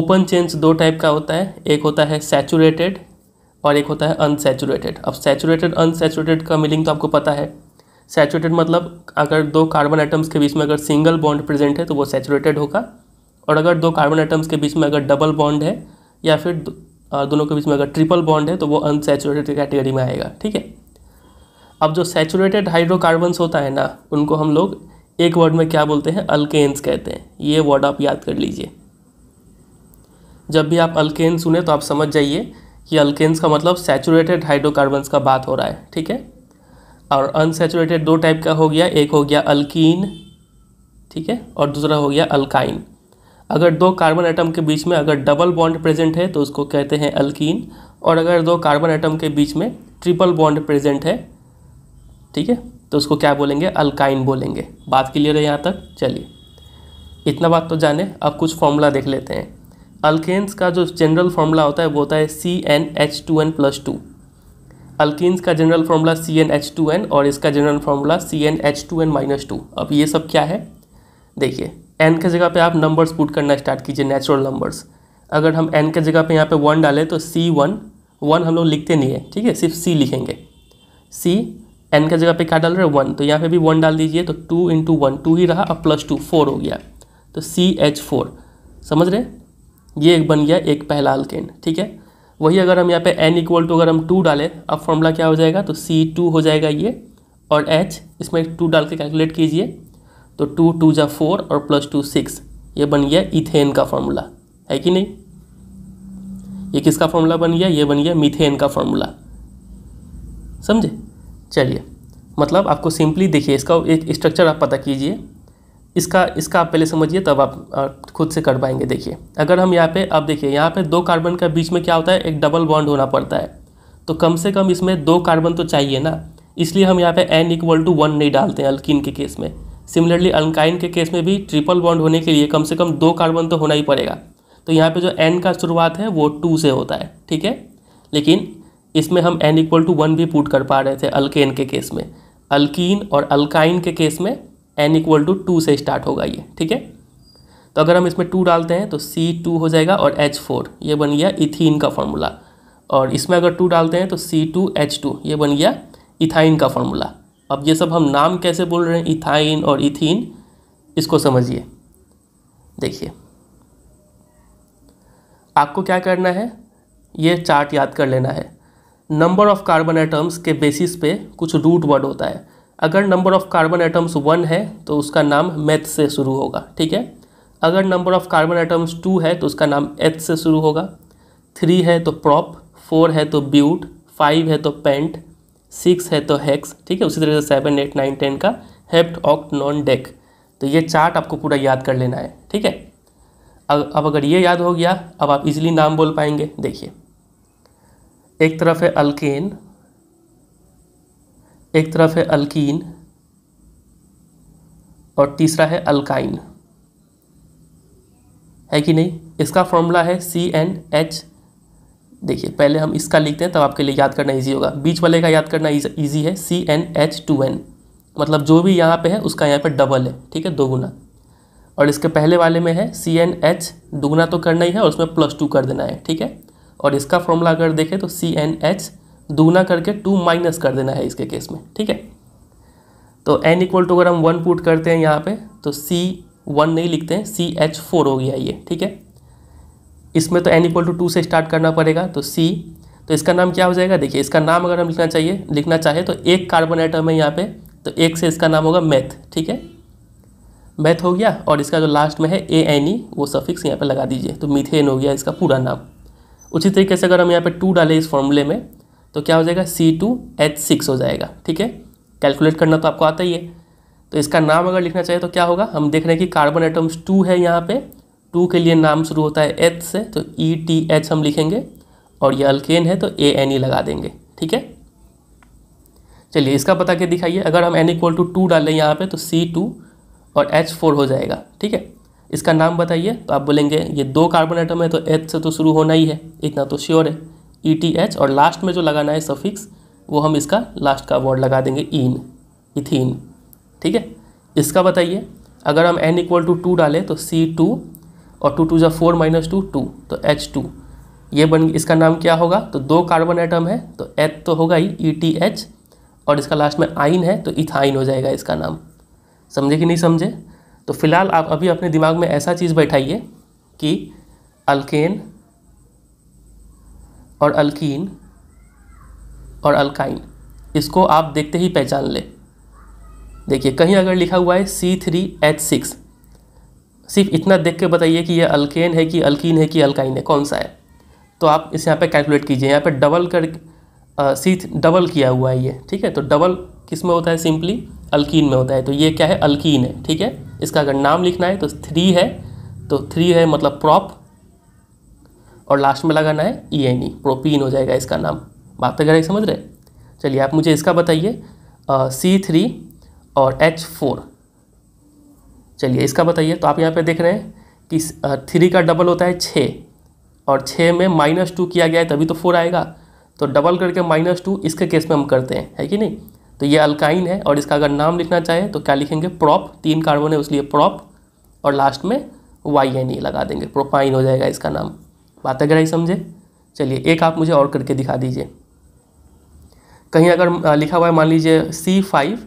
ओपन चेन्स दो टाइप का होता है एक होता है सैचुरेटेड और एक होता है अनसेचुरेटेड अब सेचुरेटेड अनसेचुरेटेड का मीनिंग तो आपको पता है सेचुरेटेड मतलब अगर दो कार्बन आइटम्स के बीच में अगर सिंगल बॉन्ड प्रेजेंट है तो वो सेचुरेटेड होगा और अगर दो कार्बन आइटम्स के बीच में अगर डबल बॉन्ड है या फिर दोनों के बीच में अगर ट्रिपल बॉन्ड है तो वो अनसेचुरेटेड कैटेगरी में आएगा ठीक है अब जो सेचुरेटेड हाइड्रोकार्बन्स होता है ना उनको हम लोग एक वर्ड में क्या बोलते हैं अल्केन्स कहते हैं ये वर्ड आप याद कर लीजिए जब भी आप अल्केन सुने तो आप समझ जाइए कि अल्केन्स का मतलब सेचुरेटेड हाइड्रोकार्बन्स का बात हो रहा है ठीक है और अनसेचुरेटेड दो टाइप का हो गया एक हो गया अल्कीन ठीक है और दूसरा हो गया अल्काइन अगर दो कार्बन एटम के बीच में अगर डबल बॉन्ड प्रेजेंट है तो उसको कहते हैं अल्कीन और अगर दो कार्बन एटम के बीच में ट्रिपल बॉन्ड प्रेजेंट है ठीक है तो उसको क्या बोलेंगे अल्काइन बोलेंगे बात क्लियर है यहाँ तक चलिए इतना बात तो जाने अब कुछ फॉर्मूला देख लेते हैं अल्केन्स का जो जनरल फॉर्मूला होता है वो होता है C N H two n plus two alkanes का general formula C N H two n और इसका general formula C N H two N minus two अब ये सब क्या है देखिए एन के जगह पे आप नंबर्स पुट करना स्टार्ट कीजिए नेचुरल नंबर्स अगर हम एन के जगह पे यहाँ पे वन डालें तो सी वन वन हम लोग लिखते नहीं है ठीक है सिर्फ सी लिखेंगे सी एन के जगह पे क्या डाल रहे हैं वन तो यहाँ पे भी वन डाल दीजिए तो टू इंटू वन टू ही रहा अब प्लस टू फोर हो गया तो सी एच फोर समझ रहे ये एक बन गया एक पहला अल्केन ठीक है वही अगर हम यहाँ पे n इक्वल टू अगर हम टू डालें अब फॉर्मूला क्या हो जाएगा तो सी टू हो जाएगा ये और h इसमें टू डाल के कैलकुलेट कीजिए तो टू टू जा फोर और प्लस टू सिक्स ये बन गया इथेन का फॉर्मूला है कि नहीं ये किसका फॉर्मूला बन गया ये बन गया मीथेन का फॉर्मूला समझे चलिए मतलब आपको सिंपली देखिए इसका एक स्ट्रक्चर आप पता कीजिए इसका इसका आप पहले समझिए तब आप, खुद से कर पाएंगे देखिए अगर हम यहाँ पे अब देखिए यहाँ पे दो कार्बन का बीच में क्या होता है एक डबल बॉन्ड होना पड़ता है तो कम से कम इसमें दो कार्बन तो चाहिए ना इसलिए हम यहाँ पे एन इक्वल टू वन नहीं डालते हैं अल्किन के केस में सिमिलरली अल्काइन के केस में भी ट्रिपल बॉन्ड होने के लिए कम से कम दो कार्बन तो होना ही पड़ेगा तो यहाँ पर जो एन का शुरुआत है वो टू से होता है ठीक है लेकिन इसमें हम एन इक्वल टू वन भी पुट कर पा रहे थे अल्केन के केस में अल्कीन और अल्काइन के केस में एन इक्वल टू टू से स्टार्ट होगा ये ठीक है तो अगर हम इसमें टू डालते हैं तो सी टू हो जाएगा और एच फोर ये बन गया इथीन का फॉर्मूला और इसमें अगर टू डालते हैं तो सी टू एच टू ये बन गया इथाइन का फॉर्मूला अब ये सब हम नाम कैसे बोल रहे हैं इथाइन और इथीन इसको समझिए देखिए आपको क्या करना है ये चार्ट याद कर लेना है नंबर ऑफ कार्बन एटम्स के बेसिस पे कुछ रूट वर्ड होता है अगर number of carbon atoms one है तो उसका नाम मैथ से शुरू होगा ठीक है अगर number of carbon atoms two है तो उसका नाम एथ से शुरू होगा थ्री है तो प्रॉप फोर है तो ब्यूट फाइव है तो पेंट सिक्स है तो हैक्स ठीक है उसी तरह से सेवन एट नाइन टेन का हेप्ट ऑक्ट नॉन डेक तो ये चार्ट आपको पूरा याद कर लेना है ठीक है अब अगर ये याद हो गया अब आप इजिली नाम बोल पाएंगे देखिए एक तरफ है अल्केन एक तरफ है अल्कीन और तीसरा है अल्काइन है कि नहीं इसका फॉर्मूला है सी एन एच देखिए पहले हम इसका लिखते हैं तब आपके लिए याद करना इजी होगा बीच वाले का याद करना इजी है C N H two n मतलब जो भी यहाँ पे है उसका यहाँ पे डबल है ठीक है दो गुना और इसके पहले वाले में है सी एन एच दोगुना तो करना ही है और उसमें प्लस टू कर देना है ठीक है और इसका फॉर्मूला अगर देखें तो सी एन एच दूना करके टू माइनस कर देना है इसके केस में ठीक है तो एन इक्वल टू अगर हम वन पुट करते हैं यहाँ पे तो सी वन नहीं लिखते हैं सी एच फोर हो गया ये ठीक है इसमें तो एन इक्वल टू टू से स्टार्ट करना पड़ेगा तो सी तो इसका नाम क्या हो जाएगा देखिए इसका नाम अगर हम लिखना चाहिए लिखना चाहे तो एक कार्बन आइटम है यहाँ पर तो एक से इसका नाम होगा मैथ ठीक है मैथ हो गया और इसका जो लास्ट में है ए एन ई वो सफिक्स यहाँ पर लगा दीजिए तो मिथेन हो गया इसका पूरा नाम उसी तरीके से अगर हम यहाँ पे टू डालें इस फॉर्मूले में तो क्या हो जाएगा सी टू एच सिक्स हो जाएगा ठीक है कैलकुलेट करना तो आपको आता ही है तो इसका नाम अगर लिखना चाहिए तो क्या होगा हम देख रहे हैं कि कार्बन एटम्स टू है यहाँ पे टू के लिए नाम शुरू होता है एच से तो ई टी एच हम लिखेंगे और ये अल्केन है तो ए एन ई लगा देंगे ठीक है चलिए इसका बता के दिखाइए अगर हम एन इक्वल टू टू डालें यहाँ पर तो सी टू और एच फोर हो जाएगा ठीक है इसका नाम बताइए तो आप बोलेंगे ये दो कार्बन आइटम है तो एच से तो शुरू होना ही है इतना तो श्योर है ई टी एच और लास्ट में जो लगाना है सफिक्स वो हम इसका लास्ट का वर्ड लगा देंगे इन इथिन ठीक है इसका बताइए अगर हम एन इक्वल टू टू डालें तो सी टू और टू टू जो फोर माइनस टू टू तो एच टू ये बन इसका नाम क्या होगा तो दो कार्बन एटम है तो एच तो होगा ही ई टी एच और इसका लास्ट में आइन है तो इथाइन हो जाएगा इसका नाम समझे कि नहीं समझे तो फिलहाल आप अभी अपने दिमाग में ऐसा चीज़ बैठाइए कि अल्केन और अल्किन और अल्काइन इसको आप देखते ही पहचान लें देखिए कहीं अगर लिखा हुआ है सी थ्री एच सिक्स सिर्फ इतना देख के बताइए कि यह अल्केन है कि अल्किन है कि अल्काइन है कौन सा है तो आप इसे यहाँ पे कैलकुलेट कीजिए यहाँ पे डबल कर सी डबल किया हुआ है ये ठीक है तो डबल किस में होता है सिंपली अल्किन में होता है तो ये क्या है अल्किन है ठीक है इसका अगर नाम लिखना है तो थ्री है तो थ्री है मतलब प्रॉप और लास्ट में लगाना है ई एन ई प्रोपीन हो जाएगा इसका नाम बात वगैरह समझ रहे चलिए आप मुझे इसका बताइए सी थ्री और एच फोर चलिए इसका बताइए तो आप यहाँ पे देख रहे हैं कि थ्री का डबल होता है छः और छः में माइनस टू किया गया है तभी तो फोर आएगा तो डबल करके माइनस टू इसके केस में हम करते हैं है कि नहीं तो ये अल्काइन है और इसका अगर नाम लिखना चाहे तो क्या लिखेंगे प्रॉप तीन कार्बन है उसलिए प्रॉप और लास्ट में वाई एन ई लगा देंगे प्रोपाइन हो जाएगा इसका नाम बात अगर ही समझे चलिए एक आप मुझे और करके दिखा दीजिए कहीं अगर लिखा हुआ है मान लीजिए सी फाइव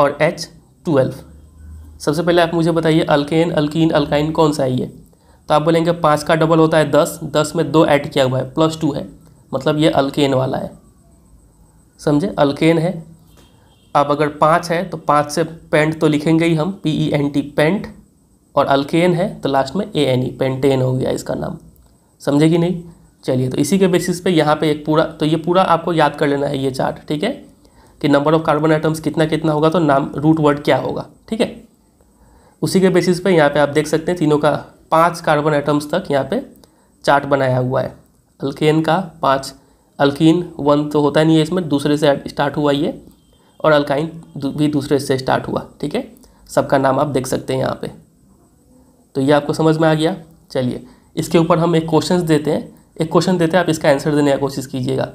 और एच ट्वेल्व सबसे पहले आप मुझे बताइए अल्केन अल्कीन अल्काइन कौन सा है ये तो आप बोलेंगे पाँच का डबल होता है दस दस में दो ऐड किया हुआ है प्लस टू है मतलब ये अल्केन वाला है समझे अल्केन है अब अगर पाँच है तो पाँच से पेंट तो लिखेंगे ही हम P E N T pent और अल्केन है तो लास्ट में ए एन ई पेंटेन हो गया इसका नाम समझे कि नहीं चलिए तो इसी के बेसिस पे यहाँ पे एक पूरा तो ये पूरा आपको याद कर लेना है ये चार्ट ठीक है कि नंबर ऑफ कार्बन आइटम्स कितना कितना होगा तो नाम रूट वर्ड क्या होगा ठीक है उसी के बेसिस पे यहाँ पे आप देख सकते हैं तीनों का पांच कार्बन आइटम्स तक यहाँ पे चार्ट बनाया हुआ है अल्केन का पाँच अल्किन वन तो होता नहीं है इसमें दूसरे से स्टार्ट हुआ ये और अल्काइन भी दूसरे से स्टार्ट हुआ ठीक है सबका नाम आप देख सकते हैं यहाँ पर तो ये आपको समझ में आ गया चलिए इसके ऊपर हम एक क्वेश्चन देते हैं एक क्वेश्चन देते हैं आप इसका आंसर देने की कोशिश कीजिएगा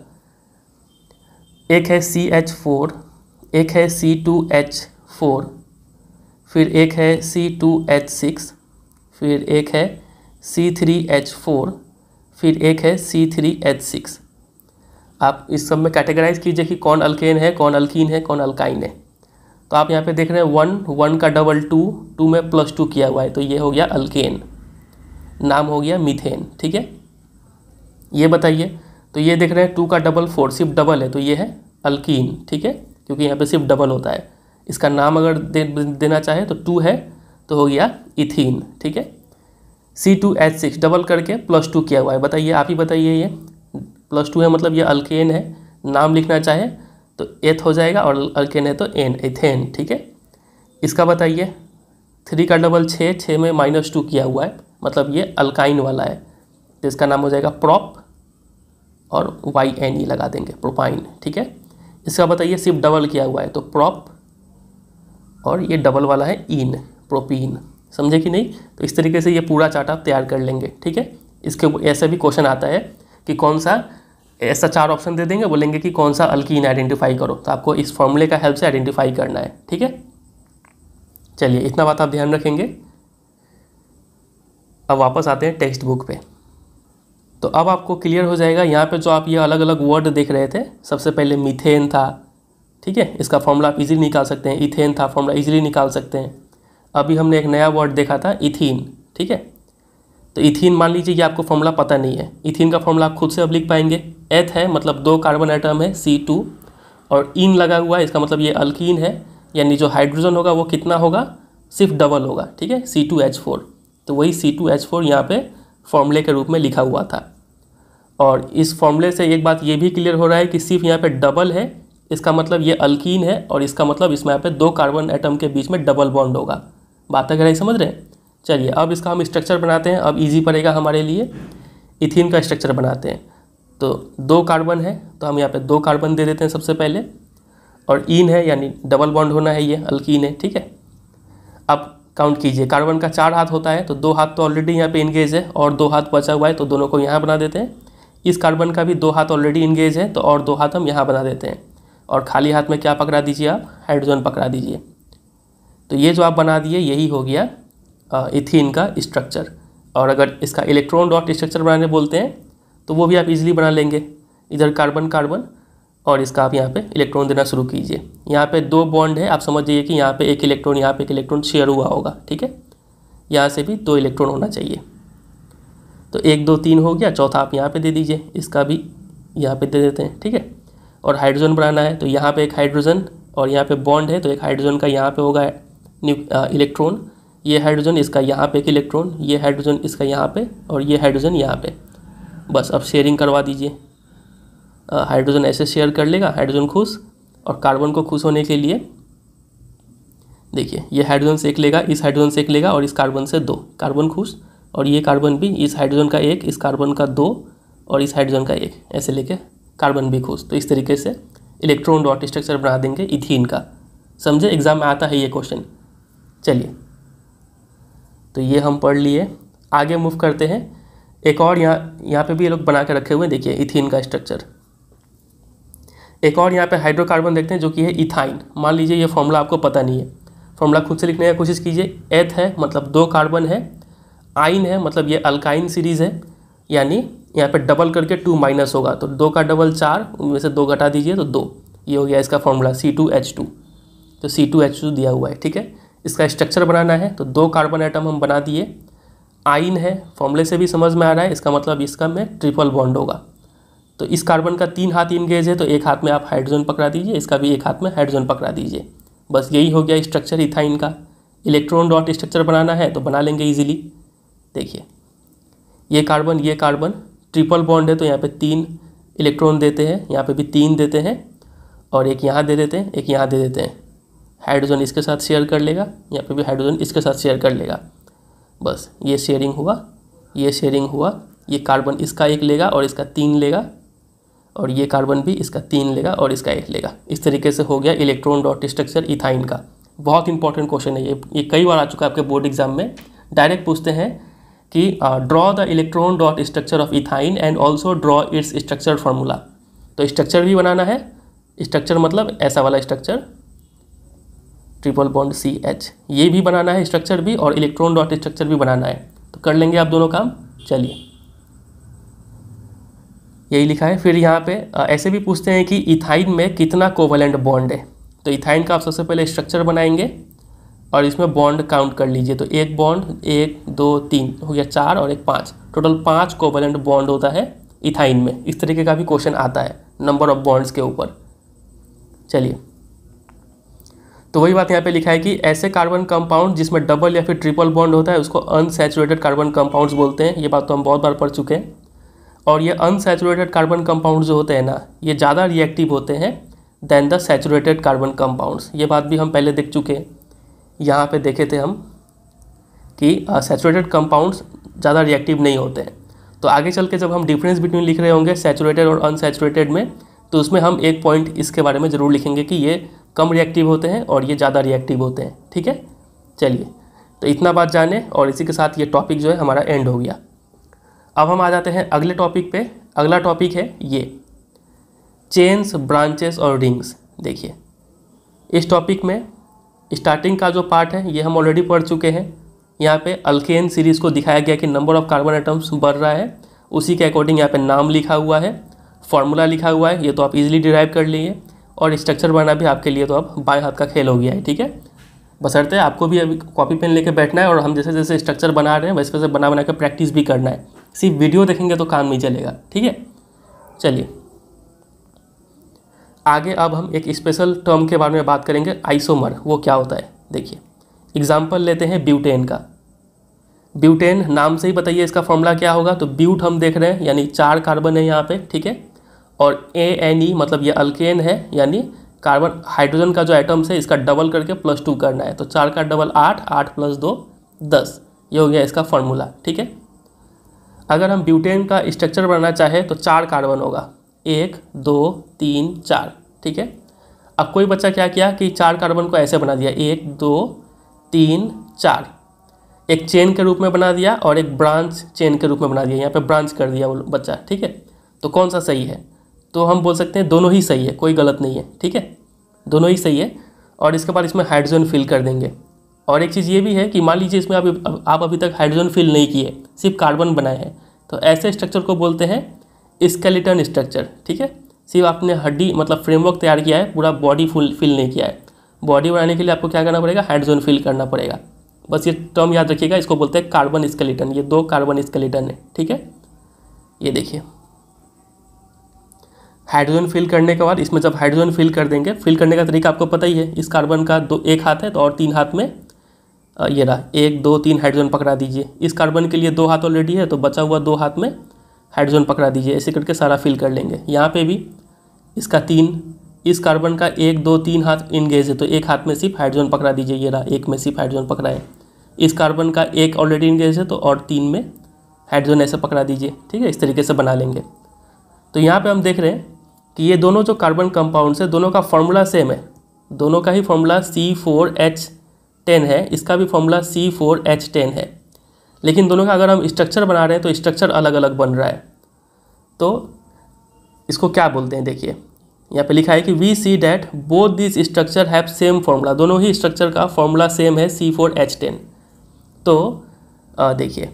एक है सी एच फोर एक है सी टू एच फोर फिर एक है सी टू एच सिक्स फिर एक है सी थ्री एच फोर फिर एक है सी थ्री एच सिक्स आप इस सब में कैटेगराइज कीजिए कि कौन अल्केन है कौन अल्कीन है कौन अल्काइन है तो आप यहाँ पे देख रहे हैं वन वन का डबल टू टू में प्लस टू किया हुआ है तो ये हो गया अल्केन नाम हो गया मीथेन ठीक है ये बताइए तो ये देख रहे हैं टू का डबल फोर सिर्फ डबल है तो ये है अल्कीन ठीक है क्योंकि यहाँ पे सिर्फ डबल होता है इसका नाम अगर दे, देना चाहे तो टू है तो हो गया इथीन ठीक है C two H six double करके प्लस टू किया हुआ है बताइए आप ही बताइए ये प्लस टू है मतलब ये अल्केन है नाम लिखना चाहे तो एथ हो जाएगा और अल्केन है तो एन एथेन ठीक है इसका बताइए थ्री का डबल छः छः में माइनस टू किया हुआ है मतलब ये अल्काइन वाला है तो इसका नाम हो जाएगा प्रॉप और वाई एन ई लगा देंगे प्रोपाइन ठीक है इसका बताइए सिर्फ डबल किया हुआ है तो प्रॉप और ये डबल वाला है इन प्रोपीन समझे कि नहीं तो इस तरीके से ये पूरा चार्ट आप तैयार कर लेंगे ठीक है इसके ऐसे भी क्वेश्चन आता है कि कौन सा ऐसा चार ऑप्शन दे देंगे बोलेंगे कि कौन सा अल्कीन आइडेंटिफाई करो तो आपको इस फॉर्मूले का हेल्प से आइडेंटिफाई करना है ठीक है चलिए इतना बात आप ध्यान रखेंगे अब वापस आते हैं टेक्स्ट बुक पे तो अब आपको क्लियर हो जाएगा यहाँ पे जो आप ये अलग अलग वर्ड देख रहे थे सबसे पहले मीथेन था ठीक है इसका फॉर्मूला आप इजीली निकाल सकते हैं इथेन था फॉर्मूला इजीली निकाल सकते हैं अभी हमने एक नया वर्ड देखा था इथिन ठीक है तो इथिन मान लीजिए कि आपको फॉर्मूला पता नहीं है इथिन का फॉर्मूला आप खुद से अब लिख पाएंगे एथ है मतलब दो कार्बन आइटम है सी टू और इन लगा हुआ है इसका मतलब ये अल्किन है यानी जो हाइड्रोजन होगा वो कितना होगा सिर्फ डबल होगा ठीक है सी टू एच फोर तो वही सी टू एच फोर यहाँ पर फॉर्मूले के रूप में लिखा हुआ था और इस फॉर्मूले से एक बात ये भी क्लियर हो रहा है कि सिर्फ यहाँ पे डबल है इसका मतलब ये अल्कीन है और इसका मतलब इसमें यहाँ पे दो कार्बन एटम के बीच में डबल बॉन्ड होगा बात अगर ही समझ रहे हैं चलिए अब इसका हम स्ट्रक्चर बनाते हैं अब इजी पड़ेगा हमारे लिए इथिन का स्ट्रक्चर बनाते हैं तो दो कार्बन है तो हम यहाँ पे दो कार्बन दे देते हैं सबसे पहले और इन है यानी डबल बॉन्ड होना है ये अल्कीन है ठीक है अब काउंट कीजिए कार्बन का चार हाथ होता है तो दो हाथ तो ऑलरेडी यहाँ पे इंगेज है और दो हाथ बचा हुआ है तो दोनों को यहाँ बना देते हैं इस कार्बन का भी दो हाथ ऑलरेडी इंगेज है तो और दो हाथ हम यहाँ बना देते हैं और खाली हाथ में क्या पकड़ा दीजिए आप हाइड्रोजन पकड़ा दीजिए तो ये जो आप बना दिए यही हो गया इथिन का स्ट्रक्चर और अगर इसका इलेक्ट्रॉन डॉट स्ट्रक्चर बनाने बोलते हैं तो वो भी आप इजिली बना लेंगे इधर कार्बन कार्बन और इसका आप यहाँ पे इलेक्ट्रॉन देना शुरू कीजिए यहाँ पे दो बॉन्ड है आप समझ जाइए कि यहाँ पे एक इलेक्ट्रॉन यहाँ पे एक इलेक्ट्रॉन शेयर हुआ होगा ठीक है यहाँ से भी दो इलेक्ट्रॉन होना चाहिए तो एक दो तीन हो गया चौथा आप यहाँ पे दे दीजिए इसका भी यहाँ पे दे देते हैं ठीक है और हाइड्रोजन बनाना है तो यहाँ पर एक हाइड्रोजन और यहाँ पर बॉन्ड है तो एक हाइड्रोजन का यहाँ पर होगा इलेक्ट्रॉन ये हाइड्रोजन इसका यहाँ पर एक इलेक्ट्रॉन ये हाइड्रोजन इसका यहाँ पर और ये हाइड्रोजन यहाँ पर बस अब शेयरिंग करवा दीजिए हाइड्रोजन ऐसे शेयर कर लेगा हाइड्रोजन खुश और कार्बन को खुश होने के लिए देखिए ये हाइड्रोजन से एक लेगा इस हाइड्रोजन से एक लेगा और इस कार्बन से दो कार्बन खुश और ये कार्बन भी इस हाइड्रोजन का एक इस कार्बन का दो और इस हाइड्रोजन का एक ऐसे लेके कार्बन भी खुश तो इस तरीके से इलेक्ट्रॉन डॉट स्ट्रक्चर बना देंगे इथिन का समझे एग्जाम में आता है ये क्वेश्चन चलिए तो ये हम पढ़ लिए आगे मूव करते हैं एक और यहाँ यहाँ पे भी ये लोग बना के रखे हुए हैं देखिए इथिन का स्ट्रक्चर एक और यहाँ पे हाइड्रोकार्बन देखते हैं जो कि है इथाइन मान लीजिए ये फॉर्मूला आपको पता नहीं है फॉर्मूला खुद से लिखने की कोशिश कीजिए एथ है मतलब दो कार्बन है आइन है मतलब ये अल्काइन सीरीज़ है यानी यहाँ पे डबल करके टू माइनस होगा तो दो का डबल चार उनमें से दो घटा दीजिए तो दो ये हो गया इसका formula C two H two तो सी टू एच टू दिया हुआ है ठीक है इसका स्ट्रक्चर बनाना है तो दो कार्बन आइटम हम बना दिए आइन है फॉर्मूले से भी समझ में आ रहा है इसका मतलब इसका में ट्रिपल बॉन्ड होगा तो इस कार्बन का तीन हाथ इंगेज है तो एक हाथ में आप हाइड्रोजन पकड़ा दीजिए इसका भी एक हाथ में हाइड्रोजन पकड़ा दीजिए बस यही हो गया स्ट्रक्चर इथाइन का इलेक्ट्रॉन डॉट स्ट्रक्चर बनाना है तो बना लेंगे इजीली देखिए ये कार्बन ये कार्बन ट्रिपल बॉन्ड है तो यहाँ पे तीन इलेक्ट्रॉन देते हैं यहाँ पे भी तीन देते हैं और एक यहाँ दे देते हैं एक यहाँ दे देते हैं हाइड्रोजन इसके साथ शेयर कर लेगा यहाँ पे भी हाइड्रोजन इसके साथ शेयर कर लेगा बस ये शेयरिंग हुआ ये शेयरिंग हुआ ये कार्बन इसका एक लेगा और इसका तीन लेगा और ये कार्बन भी इसका तीन लेगा और इसका एक लेगा इस तरीके से हो गया इलेक्ट्रॉन डॉट स्ट्रक्चर इथाइन का बहुत इंपॉर्टेंट क्वेश्चन है ये ये कई बार आ चुका है आपके बोर्ड एग्जाम में डायरेक्ट पूछते हैं कि draw the electron dot structure of ethyne and also draw its structure formula तो स्ट्रक्चर भी बनाना है स्ट्रक्चर मतलब ऐसा वाला structure triple bond C H ये भी बनाना है स्ट्रक्चर भी और इलेक्ट्रॉन डॉट स्ट्रक्चर भी बनाना है तो कर लेंगे आप दोनों काम चलिए यही लिखा है फिर यहाँ पे ऐसे भी पूछते हैं कि इथाइन में कितना कोवलेंट बॉन्ड है तो इथाइन का आप सबसे पहले स्ट्रक्चर बनाएंगे और इसमें बॉन्ड काउंट कर लीजिए तो एक बॉन्ड एक दो तीन हो गया चार और एक पाँच टोटल पाँच कोवलेंट बॉन्ड होता है इथाइन में इस तरीके का भी क्वेश्चन आता है नंबर ऑफ बॉन्ड्स के ऊपर चलिए तो वही बात यहाँ पे लिखा है कि ऐसे कार्बन कंपाउंड जिसमें डबल या फिर ट्रिपल बॉन्ड होता है उसको अनसेचुरेटेड कार्बन कंपाउंड्स बोलते हैं ये बात तो हम बहुत बार पढ़ चुके हैं और ये अनसेचुरेटेड कार्बन कंपाउंड जो होते हैं ना ये ज़्यादा रिएक्टिव होते हैं than the saturated carbon compounds ये बात भी हम पहले देख चुके हैं यहाँ पे देखे थे हम कि सेचुरेटेड कंपाउंड्स ज़्यादा रिएक्टिव नहीं होते हैं तो आगे चल के जब हम डिफरेंस बिटवीन लिख रहे होंगे सेचुरेटेड और अनसेचुरेटेड में तो उसमें हम एक पॉइंट इसके बारे में ज़रूर लिखेंगे कि ये कम रिएक्टिव होते हैं और ये ज़्यादा रिएक्टिव होते हैं ठीक है चलिए तो इतना बात जाने और इसी के साथ ये टॉपिक जो है हमारा एंड हो गया अब हम आ जाते हैं अगले टॉपिक पे अगला टॉपिक है ये चेन्स ब्रांचेस और रिंग्स देखिए इस टॉपिक में स्टार्टिंग का जो पार्ट है ये हम ऑलरेडी पढ़ चुके हैं यहाँ पे अल्केन सीरीज़ को दिखाया गया कि नंबर ऑफ कार्बन आइटम्स बढ़ रहा है उसी के अकॉर्डिंग यहाँ पे नाम लिखा हुआ है फॉर्मूला लिखा हुआ है ये तो आप इजीली डिराइव कर लिए और स्ट्रक्चर बनाना भी आपके लिए तो अब बाएं हाथ का खेल हो गया है ठीक है बसरते आपको भी अभी कॉपी पेन लेके बैठना है और हम जैसे जैसे स्ट्रक्चर बना रहे हैं वैसे वैसे बना बना के प्रैक्टिस भी करना है सिर्फ वीडियो देखेंगे तो काम नहीं चलेगा ठीक है चलिए आगे अब हम एक स्पेशल टर्म के बारे में बात करेंगे आइसोमर वो क्या होता है देखिए एग्जाम्पल लेते हैं ब्यूटेन का ब्यूटेन नाम से ही बताइए इसका फॉर्मूला क्या होगा तो ब्यूट हम देख रहे हैं यानी चार कार्बन है यहाँ पे ठीक है और ए एन ई मतलब ये अल्केन है यानी कार्बन हाइड्रोजन का जो आइटम्स है इसका डबल करके प्लस टू करना है तो चार का डबल आठ आठ प्लस दो दस ये हो गया इसका फॉर्मूला ठीक है अगर हम ब्यूटेन का स्ट्रक्चर बनाना चाहें तो चार कार्बन होगा एक दो तीन चार ठीक है अब कोई बच्चा क्या किया कि चार कार्बन को ऐसे बना दिया एक दो तीन चार एक चेन के रूप में बना दिया और एक ब्रांच चेन के रूप में बना दिया यहाँ पे ब्रांच कर दिया वो बच्चा ठीक है तो कौन सा सही है तो हम बोल सकते हैं दोनों ही सही है कोई गलत नहीं है ठीक है दोनों ही सही है और इसके बाद इसमें हाइड्रोजन फिल कर देंगे और एक चीज़ ये भी है कि मान लीजिए इसमें आप आप अभी तक हाइड्रोजन फिल नहीं किए सिर्फ कार्बन बनाए हैं तो ऐसे स्ट्रक्चर को बोलते हैं स्केलेटन स्ट्रक्चर ठीक है सिर्फ आपने हड्डी मतलब फ्रेमवर्क तैयार किया है पूरा बॉडी फुल फिल नहीं किया है बॉडी बनाने के लिए आपको क्या करना पड़ेगा हाइड्रोजन फिल करना पड़ेगा बस ये टर्म याद रखिएगा इसको बोलते हैं कार्बन स्केलेटन ये दो कार्बन स्केलेटन है ठीक है ये देखिए हाइड्रोजन फिल करने के बाद इसमें जब हाइड्रोजन फिल कर देंगे फिल करने का तरीका आपको पता ही है इस कार्बन का दो एक हाथ है तो और तीन हाथ में ये रहा एक दो तीन हाइड्रोजन पकड़ा दीजिए इस कार्बन के लिए दो हाथ ऑलरेडी है तो बचा हुआ दो हाथ में हाइड्रोजन पकड़ा दीजिए ऐसे करके सारा फिल कर लेंगे यहाँ पे भी इसका तीन इस कार्बन का एक दो तीन हाथ इनगेज है तो एक हाथ में सिर्फ हाइड्रोजन पकड़ा दीजिए ये रहा एक में सिर्फ हाइड्रोजन पकड़ा है इस कार्बन का एक ऑलरेडी इनगेज है तो और तीन में हाइड्रोजन ऐसे पकड़ा दीजिए ठीक है इस तरीके से बना लेंगे तो यहाँ पर हम देख रहे हैं कि ये दोनों जो कार्बन कंपाउंड्स है दोनों का फॉर्मूला सेम है दोनों का ही formula C four H ten है इसका भी formula C four H ten है लेकिन दोनों का अगर हम स्ट्रक्चर बना रहे हैं तो स्ट्रक्चर अलग अलग बन रहा है तो इसको क्या बोलते हैं देखिए यहाँ पे लिखा है कि we see that both this structure have same formula दोनों ही स्ट्रक्चर का फॉर्मूला सेम है सी फोर एच टेन तो देखिए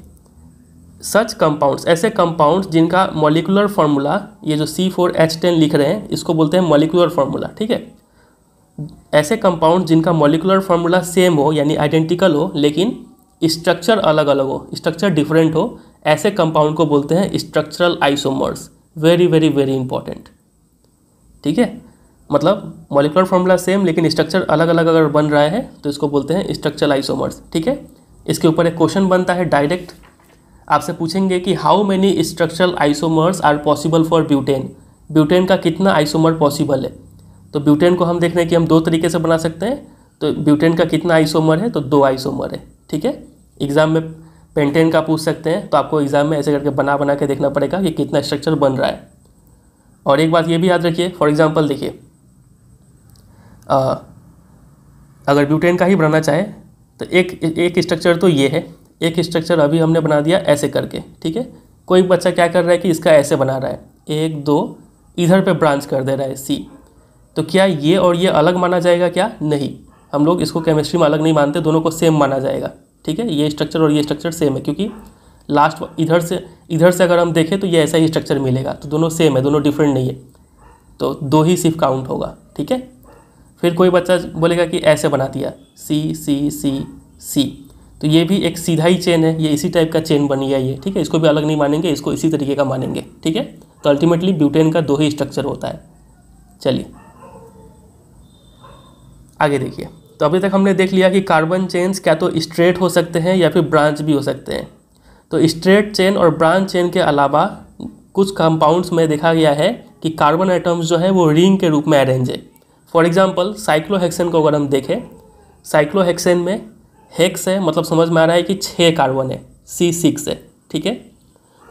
सच कंपाउंड्स ऐसे कंपाउंड्स जिनका मॉलिकुलर फार्मूला ये जो सी फोर एच टेन लिख रहे हैं इसको बोलते हैं मॉलिकुलर फार्मूला ठीक है ऐसे कंपाउंड जिनका मॉलिकुलर फार्मूला सेम हो यानी आइडेंटिकल हो लेकिन स्ट्रक्चर अलग अलग हो स्ट्रक्चर डिफरेंट हो ऐसे कंपाउंड को बोलते हैं structural isomers very very very important ठीक है मतलब मॉलिकुलर फार्मूला सेम लेकिन स्ट्रक्चर अलग अलग अगर बन रहा है तो इसको बोलते हैं स्ट्रक्चरल आइसोमर्स ठीक है इसके ऊपर एक क्वेश्चन बनता है डायरेक्ट आपसे पूछेंगे कि how many structural isomers are possible for butane butane का कितना आइसोमर पॉसिबल है तो ब्यूटेन को हम देख रहे हैं कि हम दो तरीके से बना सकते हैं तो ब्यूटेन का कितना आइसोमर है तो दो आइसोमर है ठीक है एग्ज़ाम में पेंटेन का पूछ सकते हैं तो आपको एग्ज़ाम में ऐसे करके बना बना के देखना पड़ेगा कि कितना स्ट्रक्चर बन रहा है और एक बात ये भी याद रखिए फॉर एग्ज़ाम्पल देखिए अगर ब्यूटेन का ही बनाना चाहे तो एक एक स्ट्रक्चर तो ये है एक स्ट्रक्चर अभी हमने बना दिया ऐसे करके ठीक है कोई बच्चा क्या कर रहा है कि इसका ऐसे बना रहा है एक दो इधर पे ब्रांच कर दे रहा है सी तो क्या ये और ये अलग माना जाएगा क्या नहीं हम लोग इसको केमिस्ट्री में अलग नहीं मानते दोनों को सेम माना जाएगा ठीक है ये स्ट्रक्चर और ये स्ट्रक्चर सेम है क्योंकि लास्ट इधर से इधर से अगर हम देखें तो ये ऐसा ही स्ट्रक्चर मिलेगा तो दोनों सेम है दोनों डिफरेंट नहीं है तो दो ही सिर्फ काउंट होगा ठीक है फिर कोई बच्चा बोलेगा कि ऐसे बना दिया सी सी सी सी तो ये भी एक सीधा ही चेन है ये इसी टाइप का चेन बनी है ये ठीक है इसको भी अलग नहीं मानेंगे इसको इसी तरीके का मानेंगे ठीक है तो अल्टीमेटली ब्यूटेन का दो ही स्ट्रक्चर होता है चलिए आगे देखिए तो अभी तक हमने देख लिया कि कार्बन चेन्स क्या तो स्ट्रेट हो सकते हैं या फिर ब्रांच भी हो सकते हैं तो स्ट्रेट चेन और ब्रांच चेन के अलावा कुछ कंपाउंड्स में देखा गया है कि कार्बन आइटम्स जो है वो रिंग के रूप में अरेंज है फॉर एग्जाम्पल साइक्लोहेक्सेन को अगर हम देखें साइक्लोहेक्सेन में हेक्स है मतलब समझ में आ रहा है कि छः कार्बन है सी सिक्स है ठीक है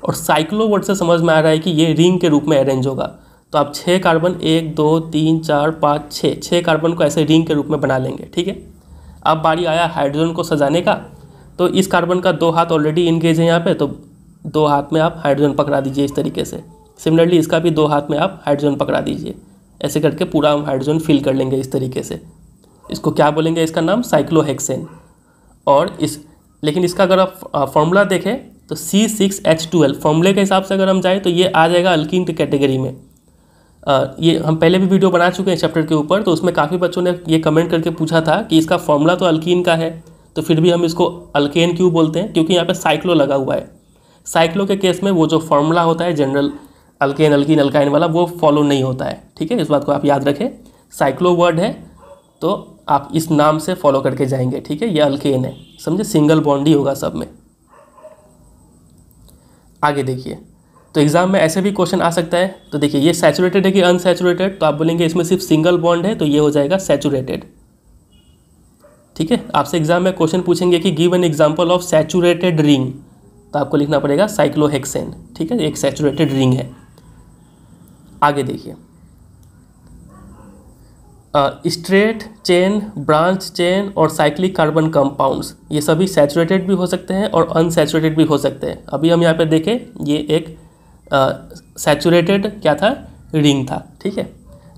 और साइक्लोवर्ड से समझ में आ रहा है कि ये रिंग के रूप में अरेंज होगा तो आप छः कार्बन एक दो तीन चार पाँच छः छः कार्बन को ऐसे रिंग के रूप में बना लेंगे ठीक है अब बारी आया हाइड्रोजन को सजाने का तो इस कार्बन का दो हाथ ऑलरेडी इंगेज है यहाँ पे तो दो हाथ में आप हाइड्रोजन पकड़ा दीजिए इस तरीके से सिमिलरली इसका भी दो हाथ में आप हाइड्रोजन पकड़ा दीजिए ऐसे करके पूरा हम हाइड्रोजन फिल कर लेंगे इस तरीके से इसको क्या बोलेंगे इसका नाम साइक्लोहेक्सेन और इस लेकिन इसका अगर आप फॉर्मूला देखें तो सी सिक्स एच ट्वेल्व फॉर्मूले के हिसाब से अगर हम जाएँ तो ये आ जाएगा अल्किन कैटेगरी में ये हम पहले भी वीडियो बना चुके हैं चैप्टर के ऊपर तो उसमें काफ़ी बच्चों ने ये कमेंट करके पूछा था कि इसका फॉर्मूला तो अल्कीन का है तो फिर भी हम इसको अल्केन क्यों बोलते हैं क्योंकि यहाँ पे साइक्लो लगा हुआ है साइक्लो के केस में वो जो फॉर्मूला होता है जनरल अल्केन अल्किन अल्काइन वाला वो फॉलो नहीं होता है ठीक है इस बात को आप याद रखें साइक्लो वर्ड है तो आप इस नाम से फॉलो करके जाएंगे ठीक है ये अल्केन है समझे सिंगल बॉन्ड ही होगा सब में आगे देखिए तो एग्ज़ाम में ऐसे भी क्वेश्चन आ सकता है तो देखिए ये सैचुरेटेड है कि अनसेचुरेटेड तो आप बोलेंगे इसमें सिर्फ सिंगल बॉन्ड है तो ये हो जाएगा सैचुरेटेड ठीक है आपसे एग्ज़ाम में क्वेश्चन पूछेंगे कि give an example of saturated ring तो आपको लिखना पड़ेगा साइक्लोहेक्सेन ठीक है एक सैचुरेटेड रिंग है आगे देखिए स्ट्रेट चेन ब्रांच चेन और साइक्लिक कार्बन कंपाउंड्स ये सभी सैचुरेटेड भी हो सकते हैं और अनसेचुरेटेड भी हो सकते हैं अभी हम यहाँ पे देखें ये एक सेचूरेटेड क्या था रिंग था ठीक है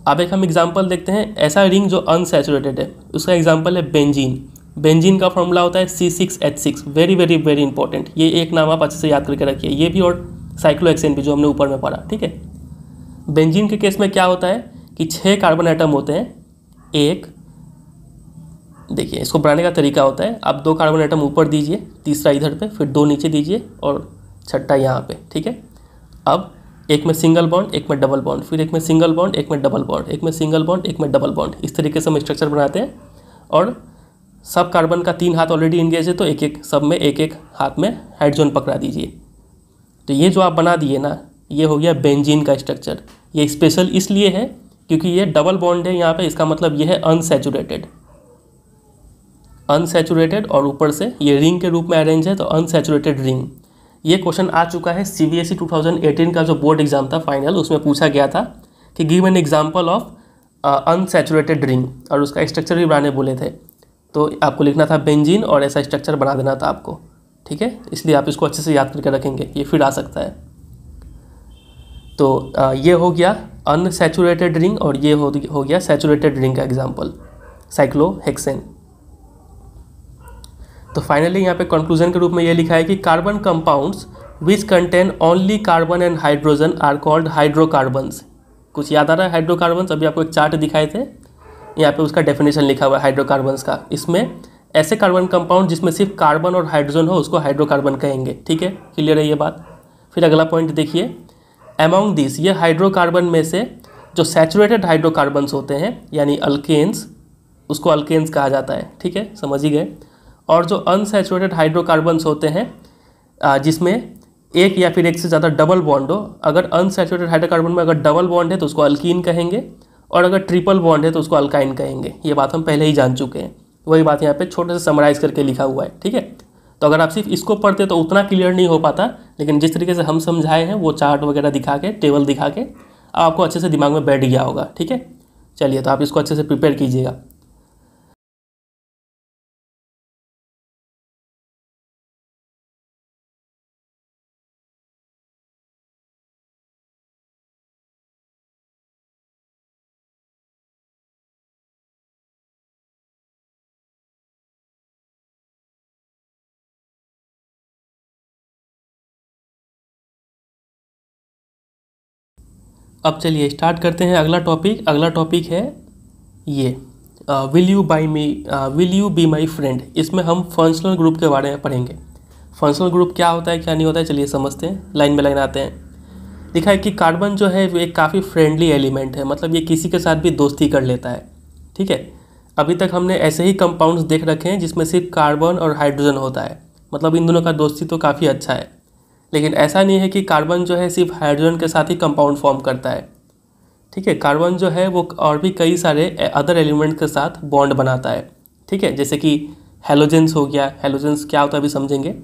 अब एक हम एग्जाम्पल देखते हैं ऐसा रिंग जो अनसेचुरेटेड है उसका एग्जाम्पल है बेंजीन बेंजीन का फॉर्मूला होता है C six H six very very very important ये एक नाम आप अच्छे से याद करके रखिए ये भी और साइक्लोएक्सेन भी जो हमने ऊपर में पढ़ा ठीक है बेंजीन के केस में क्या होता है कि छः कार्बन आइटम होते हैं एक देखिए इसको बनाने का तरीका होता है आप दो कार्बन आइटम ऊपर दीजिए तीसरा इधर पर फिर दो नीचे दीजिए और छठा यहाँ पर ठीक है अब एक में सिंगल बॉन्ड एक में डबल बॉन्ड फिर एक में सिंगल बॉन्ड एक में डबल बॉन्ड एक में सिंगल बॉन्ड एक में डबल बॉन्ड इस तरीके से हम स्ट्रक्चर बनाते हैं और सब कार्बन का तीन हाथ ऑलरेडी इंगेज है तो एक एक सब में एक एक हाथ में हाइड्रोजन पकड़ा दीजिए तो ये जो आप बना दिए ना ये हो गया बेंजीन का स्ट्रक्चर ये स्पेशल इसलिए है क्योंकि ये डबल बॉन्ड है यहाँ पे इसका मतलब ये है अनसेचुरेटेड अनसेचुरेटेड और ऊपर से ये रिंग के रूप में अरेंज है तो अनसेचुरेटेड रिंग ये क्वेश्चन आ चुका है C B S E two thousand eighteen का जो बोर्ड एग्जाम था फाइनल उसमें पूछा गया था कि give an example of unsaturated ring और उसका स्ट्रक्चर भी बनाने बोले थे तो आपको लिखना था बेंजीन और ऐसा स्ट्रक्चर बना देना था आपको ठीक है इसलिए आप इसको अच्छे से याद करके रखेंगे ये फिर आ सकता है तो आ, uh, ये हो गया अनसेचुरेटेड रिंग और ये हो, हो गया सेचुरेटेड रिंग का एग्जाम्पल साइक्लो हेक्सेन तो फाइनली यहाँ पे कंक्लूजन के रूप में ये लिखा है कि carbon compounds which contain only carbon and hydrogen are called hydrocarbons कुछ याद आ रहा है हाइड्रोकार्बन्स अभी आपको एक चार्ट दिखाए थे यहाँ पे उसका डेफिनेशन लिखा हुआ है हाइड्रोकार्बन्स का इसमें ऐसे कार्बन कंपाउंड जिसमें सिर्फ कार्बन और हाइड्रोजन हो उसको हाइड्रोकार्बन कहेंगे ठीक है क्लियर है ये बात फिर अगला पॉइंट देखिए अमाउंग दिस ये हाइड्रोकार्बन में से जो सेचुरेटेड हाइड्रोकार्बन्स होते हैं यानी अल्केन्स उसको अल्केन्स कहा जाता है ठीक है समझ ही गए और जो अनसेचुरेटेड हाइड्रोकार्बन्स होते हैं जिसमें एक या फिर एक से ज़्यादा डबल बॉन्ड हो अगर अनसेचुरेटेड हाइड्रोकार्बन में अगर डबल बॉन्ड है तो उसको अल्कीन कहेंगे और अगर ट्रिपल बॉन्ड है तो उसको अल्काइन कहेंगे ये बात हम पहले ही जान चुके हैं वही बात यहाँ पे छोटे से समराइज करके लिखा हुआ है ठीक है तो अगर आप सिर्फ इसको पढ़ते तो उतना क्लियर नहीं हो पाता लेकिन जिस तरीके से हम समझाए हैं वो चार्ट वगैरह दिखा के टेबल दिखा के आपको अच्छे से दिमाग में बैठ गया होगा ठीक है चलिए तो आप इसको अच्छे से प्रिपेयर कीजिएगा अब चलिए स्टार्ट करते हैं अगला टॉपिक अगला टॉपिक है ये will you by me will you be my friend इसमें हम फंक्शनल ग्रुप के बारे में पढ़ेंगे फंक्शनल ग्रुप क्या होता है क्या नहीं होता है चलिए समझते हैं लाइन में लाइन आते हैं लिखा है कि कार्बन जो है एक काफ़ी फ्रेंडली एलिमेंट है मतलब ये किसी के साथ भी दोस्ती कर लेता है ठीक है अभी तक हमने ऐसे ही कंपाउंड्स देख रखे हैं जिसमें सिर्फ कार्बन और हाइड्रोजन होता है मतलब इन दोनों का दोस्ती तो काफ़ी अच्छा है लेकिन ऐसा नहीं है कि कार्बन जो है सिर्फ हाइड्रोजन के साथ ही कंपाउंड फॉर्म करता है ठीक है कार्बन जो है वो और भी कई सारे अदर एलिमेंट के साथ बॉन्ड बनाता है ठीक है जैसे कि हेलोजेंस हो गया हेलोजेंस क्या होता है अभी समझेंगे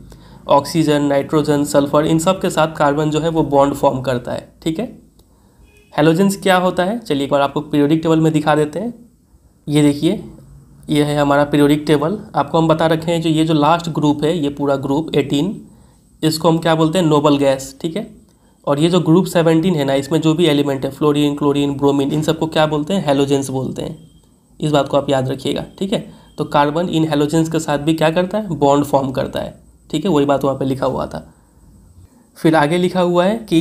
ऑक्सीजन नाइट्रोजन सल्फर इन सब के साथ कार्बन जो है वो बॉन्ड फॉर्म करता है ठीक है हेलोजेंस क्या होता है चलिए एक बार आपको पीरियोडिक टेबल में दिखा देते हैं ये देखिए ये है हमारा पीरियोडिक टेबल आपको हम बता रखे हैं जो ये जो लास्ट ग्रुप है ये पूरा ग्रुप एटीन इसको हम क्या बोलते हैं नोबल गैस ठीक है और ये जो ग्रुप सेवेंटीन है ना इसमें जो भी एलिमेंट है फ्लोरीन क्लोरीन ब्रोमीन इन सबको क्या बोलते हैं हेलोजेंस बोलते हैं इस बात को आप याद रखिएगा ठीक है तो कार्बन इन हेलोजेंस के साथ भी क्या करता है बॉन्ड फॉर्म करता है ठीक है वही बात वहाँ पे लिखा हुआ था फिर आगे लिखा हुआ है कि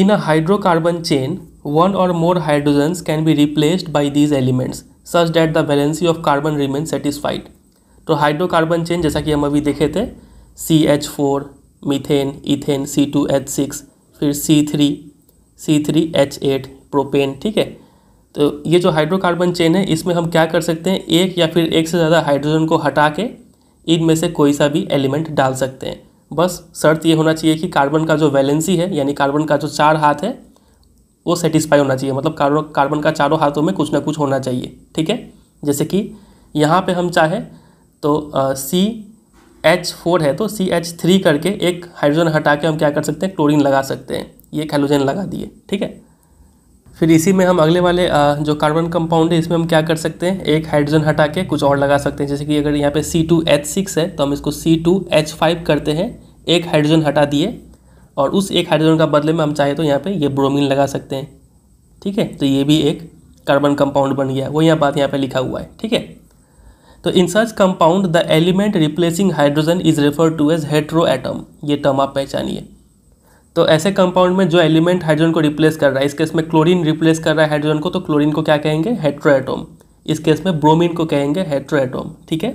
in a hydrocarbon chain one or more hydrogens can be replaced by these elements such that the valency of carbon remain satisfied तो हाइड्रोकार्बन चेन जैसा कि हम अभी देखे थे C H four methane ethane C two H six फिर C three C three H eight propane ठीक है तो ये जो हाइड्रोकार्बन चेन है इसमें हम क्या कर सकते हैं एक या फिर एक से ज़्यादा हाइड्रोजन को हटा के इनमें से कोई सा भी एलिमेंट डाल सकते हैं बस शर्त ये होना चाहिए कि कार्बन का जो वैलेंसी है यानी कार्बन का जो चार हाथ है वो सेटिस्फाई होना चाहिए मतलब कार्बन कार्बन का चारों हाथों में कुछ ना कुछ होना चाहिए ठीक है जैसे कि यहाँ पे हम चाहें तो सी एच फोर है तो सी एच थ्री करके एक हाइड्रोजन हटा के हम क्या कर सकते हैं क्लोरीन लगा सकते हैं ये एक हेलोजन लगा दिए ठीक है फिर इसी में हम अगले वाले जो कार्बन कंपाउंड है इसमें हम क्या कर सकते हैं एक हाइड्रोजन हटा के कुछ और लगा सकते हैं जैसे कि अगर यहाँ पे सिक्स है तो हम इसको सी टू एच फाइव करते हैं एक हाइड्रोजन हटा दिए और उस एक हाइड्रोजन का बदले में हम चाहे तो यहाँ पर ये ब्रोमिन लगा सकते हैं ठीक है तो ये भी एक कार्बन कंपाउंड बन गया वो यहाँ बात यहाँ पर लिखा हुआ है ठीक है तो in such compound the element replacing hydrogen is refer to as hetero atom ये टर्म आप पहचानिए तो ऐसे कंपाउंड में जो एलिमेंट हाइड्रोजन को रिप्लेस कर रहा है इस केस में क्लोरीन रिप्लेस कर रहा है हाइड्रोजन को तो क्लोरीन को क्या कहेंगे हेट्रो एटोम इस केस में ब्रोमीन को कहेंगे हेट्रो एटोम ठीक है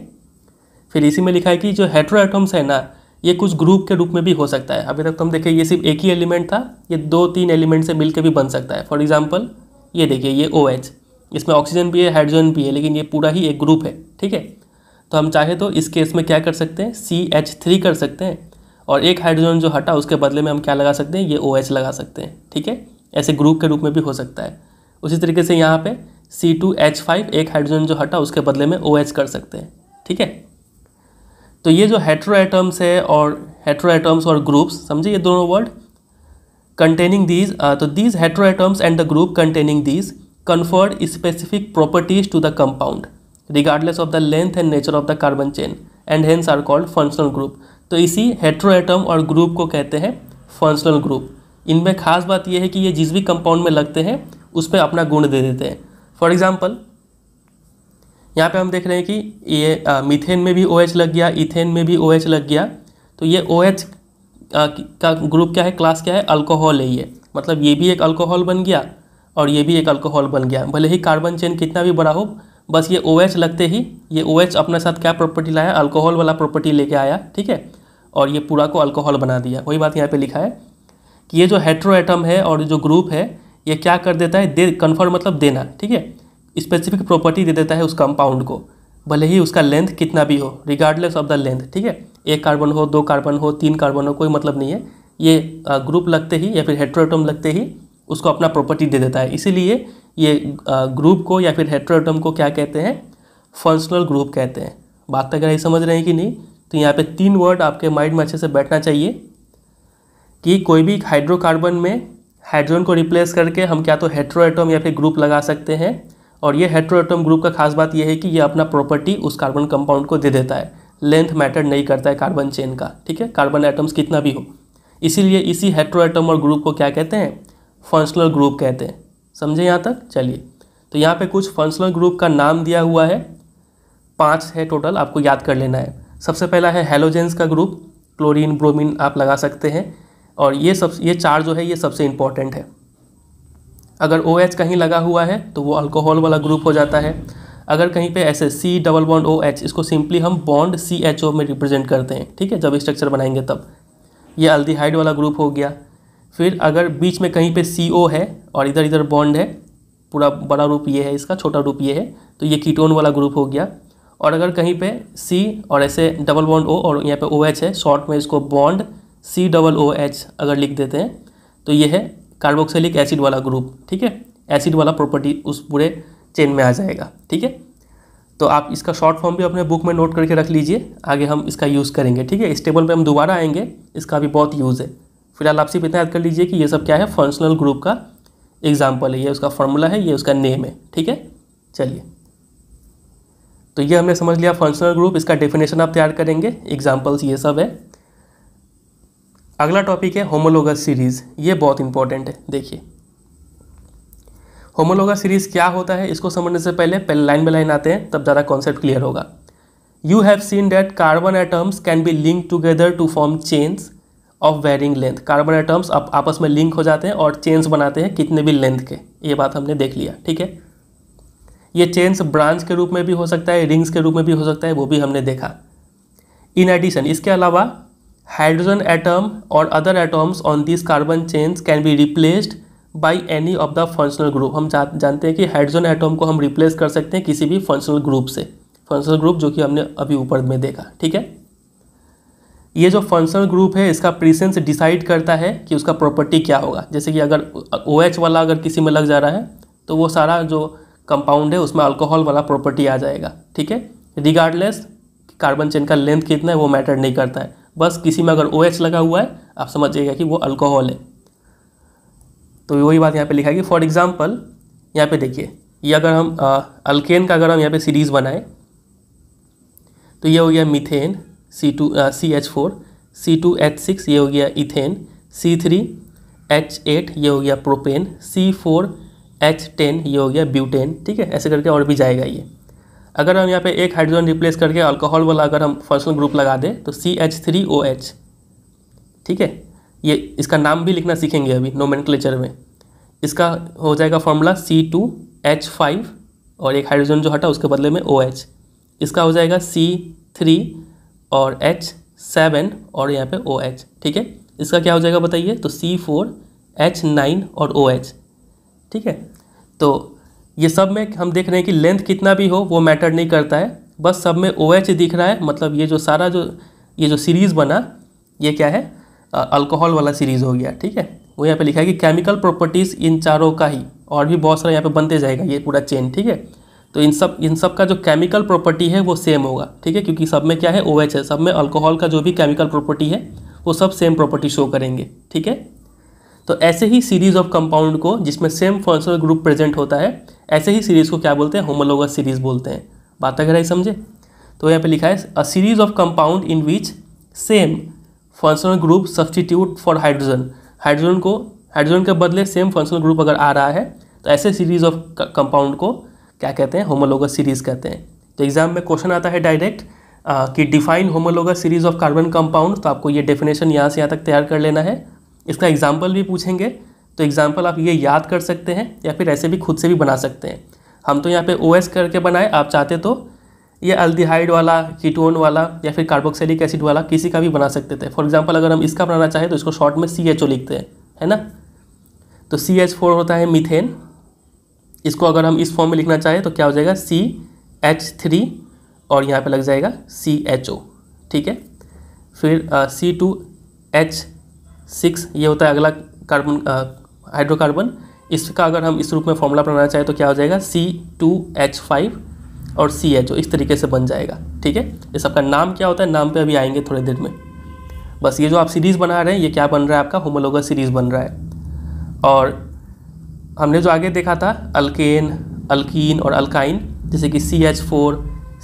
फिर इसी में लिखा है कि जो हेट्रो एटोम्स है ना ये कुछ ग्रुप के रूप में भी हो सकता है अभी तक तो हम देखें ये सिर्फ एक ही एलिमेंट था ये दो तीन एलिमेंट से मिलकर भी बन सकता है फॉर एग्जाम्पल ये देखिए ये ओ OH, इसमें ऑक्सीजन भी है हाइड्रोजन भी है लेकिन ये पूरा ही एक ग्रुप है ठीक है तो हम चाहे तो इस केस में क्या कर सकते हैं सी एच थ्री कर सकते हैं और एक हाइड्रोजन जो हटा उसके बदले में हम क्या लगा सकते हैं ये ओ OH लगा सकते हैं ठीक है ऐसे ग्रुप के रूप में भी हो सकता है उसी तरीके से यहाँ पे सी टू एच फाइव एक हाइड्रोजन जो हटा उसके बदले में ओ OH कर सकते हैं ठीक है तो ये जो हेट्रो एटम्स है और हेट्रो एटम्स और ग्रुप्स समझिए ये दोनों वर्ड कंटेनिंग दीज तो these hetero atoms and the group containing these conferred specific properties to the compound regardless of the length and nature of the carbon chain and hence are called functional group तो इसी heteroatom और group को कहते हैं functional group इनमें खास बात यह है कि ये जिस भी कंपाउंड में लगते हैं उस पर अपना गुण दे देते हैं फॉर एग्जाम्पल यहाँ पे हम देख रहे हैं कि ये आ, मीथेन में भी ओ OH लग गया इथेन में भी ओ OH लग गया तो ये ओ OH का ग्रुप क्या है क्लास क्या है अल्कोहल है ये मतलब ये भी एक अल्कोहल बन गया और ये भी एक अल्कोहल बन गया भले ही कार्बन चेन कितना भी बड़ा हो बस ये ओ OH लगते ही ये ओ OH अपने साथ क्या प्रॉपर्टी लाया अल्कोहल वाला प्रॉपर्टी लेके आया ठीक है और ये पूरा को अल्कोहल बना दिया वही बात यहाँ पे लिखा है कि ये जो हेट्रो एटम है और जो ग्रुप है ये क्या कर देता है दे कन्फर्म मतलब देना ठीक है स्पेसिफिक प्रॉपर्टी दे देता है उस कंपाउंड को भले ही उसका लेंथ कितना भी हो रिगार्डलेस ऑफ द लेंथ ठीक है एक कार्बन हो दो कार्बन हो तीन कार्बन हो कोई मतलब नहीं है ये ग्रुप लगते ही या फिर हेट्रोएटम लगते ही उसको अपना प्रॉपर्टी दे देता है इसीलिए ये ग्रुप को या फिर हेट्रोटम को क्या कहते हैं फंक्शनल ग्रुप कहते हैं बात तक तो नहीं समझ रहे हैं कि नहीं तो यहाँ पे तीन वर्ड आपके माइंड में अच्छे से बैठना चाहिए कि कोई भी हाइड्रोकार्बन में हाइड्रोजन को रिप्लेस करके हम क्या तो हेट्रोएटम या फिर ग्रुप लगा सकते हैं और ये हेट्रोएटम ग्रुप का खास बात यह है कि ये अपना प्रॉपर्टी उस कार्बन कंपाउंड को दे देता है लेंथ मैटर नहीं करता है कार्बन चेन का ठीक है कार्बन एटम्स कितना भी हो इसीलिए इसी हेट्रोएटम और ग्रुप को क्या कहते हैं फंक्शनल ग्रुप कहते हैं समझे यहाँ तक चलिए तो यहाँ पे कुछ फंक्शनल ग्रुप का नाम दिया हुआ है पाँच है टोटल आपको याद कर लेना है सबसे पहला है हेलोजेंस का ग्रुप क्लोरीन ब्रोमीन आप लगा सकते हैं और ये सब ये चार जो है ये सबसे इम्पॉर्टेंट है अगर ओ OH कहीं लगा हुआ है तो वो अल्कोहल वाला ग्रुप हो जाता है अगर कहीं पे ऐसे C double bond O H इसको सिंपली हम बॉन्ड सी एच ओ में रिप्रेजेंट करते हैं ठीक है जब स्ट्रक्चर बनाएंगे तब ये अल्दीहाइड वाला ग्रुप हो गया फिर अगर बीच में कहीं पे सी ओ है और इधर इधर बॉन्ड है पूरा बड़ा रूप ये है इसका छोटा रूप ये है तो ये कीटोन वाला ग्रुप हो गया और अगर कहीं पे सी और ऐसे डबल बॉन्ड ओ और यहाँ पे ओ OH है शॉर्ट में इसको bond C double O H अगर लिख देते हैं तो ये है कार्बोक्सिलिक एसिड वाला ग्रुप ठीक है एसिड वाला प्रॉपर्टी उस पूरे चेन में आ जाएगा ठीक है तो आप इसका शॉर्ट फॉर्म भी अपने बुक में नोट करके रख लीजिए आगे हम इसका यूज़ करेंगे ठीक है इस टेबल पर हम दोबारा आएंगे इसका भी बहुत यूज़ है फिलहाल आप सिर्फ इतना याद कर लीजिए कि ये सब क्या है फंक्शनल ग्रुप का एग्जाम्पल है ये उसका फॉर्मूला है ये उसका नेम है ठीक है चलिए तो ये हमने समझ लिया फंक्शनल ग्रुप इसका डेफिनेशन आप तैयार करेंगे एग्जाम्पल्स ये सब है अगला टॉपिक है होमोलोगस सीरीज़ ये बहुत इंपॉर्टेंट है देखिए होमोलोगस सीरीज़ क्या होता है इसको समझने से पहले पहले लाइन बाई लाइन आते हैं तब ज़्यादा कॉन्सेप्ट क्लियर होगा you have seen that carbon atoms can be link together to form chains of varying length carbon atoms आप आपस में लिंक हो जाते हैं और चेन्स बनाते हैं कितने भी लेंथ के ये बात हमने देख लिया ठीक है ये चेन्स ब्रांच के रूप में भी हो सकता है रिंग्स के रूप में भी हो सकता है वो भी हमने देखा इन एडिशन इसके अलावा हाइड्रोजन एटम और other atoms on this carbon chains can be replaced by any of the functional group हम जा, जानते हैं कि हाइड्रोजन एटम को हम रिप्लेस कर सकते हैं किसी भी फंक्शनल ग्रुप से फंक्शनल ग्रुप जो कि हमने अभी ऊपर में देखा ठीक है ये जो फंक्शनल ग्रुप है इसका प्रीसेंस डिसाइड करता है कि उसका प्रॉपर्टी क्या होगा जैसे कि अगर ओ OH वाला अगर किसी में लग जा रहा है तो वो सारा जो कंपाउंड है उसमें अल्कोहल वाला प्रॉपर्टी आ जाएगा ठीक है रिगार्डलेस कार्बन चेन का लेंथ कितना है वो मैटर नहीं करता है बस किसी में अगर ओ OH लगा हुआ है आप समझिएगा कि वो अल्कोहल है तो वही बात यहाँ पर लिखा है कि फॉर एग्जाम्पल यहाँ पे देखिए ये अगर हम अल्केन का अगर हम यहाँ पर सीरीज़ बनाएँ तो ये हो गया methane C two C H four C two H six ये हो गया ethane C three H eight ये हो गया propane C four H ten ये हो गया ब्यूटेन ठीक है ऐसे करके और भी जाएगा ये अगर हम यहाँ पे एक हाइड्रोजन रिप्लेस करके अल्कोहल वाला अगर हम फंक्शनल ग्रुप लगा दें तो C H three O H ठीक है ये इसका नाम भी लिखना सीखेंगे अभी क्लेचर में इसका हो जाएगा formula C two H five और एक हाइड्रोजन जो हटा उसके बदले में ओ OH. एच इसका हो जाएगा सी थ्री और एच सेवन और यहाँ पे ओ एच ठीक है इसका क्या हो जाएगा बताइए तो सी फोर एच नाइन और ओ एच ठीक है तो ये सब में हम देख रहे हैं कि लेंथ कितना भी हो वो मैटर नहीं करता है बस सब में ओ OH दिख रहा है मतलब ये जो सारा जो ये जो सीरीज़ बना ये क्या है अल्कोहल वाला सीरीज़ हो गया ठीक है वो यहाँ पे लिखा है कि केमिकल प्रॉपर्टीज़ इन चारों का ही और भी बहुत सारा यहाँ पे बनते जाएगा ये पूरा चेन ठीक है तो इन सब इन सब का जो केमिकल प्रॉपर्टी है वो सेम होगा ठीक है क्योंकि सब में क्या है ओ OH है सब में अल्कोहल का जो भी केमिकल प्रॉपर्टी है वो सब सेम प्रॉपर्टी शो करेंगे ठीक है तो ऐसे ही सीरीज ऑफ कंपाउंड को जिसमें सेम फंक्शनल ग्रुप प्रेजेंट होता है ऐसे ही सीरीज़ को क्या बोलते हैं होमोलोगस सीरीज बोलते हैं बात अगर आई समझे तो यहाँ पे लिखा है a series of compound in which same functional group substitute for hydrogen hydrogen को हाइड्रोजन के बदले सेम फंक्शनल ग्रुप अगर आ रहा है तो ऐसे सीरीज ऑफ कंपाउंड को क्या कहते हैं होमोलोगस सीरीज़ कहते हैं तो एग्ज़ाम में क्वेश्चन आता है डायरेक्ट कि define homologous series of carbon compound तो आपको ये डेफिनेशन यहाँ से यहाँ तक तैयार कर लेना है इसका एग्जाम्पल भी पूछेंगे तो एग्जाम्पल आप ये याद कर सकते हैं या फिर ऐसे भी खुद से भी बना सकते हैं हम तो यहाँ पे ओ करके बनाए आप चाहते तो ये अल्दीहाइड वाला कीटोन वाला या फिर कार्बोक्सिलिक एसिड वाला किसी का भी बना सकते थे फॉर एग्जाम्पल अगर हम इसका बनाना चाहें तो इसको शॉर्ट में सी लिखते हैं है ना तो सी फोर होता है मिथेन इसको अगर हम इस फॉर्म में लिखना चाहें तो क्या हो जाएगा सी एच थ्री और यहाँ पे लग जाएगा सी एच ओ ठीक है फिर सी टू एच सिक्स ये होता है अगला कार्बन हाइड्रोकार्बन इसका अगर हम इस रूप में फॉर्मूला बनाना चाहें तो क्या हो जाएगा सी टू एच फाइव और सी एच ओ इस तरीके से बन जाएगा ठीक है ये सबका नाम क्या होता है नाम पर अभी आएंगे थोड़ी देर में बस ये जो आप सीरीज़ बना रहे हैं ये क्या बन रहा है आपका होमोलोगा सीरीज़ बन रहा है और हमने जो आगे देखा था अल्केन अल्कीन और अल्काइन जैसे कि C H four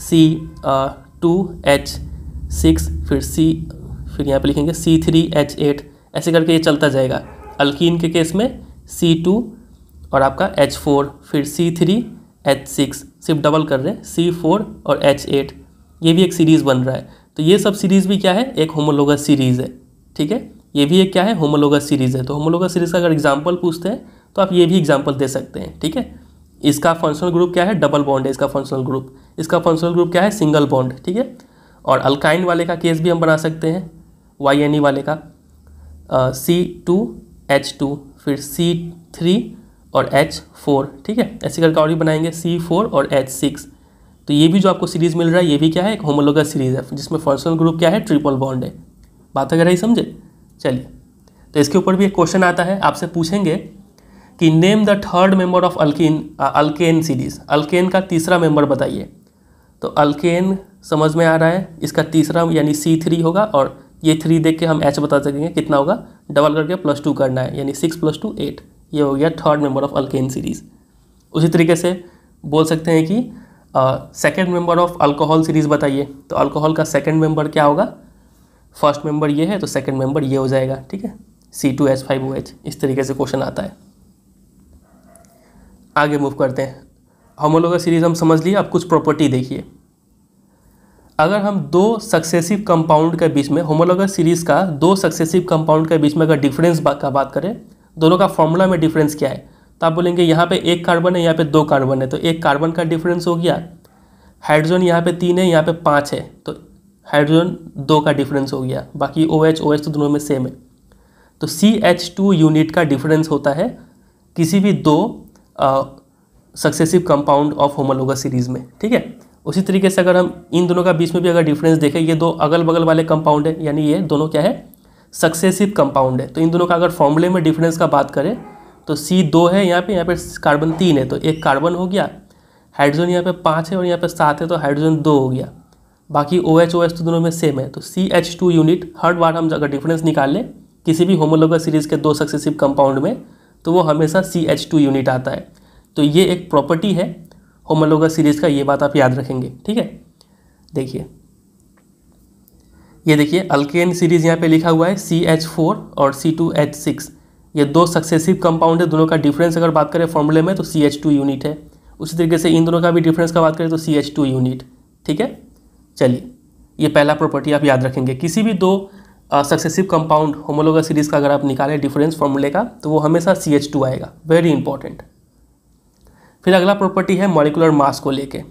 C two H six फिर सी फिर यहाँ पे लिखेंगे सी थ्री एच एट ऐसे करके ये चलता जाएगा अल्कीन के केस में सी टू और आपका एच फोर फिर सी थ्री एच सिक्स सिर्फ डबल कर रहे हैं सी फोर और एच एट ये भी एक सीरीज़ बन रहा है तो ये सब सीरीज़ भी क्या है एक होमोलोगस सीरीज़ है ठीक है ये भी एक क्या है होमोलोगस सीरीज़ है तो होमोलोगस सीरीज़ का अगर एग्जाम्पल पूछते हैं तो आप ये भी एग्जाम्पल दे सकते हैं ठीक है इसका फंक्शनल ग्रुप क्या है डबल बॉन्ड है इसका फंक्शनल ग्रुप इसका फंक्शनल ग्रुप क्या है सिंगल बॉन्ड ठीक है और अल्काइन वाले का केस भी हम बना सकते हैं वाई एन ई वाले का सी टू एच टू फिर सी थ्री और एच फोर ठीक है ऐसे करके और भी बनाएंगे सी फोर और एच सिक्स तो ये भी जो आपको सीरीज़ मिल रहा है ये भी क्या है एक होमोलोगस सीरीज़ है जिसमें फंक्शनल ग्रुप क्या है ट्रिपल बॉन्ड है बात अगर ही समझे चलिए तो इसके ऊपर भी एक क्वेश्चन आता है आपसे पूछेंगे कि name the third member of alkene alkane series alkane का तीसरा मेंबर बताइए तो अल्केन समझ में आ रहा है इसका तीसरा यानी सी थ्री होगा और ये थ्री देख के हम एच बता सकेंगे कितना होगा डबल करके प्लस टू करना है यानी सिक्स प्लस टू एट ये हो गया third member of alkane series उसी तरीके से बोल सकते हैं कि second member of alcohol series बताइए तो अल्कोहल का सेकेंड मेंबर क्या होगा फर्स्ट मेंबर ये है तो सेकेंड मेंबर ये हो जाएगा ठीक है C two H five O H इस तरीके से क्वेश्चन आता है आगे मूव करते हैं होमोलोगा सीरीज हम समझ लिए अब कुछ प्रॉपर्टी देखिए अगर हम दो सक्सेसिव कंपाउंड के बीच में होमोलोगस सीरीज का दो सक्सेसिव कंपाउंड के बीच में अगर डिफरेंस बा, का बात करें दोनों का फॉर्मूला में डिफरेंस क्या है तो आप बोलेंगे यहाँ पे एक कार्बन है यहाँ पे दो कार्बन है तो एक कार्बन का डिफरेंस हो गया हाइड्रोजन यहाँ पे तीन है यहाँ पे पाँच है तो हाइड्रोजन दो का डिफरेंस हो गया बाकी ओ एच ओ एच तो दोनों में सेम है तो सी एच टू यूनिट का डिफरेंस होता है किसी भी दो successive compound of homologous series में ठीक है उसी तरीके से अगर हम इन दोनों का बीच में भी अगर डिफरेंस देखें ये दो अगल बगल वाले कंपाउंड है यानी ये दोनों क्या है सक्सेसिव कंपाउंड है तो इन दोनों का अगर फॉर्मूले में डिफरेंस का बात करें तो सी दो है यहाँ पे यहाँ पे कार्बन तीन है तो एक कार्बन हो गया हाइड्रोजन यहाँ पे पाँच है और यहाँ पे सात है तो हाइड्रोजन दो हो गया बाकी ओ एच ओ एच तो दोनों में सेम है तो सी एच टू यूनिट हर बार हम अगर डिफरेंस निकाल लें किसी भी होमोलोगा सीरीज़ के दो सक्सेसिव कंपाउंड में तो वो हमेशा सी एच टू यूनिट आता है तो ये एक प्रॉपर्टी है होमोलोगा सीरीज़ का ये बात आप याद रखेंगे ठीक है देखिए ये देखिए अल्केन सीरीज़ यहाँ पे लिखा हुआ है सी एच फोर और सी टू एच सिक्स ये दो सक्सेसिव कंपाउंड है दोनों का डिफरेंस अगर बात करें फॉर्मूले में तो सी एच टू यूनिट है उसी तरीके से इन दोनों का भी डिफरेंस का बात करें तो सी एच टू यूनिट ठीक है चलिए ये पहला प्रॉपर्टी आप याद रखेंगे किसी भी दो सक्सेसिव कंपाउंड होमोलोगा सीरीज़ का अगर आप निकालें डिफरेंस फॉर्मूले का तो वो हमेशा सी एच टू आएगा वेरी इंपॉर्टेंट फिर अगला प्रॉपर्टी है मॉलिकुलर मास को लेके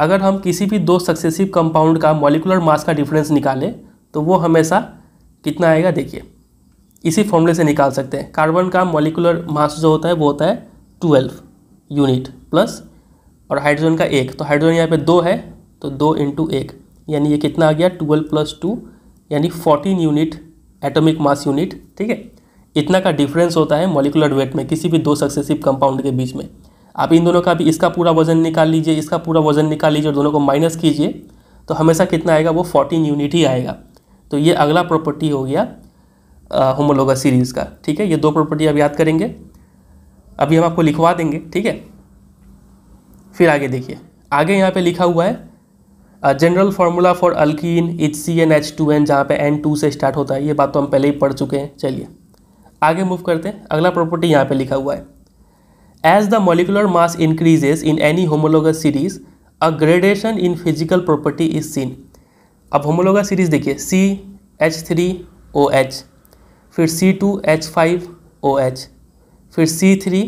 अगर हम किसी भी दो सक्सेसिव कंपाउंड का मॉलिकुलर मास का डिफरेंस निकालें तो वो हमेशा कितना आएगा देखिए इसी फॉर्मूले से निकाल सकते हैं कार्बन का मॉलिकुलर मास जो होता है वो होता है ट्वेल्व यूनिट प्लस और हाइड्रोजन का एक तो हाइड्रोजन यहाँ पे दो है तो दो इंटू एक यानी ये कितना आ गया ट्वेल्व प्लस टू यानी fourteen unit atomic mass unit ठीक है इतना का डिफरेंस होता है मोलिकुलर वेट में किसी भी दो सक्सेसिव कंपाउंड के बीच में आप इन दोनों का भी इसका पूरा वजन निकाल लीजिए इसका पूरा वजन निकाल लीजिए और दोनों को माइनस कीजिए तो हमेशा कितना आएगा वो फोर्टीन यूनिट ही आएगा तो ये अगला प्रॉपर्टी हो गया होमोलोगा सीरीज़ का ठीक है ये दो प्रॉपर्टी आप याद करेंगे अभी हम आपको लिखवा देंगे ठीक है फिर आगे देखिए आगे यहाँ पे लिखा हुआ है general formula for alkene H C N H two n जहाँ पर एन टू से स्टार्ट होता है ये बात तो हम पहले ही पढ़ चुके हैं चलिए आगे मूव करते हैं अगला प्रॉपर्टी यहाँ पे लिखा हुआ है as the molecular mass increases in any homologous series a gradation in physical property is seen अब होमोलोगस सीरीज देखिए C H three O H फिर C two H five O H फिर सी थ्री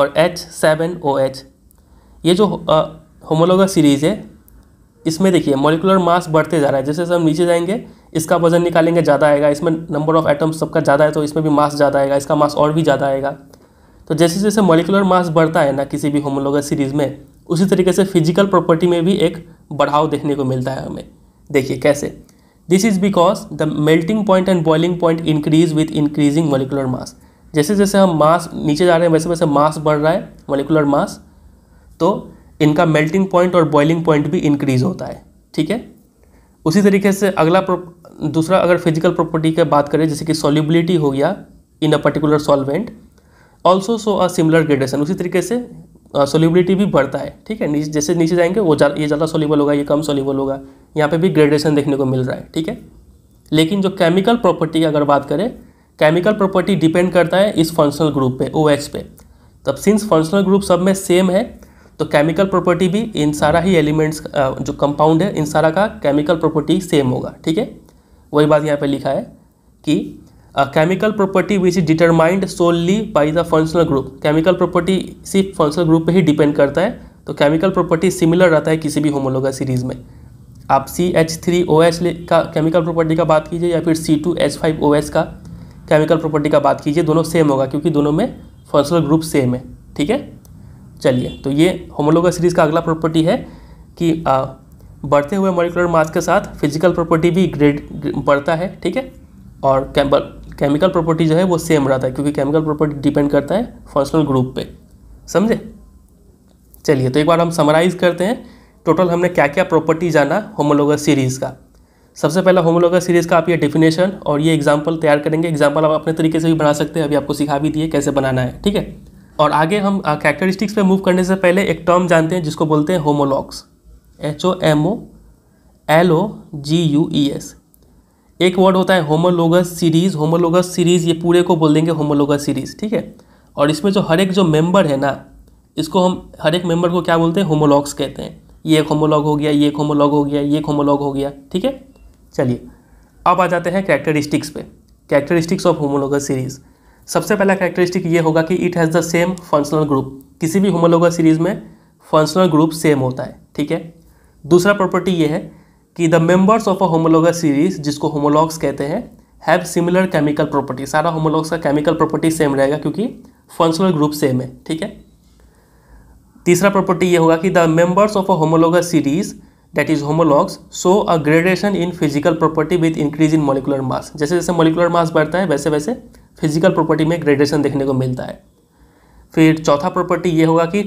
और H seven O H ये जो homologous series है इसमें देखिए मॉलिकुलर मास बढ़ते जा रहा है जैसे जैसे हम नीचे जाएंगे इसका वजन निकालेंगे ज़्यादा आएगा इसमें नंबर ऑफ एटम्स सबका ज़्यादा है तो इसमें भी मास ज़्यादा आएगा इसका मास और भी ज़्यादा आएगा तो जैसे जैसे मॉलिकुलर मास बढ़ता है ना किसी भी होमोलोगस सीरीज़ में उसी तरीके से फिजिकल प्रॉपर्टी में भी एक बढ़ाव देखने को मिलता है हमें देखिए कैसे this is because the melting point and boiling point increase with increasing molecular mass जैसे जैसे हम मास नीचे जा रहे हैं वैसे वैसे मास बढ़ रहा है मोलिकुलर मास तो इनका मेल्टिंग पॉइंट और बॉइलिंग पॉइंट भी इंक्रीज़ होता है ठीक है उसी तरीके से अगला दूसरा अगर फिजिकल प्रॉपर्टी की बात करें जैसे कि सॉल्युबिलिटी हो गया in a particular solvent also show a similar gradation उसी तरीके से सोल्यूबिलिटी भी बढ़ता है ठीक है नीचे जैसे नीचे जाएंगे वो जा, ये ज़्यादा सोल्यूबल होगा ये कम सोल्यूबल होगा यहाँ पे भी ग्रेडेशन देखने को मिल रहा है ठीक है लेकिन जो केमिकल प्रॉपर्टी की अगर बात करें केमिकल प्रॉपर्टी डिपेंड करता है इस फंक्शनल ग्रुप पे ओ OH पे तब सिंस फंक्शनल ग्रुप सब में सेम है तो केमिकल प्रॉपर्टी भी इन सारा ही एलिमेंट्स जो कंपाउंड है इन सारा का केमिकल प्रॉपर्टी सेम होगा ठीक है वही बात यहाँ पे लिखा है कि chemical property which is determined solely by the functional group chemical property सिर्फ फंक्शनल ग्रुप पे ही डिपेंड करता है तो केमिकल प्रॉपर्टी सिमिलर रहता है किसी भी होमोलोगा सीरीज में आप C H three O H का केमिकल प्रॉपर्टी का बात कीजिए या फिर C two H five O H का केमिकल प्रॉपर्टी का बात कीजिए दोनों सेम होगा क्योंकि दोनों में फंक्शनल ग्रुप सेम है ठीक है चलिए तो ये होमोलोगा सीरीज़ का अगला प्रॉपर्टी है कि आ, बढ़ते हुए मॉलिकुलर मास के साथ फिजिकल प्रॉपर्टी भी ग्रेड बढ़ता है ठीक है और केमिकल प्रॉपर्टी जो है वो सेम रहता है क्योंकि केमिकल प्रॉपर्टी डिपेंड करता है फंक्शनल ग्रुप पे समझे चलिए तो एक बार हम समराइज़ करते हैं टोटल हमने क्या क्या प्रॉपर्टी जाना होमोलोगा सीरीज़ का सबसे पहला होमोलोगा सीरीज़ का आप ये डिफिनेशन और ये एग्जाम्पल तैयार करेंगे एग्जाम्पल आप अपने तरीके से भी बना सकते हैं अभी आपको सिखा भी दिए कैसे बनाना है ठीक है और आगे हम कैरेक्टरिस्टिक्स पे मूव करने से पहले एक टर्म जानते हैं जिसको बोलते हैं homologues H O M O L O G U E S एक वर्ड होता है होमोलोगस सीरीज़ होमोलोगस सीरीज़ ये पूरे को बोल देंगे होमोलोगस सीरीज़ ठीक है और इसमें जो हर एक जो मेंबर है ना इसको हम हर एक मेंबर को क्या बोलते हैं होमोलॉग्स कहते हैं ये एक होमोलॉग हो गया ये एक होमोलॉग हो गया ये एक होमोलॉग हो गया ठीक है चलिए अब आ जाते हैं कैरेक्टरिस्टिक्स पे कैरेक्टरिस्टिक्स ऑफ होमोलोगस सीरीज़ सबसे पहला कैरेक्टरिस्टिक ये होगा कि it has the same functional group किसी भी होमोलोगा सीरीज में फंक्शनल ग्रुप सेम होता है ठीक है दूसरा प्रॉपर्टी ये है कि the members of a homologous series जिसको होमोलॉग्स कहते हैं हैव सिमिलर केमिकल प्रॉपर्टी सारा होमोलॉग्स का केमिकल प्रॉपर्टी सेम रहेगा क्योंकि फंक्शनल ग्रुप सेम है ठीक है तीसरा प्रॉपर्टी ये होगा कि the members of a homologous series that is homologues show a gradation in physical property with increase in molecular mass जैसे जैसे मोलिकुलर मास बढ़ता है वैसे वैसे फिजिकल प्रॉपर्टी में ग्रेडेशन देखने को मिलता है फिर चौथा प्रॉपर्टी ये होगा कि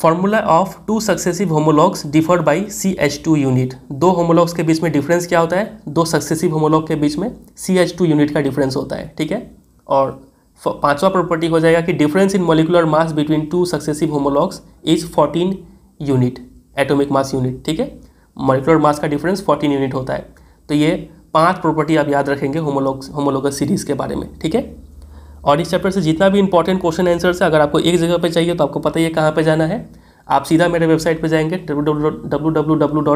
formula of two successive homologues differed by C H two unit दो होमोलॉग्स के बीच में डिफरेंस क्या होता है दो सक्सेसिव होमोलॉग के बीच में सी एच टू यूनिट का डिफरेंस होता है ठीक है और पांचवा प्रॉपर्टी हो जाएगा कि difference in molecular mass between two successive homologues is fourteen unit atomic mass unit ठीक है मोलिकुलर मास का डिफरेंस फोर्टीन यूनिट होता है तो ये पांच प्रॉपर्टी आप याद रखेंगे होमोलोग होमोलोगस सीरीज़ के बारे में ठीक है और इस चैप्टर से जितना भी इंपॉर्टेंट क्वेश्चन आंसर है अगर आपको एक जगह पर चाहिए तो आपको पता ही है कहाँ पर जाना है आप सीधा मेरे वेबसाइट पर जाएंगे डब्ल्यू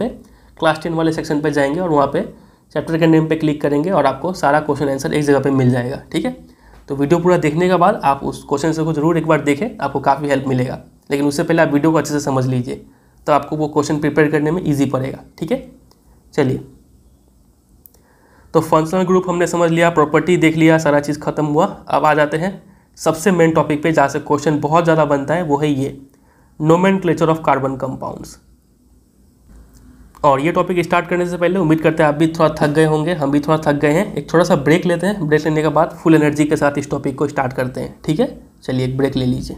पे क्लास टेन वाले सेक्शन पर जाएंगे और वहाँ पर चैप्टर के नेम पे क्लिक करेंगे और आपको सारा क्वेश्चन आंसर एक जगह पे मिल जाएगा ठीक है तो वीडियो पूरा देखने के बाद आप उस क्वेश्चन आंसर को जरूर एक बार देखें आपको काफ़ी हेल्प मिलेगा लेकिन उससे पहले आप वीडियो को अच्छे से समझ लीजिए तो आपको वो क्वेश्चन प्रिपेयर करने में ईजी पड़ेगा ठीक है चलिए तो फंक्शनल ग्रुप हमने समझ लिया प्रॉपर्टी देख लिया सारा चीज़ खत्म हुआ अब आ जाते हैं सबसे मेन टॉपिक पे जहाँ से क्वेश्चन बहुत ज़्यादा बनता है वो है ये nomenclature of carbon compounds और ये टॉपिक स्टार्ट करने से पहले उम्मीद करते हैं आप भी थोड़ा थक गए होंगे हम भी थोड़ा थक गए हैं एक थोड़ा सा ब्रेक लेते हैं ब्रेक लेने के बाद फुल एनर्जी के साथ इस टॉपिक को स्टार्ट करते हैं ठीक है चलिए एक ब्रेक ले लीजिए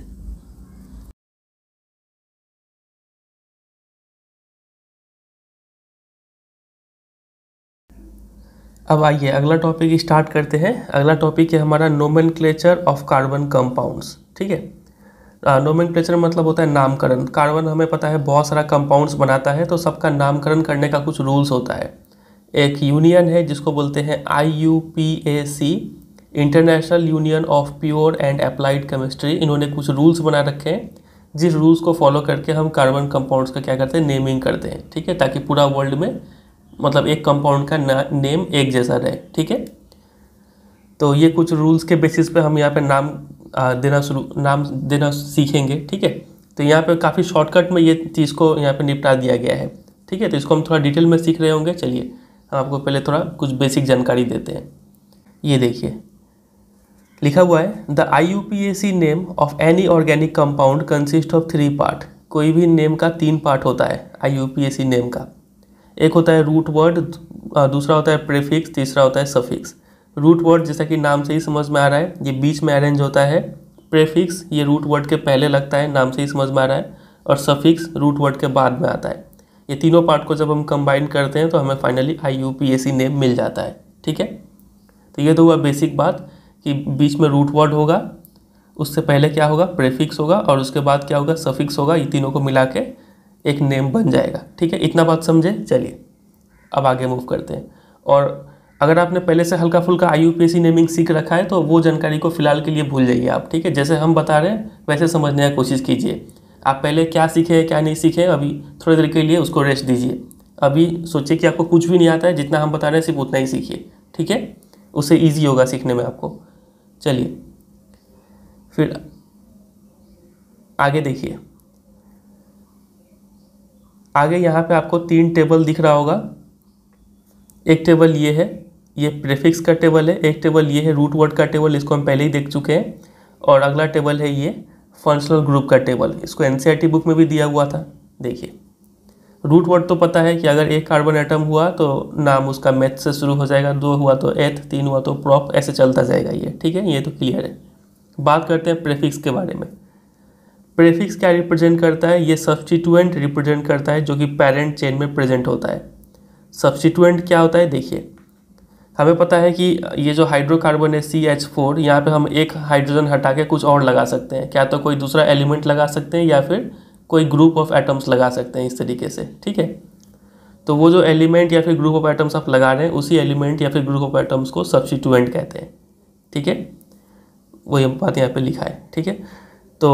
अब आइए अगला टॉपिक स्टार्ट करते हैं अगला टॉपिक है हमारा नोमन ऑफ कार्बन कंपाउंड्स ठीक है नोमन मतलब होता है नामकरण कार्बन हमें पता है बहुत सारा कंपाउंड्स बनाता है तो सबका नामकरण करने का कुछ रूल्स होता है एक यूनियन है जिसको बोलते हैं I U P A C International Union of Pure and Applied Chemistry इन्होंने कुछ रूल्स बना रखे हैं जिस रूल्स को फॉलो करके हम कार्बन कंपाउंड्स का क्या करते हैं नेमिंग करते हैं ठीक है ताकि पूरा वर्ल्ड में मतलब एक कंपाउंड का ना, नेम एक जैसा रहे ठीक है तो ये कुछ रूल्स के बेसिस पे हम यहाँ पे नाम देना शुरू नाम देना सीखेंगे ठीक है तो यहाँ पे काफ़ी शॉर्टकट में ये चीज़ को यहाँ पे निपटा दिया गया है ठीक है तो इसको हम थोड़ा डिटेल में सीख रहे होंगे चलिए हम आपको पहले थोड़ा कुछ बेसिक जानकारी देते हैं ये देखिए लिखा हुआ है the I U P A C name of any organic compound consist of three part कोई भी नेम का तीन पार्ट होता है I U P A C name का एक होता है रूट वर्ड दूसरा होता है प्रेफिक्स तीसरा होता है सफिक्स रूट वर्ड जैसा कि नाम से ही समझ में आ रहा है ये बीच में अरेंज होता है प्रेफिक्स ये रूट वर्ड के पहले लगता है नाम से ही समझ में आ रहा है और सफिक्स रूट वर्ड के बाद में आता है ये तीनों पार्ट को जब हम कंबाइन करते हैं तो हमें finally I U P S C name मिल जाता है ठीक है तो ये तो हुआ बेसिक बात कि बीच में रूट वर्ड होगा उससे पहले क्या होगा प्रेफिक्स होगा और उसके बाद क्या होगा सफिक्स होगा ये तीनों को मिला के एक नेम बन जाएगा ठीक है इतना बात समझे चलिए अब आगे मूव करते हैं और अगर आपने पहले से हल्का फुल्का आई नेमिंग सीख रखा है तो वो जानकारी को फिलहाल के लिए भूल जाइए आप ठीक है जैसे हम बता रहे हैं वैसे समझने की कोशिश कीजिए आप पहले क्या सीखे क्या नहीं सीखे अभी थोड़ी देर के लिए उसको रेस्ट दीजिए अभी सोचिए कि आपको कुछ भी नहीं आता है जितना हम बता रहे हैं सिर्फ उतना ही सीखिए ठीक है उससे ईजी होगा सीखने में आपको चलिए फिर आगे देखिए आगे यहाँ पे आपको तीन टेबल दिख रहा होगा एक टेबल ये है ये प्रेफिक्स का टेबल है एक टेबल ये है रूट वर्ड का टेबल इसको हम पहले ही देख चुके हैं और अगला टेबल है ये फंक्शनल ग्रुप का टेबल इसको एन e बुक में भी दिया हुआ था देखिए रूट वर्ड तो पता है कि अगर एक कार्बन एटम हुआ तो नाम उसका मैथ से शुरू हो जाएगा दो हुआ तो एथ तीन हुआ तो प्रॉप ऐसे चलता जाएगा ये ठीक है ये तो क्लियर है बात करते हैं प्रेफिक्स के बारे में प्रेफिक्स क्या रिप्रेजेंट करता है ये सब्सटीटूएंट रिप्रेजेंट करता है जो कि पेरेंट चेन में प्रेजेंट होता है सब्सटीटूएंट क्या होता है देखिए हमें पता है कि ये जो हाइड्रोकार्बन है सी एच फोर यहाँ पर हम एक हाइड्रोजन हटा के कुछ और लगा सकते हैं क्या तो कोई दूसरा एलिमेंट लगा सकते हैं या फिर कोई ग्रुप ऑफ एटम्स लगा सकते हैं इस तरीके से ठीक है तो वो जो एलिमेंट या फिर ग्रुप ऑफ एटम्स आप लगा रहे हैं उसी एलिमेंट या फिर ग्रुप ऑफ एटम्स को सब्सटीट्यूएंट कहते हैं ठीक है वही बात यहाँ पे लिखा है ठीक है तो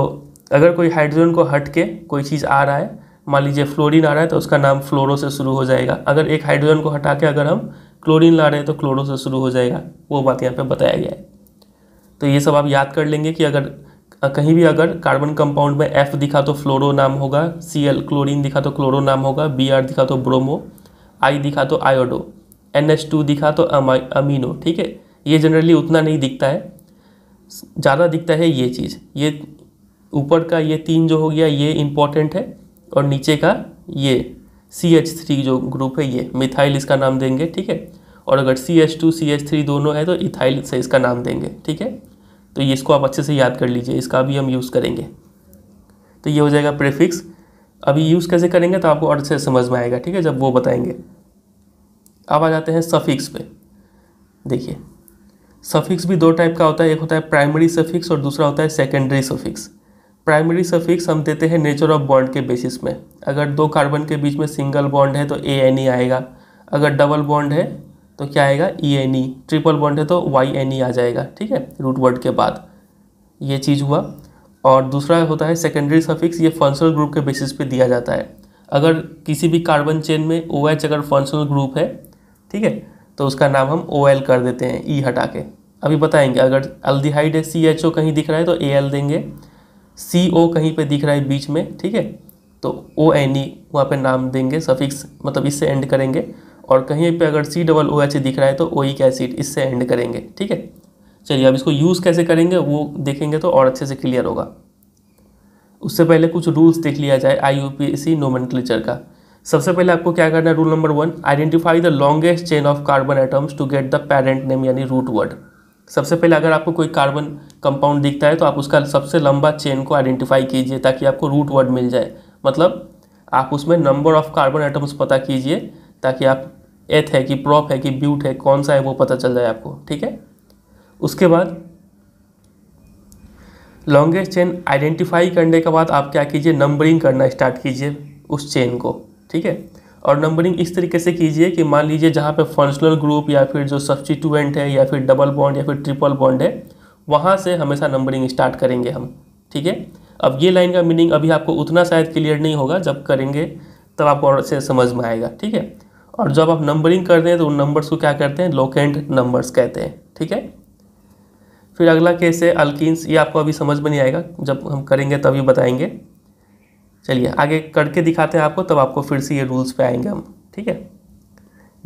अगर कोई हाइड्रोजन को हट के कोई चीज़ आ रहा है मान लीजिए फ्लोरीन आ रहा है तो उसका नाम फ्लोरो से शुरू हो जाएगा अगर एक हाइड्रोजन को हटा के अगर हम क्लोरीन ला रहे हैं तो क्लोरो से शुरू हो जाएगा वो बात यहाँ पे बताया गया है तो ये सब आप याद कर लेंगे कि अगर कहीं भी अगर कार्बन कंपाउंड में एफ दिखा तो फ्लोरो नाम होगा सी एल क्लोरीन दिखा तो क्लोरो नाम होगा बी आर दिखा तो ब्रोमो आई दिखा तो आयोडो एन एच टू दिखा तो अमीनो ठीक है ये जनरली उतना नहीं दिखता है ज़्यादा दिखता है ये चीज़ ये ऊपर का ये तीन जो हो गया ये इम्पॉर्टेंट है और नीचे का ये सी एच थ्री जो ग्रुप है ये मिथाइल इसका नाम देंगे ठीक है और अगर C H two C H three दोनों है तो इथाइल से इसका नाम देंगे ठीक है तो ये इसको आप अच्छे से याद कर लीजिए इसका भी हम यूज़ करेंगे तो ये हो जाएगा प्रेफिक्स अभी यूज़ कैसे करेंगे तो आपको और अच्छे से समझ में आएगा ठीक है जब वो बताएंगे अब आ जाते हैं सफिक्स पे देखिए सफिक्स भी दो टाइप का होता है एक होता है प्राइमरी सफिक्स और दूसरा होता है सेकेंडरी सफिक्स प्राइमरी सफिक्स हम देते हैं नेचर ऑफ बॉन्ड के बेसिस में अगर दो कार्बन के बीच में सिंगल बॉन्ड है तो ए एन ई आएगा अगर डबल बॉन्ड है तो क्या आएगा E N E triple bond है तो वाई एन ई आ जाएगा ठीक है रूट वर्ड के बाद ये चीज़ हुआ और दूसरा होता है सेकेंडरी सफिक्स ये फंक्शनल ग्रुप के बेसिस पे दिया जाता है अगर किसी भी कार्बन चेन में ओ एच अगर फंक्शनल ग्रुप है ठीक है तो उसका नाम हम ओ एल कर देते हैं ई e हटा के अभी बताएंगे अगर है सी एच ओ कहीं दिख रहा है तो ए एल देंगे सी ओ कहीं पे दिख रहा है बीच में ठीक है तो ओ एन ई वहाँ पर नाम देंगे सफिक्स मतलब इससे एंड करेंगे और कहीं पे अगर सी डबल ओ एच दिख रहा है तो ओ ई कैसीड इससे एंड करेंगे ठीक है चलिए अब इसको यूज़ कैसे करेंगे वो देखेंगे तो और अच्छे से क्लियर होगा उससे पहले कुछ रूल्स देख लिया जाए आई यू पी सी नोमेंटलेचर का सबसे पहले आपको क्या करना है rule number one identify the longest chain of carbon atoms to get the parent name यानी रूट वर्ड सबसे पहले अगर आपको कोई कार्बन कंपाउंड दिखता है तो आप उसका सबसे लंबा चेन को आइडेंटिफाई कीजिए ताकि आपको रूट वर्ड मिल जाए मतलब आप उसमें नंबर ऑफ कार्बन एटम्स पता कीजिए ताकि आप एथ है कि प्रॉप है कि ब्यूट है कौन सा है वो पता चल जाए आपको ठीक है उसके बाद लॉन्गेस्ट चेन आइडेंटिफाई करने के बाद आप क्या कीजिए नंबरिंग करना स्टार्ट कीजिए उस चेन को ठीक है और नंबरिंग इस तरीके से कीजिए कि मान लीजिए जहाँ पे फंक्शनल ग्रुप या फिर जो सब्सटीट्यूएंट है या फिर डबल बॉन्ड या फिर ट्रिपल बॉन्ड है वहाँ से हमेशा नंबरिंग स्टार्ट करेंगे हम ठीक है अब ये लाइन का मीनिंग अभी आपको उतना शायद क्लियर नहीं होगा जब करेंगे तब आपको और से समझ में आएगा ठीक है और जब आप नंबरिंग करते हैं तो उन नंबर्स को क्या करते हैं लोकेंट नंबर्स कहते हैं ठीक है फिर अगला केस है अल्किन्स ये आपको अभी समझ में नहीं आएगा जब हम करेंगे तभी बताएंगे चलिए आगे करके दिखाते हैं आपको तब आपको फिर से ये रूल्स पे आएंगे हम ठीक है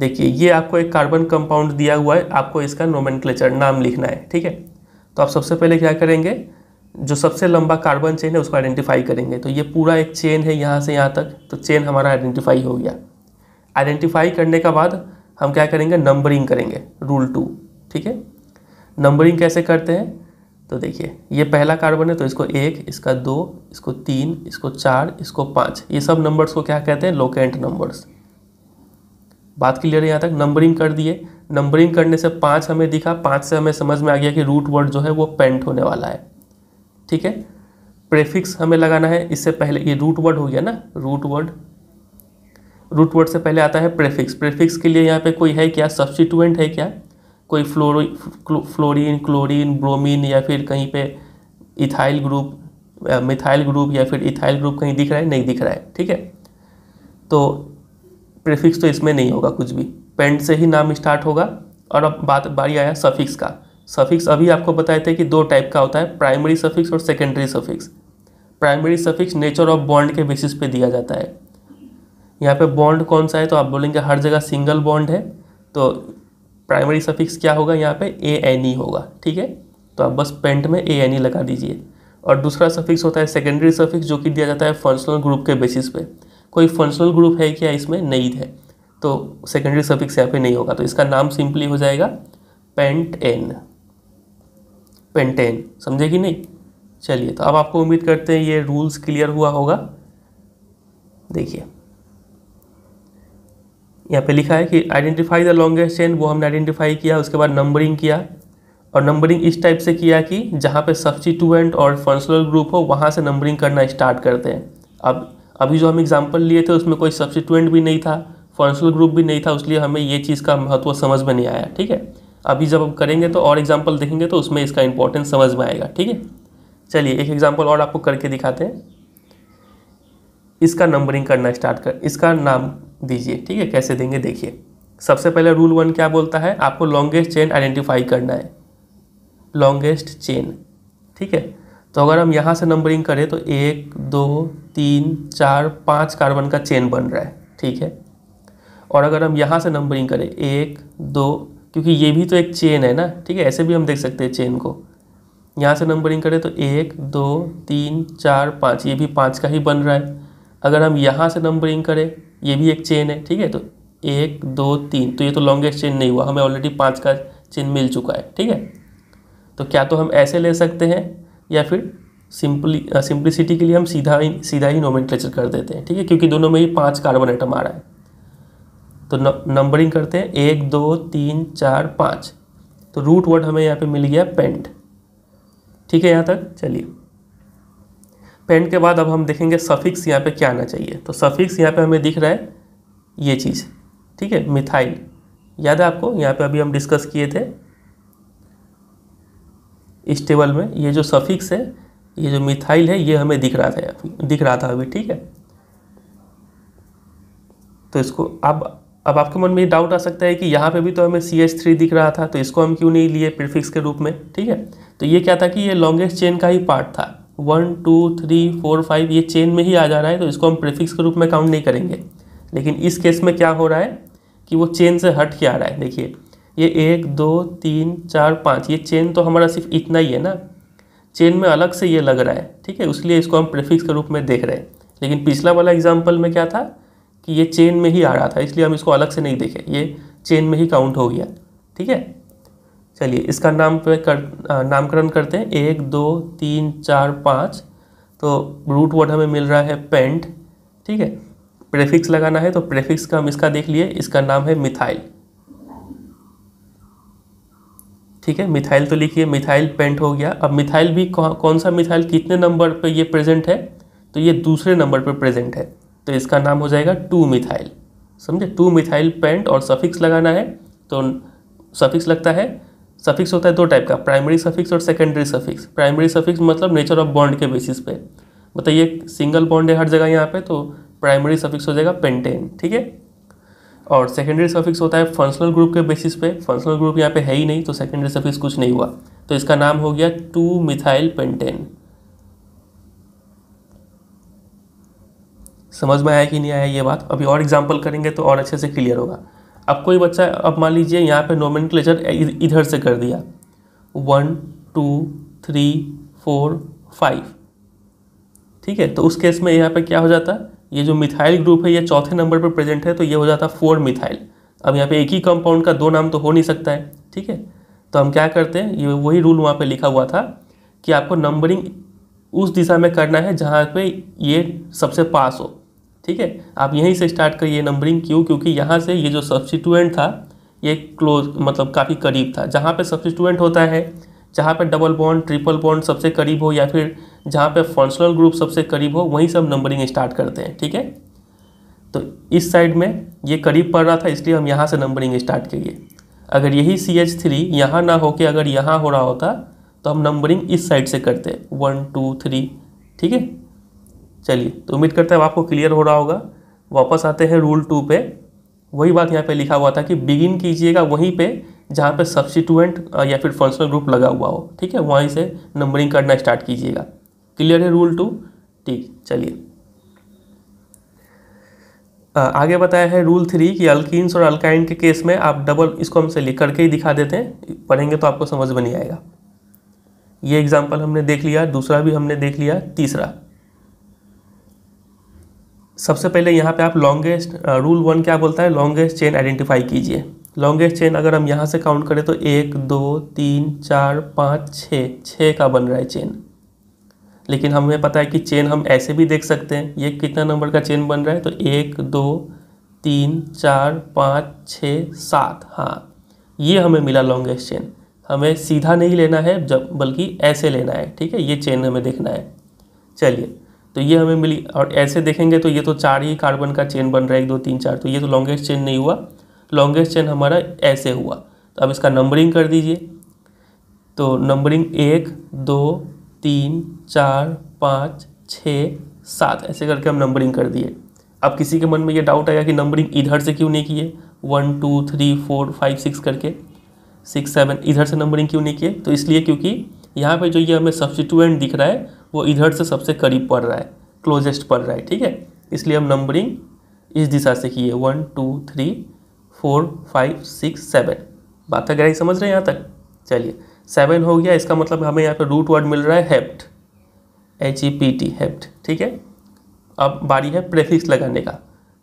देखिए ये आपको एक कार्बन कंपाउंड दिया हुआ है आपको इसका नोमन नाम लिखना है ठीक है तो आप सबसे पहले क्या करेंगे जो सबसे लंबा कार्बन चेन है उसको आइडेंटिफाई करेंगे तो ये पूरा एक चेन है यहाँ से यहाँ तक तो चेन हमारा आइडेंटिफाई हो गया आइडेंटिफाई करने के बाद हम क्या करेंगे नंबरिंग करेंगे रूल टू ठीक है नंबरिंग कैसे करते हैं तो देखिए ये पहला कार्बन है तो इसको एक इसका दो इसको तीन इसको चार इसको पाँच ये सब नंबर्स को क्या कहते हैं लोकेंट नंबर्स बात क्लियर है यहाँ तक नंबरिंग कर दिए नंबरिंग करने से पाँच हमें दिखा पाँच से हमें समझ में आ गया कि रूट वर्ड जो है वो पेंट होने वाला है ठीक है प्रेफिक्स हमें लगाना है इससे पहले ये रूट वर्ड हो गया ना रूट वर्ड रूट वर्ड से पहले आता है प्रेफिक्स प्रेफिक्स के लिए यहाँ पे कोई है क्या सब्सिटूएंट है क्या कोई फ्लोर फ्लोरिन क्लोरीन ब्रोमीन या फिर कहीं पे इथाइल ग्रुप मिथाइल ग्रुप या फिर इथाइल ग्रुप कहीं दिख रहा है नहीं दिख रहा है ठीक है तो प्रीफिक्स तो इसमें नहीं होगा कुछ भी पेंट से ही नाम स्टार्ट होगा और अब बात बारी आया सफिक्स का सफिक्स अभी आपको बताए थे कि दो टाइप का होता है प्राइमरी सफिक्स और secondary suffix primary suffix nature of bond के बेसिस पे दिया जाता है यहाँ पे बॉन्ड कौन सा है तो आप बोलेंगे हर जगह सिंगल बॉन्ड है तो प्राइमरी सफिक्स क्या होगा यहाँ पे ए एन ई होगा ठीक है तो आप बस पेंट में ए एन ई लगा दीजिए और दूसरा सफिक्स होता है सेकेंडरी सफिक्स जो कि दिया जाता है फंक्शनल ग्रुप के बेसिस पे कोई फंक्शनल ग्रुप है क्या इसमें नहीं है तो सेकेंडरी सफिक्स यहाँ पे नहीं होगा तो इसका नाम सिंपली हो जाएगा पेंट एन एन समझे कि नहीं चलिए तो अब आपको उम्मीद करते हैं ये रूल्स क्लियर हुआ होगा देखिए यहाँ पे लिखा है कि आइडेंटिफाई द लॉन्गेस्ट चेन वो हमने आइडेंटिफाई किया उसके बाद नंबरिंग किया और नंबरिंग इस टाइप से किया कि जहाँ पे सब्सिटूएंट और फंक्शनल ग्रुप हो वहाँ से नंबरिंग करना स्टार्ट करते हैं अब अभी जो हम एग्जाम्पल लिए थे उसमें कोई सब्सिट्यूएंट भी नहीं था फंक्शनल ग्रुप भी नहीं था उसलिए हमें ये चीज़ का महत्व समझ में नहीं आया ठीक है अभी जब हम करेंगे तो और एग्जाम्पल देखेंगे तो उसमें इसका इंपॉर्टेंस समझ में आएगा ठीक है चलिए एक एग्जाम्पल और आपको करके दिखाते हैं इसका नंबरिंग करना स्टार्ट कर इसका नाम दीजिए ठीक है कैसे देंगे देखिए सबसे पहले रूल वन क्या बोलता है आपको लॉन्गेस्ट चेन आइडेंटिफाई करना है लॉन्गेस्ट चेन ठीक है तो अगर हम यहाँ से नंबरिंग करें तो एक दो तीन चार पाँच कार्बन का चेन बन रहा है ठीक है और अगर हम यहाँ से नंबरिंग करें एक दो क्योंकि ये भी तो एक चेन है ना ठीक है ऐसे भी हम देख सकते हैं चेन को यहाँ से नंबरिंग करें तो एक दो तीन चार पाँच ये भी पाँच का ही बन रहा है अगर हम यहाँ से नंबरिंग करें ये भी एक चेन है ठीक है तो एक दो तीन तो ये तो लॉन्गेस्ट चेन नहीं हुआ हमें ऑलरेडी पाँच का चेन मिल चुका है ठीक है तो क्या तो हम ऐसे ले सकते हैं या फिर सिंपली सिंप्लिसिटी के लिए हम सीधा ही सीधा ही नोमेन कर देते हैं ठीक है क्योंकि दोनों में ही पाँच कार्बन आइटम आ रहा है तो नंबरिंग करते हैं एक दो तीन चार पाँच तो रूट वर्ड हमें यहाँ पे मिल गया पेंट ठीक है यहाँ तक चलिए पेंट के बाद अब हम देखेंगे सफिक्स यहाँ पे क्या आना चाहिए तो सफिक्स यहाँ पे हमें दिख रहा है ये चीज़ ठीक है मिथाइल याद है आपको यहाँ पे अभी हम डिस्कस किए थे इस टेबल में ये जो सफिक्स है ये जो मिथाइल है ये हमें दिख रहा था दिख रहा था अभी ठीक है तो इसको अब अब आपके मन में ये डाउट आ सकता है कि यहाँ पे भी तो हमें सी एच थ्री दिख रहा था तो इसको हम क्यों नहीं लिए प्रीफिक्स के रूप में ठीक है तो ये क्या था कि ये लॉन्गेस्ट चेन का ही पार्ट था one two three four five ये चेन में ही आ जा रहा है तो इसको हम प्रीफिक्स के रूप में काउंट नहीं करेंगे लेकिन इस केस में क्या हो रहा है कि वो चेन से हट के आ रहा है देखिए ये एक दो तीन चार पाँच ये चेन तो हमारा सिर्फ इतना ही है ना चेन में अलग से ये लग रहा है ठीक है इसलिए इसको हम प्रीफिक्स के रूप में देख रहे हैं लेकिन पिछला वाला एग्जाम्पल में क्या था कि ये चेन में ही आ रहा था इसलिए हम इसको अलग से नहीं देखे ये चेन में ही काउंट हो गया ठीक है चलिए इसका नाम पे कर नामकरण करते हैं एक दो तीन चार पाँच तो रूट वर्ड हमें मिल रहा है पेंट ठीक है प्रेफिक्स लगाना है तो प्रेफिक्स का हम इसका देख लिए इसका नाम है मिथाइल ठीक है मिथाइल तो लिखिए मिथाइल पेंट हो गया अब मिथाइल भी कौ, कौन सा मिथाइल कितने नंबर पे ये प्रेजेंट है तो ये दूसरे नंबर पे प्रेजेंट है तो इसका नाम हो जाएगा टू मिथाइल समझे टू मिथाइल पेंट और सफिक्स लगाना है तो सफिक्स लगता है सफिक्स होता है दो टाइप का प्राइमरी सफिक्स और सेकेंडरी सफिक्स प्राइमरी सफिक्स मतलब नेचर ऑफ बॉन्ड के बेसिस पे बताइए सिंगल बॉन्ड है हर जगह यहाँ पे तो प्राइमरी सफिक्स हो जाएगा पेंटेन ठीक है और सेकेंडरी सफिक्स होता है फंक्शनल ग्रुप के बेसिस पे फंक्शनल ग्रुप यहाँ पे है ही नहीं तो सेकेंडरी सफिक्स कुछ नहीं हुआ तो इसका नाम हो गया टू मिथाइल पेंटेन समझ में आया कि नहीं आया ये बात अभी और एग्जाम्पल करेंगे तो और अच्छे से क्लियर होगा अब कोई बच्चा अब मान लीजिए यहाँ पे नोमेनक्लेचर इधर से कर दिया one two three four five ठीक है तो उस केस में यहाँ पे क्या हो जाता है ये जो मिथाइल ग्रुप है ये चौथे नंबर पर प्रेजेंट है तो ये हो जाता है फोर मिथाइल अब यहाँ पे एक ही कंपाउंड का दो नाम तो हो नहीं सकता है ठीक है तो हम क्या करते हैं ये वही रूल वहाँ पे लिखा हुआ था कि आपको नंबरिंग उस दिशा में करना है जहाँ पे ये सबसे पास हो ठीक है आप यहीं से स्टार्ट करिए नंबरिंग क्यों क्योंकि यहाँ से ये जो सब्सिट्यूएंट था ये क्लोज मतलब काफ़ी करीब था जहाँ पे सब्सिट्यूएंट होता है जहाँ पे डबल बॉन्ड ट्रिपल बॉन्ड सबसे करीब हो या फिर जहाँ पे फंक्शनल ग्रुप सबसे करीब हो वहीं से हम नंबरिंग स्टार्ट करते हैं ठीक है तो इस साइड में ये करीब पड़ रहा था इसलिए हम यहाँ से नंबरिंग स्टार्ट किए अगर यही सी एच थ्री यहाँ ना होके अगर यहाँ हो रहा होता तो हम नंबरिंग इस साइड से करते वन टू थ्री ठीक है चलिए तो उम्मीद करते हैं अब आपको क्लियर हो रहा होगा वापस आते हैं रूल टू पे वही बात यहाँ पे लिखा हुआ था कि बिगिन कीजिएगा वहीं पे जहाँ पे सब्सिट्यूएंट या फिर फंक्शनल ग्रुप लगा हुआ हो ठीक है वहीं से नंबरिंग करना स्टार्ट कीजिएगा क्लियर है रूल टू ठीक चलिए आगे बताया है रूल थ्री कि अल्किन्स और अल्काइन के केस में आप डबल इसको हमसे लिख करके ही दिखा देते हैं पढ़ेंगे तो आपको समझ में नहीं आएगा ये एग्जाम्पल हमने देख लिया दूसरा भी हमने देख लिया तीसरा सबसे पहले यहाँ पे आप लॉन्गेस्ट रूल वन क्या बोलता है लॉन्गेस्ट चेन आइडेंटिफाई कीजिए लॉन्गेस्ट चेन अगर हम यहाँ से काउंट करें तो एक दो तीन चार पाँच छः छः का बन रहा है चेन लेकिन हमें पता है कि चेन हम ऐसे भी देख सकते हैं ये कितना नंबर का चेन बन रहा है तो एक दो तीन चार पाँच छः सात हाँ ये हमें मिला लॉन्गेस्ट चेन हमें सीधा नहीं लेना है जब बल्कि ऐसे लेना है ठीक है ये चेन हमें देखना है चलिए तो ये हमें मिली और ऐसे देखेंगे तो ये तो चार ही कार्बन का चेन बन रहा है एक दो तीन चार तो ये तो लॉन्गेस्ट चेन नहीं हुआ लॉन्गेस्ट चेन हमारा ऐसे हुआ तो अब इसका नंबरिंग कर दीजिए तो नंबरिंग एक दो तीन चार पाँच छः सात ऐसे करके हम नंबरिंग कर दिए अब किसी के मन में ये डाउट आया कि नंबरिंग इधर से क्यों नहीं किए one two three four five six करके सिक्स सेवन इधर से नंबरिंग क्यों नहीं किए तो इसलिए क्योंकि यहाँ पे जो ये हमें सब्सिट्यूएंट दिख रहा है वो इधर से सबसे करीब पड़ रहा है क्लोजेस्ट पड़ रहा है ठीक है इसलिए हम नंबरिंग इस दिशा से किए one two three four five six seven बात गहराई समझ रहे हैं यहाँ तक चलिए सेवन हो गया इसका मतलब हमें यहाँ पर रूट वर्ड मिल रहा है hept H E P T hept ठीक है अब बारी है प्रेफिक्स लगाने का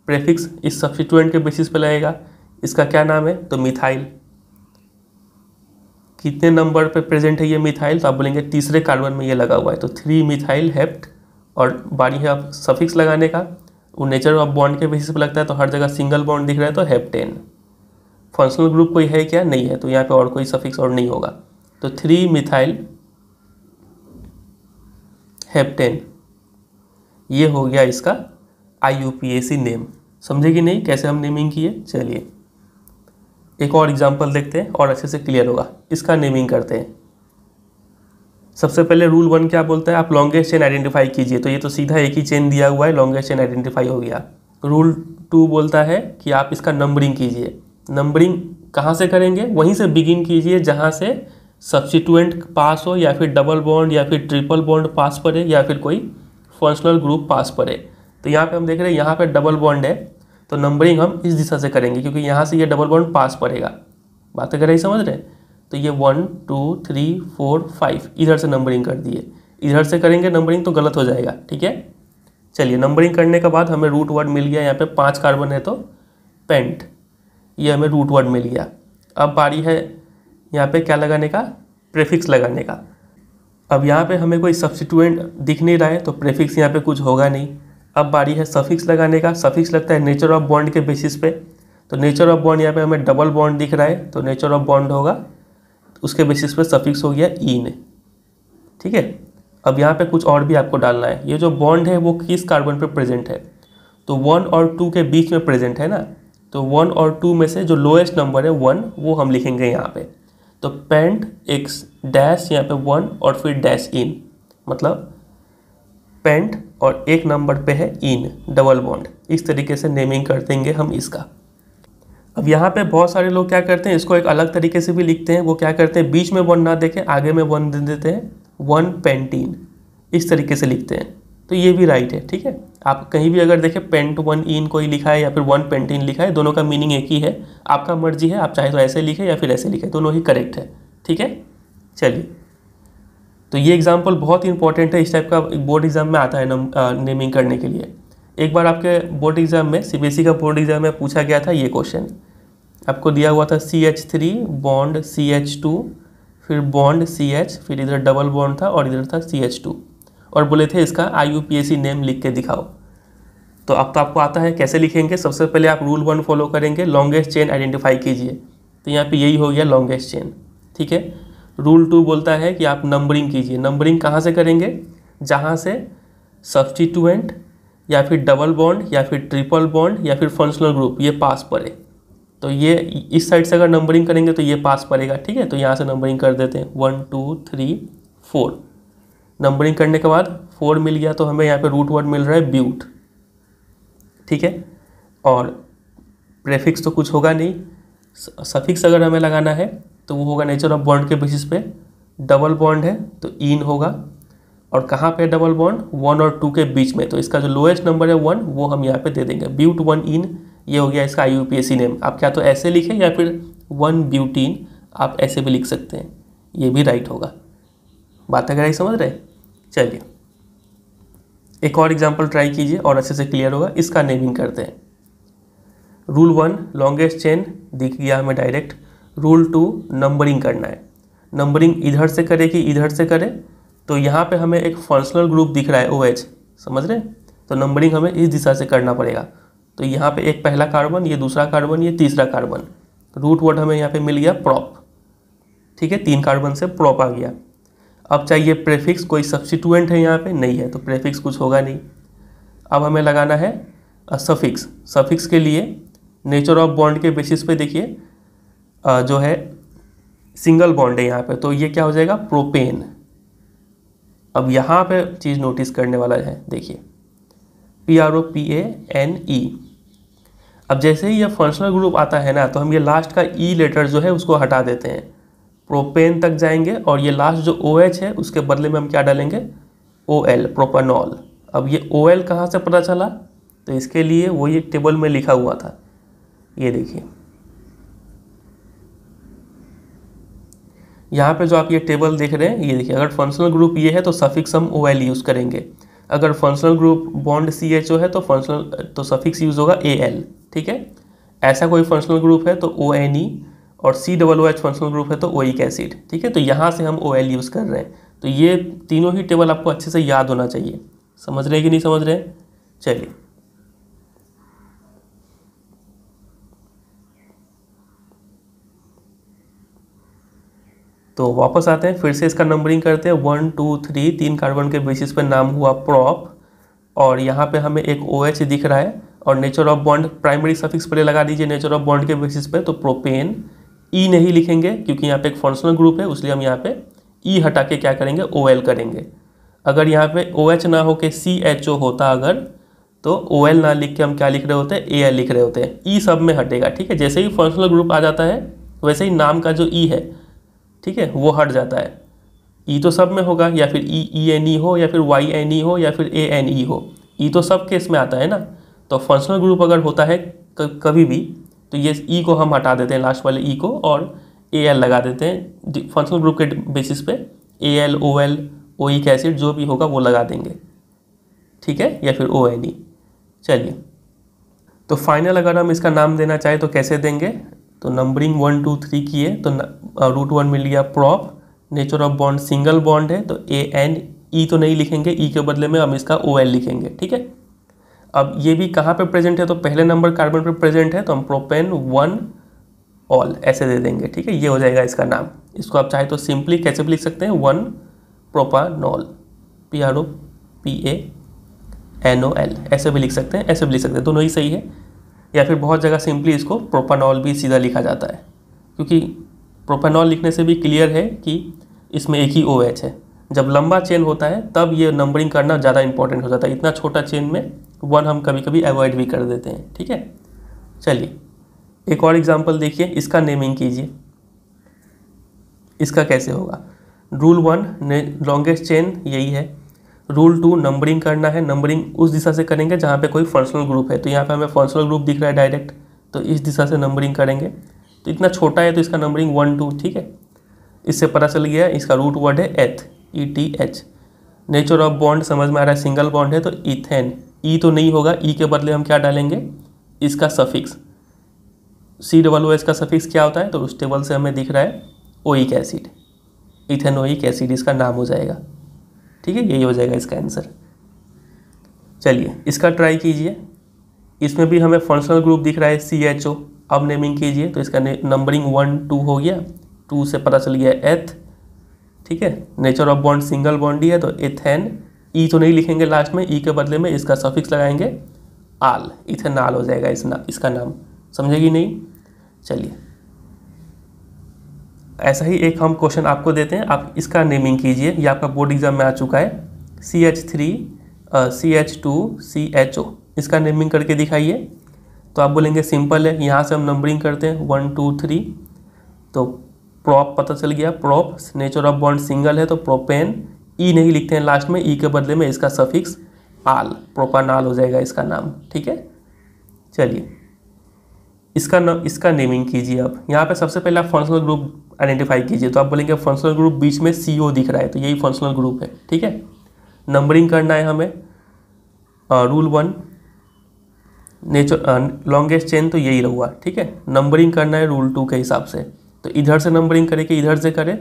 प्रेफिक्स इस सब्सिट्यूएंट के बेसिस पे लगेगा इसका क्या नाम है तो मिथाइल कितने नंबर पे प्रेजेंट है ये मिथाइल तो आप बोलेंगे तीसरे कार्बन में ये लगा हुआ है तो थ्री मिथाइल हेप्ट और बारी है आप सफिक्स लगाने का वो नेचर ऑफ बॉन्ड के बेसिस पर लगता है तो हर जगह सिंगल बॉन्ड दिख रहा है तो हेप्टेन फंक्शनल ग्रुप कोई है क्या नहीं है तो यहाँ पे और कोई सफिक्स और नहीं होगा तो थ्री मिथाइल हेप्टेन ये हो गया इसका आई नेम समझे कि नहीं कैसे हम नेमिंग किए चलिए एक और एग्जाम्पल देखते हैं और अच्छे से क्लियर होगा इसका नेमिंग करते हैं सबसे पहले रूल वन क्या बोलता है आप लॉन्गेस्ट चेन आइडेंटिफाई कीजिए तो ये तो सीधा एक ही चेन दिया हुआ है लॉन्गेस्ट चेन आइडेंटिफाई हो गया रूल टू बोलता है कि आप इसका नंबरिंग कीजिए नंबरिंग कहाँ से करेंगे वहीं से बिगिन कीजिए जहाँ से सब्सिटूंट पास हो या फिर डबल बॉन्ड या फिर ट्रिपल बॉन्ड पास पड़े या फिर कोई फंक्शनल ग्रुप पास पड़े तो यहाँ पे हम देख रहे हैं यहाँ पे डबल बॉन्ड है तो नंबरिंग हम इस दिशा से करेंगे क्योंकि यहाँ से ये डबल बॉन्ड पास पड़ेगा बात अगर रही समझ रहे तो ये one two three four five इधर से नंबरिंग कर दिए इधर से करेंगे नंबरिंग तो गलत हो जाएगा ठीक है चलिए नंबरिंग करने के बाद हमें रूट वर्ड मिल गया यहाँ पे पांच कार्बन है तो पेंट ये हमें रूट वर्ड मिल गया अब बारी है यहाँ पे क्या लगाने का प्रेफिक्स लगाने का अब यहाँ पे हमें कोई सब्सिट्यूएंट दिख नहीं रहा है तो प्रेफिक्स यहाँ पे कुछ होगा नहीं अब बारी है सफिक्स लगाने का सफिक्स लगता है नेचर ऑफ बॉन्ड के बेसिस पे तो नेचर ऑफ बॉन्ड यहाँ पे हमें डबल बॉन्ड दिख रहा है तो नेचर ऑफ बॉन्ड होगा तो उसके बेसिस पे सफिक्स हो गया ई e ने ठीक है अब यहाँ पे कुछ और भी आपको डालना है ये जो बॉन्ड है वो किस कार्बन पर प्रेजेंट है तो वन और टू के बीच में प्रेजेंट है ना तो वन और टू में से जो लोएस्ट नंबर है वन वो हम लिखेंगे यहाँ पर तो पेंट एक्स डैश यहाँ पे वन और फिर डैश इन मतलब पेंट और एक नंबर पे है इन डबल बॉन्ड इस तरीके से नेमिंग कर देंगे हम इसका अब यहाँ पे बहुत सारे लोग क्या करते हैं इसको एक अलग तरीके से भी लिखते हैं वो क्या करते हैं बीच में वन ना देखें आगे में वन दे देते हैं वन पेंटीन इस तरीके से लिखते हैं तो ये भी राइट है ठीक है आप कहीं भी अगर देखें पेंट वन इन कोई लिखा है या फिर वन पेंटीन लिखा है दोनों का मीनिंग एक ही है आपका मर्जी है आप चाहे तो ऐसे लिखें या फिर ऐसे लिखें दोनों ही करेक्ट है ठीक है चलिए तो ये एग्ज़ाम्पल बहुत ही इंपॉर्टेंट है इस टाइप का बोर्ड एग्ज़ाम में आता है नम, आ, नेमिंग करने के लिए एक बार आपके बोर्ड एग्ज़ाम में सी e का बोर्ड एग्ज़ाम में पूछा गया था ये क्वेश्चन आपको दिया हुआ था C H three bond C H two फिर बॉन्ड सी एच फिर इधर डबल बॉन्ड था और इधर था सी एच टू और बोले थे इसका I U P S C name लिख के दिखाओ तो अब तो आपको आता है कैसे लिखेंगे सबसे पहले आप रूल वन फॉलो करेंगे लॉन्गेस्ट चेन आइडेंटिफाई कीजिए तो यहाँ पे यही हो गया लॉन्गेस्ट चेन ठीक है रूल टू बोलता है कि आप नंबरिंग कीजिए नंबरिंग कहाँ से करेंगे जहाँ से सब्सटीटूंट या फिर डबल बॉन्ड या फिर ट्रिपल बॉन्ड या फिर फंक्शनल ग्रुप ये पास पड़े तो ये इस साइड से अगर नंबरिंग करेंगे तो ये पास पड़ेगा ठीक है तो यहाँ से नंबरिंग कर देते हैं one two three four numbering करने के बाद फोर मिल गया तो हमें यहाँ पे रूट वर्ड मिल रहा है ब्यूट ठीक है और प्रेफिक्स तो कुछ होगा नहीं सफिक्स अगर हमें लगाना है तो वो होगा नेचर ऑफ बॉन्ड के बेसिस पे डबल बॉन्ड है तो इन होगा और कहाँ पे डबल बॉन्ड वन और टू के बीच में तो इसका जो लोएस्ट नंबर है वन वो हम यहाँ पे दे देंगे ब्यूट वन इन ये हो गया इसका आई नेम आप क्या तो ऐसे लिखें या फिर वन ब्यूटीन आप ऐसे भी लिख सकते हैं ये भी राइट होगा बात अगर आई समझ रहे चलिए एक और एग्जाम्पल ट्राई कीजिए और अच्छे से क्लियर होगा इसका नेमिंग करते हैं रूल वन लॉन्गेस्ट चेन दिख गया हमें डायरेक्ट रूल टू नंबरिंग करना है नंबरिंग इधर से करें कि इधर से करें तो यहाँ पे हमें एक फंक्शनल ग्रुप दिख रहा है ओ OH, समझ रहे तो नंबरिंग हमें इस दिशा से करना पड़ेगा तो यहाँ पे एक पहला कार्बन ये दूसरा कार्बन ये तीसरा कार्बन रूट वर्ड हमें यहाँ पे मिल गया प्रॉप ठीक है तीन कार्बन से प्रॉप आ गया अब चाहिए प्रेफिक्स कोई सब्सिट्यूएंट है यहाँ पर नहीं है तो प्रेफिक्स कुछ होगा नहीं अब हमें लगाना है सफिक्स सफिक्स के लिए नेचर ऑफ बॉन्ड के बेसिस पे देखिए जो है सिंगल बॉन्ड है यहाँ पे तो ये क्या हो जाएगा प्रोपेन अब यहाँ पे चीज़ नोटिस करने वाला है देखिए P R O P A N E अब जैसे ही ये फंक्शनल ग्रुप आता है ना तो हम ये लास्ट का ई e लेटर जो है उसको हटा देते हैं प्रोपेन तक जाएंगे और ये लास्ट जो ओ OH है उसके बदले में हम क्या डालेंगे ओ एल प्रोपेनॉल अब ये ओ एल कहाँ से पता चला तो इसके लिए वो ये टेबल में लिखा हुआ था ये देखिए यहाँ पे जो आप ये टेबल देख रहे हैं ये देखिए अगर फंक्शनल ग्रुप ये है तो सफिक्स हम ओ एल यूज़ करेंगे अगर functional group bond C H O है तो फंक्शनल तो सफिक्स यूज़ होगा ए एल ठीक है ऐसा कोई फंक्शनल ग्रुप है तो ओ एन ई और C double O H functional group है तो ई कैसिड e ठीक है तो यहाँ से हम ओ एल यूज़ कर रहे हैं तो ये तीनों ही टेबल आपको अच्छे से याद होना चाहिए समझ रहे कि नहीं समझ रहे चलिए तो वापस आते हैं फिर से इसका नंबरिंग करते हैं वन टू थ्री तीन कार्बन के बेसिस पे नाम हुआ प्रॉप और यहाँ पे हमें एक ओ OH दिख रहा है और nature of bond primary suffix पहले लगा दीजिए नेचर ऑफ बॉन्ड के बेसिस पे तो प्रोपेन ई e नहीं लिखेंगे क्योंकि यहाँ पे एक फंक्शनल ग्रुप है उसलिए हम यहाँ पे ई e हटा के क्या करेंगे ओ OL करेंगे अगर यहाँ पे ओ OH ना हो के सी एच ओ होता अगर तो ओ एल ना लिख के हम क्या लिख रहे होते हैं ए एल लिख रहे होते हैं ई e सब में हटेगा ठीक है जैसे ही फंक्शनल ग्रुप आ जाता है वैसे ही नाम का जो ई e है ठीक है वो हट जाता है ई e तो सब में होगा या फिर ई ई एन ई e हो या फिर वाई एन ई हो या फिर ए एन ई हो ई e तो सब केस में आता है ना तो फंक्शनल ग्रुप अगर होता है कभी भी तो ये ई e को हम हटा देते हैं लास्ट वाले ई e को और ए एल लगा देते हैं फंक्शनल ग्रुप के बेसिस पे A L O L O E कैसेड जो भी होगा वो लगा देंगे ठीक है या फिर ओ एन ई चलिए तो फाइनल अगर हम इसका नाम देना चाहें तो कैसे देंगे तो नंबरिंग वन टू थ्री की है तो रूट वन uh, मिल गया prop nature of bond single bond है तो ए एन ई तो नहीं लिखेंगे ई e के बदले में हम इसका ओ एल लिखेंगे ठीक है अब ये भी कहाँ पे प्रेजेंट है तो पहले नंबर कार्बन पे प्रेजेंट है तो हम प्रोपेन वन ऑल ऐसे दे देंगे ठीक है ये हो जाएगा इसका नाम इसको आप चाहे तो सिंपली कैसे भी लिख सकते हैं one propanol P R O P A N O L ऐसे भी लिख सकते हैं ऐसे भी लिख सकते हैं दोनों ही सही है या फिर बहुत जगह सिंपली इसको प्रोपानॉल भी सीधा लिखा जाता है क्योंकि प्रोपानॉल लिखने से भी क्लियर है कि इसमें एक ही ओ OH है जब लंबा चेन होता है तब ये नंबरिंग करना ज़्यादा इंपॉर्टेंट हो जाता है इतना छोटा चेन में वन हम कभी कभी अवॉइड भी कर देते हैं ठीक है चलिए एक और एग्जाम्पल देखिए इसका नेमिंग कीजिए इसका कैसे होगा रूल वन लॉन्गेस्ट चेन यही है रूल टू नंबरिंग करना है नंबरिंग उस दिशा से करेंगे जहाँ पे कोई फंक्शनल ग्रुप है तो यहाँ पे हमें फंक्शनल ग्रुप दिख रहा है डायरेक्ट तो इस दिशा से नंबरिंग करेंगे तो इतना छोटा है तो इसका नंबरिंग वन टू ठीक है इससे पता चल गया इसका रूट वर्ड है eth E T H nature of bond समझ में आ रहा है सिंगल बॉन्ड है तो इथेन ई e तो नहीं होगा ई e के बदले हम क्या डालेंगे इसका suffix C double O S का सफिक्स क्या होता है तो उस टेबल से हमें दिख रहा है ओइक एसिड इथेनोइक एसिड इसका नाम हो जाएगा ठीक है यही हो जाएगा इसका आंसर चलिए इसका ट्राई कीजिए इसमें भी हमें फंक्शनल ग्रुप दिख रहा है सी एच ओ अब नेमिंग कीजिए तो इसका नंबरिंग वन टू हो गया टू से पता चल गया एथ ठीक है nature of bond single bond ही है तो इथेन ई e तो नहीं लिखेंगे लास्ट में ई e के बदले में इसका सफिक्स लगाएंगे आल इथेनाल हो जाएगा इस ना, इसका नाम समझेगी नहीं चलिए ऐसा ही एक हम क्वेश्चन आपको देते हैं आप इसका नेमिंग कीजिए ये आपका बोर्ड एग्जाम में आ चुका है C H three C H two C H O इसका नेमिंग करके दिखाइए तो आप बोलेंगे सिंपल है यहाँ से हम नंबरिंग करते हैं वन टू थ्री तो प्रॉप पता चल गया prop nature of bond single है तो प्रोपेन ई e नहीं लिखते हैं लास्ट में ई e के बदले में इसका सफिक्स आल प्रोपानाल हो जाएगा इसका नाम ठीक है चलिए इसका न, इसका नेमिंग कीजिए आप यहाँ पे सबसे पहले आप फंक्शनल ग्रुप आइडेंटिफाई कीजिए तो आप बोलेंगे फंक्शनल ग्रुप बीच में सी ओ दिख रहा है तो यही फंक्शनल ग्रुप है ठीक है नंबरिंग करना है हमें ah, rule one nature longest chain तो यही रहुआ ठीक है नंबरिंग करना है रूल टू के हिसाब से तो इधर से नंबरिंग करें कि इधर से करें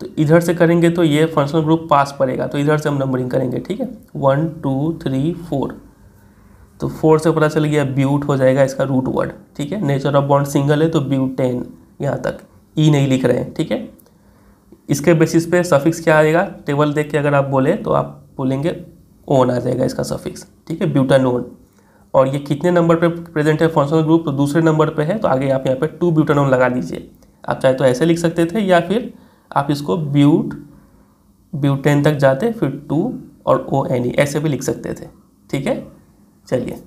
तो इधर से करेंगे तो ये फंक्शनल ग्रुप पास पड़ेगा तो इधर से हम नंबरिंग करेंगे ठीक है वन टू थ्री फोर तो फोर से पता चल गया ब्यूट हो जाएगा इसका रूट वर्ड ठीक है नेचर ऑफ बॉन्ड सिंगल है तो ब्यूटेन यहाँ तक ई नहीं लिख रहे हैं ठीक है इसके बेसिस पे सफिक्स क्या आएगा टेबल देख के अगर आप बोले तो आप बोलेंगे ओन आ जाएगा इसका सफिक्स ठीक है ब्यूटानोन और ये कितने नंबर पे प्रेजेंट है फंक्शनल ग्रुप तो दूसरे नंबर पे है तो आगे आप यहाँ पे टू ब्यूटानोन लगा दीजिए आप चाहे तो ऐसे लिख सकते थे या फिर आप इसको ब्यूट ब्यूटेन तक जाते फिर टू और ओ एन ई ऐसे भी लिख सकते थे ठीक है चलिए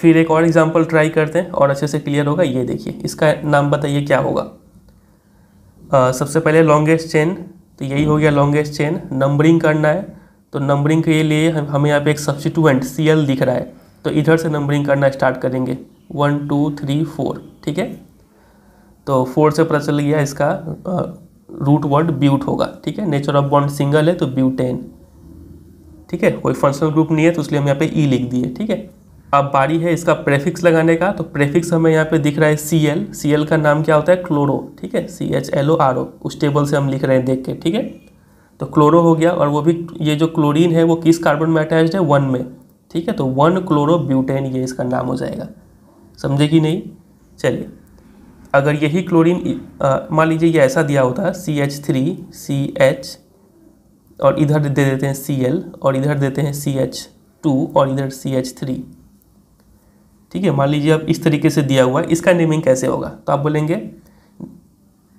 फिर एक और एग्जांपल ट्राई करते हैं और अच्छे से क्लियर होगा ये देखिए इसका नाम बताइए क्या होगा आ, सबसे पहले लॉन्गेस्ट चेन तो यही हो गया लॉन्गेस्ट चेन नंबरिंग करना है तो नंबरिंग के लिए हम, हमें यहाँ पे एक सब्सिट्यूएंट सी दिख रहा है तो इधर से नंबरिंग करना स्टार्ट करेंगे वन टू थ्री फोर ठीक है तो फोर से पता चल गया इसका आ, रूट वर्ड ब्यूट होगा ठीक है नेचर ऑफ बॉन्ड सिंगल है तो ब्यूटेन ठीक है कोई फंक्शनल ग्रुप नहीं है तो इसलिए हम यहाँ पे ई e लिख दिए ठीक है अब बारी है इसका प्रेफिक्स लगाने का तो प्रेफिक्स हमें यहाँ पे दिख रहा है सी एल सी एल का नाम क्या होता है क्लोरो ठीक है C H L O R O उस टेबल से हम लिख रहे हैं देख के ठीक है तो क्लोरो हो गया और वो भी ये जो क्लोरीन है वो किस कार्बन में अटैच है वन में ठीक है तो वन क्लोरो ब्यूटेन ये इसका नाम हो जाएगा समझे कि नहीं चलिए अगर यही क्लोरीन मान लीजिए ये ऐसा दिया होता C H three C H और इधर दे देते हैं सी एल और इधर देते हैं सी एच टू और इधर सी एच थ्री ठीक है मान लीजिए अब इस तरीके से दिया हुआ है इसका नेमिंग कैसे होगा तो आप बोलेंगे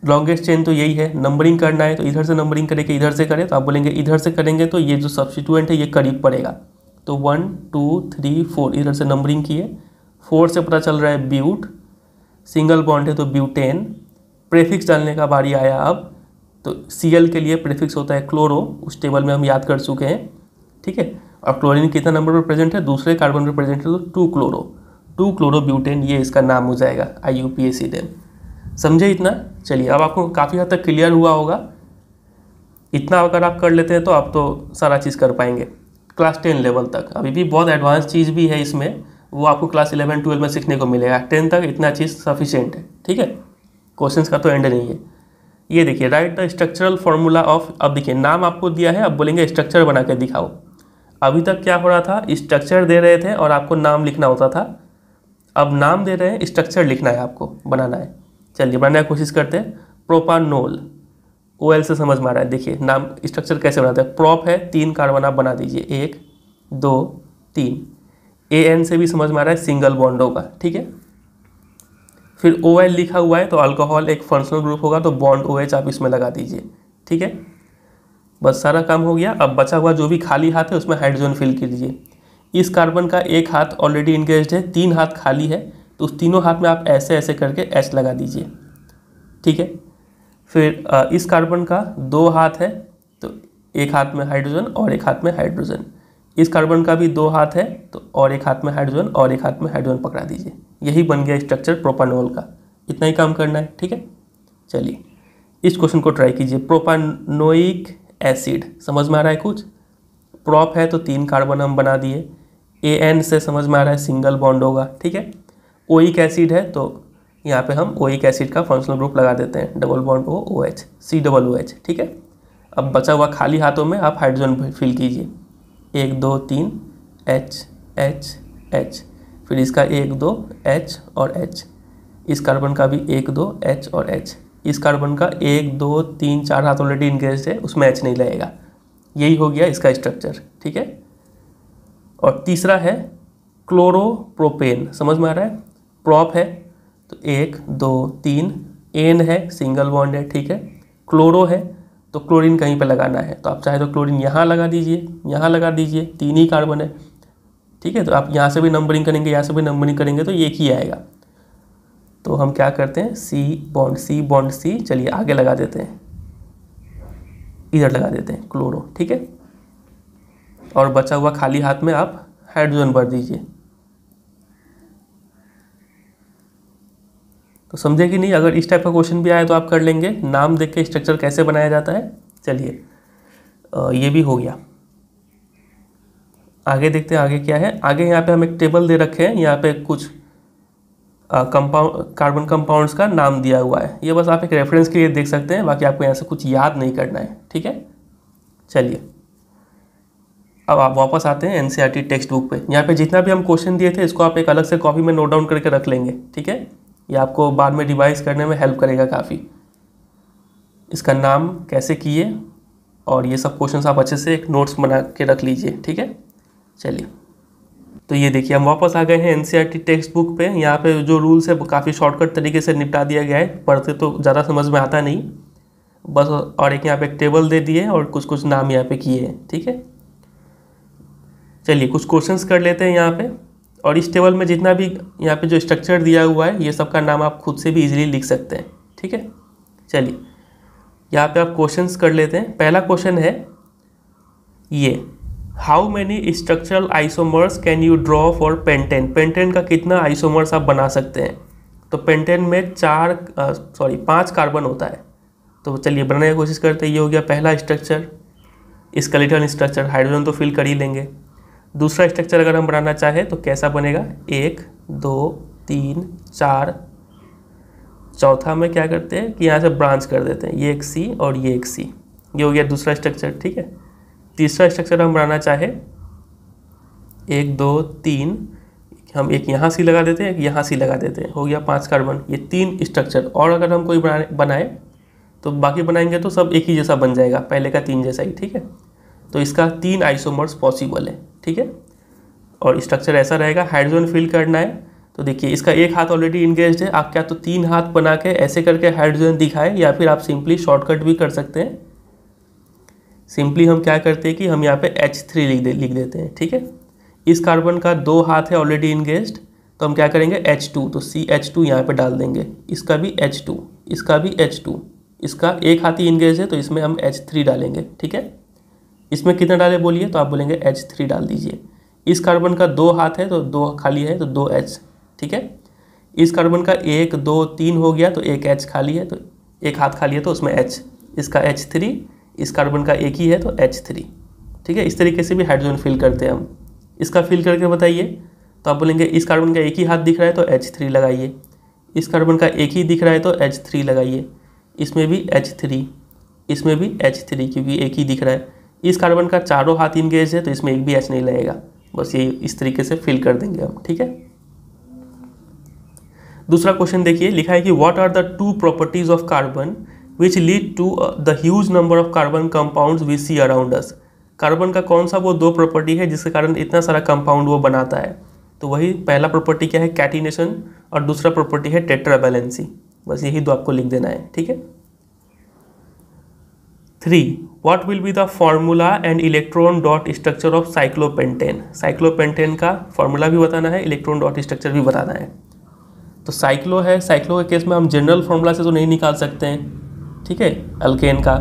लॉन्गेस्ट चेन तो यही है नंबरिंग करना है तो इधर से नंबरिंग करें कि इधर से करें तो आप बोलेंगे इधर से करेंगे तो ये जो सब्सिट्यूएंट है ये करीब पड़ेगा तो वन टू थ्री फोर इधर से नंबरिंग किए फोर से पता चल रहा है ब्यूट सिंगल बॉन्ड है तो ब्यूटेन प्रेफिक्स डालने का बारी आया अब तो सी के लिए प्रीफिक्स होता है क्लोरो उस टेबल में हम याद कर चुके हैं ठीक है और क्लोरीन कितना नंबर पर प्रेजेंट है दूसरे कार्बन पर प्रेजेंट है तो two chloro two chloro butane ये इसका नाम हो जाएगा आई यू समझे इतना चलिए अब आपको काफ़ी हद तक क्लियर हुआ होगा इतना अगर आप कर लेते हैं तो आप तो सारा चीज़ कर पाएंगे क्लास टेन लेवल तक अभी भी बहुत एडवांस चीज़ भी है इसमें वो आपको क्लास इलेवन ट्वेल्व में सीखने को मिलेगा टेन तक इतना चीज़ सफिशेंट है ठीक है क्वेश्चंस का तो एंड नहीं है ये देखिए write the structural formula of अब देखिए नाम आपको दिया है अब बोलेंगे स्ट्रक्चर बना के दिखाओ अभी तक क्या हो रहा था स्ट्रक्चर दे रहे थे और आपको नाम लिखना होता था अब नाम दे रहे हैं स्ट्रक्चर लिखना है आपको बनाना है चलिए बनाने की कोशिश करते हैं प्रोपानोल ओ एल से समझ में आ रहा है देखिए नाम स्ट्रक्चर कैसे बनाते हैं प्रॉप है तीन कार्बन आप बना दीजिए एक दो तीन ए एन से भी समझ में आ रहा है सिंगल बॉन्ड होगा ठीक है फिर ओ लिखा हुआ है तो अल्कोहल एक फंक्शनल ग्रुप होगा तो बॉन्ड ओ आप इसमें लगा दीजिए ठीक है बस सारा काम हो गया अब बचा हुआ जो भी खाली हाथ है उसमें हाइड्रोजन फिल कीजिए इस कार्बन का एक हाथ ऑलरेडी इंगेज है तीन हाथ खाली है तो उस तीनों हाथ में आप ऐसे ऐसे करके एच लगा दीजिए ठीक है फिर इस कार्बन का दो हाथ है तो एक हाथ में हाइड्रोजन और एक हाथ में हाइड्रोजन इस कार्बन का भी दो हाथ है तो और एक हाथ में हाइड्रोजन और एक हाथ में हाइड्रोजन पकड़ा दीजिए यही बन गया स्ट्रक्चर प्रोपानोल का इतना ही काम करना है ठीक है चलिए इस क्वेश्चन को ट्राई कीजिए प्रोपानोइक एसिड समझ में आ रहा है कुछ प्रॉप है तो तीन कार्बन हम बना दिए ए एन से समझ में आ रहा है सिंगल बॉन्ड होगा ठीक है ओइक एसिड है तो यहाँ पे हम ओइक एसिड का फंक्शनल ग्रुप लगा देते हैं double bond O O H C double O H ठीक है अब बचा हुआ खाली हाथों में आप हाइड्रोजन फिल कीजिए एक दो तीन एच एच एच फिर इसका एक दो एच और एच इस कार्बन का भी एक दो एच और एच इस कार्बन का एक दो तीन चार हाथ ऑलरेडी इनगेज है उसमें एच नहीं लगेगा यही हो गया इसका स्ट्रक्चर ठीक है और तीसरा है क्लोरोप्रोपेन समझ में आ रहा है प्रॉप है तो एक दो तीन एन है सिंगल बॉन्ड है ठीक है क्लोरो है तो क्लोरीन कहीं पर लगाना है तो आप चाहे तो क्लोरीन यहाँ लगा दीजिए यहाँ लगा दीजिए तीन ही कार्बन है ठीक है तो आप यहाँ से भी नंबरिंग करेंगे यहाँ से भी नंबरिंग करेंगे तो एक ही आएगा तो हम क्या करते हैं सी बॉन्ड सी बॉन्ड सी चलिए आगे लगा देते हैं इधर लगा देते हैं क्लोरो ठीक है और बचा हुआ खाली हाथ में आप हाइड्रोजन भर दीजिए तो समझे कि नहीं अगर इस टाइप का क्वेश्चन भी आए तो आप कर लेंगे नाम देख के स्ट्रक्चर कैसे बनाया जाता है चलिए ये भी हो गया आगे देखते हैं आगे क्या है आगे यहाँ पे हम एक टेबल दे रखे हैं यहाँ पे कुछ कंपाउंड कार्बन कंपाउंड्स का नाम दिया हुआ है ये बस आप एक रेफरेंस के लिए देख सकते हैं बाकी आपको यहाँ से कुछ याद नहीं करना है ठीक है चलिए अब आप वापस आते हैं एनसीईआरटी टेक्स्ट बुक पे यहाँ पे जितना भी हम क्वेश्चन दिए थे इसको आप एक अलग से कॉपी में नोट डाउन करके रख लेंगे ठीक है ये आपको बाद में रिवाइज करने में हेल्प करेगा काफ़ी इसका नाम कैसे किए और ये सब क्वेश्चंस आप अच्छे से एक नोट्स बना के रख लीजिए ठीक है चलिए तो ये देखिए हम वापस आ गए हैं एन टेक्स्ट बुक पे यहाँ पे जो रूल्स है वो काफ़ी शॉर्टकट तरीके से निपटा दिया गया है पढ़ते तो ज़्यादा समझ में आता नहीं बस और एक यहाँ पे एक टेबल दे दिए और कुछ कुछ नाम यहाँ पे किए हैं ठीक है चलिए कुछ क्वेश्चंस कर लेते हैं यहाँ पे और इस टेबल में जितना भी यहाँ पे जो स्ट्रक्चर दिया हुआ है ये सब का नाम आप खुद से भी इजीली लिख सकते हैं ठीक है चलिए यहाँ पे आप क्वेश्चंस कर लेते हैं पहला क्वेश्चन है ये how many structural isomers can you draw for pentane pentane का कितना आइसोमर्स आप बना सकते हैं तो पेंटेन में चार सॉरी पाँच कार्बन होता है तो चलिए बनाने की कोशिश करते हैं ये हो गया पहला स्ट्रक्चर स्केलेटन स्ट्रक्चर हाइड्रोजन तो फिल कर ही लेंगे दूसरा स्ट्रक्चर अगर हम बनाना चाहें तो कैसा बनेगा एक दो तीन चार चौथा में क्या करते हैं कि यहाँ से ब्रांच कर देते हैं ये एक सी और ये एक सी ये हो गया दूसरा स्ट्रक्चर ठीक है तीसरा स्ट्रक्चर हम बनाना चाहें एक दो तीन हम एक यहाँ सी लगा देते हैं एक यहाँ सी लगा देते हैं हो गया पाँच कार्बन ये तीन स्ट्रक्चर और अगर हम कोई बनाए बनाए तो बाकी बनाएंगे तो सब एक ही जैसा बन जाएगा पहले का तीन जैसा ही ठीक है तो इसका तीन आइसोमर्स पॉसिबल है ठीक है और स्ट्रक्चर ऐसा रहेगा हाइड्रोजन फिल करना है तो देखिए इसका एक हाथ ऑलरेडी इंगेज है आप क्या तो तीन हाथ बना के ऐसे करके हाइड्रोजन दिखाएं या फिर आप सिंपली शॉर्टकट भी कर सकते हैं सिंपली हम क्या करते हैं कि हम यहाँ पे एच थ्री लिख दे लिख देते हैं ठीक है इस कार्बन का दो हाथ है ऑलरेडी इंगेज्ड तो हम क्या करेंगे एच टू तो सी एच टू यहाँ पर डाल देंगे इसका भी एच टू इसका भी एच टू इसका एक हाथ ही इंगेज है तो इसमें हम एच थ्री डालेंगे ठीक है इसमें कितना डाले बोलिए तो आप बोलेंगे एच थ्री डाल दीजिए इस कार्बन का दो हाथ है तो दो खाली है तो दो एच ठीक है इस कार्बन का एक दो तीन हो गया तो एक एच खाली है तो एक हाथ खाली है तो उसमें एच इसका एच थ्री इस कार्बन का एक ही है तो एच थ्री ठीक है इस तरीके से भी हाइड्रोजन फिल करते हैं हम इसका फिल करके बताइए तो आप बोलेंगे इस कार्बन का एक ही हाथ दिख रहा है तो एच थ्री लगाइए इस कार्बन का एक ही दिख रहा है तो एच थ्री लगाइए इसमें भी एच थ्री इसमें भी एच थ्री क्योंकि एक ही दिख रहा है इस कार्बन का चारों हाथ इंगेज है तो इसमें एक भी एच नहीं लगेगा बस ये इस तरीके से फिल कर देंगे हम ठीक है दूसरा क्वेश्चन देखिए लिखा है कि what are the two properties of carbon which lead to the huge number of carbon compounds we see around us carbon का कौन सा वो दो प्रॉपर्टी है जिसके कारण इतना सारा कंपाउंड वो बनाता है तो वही पहला प्रॉपर्टी क्या है कैटिनेशन और दूसरा प्रॉपर्टी है टेट्रा बैलेंसी बस यही दो आपको लिख देना है ठीक है three what will be the formula and electron dot structure of cyclopentane cyclopentane का फॉर्मूला भी बताना है इलेक्ट्रॉन डॉट स्ट्रक्चर भी बताना है तो साइक्लो है साइक्लो के केस में हम जनरल फॉर्मूला से तो नहीं निकाल सकते हैं ठीक है अल्केन का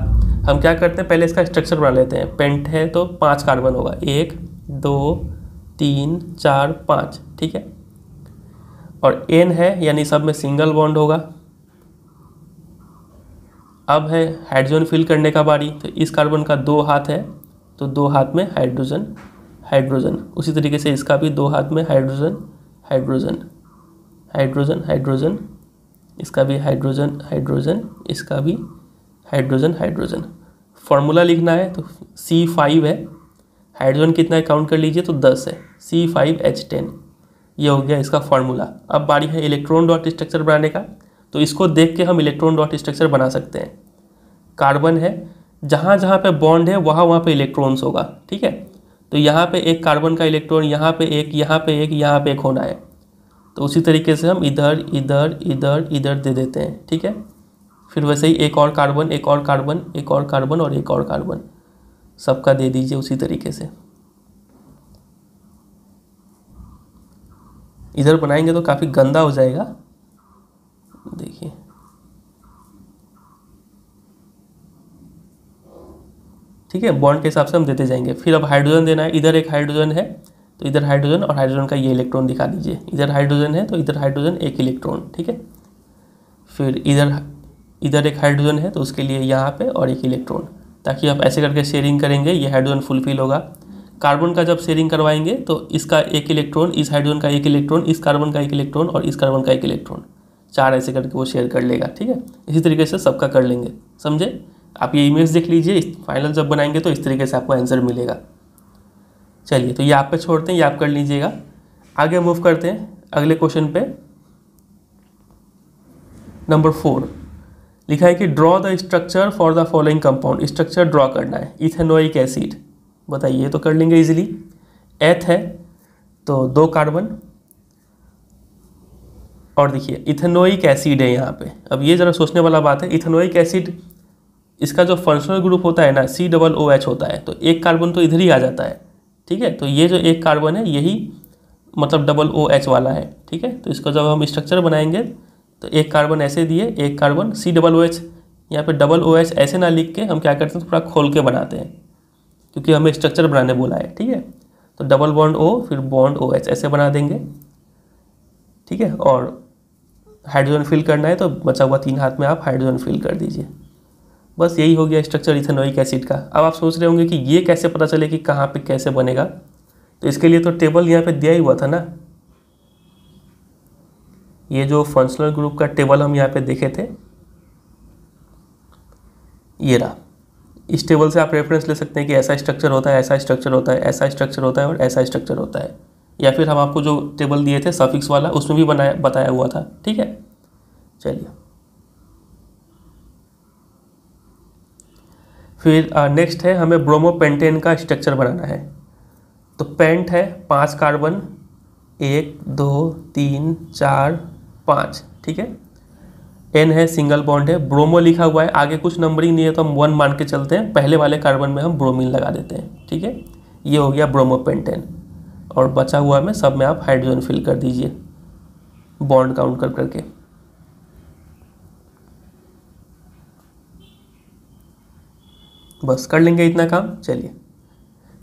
हम क्या करते हैं पहले इसका स्ट्रक्चर बना लेते हैं पेंट है तो पाँच कार्बन होगा एक दो तीन चार पाँच ठीक है और एन है यानी सब में सिंगल बॉन्ड होगा अब है हाइड्रोजन फिल करने का बारी तो इस कार्बन का दो हाथ है तो दो हाथ में हाइड्रोजन हाइड्रोजन उसी तरीके से इसका भी दो हाथ में हाइड्रोजन हाइड्रोजन हाइड्रोजन हाइड्रोजन इसका भी हाइड्रोजन हाइड्रोजन इसका भी हाइड्रोजन हाइड्रोजन फार्मूला लिखना है तो सी फाइव है हाइड्रोजन कितना काउंट कर लीजिए तो दस है सी फाइव एच टेन ये हो गया इसका फार्मूला अब बारी है इलेक्ट्रॉन डॉट स्ट्रक्चर बनाने का तो इसको देख के हम इलेक्ट्रॉन डॉट स्ट्रक्चर बना सकते हैं कार्बन है जहाँ जहाँ पे बॉन्ड है वहाँ वहाँ पे इलेक्ट्रॉन्स होगा ठीक है तो यहाँ पे एक कार्बन का इलेक्ट्रॉन यहाँ पे एक यहाँ पे एक यहाँ पे एक होना है तो उसी तरीके से हम इधर इधर इधर इधर दे देते हैं ठीक है फिर वैसे ही एक और कार्बन एक और कार्बन एक और कार्बन और एक और कार्बन सबका दे दीजिए उसी तरीके से इधर बनाएंगे तो काफ़ी गंदा हो जाएगा देखिए ठीक है बॉन्ड के हिसाब से हम देते जाएंगे फिर अब हाइड्रोजन देना है इधर एक हाइड्रोजन है तो इधर हाइड्रोजन और हाइड्रोजन का ये इलेक्ट्रॉन दिखा दीजिए इधर हाइड्रोजन है तो इधर हाइड्रोजन एक इलेक्ट्रॉन ठीक है फिर इधर इधर एक हाइड्रोजन है तो उसके लिए यहाँ पे और एक इलेक्ट्रॉन ताकि आप ऐसे करके शेयरिंग करेंगे ये हाइड्रोजन फुलफिल होगा कार्बन का जब शेयरिंग करवाएंगे तो इसका एक इलेक्ट्रॉन इस हाइड्रोजन का एक इलेक्ट्रॉन इस कार्बन का एक इलेक्ट्रॉन और इस कार्बन का एक इलेक्ट्रॉन चार ऐसे करके वो शेयर कर लेगा ठीक है इसी तरीके से सबका कर लेंगे समझे आप ये इमेज देख लीजिए फाइनल जब बनाएंगे तो इस तरीके से आपको आंसर मिलेगा चलिए तो ये आप पे छोड़ते हैं ये आप कर लीजिएगा आगे मूव करते हैं अगले क्वेश्चन पे नंबर फोर लिखा है कि draw the structure for the following compound structure draw करना है इथेनोइक एसिड बताइए तो कर लेंगे इजिली एथ है तो दो कार्बन और देखिए इथेनोइक एसिड है यहाँ पे अब ये ज़रा सोचने वाला बात है इथेनोइक एसिड इसका जो फंक्शनल ग्रुप होता है ना सी डबल ओ एच होता है तो एक कार्बन तो इधर ही आ जाता है ठीक है तो ये जो एक कार्बन है यही मतलब डबल ओ एच वाला है ठीक है तो इसका जब हम स्ट्रक्चर बनाएंगे तो एक कार्बन ऐसे दिए एक carbon C double O H यहाँ पर डबल ओ एच ऐसे ना लिख के हम क्या करते हैं थोड़ा खोल के बनाते हैं क्योंकि हमें स्ट्रक्चर बनाने बोला है ठीक है तो डबल बॉन्ड ओ फिर बॉन्ड ओ एच ऐसे बना देंगे ठीक है और हाइड्रोजन फिल करना है तो बचा हुआ तीन हाथ में आप हाइड्रोजन फिल कर दीजिए बस यही हो गया स्ट्रक्चर इथेनोइक एसिड का अब आप सोच रहे होंगे कि ये कैसे पता चले कि कहाँ पे कैसे बनेगा तो इसके लिए तो टेबल यहाँ पे दिया ही हुआ था ना ये जो फंक्शनल ग्रुप का टेबल हम यहाँ पे देखे थे ये रहा इस टेबल से आप रेफरेंस ले सकते हैं कि ऐसा स्ट्रक्चर होता है ऐसा स्ट्रक्चर होता है ऐसा स्ट्रक्चर होता है और ऐसा स्ट्रक्चर होता है या फिर हम आपको जो टेबल दिए थे सफिक्स वाला उसमें भी बनाया बताया हुआ था ठीक है चलिए फिर नेक्स्ट है हमें ब्रोमोपेंटेन का स्ट्रक्चर बनाना है तो पेंट है पांच कार्बन एक दो तीन चार पाँच ठीक है एन है सिंगल बॉन्ड है ब्रोमो लिखा हुआ है आगे कुछ नंबरिंग नहीं है तो हम वन मान के चलते हैं पहले वाले कार्बन में हम ब्रोमीन लगा देते हैं ठीक है ये हो गया ब्रोमोपेंटेन और बचा हुआ में सब में आप हाइड्रोजन फिल कर दीजिए बॉन्ड काउंट कर करके बस कर लेंगे इतना काम चलिए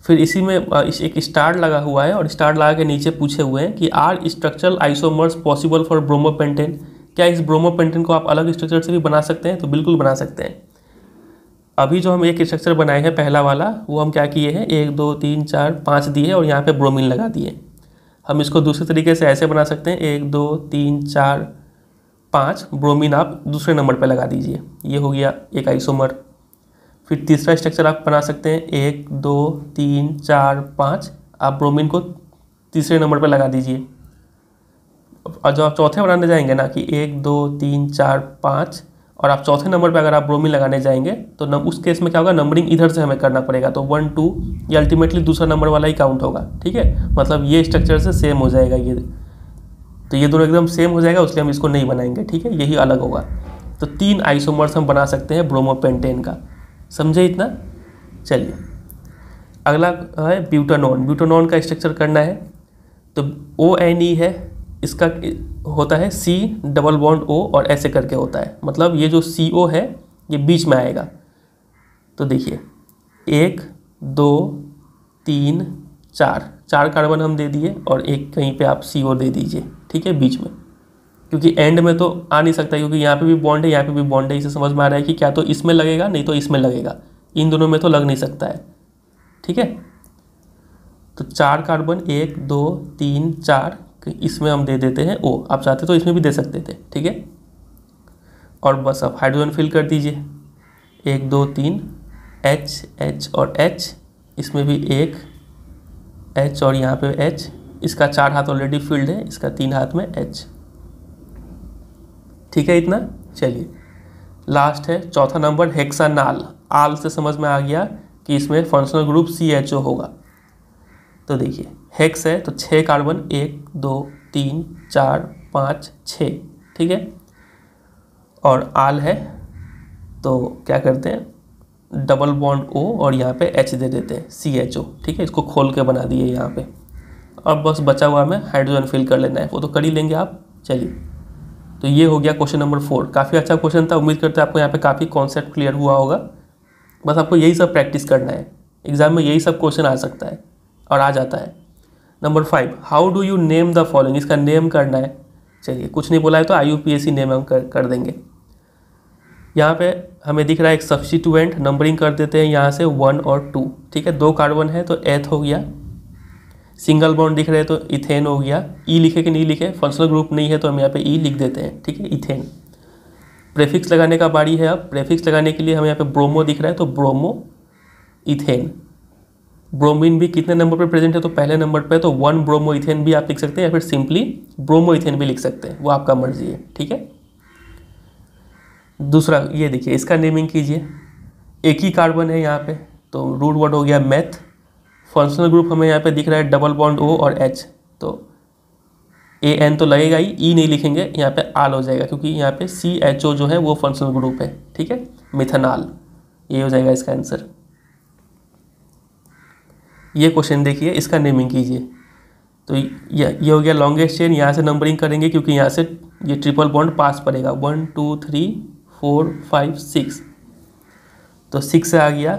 फिर इसी में इस एक स्टार लगा हुआ है और स्टार लगा के नीचे पूछे हुए हैं कि are structural isomers possible for bromo pentane क्या इस ब्रोमो पेंटेन को आप अलग स्ट्रक्चर से भी बना सकते हैं तो बिल्कुल बना सकते हैं अभी जो हम एक स्ट्रक्चर बनाए हैं पहला वाला वो हम क्या किए हैं एक दो तीन चार पाँच दिए और यहाँ पर ब्रोमिन लगा दिए हम इसको दूसरे तरीके से ऐसे बना सकते हैं एक दो तीन चार पाँच ब्रोमिन आप दूसरे नंबर पर लगा दीजिए ये हो गया एक आइसोमर फिर तीसरा स्ट्रक्चर आप बना सकते हैं एक दो तीन चार पाँच आप ब्रोमीन को तीसरे नंबर पर लगा दीजिए और जब आप चौथे बनाने जाएंगे ना कि एक दो तीन चार पाँच और आप चौथे नंबर पर अगर आप ब्रोमीन लगाने जाएंगे तो नम, उस केस में क्या होगा नंबरिंग इधर से हमें करना पड़ेगा तो वन टू ये अल्टीमेटली दूसरा नंबर वाला ही काउंट होगा ठीक है मतलब ये स्ट्रक्चर से सेम हो जाएगा ये तो ये दोनों एकदम सेम हो जाएगा उसलिए हम इसको नहीं बनाएंगे ठीक है यही अलग होगा तो तीन आइसोमर्स हम बना सकते हैं ब्रोमोपेंटेन का समझे इतना चलिए अगला है ब्यूटानॉन ब्यूटानॉन का स्ट्रक्चर करना है तो ओ एन ई है इसका होता है सी डबल बॉन्ड ओ और ऐसे करके होता है मतलब ये जो सी ओ है ये बीच में आएगा तो देखिए एक दो तीन चार चार कार्बन हम दे दिए और एक कहीं पे आप सी ओ दे दीजिए ठीक है बीच में क्योंकि एंड में तो आ नहीं सकता क्योंकि यहाँ पे भी बॉन्ड है यहाँ पे भी बॉन्ड है इसे समझ में आ रहा है कि क्या तो इसमें लगेगा नहीं तो इसमें लगेगा इन दोनों में तो लग नहीं सकता है ठीक है तो चार कार्बन एक दो तीन चार इसमें हम दे देते हैं ओ आप चाहते तो इसमें भी दे सकते थे ठीक है और बस आप हाइड्रोजन फिल कर दीजिए एक दो तीन एच एच और एच इसमें भी एक एच और यहाँ पे एच इसका चार हाथ ऑलरेडी फील्ड है इसका तीन हाथ में एच ठीक है इतना चलिए लास्ट है चौथा नंबर हेक्सानाल आल से समझ में आ गया कि इसमें functional group C H O होगा तो देखिए हेक्स है तो छः कार्बन एक दो तीन चार पाँच छ ठीक है और आल है तो क्या करते हैं डबल बॉन्ड ओ और यहाँ पे एच दे देते हैं सी एच ओ ठीक है इसको खोल के बना दिए यहाँ पे और बस बचा हुआ हमें हाइड्रोजन फिल कर लेना है वो तो कर ही लेंगे आप चलिए तो ये हो गया क्वेश्चन नंबर फोर काफ़ी अच्छा क्वेश्चन था उम्मीद करते हैं आपको यहाँ पे काफ़ी कॉन्सेप्ट क्लियर हुआ होगा बस आपको यही सब प्रैक्टिस करना है एग्जाम में यही सब क्वेश्चन आ सकता है और आ जाता है number five how do you name the following इसका नेम करना है चलिए कुछ नहीं बोला है तो I U P S C name हम कर, कर देंगे यहाँ पे हमें दिख रहा है एक सब्सिट्यूएंट नंबरिंग कर देते हैं यहाँ से वन और टू ठीक है दो कार्बन है तो एथ हो गया सिंगल बॉन्ड दिख रहे हैं तो इथेन हो गया ई लिखे कि नहीं लिखे फंक्शनल ग्रुप नहीं है तो हम यहाँ पे ई लिख देते हैं ठीक है इथेन प्रेफिक्स लगाने का बारी है अब प्रेफिक्स लगाने के लिए हमें यहाँ पे ब्रोमो दिख रहा है तो ब्रोमो इथेन ब्रोमिन भी कितने नंबर पर प्रेजेंट है तो पहले नंबर पर तो वन ब्रोमो इथेन भी आप लिख सकते हैं या फिर सिंपली ब्रोमो इथेन भी लिख सकते हैं वो आपका मर्जी है ठीक है दूसरा ये देखिए इसका नेमिंग कीजिए एक ही कार्बन है यहाँ पे तो रूट वर्ड हो गया मैथ फंक्शनल ग्रुप हमें यहाँ पे दिख रहा है डबल बॉन्ड ओ और एच तो ए एन तो लगेगा ही ई e नहीं लिखेंगे यहाँ पे आल हो जाएगा क्योंकि यहाँ पे सी एच ओ जो है वो फंक्शनल ग्रुप है ठीक है मिथनॉल ये हो जाएगा इसका आंसर ये क्वेश्चन देखिए इसका नेमिंग कीजिए तो ये ये हो गया लॉन्गेस्ट चेन यहाँ से नंबरिंग करेंगे क्योंकि यहाँ से ये ट्रिपल बॉन्ड पास पड़ेगा one two three four five six तो सिक्स आ गया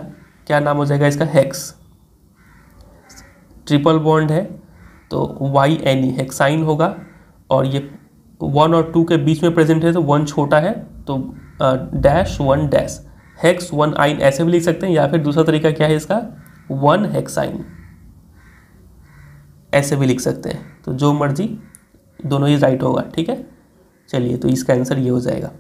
क्या नाम हो जाएगा इसका हैक्स ट्रिपल बॉन्ड है तो वाई एन ई हेक्साइन होगा और ये वन और टू के बीच में प्रेजेंट है तो वन छोटा है तो dash one dash hex one yne ऐसे भी लिख सकते हैं या फिर दूसरा तरीका क्या है इसका वन हेक्साइन ऐसे भी लिख सकते हैं तो जो मर्जी दोनों ही राइट होगा ठीक है चलिए तो इसका आंसर ये हो जाएगा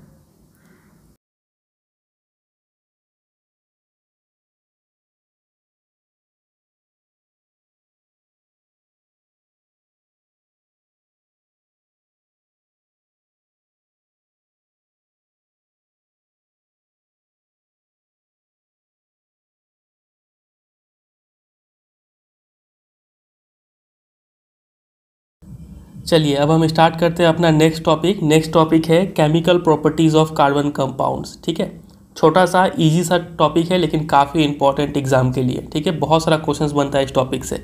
चलिए अब हम स्टार्ट करते हैं अपना नेक्स्ट टॉपिक नेक्स्ट टॉपिक है chemical properties of carbon compounds ठीक है छोटा सा इजी सा टॉपिक है लेकिन काफ़ी इंपॉर्टेंट एग्जाम के लिए ठीक है बहुत सारा क्वेश्चंस बनता है इस टॉपिक से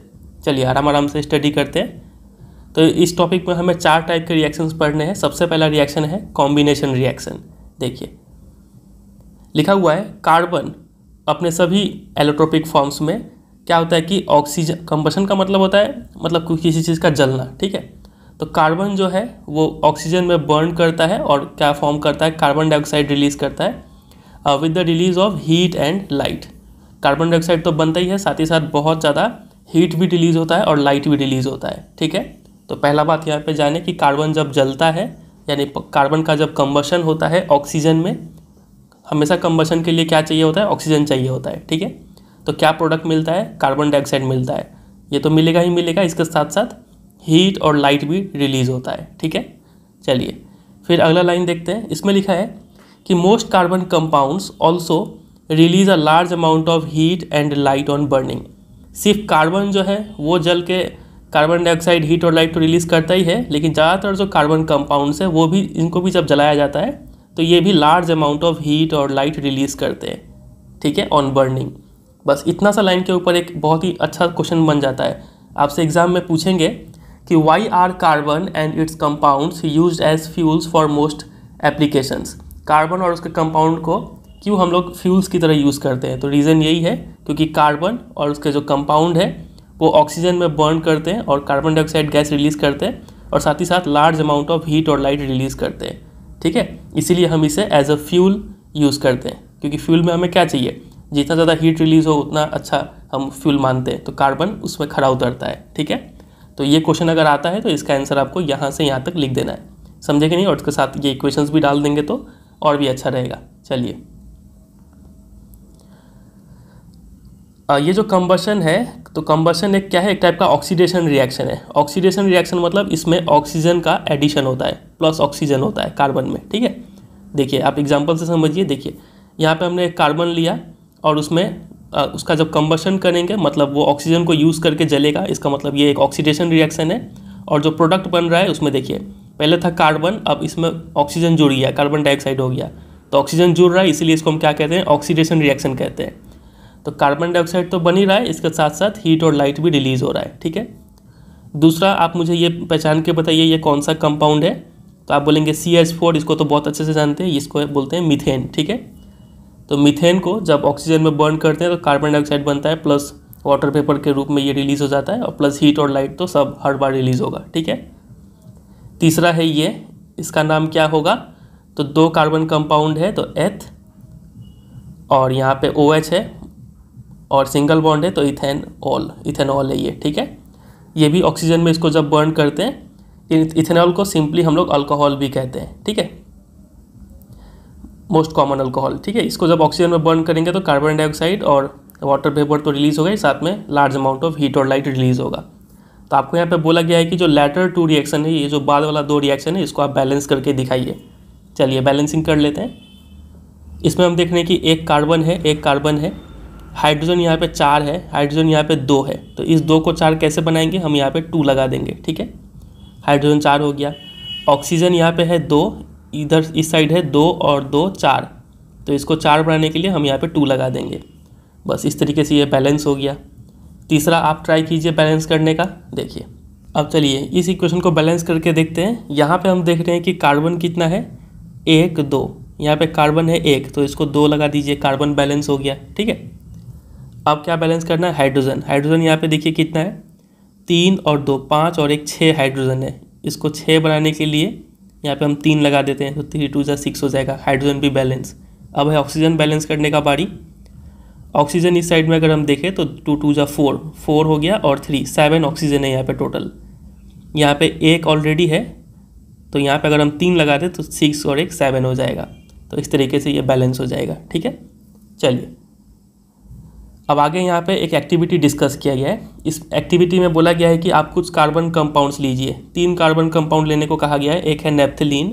चलिए आराम आराम से स्टडी करते हैं तो इस टॉपिक में हमें चार टाइप के रिएक्शंस पढ़ने हैं सबसे पहला रिएक्शन है कॉम्बिनेशन रिएक्शन देखिए लिखा हुआ है कार्बन अपने सभी एलोट्रोपिक फॉर्म्स में क्या होता है कि ऑक्सीजन कंबशन का मतलब होता है मतलब किसी चीज़ का जलना ठीक है तो कार्बन जो है वो ऑक्सीजन में बर्न करता है और क्या फॉर्म करता है कार्बन डाइऑक्साइड रिलीज करता है with the release of heat and light carbon dioxide तो बनता ही है साथ ही साथ बहुत ज़्यादा हीट भी रिलीज होता है और लाइट भी रिलीज होता है ठीक है तो पहला बात यहाँ पे जाने कि कार्बन जब जलता है यानी कार्बन का जब कम्बशन होता है ऑक्सीजन में हमेशा कम्बशन के लिए क्या चाहिए होता है ऑक्सीजन चाहिए होता है ठीक है तो क्या प्रोडक्ट मिलता है कार्बन डाइऑक्साइड मिलता है ये तो मिलेगा ही मिलेगा इसके साथ साथ हीट और लाइट भी रिलीज होता है ठीक है चलिए फिर अगला लाइन देखते हैं इसमें लिखा है कि most carbon compounds also release a large amount of heat and light on burning सिर्फ कार्बन जो है वो जल के कार्बन डाइऑक्साइड हीट और लाइट तो रिलीज़ करता ही है लेकिन ज़्यादातर जो कार्बन कंपाउंड्स है वो भी इनको भी जब जलाया जाता है तो ये भी लार्ज अमाउंट ऑफ हीट और लाइट रिलीज़ करते हैं ठीक है ऑन बर्निंग बस इतना सा लाइन के ऊपर एक बहुत ही अच्छा क्वेश्चन बन जाता है आपसे एग्ज़ाम में पूछेंगे कि why are carbon and its compounds use as fuels for most applications carbon और उसके कंपाउंड को क्यों हम लोग फ्यूल्स की तरह यूज़ करते हैं तो रीज़न यही है क्योंकि कार्बन और उसके जो कंपाउंड है वो ऑक्सीजन में बर्न करते हैं और कार्बन डाइऑक्साइड गैस रिलीज़ करते हैं और साथ ही साथ लार्ज अमाउंट ऑफ हीट और लाइट रिलीज़ करते हैं ठीक है इसीलिए हम इसे एज अ फ्यूल यूज़ करते हैं क्योंकि फ्यूल में हमें क्या चाहिए जितना ज़्यादा हीट रिलीज़ हो उतना अच्छा हम फ्यूल मानते हैं तो कार्बन उसमें खड़ा उतरता है ठीक है तो ये क्वेश्चन अगर आता है तो इसका आंसर आपको यहाँ से यहाँ तक लिख देना है समझे कि नहीं और उसके साथ ये इक्वेशंस भी डाल देंगे तो और भी अच्छा रहेगा चलिए ये जो कम्बशन है तो कम्बशन एक क्या है एक टाइप का ऑक्सीडेशन रिएक्शन है ऑक्सीडेशन रिएक्शन मतलब इसमें ऑक्सीजन का एडिशन होता है प्लस ऑक्सीजन होता है कार्बन में ठीक है देखिए आप एग्जाम्पल से समझिए देखिए यहाँ पर हमने एक कार्बन लिया और उसमें उसका जब कम्बसन करेंगे मतलब वो ऑक्सीजन को यूज़ करके जलेगा इसका मतलब ये एक ऑक्सीडेशन रिएक्शन है और जो प्रोडक्ट बन रहा है उसमें देखिए पहले था कार्बन अब इसमें ऑक्सीजन जुड़ गया कार्बन डाइऑक्साइड हो गया तो ऑक्सीजन जुड़ रहा है इसीलिए इसको हम क्या कहते हैं ऑक्सीडेशन रिएक्शन कहते हैं तो कार्बन डाइऑक्साइड तो बन ही रहा है इसके साथ साथ हीट और लाइट भी रिलीज़ हो रहा है ठीक है दूसरा आप मुझे ये पहचान के बताइए ये कौन सा कंपाउंड है तो आप बोलेंगे सी एच फोर इसको तो बहुत अच्छे से जानते हैं इसको बोलते हैं मिथेन ठीक है तो मीथेन को जब ऑक्सीजन में बर्न करते हैं तो कार्बन डाइऑक्साइड बनता है प्लस वाटर पेपर के रूप में ये रिलीज़ हो जाता है और प्लस हीट और लाइट तो सब हर बार रिलीज़ होगा ठीक है तीसरा है ये इसका नाम क्या होगा तो दो कार्बन कंपाउंड है तो एथ और यहाँ पे ओ OH है और सिंगल बॉन्ड है तो इथेन ऑल इथेनॉल है ये ठीक है ये भी ऑक्सीजन में इसको जब बर्न करते हैं इथेनॉल को सिंपली हम लोग अल्कोहल भी कहते हैं ठीक है मोस्ट कॉमन अल्कोहल ठीक है इसको जब ऑक्सीजन में बर्न करेंगे तो कार्बन डाइऑक्साइड और वाटर पेपर तो रिलीज़ होगा साथ में लार्ज अमाउंट ऑफ हीट और लाइट रिलीज़ होगा तो आपको यहाँ पे बोला गया है कि जो लेटर टू रिएक्शन है ये जो बाद वाला दो रिएक्शन है इसको आप बैलेंस करके दिखाइए चलिए बैलेंसिंग कर लेते हैं इसमें हम देख रहे हैं कि एक कार्बन है एक कार्बन है हाइड्रोजन यहाँ पे चार है हाइड्रोजन यहाँ पे दो है तो इस दो को चार कैसे बनाएंगे हम यहाँ पे टू लगा देंगे ठीक है हाइड्रोजन चार हो गया ऑक्सीजन यहाँ पे है दो इधर इस साइड है दो और दो चार तो इसको चार बनाने के लिए हम यहाँ पे टू लगा देंगे बस इस तरीके से ये बैलेंस हो गया तीसरा आप ट्राई कीजिए बैलेंस करने का देखिए अब चलिए इस इक्वेशन को बैलेंस करके देखते हैं यहाँ पे हम देख रहे हैं कि कार्बन कितना है एक दो यहाँ पे कार्बन है एक तो इसको दो लगा दीजिए कार्बन बैलेंस हो गया ठीक है अब क्या बैलेंस करना है हाइड्रोजन हाइड्रोजन यहाँ पर देखिए कितना है तीन और दो पाँच और एक छः हाइड्रोजन है इसको छः बनाने के लिए यहाँ पे हम तीन लगा देते हैं तो थ्री टू ज़ा सिक्स हो जाएगा हाइड्रोजन भी बैलेंस अब है ऑक्सीजन बैलेंस करने का बारी ऑक्सीजन इस साइड में अगर हम देखें तो टू टू ज़ा फोर फोर हो गया और थ्री सेवन ऑक्सीजन है यहाँ पे टोटल यहाँ पे एक ऑलरेडी है तो यहाँ पे अगर हम तीन लगा दें तो सिक्स और एक सेवन हो जाएगा तो इस तरीके से ये बैलेंस हो जाएगा ठीक है चलिए अब आगे यहाँ पे एक एक्टिविटी डिस्कस किया गया है इस एक्टिविटी में बोला गया है कि आप कुछ कार्बन कंपाउंड्स लीजिए तीन कार्बन कंपाउंड लेने को कहा गया है एक है नेप्थलीन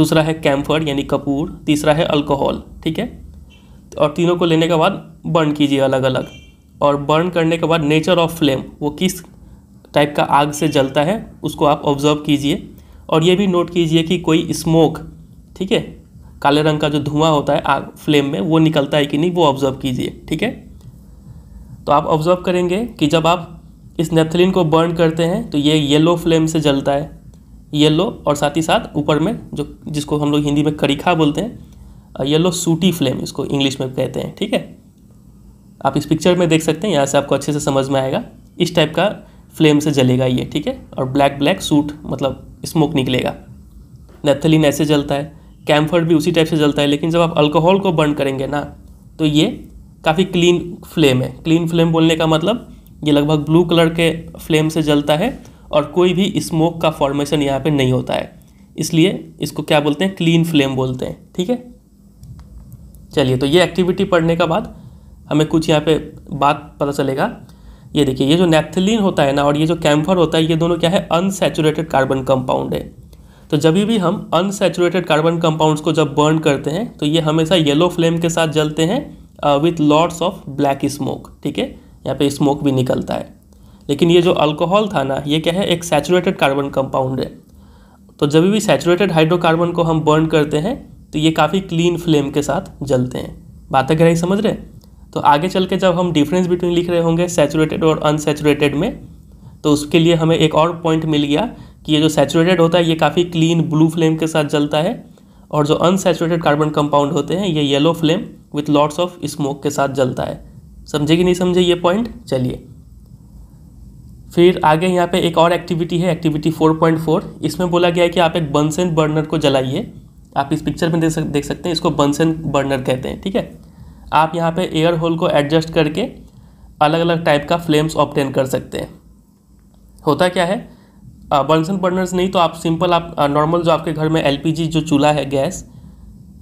दूसरा है कैम्फर यानी कपूर तीसरा है अल्कोहल ठीक है और तीनों को लेने के बाद बर्न कीजिए अलग अलग और बर्न करने के बाद नेचर ऑफ फ्लेम वो किस टाइप का आग से जलता है उसको आप ऑब्ज़र्व कीजिए और ये भी नोट कीजिए कि कोई स्मोक ठीक है काले रंग का जो धुआं होता है आग फ्लेम में वो निकलता है कि नहीं वो ऑब्ज़र्व कीजिए ठीक है तो आप ऑब्जर्व करेंगे कि जब आप इस नेथलिन को बर्न करते हैं तो ये येलो फ्लेम से जलता है येलो और साथ ही साथ ऊपर में जो जिसको हम लोग हिंदी में करीखा बोलते हैं येलो सूटी फ्लेम इसको इंग्लिश में कहते हैं ठीक है आप इस पिक्चर में देख सकते हैं यहाँ से आपको अच्छे से समझ में आएगा इस टाइप का फ्लेम से जलेगा ये ठीक है और ब्लैक ब्लैक सूट मतलब स्मोक निकलेगा नेथलिन ऐसे जलता है कैम्फर्ट भी उसी टाइप से जलता है लेकिन जब आप अल्कोहल को बर्न करेंगे ना तो ये काफ़ी क्लीन फ्लेम है क्लीन फ्लेम बोलने का मतलब ये लगभग ब्लू कलर के फ्लेम से जलता है और कोई भी स्मोक का फॉर्मेशन यहाँ पे नहीं होता है इसलिए इसको क्या बोलते हैं क्लीन फ्लेम बोलते हैं ठीक है चलिए तो ये एक्टिविटी पढ़ने का बाद हमें कुछ यहाँ पे बात पता चलेगा ये देखिए ये जो नेप्थलीन होता है ना और ये जो कैम्फर होता है ये दोनों क्या है अनसेचुरेटेड कार्बन कंपाउंड है तो जब भी हम अनसेचुरेटेड कार्बन कंपाउंड्स को जब बर्न करते हैं तो ये हमेशा येलो फ्लेम के साथ जलते हैं with lots of black smoke ठीक है यहाँ पे स्मोक भी निकलता है लेकिन ये जो अल्कोहल था ना ये क्या है एक सैचुरेटेड कार्बन कंपाउंड है तो जब भी सैचुरेटेड हाइड्रोकार्बन को हम बर्न करते हैं तो ये काफ़ी क्लीन फ्लेम के साथ जलते हैं बातें गहराई समझ रहे तो आगे चल के जब हम डिफरेंस बिटवीन लिख रहे होंगे सैचुरेटेड और अनसेचुरेटेड में तो उसके लिए हमें एक और पॉइंट मिल गया कि ये जो सैचुरेटेड होता है ये काफ़ी क्लीन ब्लू फ्लेम के साथ जलता है और जो अनसेचुरेटेड कार्बन कंपाउंड होते हैं ये yellow flame with lots of smoke के साथ जलता है समझे कि नहीं समझे ये पॉइंट चलिए फिर आगे यहाँ पे एक और एक्टिविटी है एक्टिविटी 4.4 इसमें बोला गया है कि आप एक बंसेन बर्नर को जलाइए आप इस पिक्चर में देख सकते हैं इसको बंसेन बर्नर कहते हैं ठीक है आप यहाँ पे एयर होल को एडजस्ट करके अलग अलग टाइप का फ्लेम्स ऑप्टेन कर सकते हैं होता क्या है बर्नसन बर्नर्स नहीं तो आप सिंपल आप नॉर्मल जो आपके घर में एलपीजी जो चूल्हा है गैस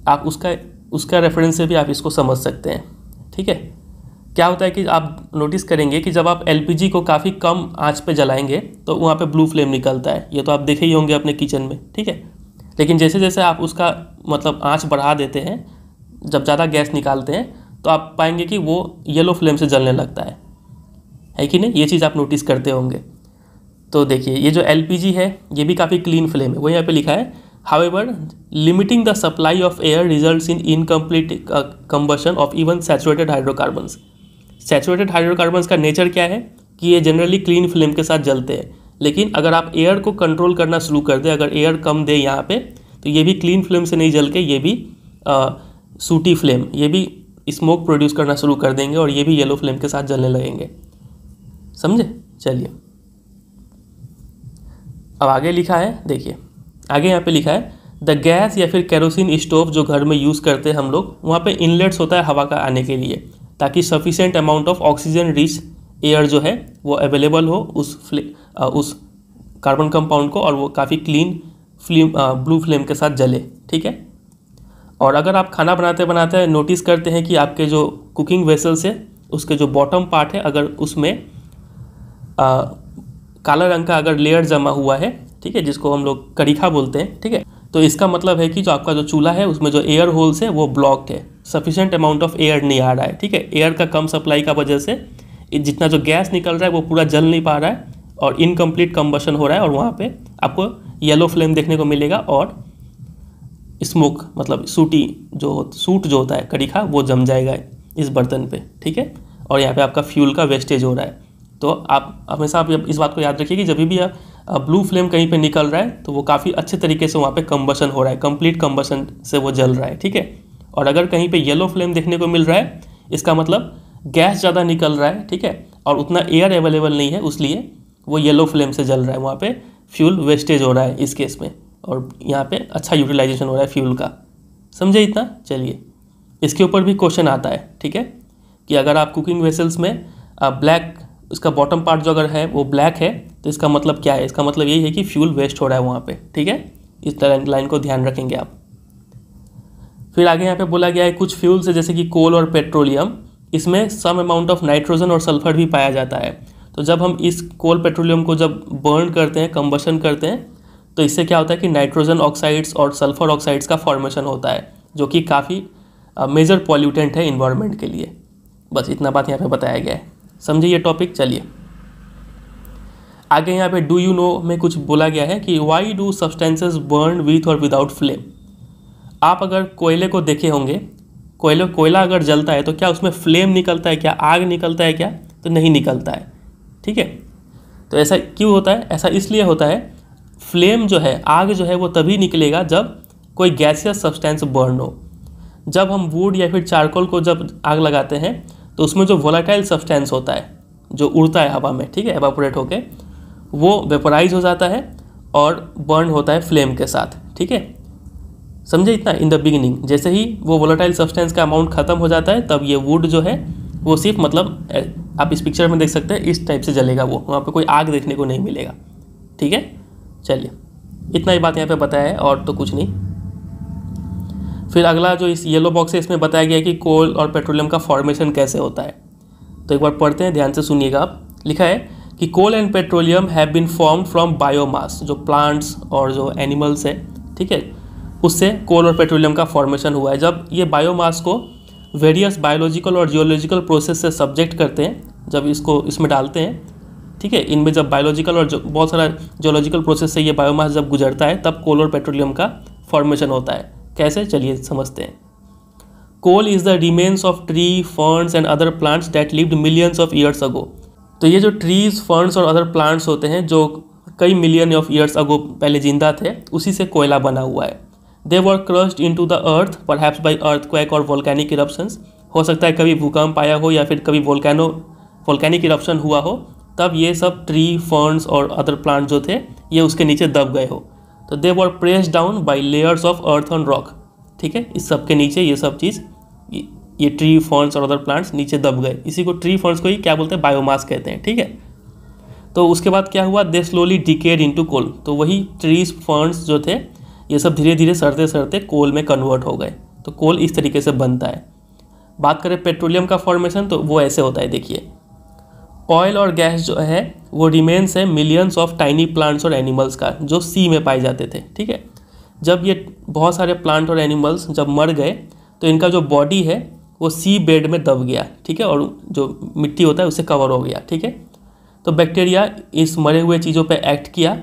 आप उसका उसका रेफरेंस से भी आप इसको समझ सकते हैं ठीक है क्या होता है कि आप नोटिस करेंगे कि जब आप एलपीजी को काफ़ी कम आंच पे जलाएंगे तो वहाँ पे ब्लू फ्लेम निकलता है ये तो आप देखे ही होंगे अपने किचन में ठीक है लेकिन जैसे जैसे आप उसका मतलब आँच बढ़ा देते हैं जब ज़्यादा गैस निकालते हैं तो आप पाएंगे कि वो येलो फ्लेम से जलने लगता है है कि नहीं ये चीज़ आप नोटिस करते होंगे तो देखिए ये जो एल है ये भी काफ़ी क्लीन फ्लेम है वो यहाँ पर लिखा है however limiting the supply of air results in incomplete uh, combustion of even saturated hydrocarbons saturated hydrocarbons का नेचर क्या है कि ये जनरली क्लीन फ्लेम के साथ जलते हैं लेकिन अगर आप एयर को कंट्रोल करना शुरू कर दें अगर एयर कम दें यहाँ पे तो ये भी क्लीन फ्लेम से नहीं जल के ये भी आ, uh, सूटी फ्लेम ये भी स्मोक प्रोड्यूस करना शुरू कर देंगे और ये भी येलो फ्लेम के साथ जलने लगेंगे समझे चलिए अब आगे लिखा है देखिए आगे यहाँ पे लिखा है द गैस या फिर कैरोसिन स्टोव जो घर में यूज़ करते हैं हम लोग वहाँ पे इनलेट्स होता है हवा का आने के लिए ताकि sufficient amount of oxygen rich air जो है वो अवेलेबल हो उस फ्ले आ, उस कार्बन कंपाउंड को और वो काफ़ी क्लीन फ्लेम ब्लू फ्लेम के साथ जले ठीक है और अगर आप खाना बनाते बनाते नोटिस करते हैं कि आपके जो कुकिंग वेसल्स है उसके जो बॉटम पार्ट है अगर उसमें काला रंग का अगर लेयर जमा हुआ है ठीक है जिसको हम लोग करीखा बोलते हैं ठीक है तो इसका मतलब है कि जो आपका जो चूल्हा है उसमें जो एयर होल्स है वो ब्लॉक्ड है सफिशेंट अमाउंट ऑफ एयर नहीं आ रहा है ठीक है एयर का कम सप्लाई का वजह से जितना जो गैस निकल रहा है वो पूरा जल नहीं पा रहा है और इनकम्प्लीट कम्बशन हो रहा है और वहाँ पर आपको येलो फ्लेम देखने को मिलेगा और स्मोक मतलब सूटी जो सूट जो होता है करीखा वो जम जाएगा इस बर्तन पर ठीक है और यहाँ पे आपका फ्यूल का वेस्टेज हो रहा है तो आप हमेशा आप इस बात को याद रखिए कि जब भी आप ब्लू फ्लेम कहीं पे निकल रहा है तो वो काफ़ी अच्छे तरीके से वहाँ पे कम्बसन हो रहा है कंप्लीट कम्बसन से वो जल रहा है ठीक है और अगर कहीं पे येलो फ्लेम देखने को मिल रहा है इसका मतलब गैस ज़्यादा निकल रहा है ठीक है और उतना एयर अवेलेबल नहीं है उसलिए वो येलो फ्लेम से जल रहा है वहाँ पर फ्यूल वेस्टेज हो रहा है इस केस में और यहाँ पर अच्छा यूटिलाइजेशन हो रहा है फ्यूल का समझे इतना चलिए इसके ऊपर भी क्वेश्चन आता है ठीक है कि अगर आप कुकिंग वेसल्स में ब्लैक उसका बॉटम पार्ट जो अगर है वो ब्लैक है तो इसका मतलब क्या है इसका मतलब यही है कि फ्यूल वेस्ट हो रहा है वहाँ पे ठीक है इस लाइन को ध्यान रखेंगे आप फिर आगे यहाँ पे बोला गया है कुछ फ्यूल से जैसे कि कोल और पेट्रोलियम इसमें सम अमाउंट ऑफ नाइट्रोजन और सल्फर भी पाया जाता है तो जब हम इस कोल पेट्रोलियम को जब बर्न करते हैं कम्बशन करते हैं तो इससे क्या होता है कि नाइट्रोजन ऑक्साइड्स और सल्फर ऑक्साइड्स का फॉर्मेशन होता है जो कि काफ़ी मेजर पॉल्यूटेंट है इन्वायरमेंट के लिए बस इतना बात यहाँ पे बताया गया है समझे ये टॉपिक चलिए आगे यहाँ पे डू यू नो में कुछ बोला गया है कि why do substances burn with और विदाउट फ्लेम आप अगर कोयले को देखे होंगे कोयले कोयला अगर जलता है तो क्या उसमें फ्लेम निकलता है क्या आग निकलता है क्या तो नहीं निकलता है ठीक है तो ऐसा क्यों होता है ऐसा इसलिए होता है फ्लेम जो है आग जो है वो तभी निकलेगा जब कोई गैसियस सब्सटेंस बर्न हो जब हम वुड या फिर चारकोल को जब आग लगाते हैं तो उसमें जो वोलाटाइल सब्सटेंस होता है जो उड़ता है हवा में ठीक है एवापोरेट होके वो वेपोराइज हो जाता है और बर्न होता है फ्लेम के साथ ठीक है समझे इतना इन द बिगिनिंग जैसे ही वो वोलाटाइल सब्सटेंस का अमाउंट खत्म हो जाता है तब ये वुड जो है वो सिर्फ मतलब आप इस पिक्चर में देख सकते हैं इस टाइप से जलेगा वो वहाँ पे कोई आग देखने को नहीं मिलेगा ठीक है चलिए इतना ही बात यहाँ पे बताया है और तो कुछ नहीं फिर अगला जो इस येलो बॉक्स है इसमें बताया गया है कि कोल और पेट्रोलियम का फॉर्मेशन कैसे होता है तो एक बार पढ़ते हैं ध्यान से सुनिएगा आप लिखा है कि coal and petroleum have been form from biomass जो प्लांट्स और जो एनिमल्स है ठीक है उससे कोल और पेट्रोलियम का फॉर्मेशन हुआ है जब ये बायोमास को वेरियस बायोलॉजिकल और जियोलॉजिकल प्रोसेस से सब्जेक्ट करते हैं जब इसको इसमें डालते हैं ठीक है इनमें जब बायोलॉजिकल और बहुत सारा जियोलॉजिकल प्रोसेस से ये बायोमास जब गुजरता है तब कोल और पेट्रोलियम का फॉर्मेशन होता है कैसे चलिए समझते हैं coal is the remains of tree ferns and other plants that lived millions of years ago तो ये जो ट्रीज फर्न्स और अदर प्लांट्स होते हैं जो कई मिलियन ऑफ ईयर्स अगो पहले जिंदा थे उसी से कोयला बना हुआ है they were crushed into the earth perhaps by earthquake और वोल्कैनिक इरप्शन हो सकता है कभी भूकंप आया हो या फिर कभी वोल्कैनो वोल्कैनिक इरप्शन हुआ हो तब ये सब ट्री फर्न्स और अदर प्लांट जो थे ये उसके नीचे दब गए हो तो they were press down by layers of earth on rock ठीक है इस सब के नीचे ये सब चीज़ ये ट्री फॉर्न्स और अदर प्लांट्स नीचे दब गए इसी को ट्री फॉर्न्स को ही क्या बोलते हैं बायोमास कहते हैं ठीक है तो उसके बाद क्या हुआ they slowly decayed to coal तो वही ट्रीज फॉर्न्स जो थे ये सब धीरे धीरे सड़ते सड़ते कोल में कन्वर्ट हो गए तो कोल इस तरीके से बनता है बात करें पेट्रोलियम का फॉर्मेशन तो वो ऐसे होता है देखिए ऑयल और गैस जो है वो रिमेन्स है मिलियंस ऑफ टाइनी प्लांट्स और एनिमल्स का जो सी में पाए जाते थे ठीक है जब ये बहुत सारे प्लांट और एनिमल्स जब मर गए तो इनका जो बॉडी है वो सी बेड में दब गया ठीक है और जो मिट्टी होता है उसे कवर हो गया ठीक है तो बैक्टीरिया इस मरे हुए चीज़ों पर एक्ट किया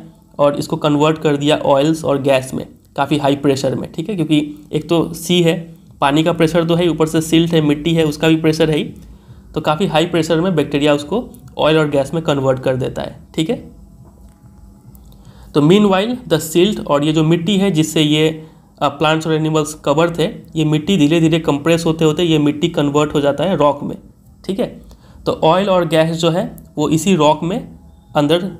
और इसको कन्वर्ट कर दिया ऑयल्स और गैस में काफ़ी हाई प्रेशर में ठीक है क्योंकि एक तो सी है पानी का प्रेशर तो है ऊपर से सिल्ट है मिट्टी है उसका भी प्रेशर है ही तो काफ़ी हाई प्रेशर में बैक्टीरिया उसको ऑयल और गैस में कन्वर्ट कर देता है ठीक है तो मीन वाइल द सिल्ट और ये जो मिट्टी है जिससे ये प्लांट्स और एनिमल्स कवर थे ये मिट्टी धीरे धीरे कंप्रेस होते होते ये मिट्टी कन्वर्ट हो जाता है रॉक में ठीक है तो ऑयल और गैस जो है वो इसी रॉक में अंदर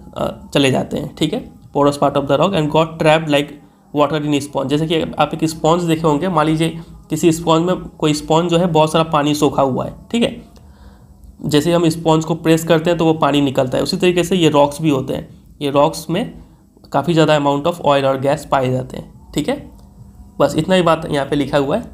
चले जाते हैं ठीक है porous part of the rock and got trap like water in sponge जैसे कि आप एक स्पॉन्ज देखे होंगे मान लीजिए किसी स्पॉन्ज में कोई स्पॉन्ज जो है बहुत सारा पानी सोखा हुआ है ठीक है जैसे हम स्पॉन्ज को प्रेस करते हैं तो वो पानी निकलता है उसी तरीके से ये रॉक्स भी होते हैं ये रॉक्स में काफ़ी ज़्यादा अमाउंट ऑफ ऑयल और गैस पाए जाते हैं ठीक है बस इतना ही बात यहाँ पे लिखा हुआ है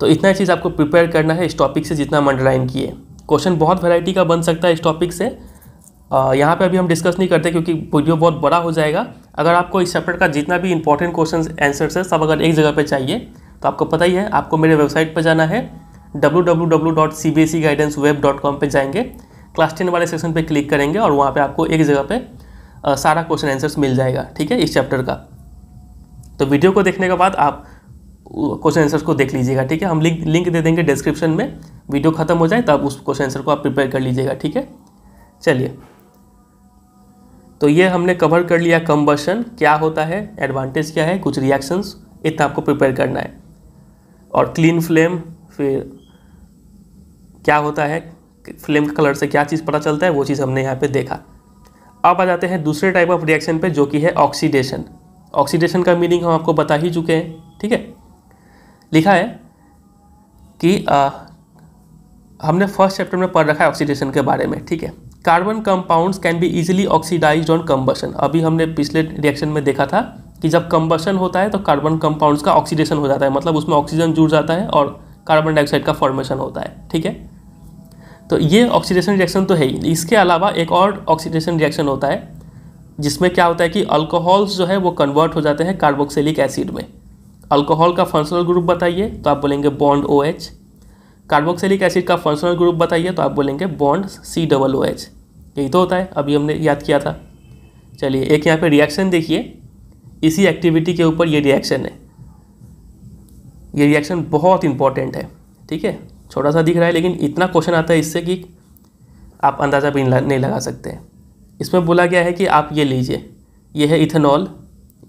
तो इतना ही चीज़ आपको प्रिपेयर करना है इस टॉपिक से जितना हम अंडरलाइन किए क्वेश्चन बहुत वेराइटी का बन सकता है इस टॉपिक से यहाँ पर अभी हम डिस्कस नहीं करते क्योंकि वीडियो बहुत बड़ा हो जाएगा अगर आपको इस चैप्टर का जितना भी इंपॉर्टेंट क्वेश्चन आंसर्स है सब अगर एक जगह पर चाहिए तो आपको पता ही है आपको मेरे वेबसाइट पर जाना है www.cbseguidanceWeb.com पे जाएंगे क्लास टेन वाले सेक्शन पे क्लिक करेंगे और वहाँ पे आपको एक जगह पे आ, सारा क्वेश्चन आंसर्स मिल जाएगा ठीक है इस चैप्टर का तो वीडियो को देखने के बाद आप क्वेश्चन आंसर्स को देख लीजिएगा ठीक है हम लिंक लिंक दे देंगे डिस्क्रिप्शन में वीडियो खत्म हो जाए तब उस क्वेश्चन आंसर को आप प्रिपेयर कर लीजिएगा ठीक है चलिए तो ये हमने कवर कर लिया कम्बर्शन क्या होता है एडवांटेज क्या है कुछ रिएक्शंस इतना आपको प्रिपेयर करना है और क्लीन फ्लेम फिर क्या होता है फ्लेम का कलर से क्या चीज़ पता चलता है वो चीज़ हमने यहाँ पे देखा अब आ जाते हैं दूसरे टाइप ऑफ रिएक्शन पे जो कि है ऑक्सीडेशन ऑक्सीडेशन का मीनिंग हम आपको बता ही चुके हैं ठीक है लिखा है कि आ, हमने फर्स्ट चैप्टर में पढ़ रखा है ऑक्सीडेशन के बारे में ठीक है carbon compounds can be easily oxidise on combustion अभी हमने पिछले रिएक्शन में देखा था कि जब कम्बसन होता है तो कार्बन कंपाउंड्स का ऑक्सीडेशन हो जाता है मतलब उसमें ऑक्सीजन जुड़ जाता है और कार्बन डाइऑक्साइड का फॉर्मेशन होता है ठीक है तो ये ऑक्सीडेशन रिएक्शन तो है ही इसके अलावा एक और ऑक्सीडेशन रिएक्शन होता है जिसमें क्या होता है कि अल्कोहल्स जो है वो कन्वर्ट हो जाते हैं कार्बोक्सिलिक एसिड में अल्कोहल का फंक्शनल ग्रुप बताइए तो आप बोलेंगे bond O H carboxylic acid का फंक्शनल ग्रुप बताइए तो आप बोलेंगे bond C double O H यही तो होता है अभी हमने याद किया था चलिए एक यहाँ पे रिएक्शन देखिए इसी एक्टिविटी के ऊपर ये रिएक्शन है ये रिएक्शन बहुत इंपॉर्टेंट है ठीक है छोटा सा दिख रहा है लेकिन इतना क्वेश्चन आता है इससे कि आप अंदाज़ा भी नहीं लगा सकते इसमें बोला गया है कि आप ये लीजिए ये है इथेनॉल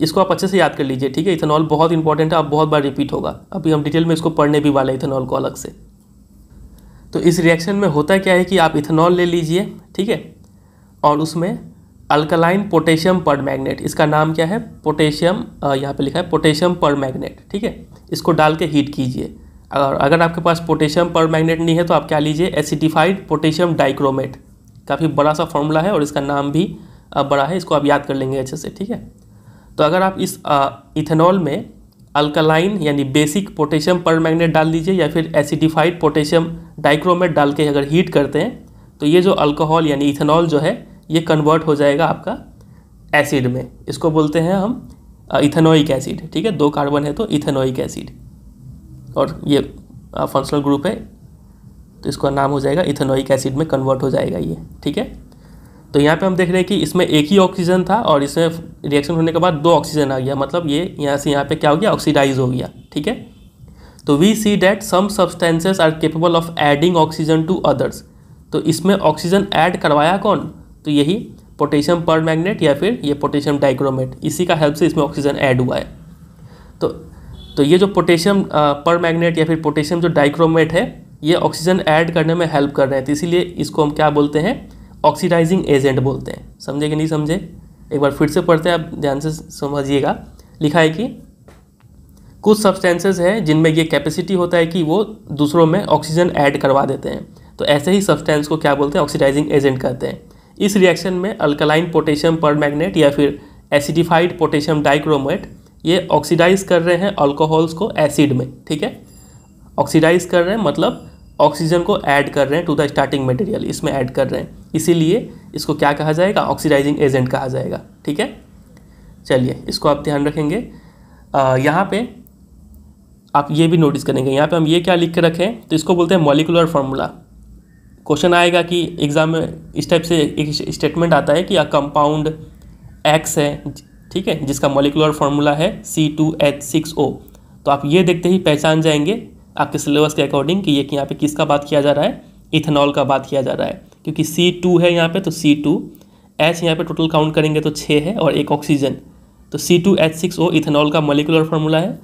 इसको आप अच्छे से याद कर लीजिए ठीक है इथेनॉल बहुत इंपॉर्टेंट है आप बहुत बार रिपीट होगा अभी हम डिटेल में इसको पढ़ने भी वाले इथेनॉल को अलग से तो इस रिएक्शन में होता क्या है कि आप इथेनॉल ले लीजिए ठीक है और उसमें अल्कलाइन पोटेशियम पर मैग्नेट इसका नाम क्या है पोटेशियम यहाँ पे लिखा है पोटेशियम पर मैग्नेट ठीक है इसको डाल के हीट कीजिए और अगर आपके पास पोटेशियम पर मैगनेट नहीं है तो आप क्या लीजिए एसिडिफाइड पोटेशियम डाइक्रोमेट काफ़ी बड़ा सा फॉर्मूला है और इसका नाम भी बड़ा है इसको आप याद कर लेंगे अच्छे से ठीक है तो अगर आप इस इथेनॉल में अल्कलाइन यानी बेसिक पोटेशियम पर मैगनेट डाल दीजिए या फिर एसिडिफाइड पोटेशियम डाइक्रोमेट डाल के अगर हीट करते हैं तो ये जो अल्कोहल यानी इथेनॉल जो है ये कन्वर्ट हो जाएगा आपका एसिड में इसको बोलते हैं हम इथेनोइक एसिड ठीक है दो कार्बन है तो इथेनोइक एसिड और ये फंक्शनल ग्रुप है तो इसका नाम हो जाएगा इथेनोइक एसिड में कन्वर्ट हो जाएगा ये ठीक है तो यहाँ पे हम देख रहे हैं कि इसमें एक ही ऑक्सीजन था और इसमें रिएक्शन होने के बाद दो ऑक्सीजन आ गया मतलब ये यहाँ से यहाँ पे क्या हो गया ऑक्सीडाइज हो गया ठीक है तो we see that some substances are capable of adding oxygen to others तो इसमें ऑक्सीजन ऐड करवाया कौन तो यही पोटेशियम पर मैग्नेट या फिर ये पोटेशियम डाइक्रोमेट इसी का हेल्प से इसमें ऑक्सीजन ऐड हुआ है तो तो ये जो पोटेशियम पर मैगनेट या फिर पोटेशियम जो डाइक्रोमेट है ये ऑक्सीजन ऐड करने में हेल्प कर रहे हैं तो इसीलिए इसको हम क्या बोलते हैं ऑक्सीडाइजिंग एजेंट बोलते हैं समझे कि नहीं समझे एक बार फिर से पढ़ते हैं आप ध्यान से समझिएगा लिखा है कि कुछ सब्सटेंसेज हैं जिनमें ये कैपेसिटी होता है कि वो दूसरों में ऑक्सीजन ऐड करवा देते हैं तो ऐसे ही सब्सटेंस को क्या बोलते हैं ऑक्सीडाइजिंग एजेंट कहते हैं इस रिएक्शन में अल्कलाइन पोटेशियम पर या फिर एसिडिफाइड पोटेशियम डाइक्रोमेट ये ऑक्सीडाइज कर रहे हैं अल्कोहल्स को एसिड में ठीक है ऑक्सीडाइज कर रहे हैं मतलब ऑक्सीजन को ऐड कर रहे हैं टू द स्टार्टिंग मटेरियल इसमें ऐड कर रहे हैं इसीलिए इसको क्या कहा जाएगा ऑक्सीडाइजिंग एजेंट कहा जाएगा ठीक है चलिए इसको आप ध्यान रखेंगे यहाँ पे आप ये भी नोटिस करेंगे यहाँ पे हम ये क्या लिख के रखें तो इसको बोलते हैं मॉलिकुलर फार्मूला क्वेश्चन आएगा कि एग्ज़ाम में इस टाइप से एक स्टेटमेंट आता है कि अ कंपाउंड एक्स है ठीक है जिसका मोलिकुलर फार्मूला है C two H six O तो आप ये देखते ही पहचान जाएंगे आपके सिलेबस के अकॉर्डिंग कि ये कि यहाँ पे किसका बात किया जा रहा है इथेनॉल का बात किया जा रहा है क्योंकि सी टू है यहाँ पे तो सी टू एच यहाँ पे टोटल काउंट करेंगे तो छः है और एक ऑक्सीजन तो C two H six O ethanol का मोलिकुलर फार्मूला है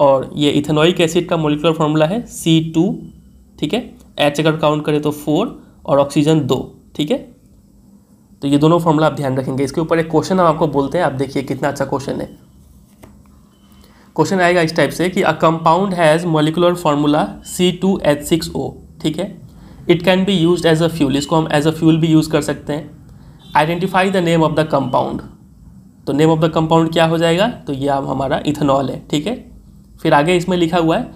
और ये इथेनॉइक एसिड का मोलिकुलर फार्मूला है सी टू ठीक है एच अगर काउंट करें तो फोर और ऑक्सीजन दो ठीक है तो ये दोनों फॉर्मूला आप ध्यान रखेंगे इसके ऊपर एक क्वेश्चन हम आपको बोलते हैं आप देखिए कितना अच्छा क्वेश्चन है क्वेश्चन आएगा इस टाइप से कि a compound has molecular formula C two H six O ठीक है it can be use as a fuel इसको हम एज अ फ्यूल भी यूज़ कर सकते हैं identify the name of the compound तो नेम ऑफ द कंपाउंड क्या हो जाएगा तो ये अब हमारा इथेनॉल है ठीक है फिर आगे इसमें लिखा हुआ है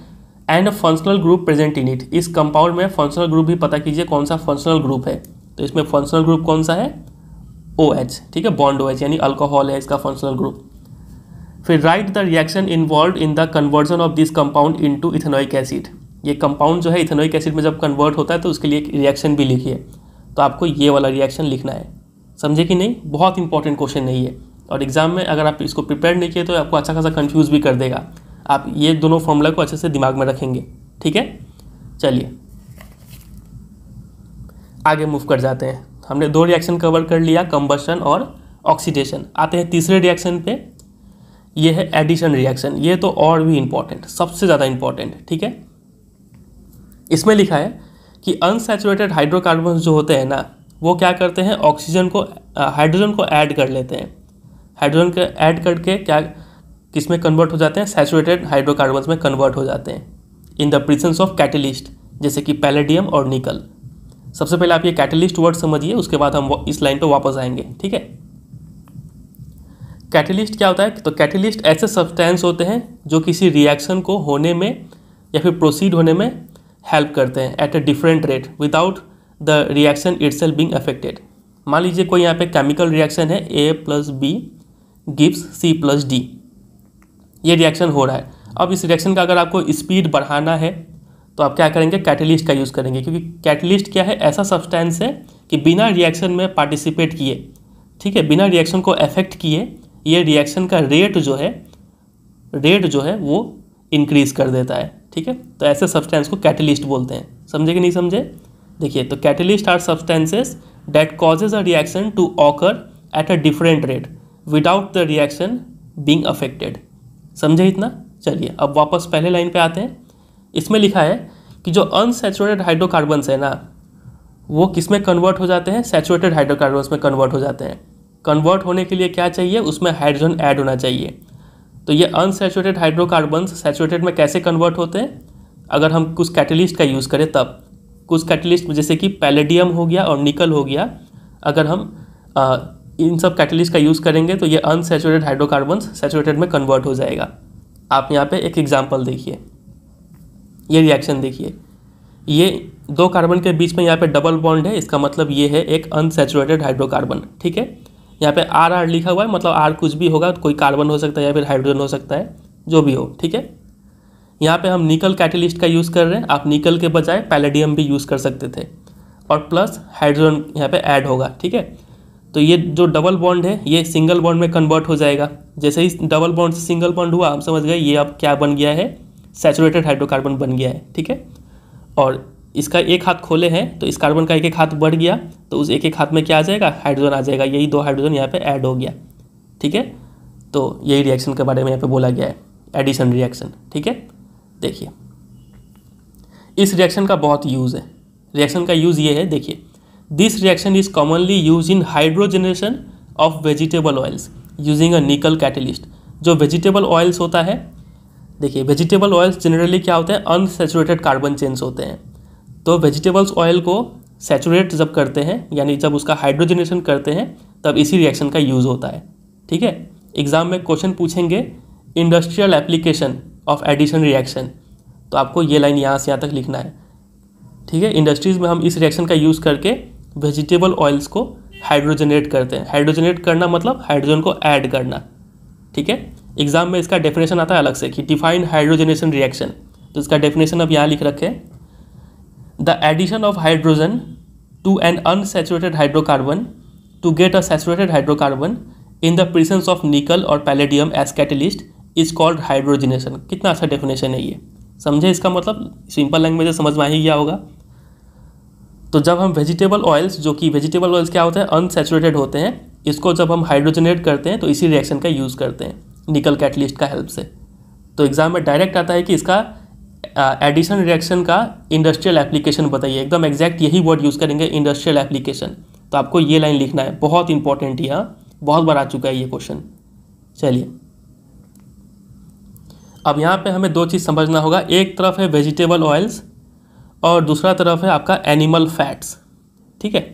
and functional group present in it इस कंपाउंड में फंक्शनल ग्रुप भी पता कीजिए कौन सा फंक्शनल ग्रुप है तो इसमें फंक्शनल ग्रुप कौन सा है ओ एच ठीक है बॉन्ड ओ एच यानी अल्कोहल है इसका फंक्शनल ग्रुप फिर write the reaction involve in the conversion of this compound into ethanoic acid ये कंपाउंड जो है इथेनोइक एसिड में जब कन्वर्ट होता है तो उसके लिए एक रिएक्शन भी लिखिए तो आपको ये वाला रिएक्शन लिखना है समझे कि नहीं बहुत इंपॉर्टेंट क्वेश्चन नहीं है और एग्जाम में अगर आप इसको प्रिपेयर नहीं किए तो आपको अच्छा खासा कन्फ्यूज़ भी कर देगा आप ये दोनों फॉर्मूला को अच्छे से दिमाग में रखेंगे ठीक है चलिए आगे मूव कर जाते हैं हमने दो रिएक्शन कवर कर लिया कम्बसन और ऑक्सीडेशन आते हैं तीसरे रिएक्शन पे ये है एडिशन रिएक्शन ये तो और भी इम्पॉर्टेंट सबसे ज़्यादा इम्पॉर्टेंट ठीक है इसमें लिखा है कि अनसेचुरेटेड हाइड्रोकार्बन जो होते हैं ना वो क्या करते हैं ऑक्सीजन को हाइड्रोजन को ऐड कर लेते हैं हाइड्रोजन को ऐड करके क्या किस में कन्वर्ट हो जाते हैं सेचुरेटेड हाइड्रोकार्बन्स में कन्वर्ट हो जाते हैं in the presence of catalyst जैसे कि पैलेडियम और निकल सबसे पहले आप ये कैटलिस्ट वर्ड समझिए उसके बाद हम इस लाइन पर वापस आएंगे ठीक है कैटलिस्ट क्या होता है तो कैटलिस्ट ऐसे सब्सटेंस होते हैं जो किसी रिएक्शन को होने में या फिर प्रोसीड होने में हेल्प करते हैं at a different rate without the reaction itself being affected मान लीजिए कोई यहाँ पे केमिकल रिएक्शन है A plus B gives C plus D ये रिएक्शन हो रहा है अब इस रिएक्शन का अगर आपको स्पीड बढ़ाना है तो आप क्या करेंगे कैटलिस्ट का यूज़ करेंगे क्योंकि कैटलिस्ट क्या है ऐसा सब्सटेंस है कि बिना रिएक्शन में पार्टिसिपेट किए ठीक है बिना रिएक्शन को अफेक्ट किए ये रिएक्शन का रेट जो है रेट जो है वो इंक्रीज़ कर देता है ठीक है तो ऐसे सब्सटेंस को कैटलिस्ट बोलते हैं समझे कि नहीं समझे देखिए तो catalyst are substances that causes a reaction to occur at a different rate without the reaction being affected समझे इतना चलिए अब वापस पहले लाइन पर आते हैं इसमें लिखा है कि जो अनसेचुरेटेड हाइड्रोकार्बन्स है ना वो किस में कन्वर्ट हो जाते हैं सेचुरेटेड हाइड्रोकार्बन्स में कन्वर्ट हो जाते हैं कन्वर्ट होने के लिए क्या चाहिए उसमें हाइड्रोजन ऐड होना चाहिए तो ये अनसेचुरेटेड हाइड्रोकार्बन्स सेचुरेटेड में कैसे कन्वर्ट होते हैं अगर हम कुछ कैटलिस्ट का यूज़ करें तब कुछ कैटलिस्ट जैसे कि पैलेडियम हो गया और निकल हो गया अगर हम आ, इन सब कैटलिस्ट का यूज़ करेंगे तो ये अनसेचुरेटेड हाइड्रोकार्बन्स सेचुरेटेड में कन्वर्ट हो जाएगा आप यहाँ पर एक एग्जाम्पल देखिए ये रिएक्शन देखिए ये दो कार्बन के बीच में यहाँ पे डबल बॉन्ड है इसका मतलब ये है एक अनसेचुरेटेड हाइड्रोकार्बन ठीक है यहाँ पे आर आर लिखा हुआ है मतलब आर कुछ भी होगा कोई कार्बन हो सकता है या फिर हाइड्रोजन हो सकता है जो भी हो ठीक है यहाँ पे हम निकल कैटलिस्ट का यूज़ कर रहे हैं आप निकल के बजाय पैलेडियम भी यूज़ कर सकते थे और प्लस हाइड्रोजन यहाँ पर ऐड होगा ठीक है तो ये जो डबल बॉन्ड है ये सिंगल बॉन्ड में कन्वर्ट हो जाएगा जैसे ही डबल बॉन्ड से सिंगल बॉन्ड हुआ हम समझ गए ये अब क्या बन गया है सेचुरेटेड हाइड्रोकार्बन बन गया है ठीक है और इसका एक हाथ खोले हैं तो इस कार्बन का एक एक हाथ बढ़ गया तो उस एक एक हाथ में क्या आ जाएगा हाइड्रोजन आ जाएगा यही दो हाइड्रोजन यहाँ पे ऐड हो गया ठीक है तो यही रिएक्शन के बारे में यहाँ पे बोला गया है एडिशन रिएक्शन ठीक है देखिए इस रिएक्शन का बहुत यूज़ है रिएक्शन का यूज़ ये है देखिए this reaction is commonly use in hydrogenation of vegetable oils using a nickel catalyst जो वेजिटेबल ऑयल्स होता है देखिए वेजिटेबल ऑयल्स जनरली क्या होते हैं अनसेचुरेटेड कार्बन चेन्स होते हैं तो वेजिटेबल्स ऑयल को सेचुरेट जब करते हैं यानी जब उसका हाइड्रोजनेशन करते हैं तब इसी रिएक्शन का यूज़ होता है ठीक है एग्ज़ाम में क्वेश्चन पूछेंगे industrial application of addition reaction तो आपको ये लाइन यहाँ से यहाँ तक लिखना है ठीक है इंडस्ट्रीज़ में हम इस रिएक्शन का यूज़ करके वेजिटेबल ऑयल्स को हाइड्रोजनेट करते हैं हाइड्रोजनेट करना मतलब हाइड्रोजन को ऐड करना ठीक है एग्जाम में इसका डेफिनेशन आता है अलग से कि डिफाइंड हाइड्रोजनेशन रिएक्शन तो इसका डेफिनेशन अब यहाँ लिख रखे the addition of hydrogen to an unsaturated hydrocarbon to get a saturated hydrocarbon in the presence of nickel और palladium as catalyst is called hydrogenation कितना अच्छा डेफिनेशन है ये समझे इसका मतलब सिंपल लैंग्वेज समझ में आ ही गया होगा तो जब हम वेजिटेबल ऑयल्स जो कि वेजिटेबल ऑयल्स क्या होते हैं अनसेचुरेटेड होते हैं इसको जब हम हाइड्रोजनेट करते हैं तो इसी रिएक्शन का यूज़ करते हैं निकल कैटलिस्ट का हेल्प से तो एग्ज़ाम में डायरेक्ट आता है कि इसका एडिशन रिएक्शन का इंडस्ट्रियल एप्लीकेशन बताइए एकदम एग्जैक्ट यही वर्ड यूज़ करेंगे इंडस्ट्रियल एप्लीकेशन तो आपको ये लाइन लिखना है बहुत इंपॉर्टेंट यहाँ बहुत बार आ चुका है ये क्वेश्चन चलिए अब यहाँ पे हमें दो चीज़ समझना होगा एक तरफ है वेजिटेबल ऑयल्स और दूसरा तरफ है आपका एनिमल फैट्स ठीक है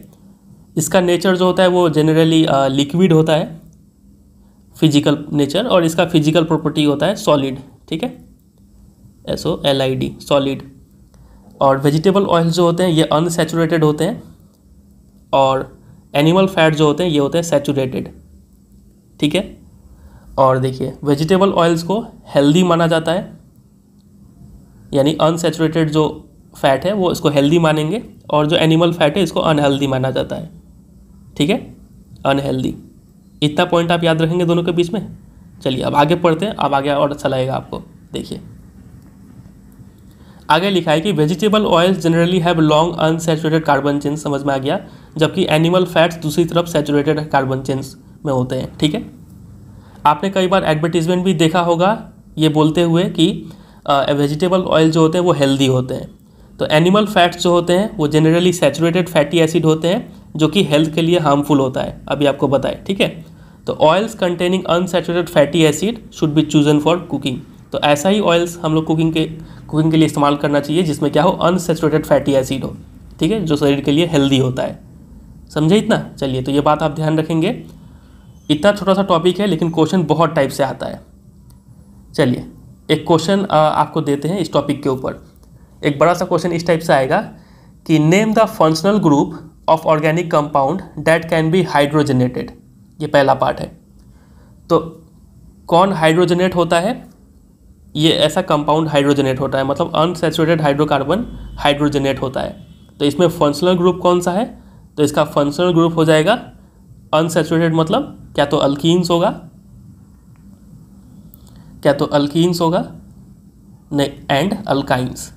इसका नेचर जो होता है वो जनरली लिक्विड होता है फिजिकल नेचर और इसका फिजिकल प्रॉपर्टी होता है सॉलिड ठीक है S O L I D solid और वेजिटेबल ऑयल जो होते हैं ये अनसेचुरेटेड होते हैं और एनिमल फैट जो होते हैं ये होते हैं सेचुरेटेड ठीक है और देखिए वेजिटेबल ऑयल्स को हेल्दी माना जाता है यानी अनसेचुरेटेड जो फैट है वो इसको हेल्दी मानेंगे और जो एनिमल फैट है इसको अनहेल्दी माना जाता है ठीक है अनहेल्दी इतना पॉइंट आप याद रखेंगे दोनों के बीच में चलिए अब आगे पढ़ते हैं अब आगे और अच्छा लगेगा आपको देखिए आगे लिखा है कि vegetable oils generally have long unsaturated carbon chains समझ में आ गया जबकि एनिमल फैट्स दूसरी तरफ सेचुरेटेड कार्बन चेन्स में होते हैं ठीक है आपने कई बार एडवर्टीजमेंट भी देखा होगा ये बोलते हुए कि वेजिटेबल ऑयल जो होते हैं वो हेल्दी होते हैं तो एनिमल फैट्स जो होते हैं वो जनरली सेचुरेटेड फैटी एसिड होते हैं जो कि हेल्थ के लिए हार्मफुल होता है अभी आपको बताए ठीक है तो oils containing unsaturated fatty acid should be chosen for cooking तो ऐसा ही ऑयल्स हम लोग कुकिंग के कुकिंग के लिए इस्तेमाल करना चाहिए जिसमें क्या हो अनसेचुरेटेड फैटी एसिड हो ठीक है जो शरीर के लिए हेल्दी होता है समझे इतना चलिए तो ये बात आप ध्यान रखेंगे इतना छोटा सा टॉपिक है लेकिन क्वेश्चन बहुत टाइप से आता है चलिए एक क्वेश्चन आपको देते हैं इस टॉपिक के ऊपर एक बड़ा सा क्वेश्चन इस टाइप से आएगा कि name the functional group of organic compound that can be hydrogenated ये पहला पार्ट है तो कौन हाइड्रोजनेट होता है ये ऐसा कंपाउंड हाइड्रोजनेट होता है मतलब अनसेचुरेटेड हाइड्रोकार्बन हाइड्रोजनेट होता है तो इसमें फंक्शनल ग्रुप कौन सा है तो इसका फंक्शनल ग्रुप हो जाएगा अनसेचुरेटेड मतलब क्या तो अल्किन्स होगा क्या तो अल्किन्स होगा नहीं एंड अल्काइंस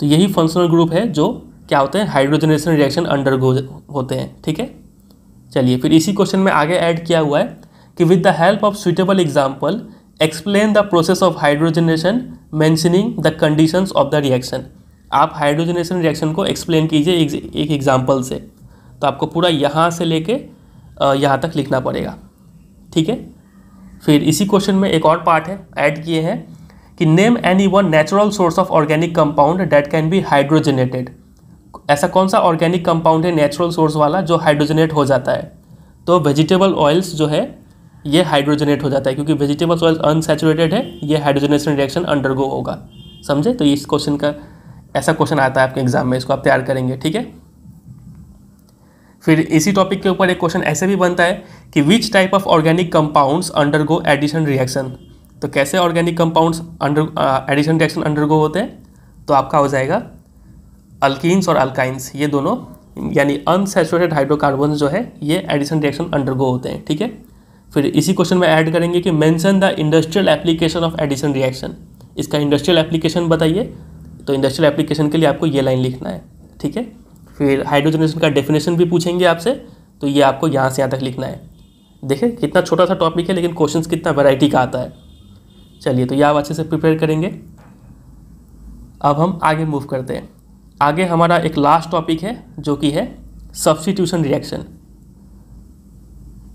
तो यही फंक्शनल ग्रुप है जो क्या होते हैं हाइड्रोजनेशन रिएक्शन अंडरगो होते हैं ठीक है चलिए फिर इसी क्वेश्चन में आगे ऐड किया हुआ है कि with the help of suitable example explain the process of hydrogenation mentioning the condition of the reaction आप हाइड्रोजनेशन रिएक्शन को एक्सप्लेन कीजिए एक एग्जाम्पल से तो आपको पूरा यहाँ से लेके यहाँ तक लिखना पड़ेगा ठीक है फिर इसी क्वेश्चन में एक और पार्ट है ऐड किए हैं कि name any one natural source of organic compound that can be hydrogenated ऐसा कौन सा ऑर्गेनिक कंपाउंड है नेचुरल सोर्स वाला जो हाइड्रोजनेट हो जाता है तो वेजिटेबल ऑयल्स जो है ये हाइड्रोजनेट हो जाता है क्योंकि वेजिटेबल ऑयल्स अनसेचुरेटेड है ये हाइड्रोजनेशन रिएक्शन अंडरगो होगा समझे तो इस क्वेश्चन का ऐसा क्वेश्चन आता है आपके एग्जाम में इसको आप तैयार करेंगे ठीक है फिर इसी टॉपिक के ऊपर एक क्वेश्चन ऐसे भी बनता है कि which type of organic compounds undergo addition reaction तो कैसे organic compounds under addition reaction undergo होते हैं तो आपका हो जाएगा अल्किन्स और अल्काइंस ये दोनों यानी अनसेचुरेटेड हाइड्रोकार्बन जो है ये एडिशन रिएक्शन अंडरगो होते हैं ठीक है फिर इसी क्वेश्चन में ऐड करेंगे कि mention the industrial application of addition reaction इसका इंडस्ट्रियल एप्लीकेशन बताइए तो इंडस्ट्रियल एप्लीकेशन के लिए आपको ये लाइन लिखना है ठीक है फिर हाइड्रोजनेशन का डेफिनेशन भी पूछेंगे आपसे तो ये आपको यहाँ से यहाँ तक लिखना है देखिए कितना छोटा सा टॉपिक है लेकिन क्वेश्चन कितना वेराइटी का आता है चलिए तो ये आप अच्छे से प्रिपेयर करेंगे अब हम आगे मूव करते हैं आगे हमारा एक लास्ट टॉपिक है जो कि है सब्सटीट्यूशन रिएक्शन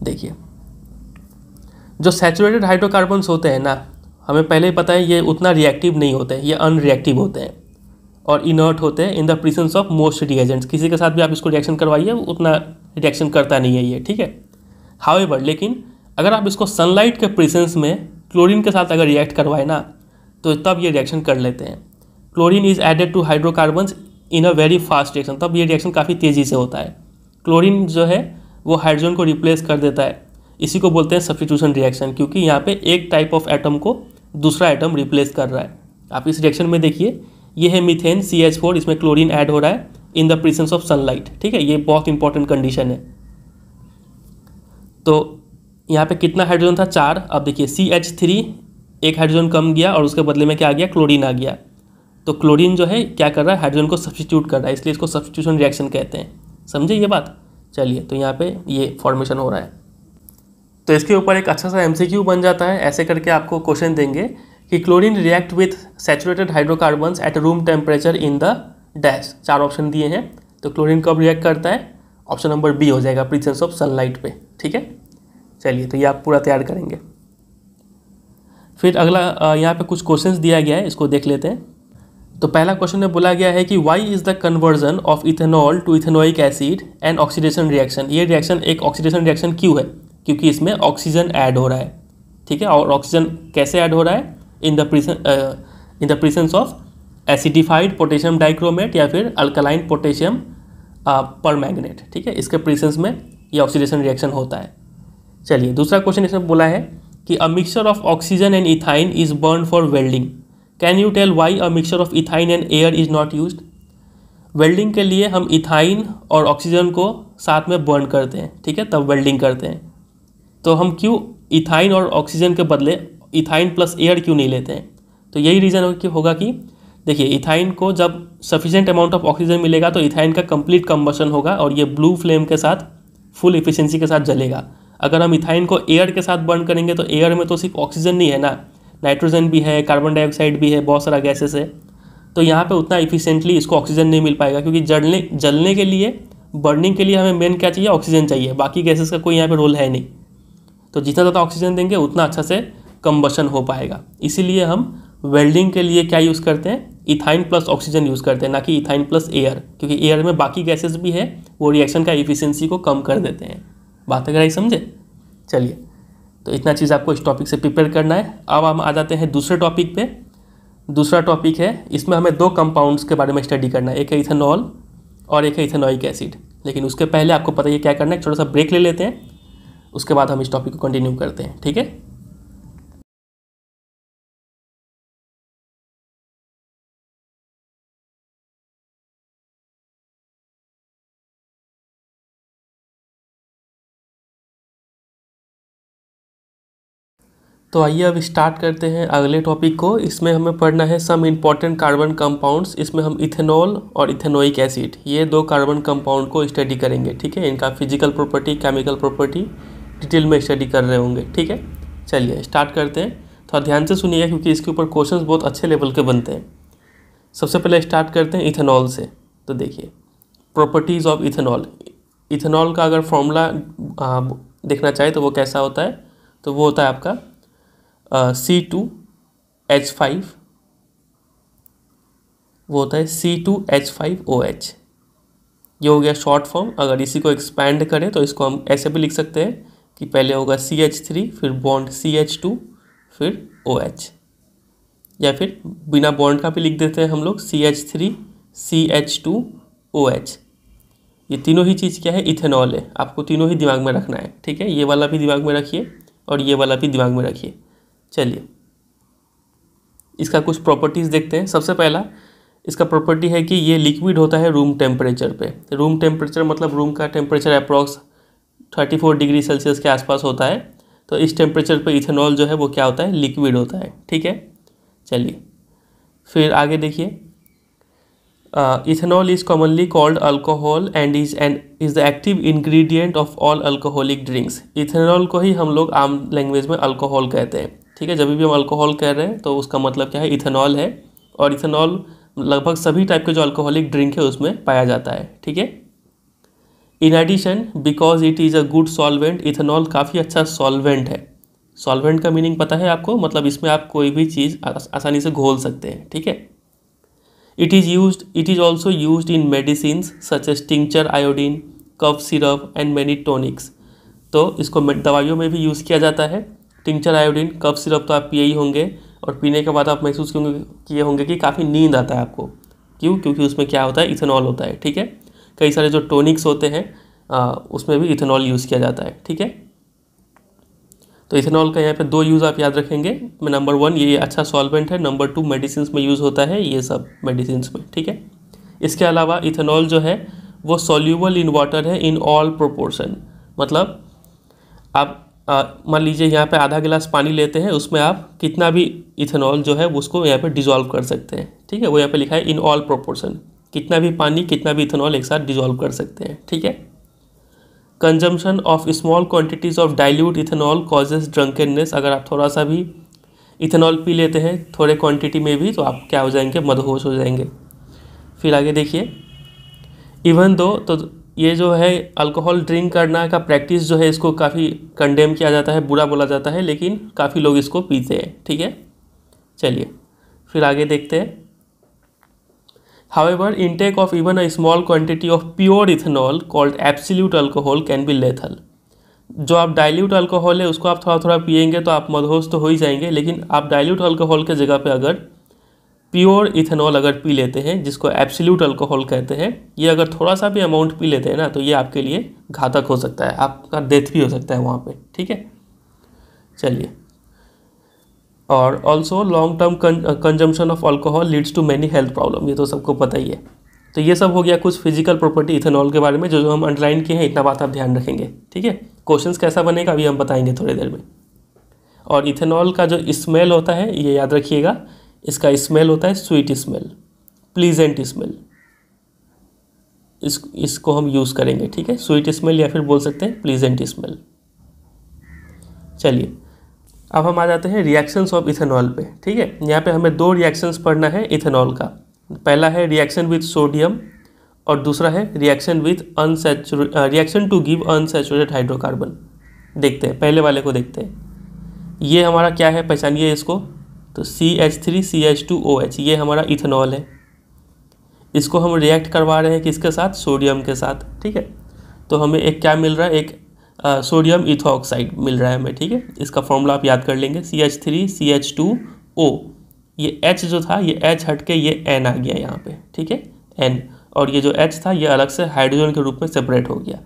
देखिए जो सैचुरेटेड हाइड्रोकार्बन्स होते हैं ना हमें पहले ही पता है ये उतना रिएक्टिव नहीं होते ये अनरिएक्टिव होते हैं और इनर्ट होते हैं in the presence of most reagents किसी के साथ भी आप इसको रिएक्शन करवाइए उतना रिएक्शन करता नहीं है ये ठीक है हावेवर लेकिन अगर आप इसको सनलाइट के प्रेजेंस में क्लोरीन के साथ अगर रिएक्ट करवाए ना तो तब ये रिएक्शन कर लेते हैं chlorine is added to hydrocarbons in a very fast reaction तब ये रिएक्शन काफ़ी तेज़ी से होता है क्लोरीन जो है वो हाइड्रोजन को रिप्लेस कर देता है इसी को बोलते हैं सब्सटीट्यूशन रिएक्शन क्योंकि यहाँ पे एक टाइप ऑफ एटम को दूसरा एटम रिप्लेस कर रहा है आप इस रिएक्शन में देखिए ये है मिथेन सी एच फोर इसमें क्लोरीन ऐड हो रहा है in the presence of sunlight ठीक है ये बहुत इंपॉर्टेंट कंडीशन है तो यहाँ पे कितना हाइड्रोजन था चार अब देखिए सी एच थ्री एक हाइड्रोजन कम गया और उसके बदले में क्या आ गया क्लोरीन आ गया तो क्लोरीन जो है क्या कर रहा है हाइड्रोजन को सब्सटीट्यूट कर रहा है इसलिए इसको सब्सटीट्यूशन रिएक्शन कहते हैं समझे ये बात चलिए तो यहाँ पे ये फॉर्मेशन हो रहा है तो इसके ऊपर एक अच्छा सा एमसीक्यू बन जाता है ऐसे करके आपको क्वेश्चन देंगे कि chlorine react with saturated hydrocarbons at room temperature in the dash चार ऑप्शन दिए हैं तो क्लोरीन कब रिएक्ट करता है ऑप्शन नंबर बी हो जाएगा प्रीजेंस ऑफ सनलाइट पर ठीक है चलिए तो ये आप पूरा तैयार करेंगे फिर अगला यहाँ पे कुछ क्वेश्चंस दिया गया है इसको देख लेते हैं तो पहला क्वेश्चन में बोला गया है कि why is the conversion of ethanol to ethanoic acid an oxidation reaction ये रिएक्शन एक ऑक्सीडेशन रिएक्शन क्यों है क्योंकि इसमें ऑक्सीजन ऐड हो रहा है ठीक है और ऑक्सीजन कैसे ऐड हो रहा है in the in the presence of acidified potassium dichromate या फिर अल्कलाइन पोटेशियम पर मैगनेट ठीक है इसके प्रेजेंस में ये ऑक्सीडेशन रिएक्शन होता है चलिए दूसरा क्वेश्चन इसमें बोला है कि a mixture of oxygen and ethyne is burn for welding can you tell why a mixture of ethyne and air is not use welding के लिए हम इथाइन और ऑक्सीजन को साथ में बर्न करते हैं ठीक है तब वेल्डिंग करते हैं तो हम क्यों इथाइन और ऑक्सीजन के बदले इथाइन प्लस एयर क्यों नहीं लेते हैं तो यही रीज़न कि होगा कि देखिए इथाइन को जब सफिशेंट अमाउंट ऑफ ऑक्सीजन मिलेगा तो इथाइन का कंप्लीट कम्बसन होगा और ये ब्लू फ्लेम के साथ फुल इफिशिएंसी के साथ जलेगा अगर हम इथाइन को एयर के साथ बर्न करेंगे तो एयर में तो सिर्फ ऑक्सीजन नहीं है ना नाइट्रोजन भी है कार्बन डाइऑक्साइड भी है बहुत सारा गैसेस है तो यहाँ पे उतना इफिशेंटली इसको ऑक्सीजन नहीं मिल पाएगा क्योंकि जलने जलने के लिए बर्निंग के लिए हमें मेन क्या चाहिए ऑक्सीजन चाहिए बाकी गैसेस का कोई यहाँ पे रोल है नहीं तो जितना ज़्यादा ऑक्सीजन देंगे उतना अच्छा से कम्बशन हो पाएगा इसीलिए हम वेल्डिंग के लिए क्या यूज़ करते हैं इथाइन प्लस ऑक्सीजन यूज़ करते हैं ना कि इथाइन प्लस एयर क्योंकि एयर में बाकी गैसेस भी है वो रिएक्शन का इफिशेंसी को कम कर देते हैं बात अगर आई समझे चलिए तो इतना चीज़ आपको इस टॉपिक से प्रिपेयर करना है अब हम आ जाते हैं दूसरे टॉपिक पे दूसरा टॉपिक है इसमें हमें दो कंपाउंड्स के बारे में स्टडी करना है एक है इथेनॉल और एक है इथेनॉइक एसिड लेकिन उसके पहले आपको पता ही क्या करना है छोटा सा ब्रेक ले लेते हैं उसके बाद हम इस टॉपिक को कंटिन्यू करते हैं ठीक है तो आइए अब स्टार्ट करते हैं अगले टॉपिक को इसमें हमें पढ़ना है सम इम्पॉर्टेंट कार्बन कंपाउंड्स इसमें हम इथेनॉल और इथेनोइक एसिड ये दो कार्बन कंपाउंड को स्टडी करेंगे ठीक है इनका physical property chemical property detail में स्टडी कर रहे होंगे ठीक है चलिए स्टार्ट करते हैं थोड़ा तो ध्यान से सुनिएगा क्योंकि इसके ऊपर क्वेश्चन बहुत अच्छे लेवल के बनते हैं सबसे पहले स्टार्ट करते हैं इथेनॉल से तो देखिए प्रॉपर्टीज़ ऑफ इथेनॉल इथेनॉल का अगर फॉर्मूला देखना चाहे तो वो कैसा होता है तो वो होता है आपका सी टू एच फाइव वो होता है C two H five O H ये हो गया शॉर्ट फॉर्म अगर इसी को एक्सपैंड करें तो इसको हम ऐसे भी लिख सकते हैं कि पहले होगा सी एच थ्री फिर बॉन्ड सी एच टू फिर ओ एच या फिर बिना बॉन्ड का भी लिख देते हैं हम लोग C H three C H two O H ये तीनों ही चीज़ क्या है इथेनॉल है आपको तीनों ही दिमाग में रखना है ठीक है ये वाला भी दिमाग में रखिए और ये वाला भी दिमाग में रखिए चलिए इसका कुछ प्रॉपर्टीज़ देखते हैं सबसे पहला इसका प्रॉपर्टी है कि ये लिक्विड होता है रूम टेम्परेचर पे रूम टेम्परेचर मतलब रूम का टेम्परेचर अप्रॉक्स 34 डिग्री सेल्सियस के आसपास होता है तो इस टेम्परेचर पे इथेनॉल जो है वो क्या होता है लिक्विड होता है ठीक है चलिए फिर आगे देखिए ethanol is commonly called alcohol and is and is the active ingredient of all alcoholic drinks ethanol को ही हम लोग आम लैंग्वेज में अल्कोहल कहते हैं ठीक है जब भी हम अल्कोहल कह रहे हैं तो उसका मतलब क्या है इथेनॉल है और इथेनॉल लगभग सभी टाइप के जो अल्कोहलिक ड्रिंक है उसमें पाया जाता है ठीक है in addition because it is a good solvent ethanol काफ़ी अच्छा सॉल्वेंट है सॉल्वेंट का मीनिंग पता है आपको मतलब इसमें आप कोई भी चीज़ आसानी से घोल सकते हैं ठीक है it is use it is also use in medicine such as tincture iodine cough syrup and many tonics तो इसको दवाइयों में भी यूज़ किया जाता है टिंचर आयोडीन कफ सिरप तो आप पिए ही होंगे और पीने के बाद आप महसूस किए होंगे कि काफ़ी नींद आता है आपको क्यों क्योंकि उसमें क्या होता है इथेनॉल होता है ठीक है कई सारे जो टोनिक्स होते हैं आ, उसमें भी इथेनॉल यूज़ किया जाता है ठीक है तो इथेनॉल का यहाँ पे दो यूज़ आप याद रखेंगे नंबर वन ये अच्छा सॉल्वेंट है नंबर टू मेडिसिन में यूज़ होता है ये सब मेडिसिन में ठीक है इसके अलावा इथेनॉल जो है वो सोल्यूबल इन वाटर है इन ऑल प्रोपोर्शन मतलब आप मान लीजिए यहाँ पे आधा गिलास पानी लेते हैं उसमें आप कितना भी इथेनॉल जो है उसको यहाँ पे डिजॉल्व कर सकते हैं ठीक है वो यहाँ पे लिखा है इन ऑल प्रोपोर्शन कितना भी पानी कितना भी इथेनॉल एक साथ डिजॉल्व कर सकते हैं ठीक है consumption of small quantities of dilute ethanol causes drunkenness अगर आप थोड़ा सा भी इथेनॉल पी लेते हैं थोड़े क्वान्टिटी में भी तो आप क्या हो जाएंगे मदहोश हो जाएंगे फिर आगे देखिए इवन दो तो ये जो है अल्कोहल ड्रिंक करना का प्रैक्टिस जो है इसको काफ़ी कंडेम किया जाता है बुरा बोला जाता है लेकिन काफ़ी लोग इसको पीते हैं ठीक है चलिए फिर आगे देखते हैं ever intake of even a small quantity of pure ethanol called absolute alcohol can be lethal जो आप डाइल्यूट अल्कोहल है उसको आप थोड़ा थोड़ा पियेंगे तो आप मदहोश तो हो ही जाएंगे लेकिन आप डाइल्यूट अल्कोहल के जगह पे अगर प्योर इथेनॉल अगर पी लेते हैं जिसको एब्सोल्यूट अल्कोहल कहते हैं ये अगर थोड़ा सा भी अमाउंट पी लेते हैं ना तो ये आपके लिए घातक हो सकता है आपका डेथ भी हो सकता है वहाँ पे ठीक है चलिए और also long term consumption of alcohol leads to many health problem ये तो सबको पता ही है तो ये सब हो गया कुछ फिजिकल प्रॉपर्टी इथेनॉल के बारे में जो जो हम अंडरलाइन किए हैं इतना बात आप ध्यान रखेंगे ठीक है क्वेश्चन कैसा बनेगा अभी हम बताएंगे थोड़ी देर में और इथेनॉल का जो स्मेल होता है ये याद रखिएगा इसका स्मेल होता है स्वीट स्मेल प्लीजेंट स्मेल इस इसको हम यूज़ करेंगे ठीक है स्वीट स्मेल या फिर बोल सकते हैं प्लीजेंट स्मेल चलिए अब हम आ जाते हैं रिएक्शंस ऑफ इथेनॉल पे ठीक है यहाँ पे हमें दो रिएक्शंस पढ़ना है इथेनॉल का पहला है रिएक्शन विथ सोडियम और दूसरा है reaction with unsaturated reaction to give unsaturate hydrocarbon देखते हैं पहले वाले को देखते हैं ये हमारा क्या है पहचानिए इसको तो C H three C H two O H ये हमारा इथेनॉल है इसको हम रिएक्ट करवा रहे हैं किसके साथ सोडियम के साथ ठीक है तो हमें एक क्या मिल रहा है एक आ, सोडियम इथोक्साइड मिल रहा है हमें ठीक है इसका फॉर्मूला आप याद कर लेंगे C H three C H two O ये एच जो था ये एच हट के ये एन आ गया यहाँ पे ठीक है एन और ये जो एच था ये अलग से हाइड्रोजन के रूप में सेपरेट हो गया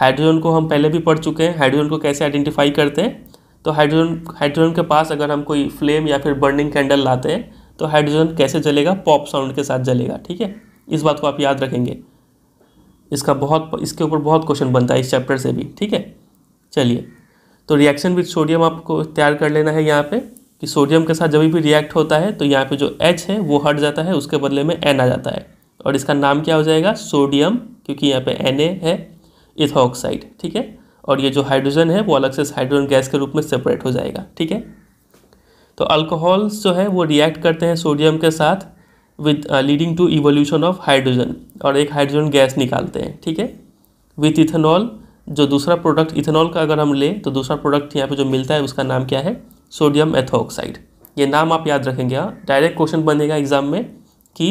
हाइड्रोजन को हम पहले भी पढ़ चुके हैं हाइड्रोजन को कैसे आइडेंटिफाई करते हैं तो हाइड्रोजन हाइड्रोजन के पास अगर हम कोई फ्लेम या फिर बर्निंग कैंडल लाते हैं तो हाइड्रोजन कैसे जलेगा पॉप साउंड के साथ जलेगा ठीक है इस बात को आप याद रखेंगे इसका बहुत इसके ऊपर बहुत क्वेश्चन बनता है इस चैप्टर से भी ठीक है चलिए तो रिएक्शन विथ सोडियम आपको तैयार कर लेना है यहाँ पर कि सोडियम के साथ जब भी रिएक्ट होता है तो यहाँ पर जो एच है वो हट जाता है उसके बदले में एन आ जाता है और इसका नाम क्या हो जाएगा सोडियम क्योंकि यहाँ पे Na है इथोक्साइड ठीक है और ये जो हाइड्रोजन है वो अलग से हाइड्रोजन गैस के रूप में सेपरेट हो जाएगा ठीक है तो अल्कोहल्स जो है वो रिएक्ट करते हैं सोडियम के साथ with leading to evolution of hydrogen और एक हाइड्रोजन गैस निकालते हैं ठीक है विथ इथेनॉल जो दूसरा प्रोडक्ट इथेनॉल का अगर हम लें तो दूसरा प्रोडक्ट यहाँ पे जो मिलता है उसका नाम क्या है सोडियम एथोक्साइड ये नाम आप याद रखेंगे डायरेक्ट हाँ। क्वेश्चन बनेगा एग्जाम में कि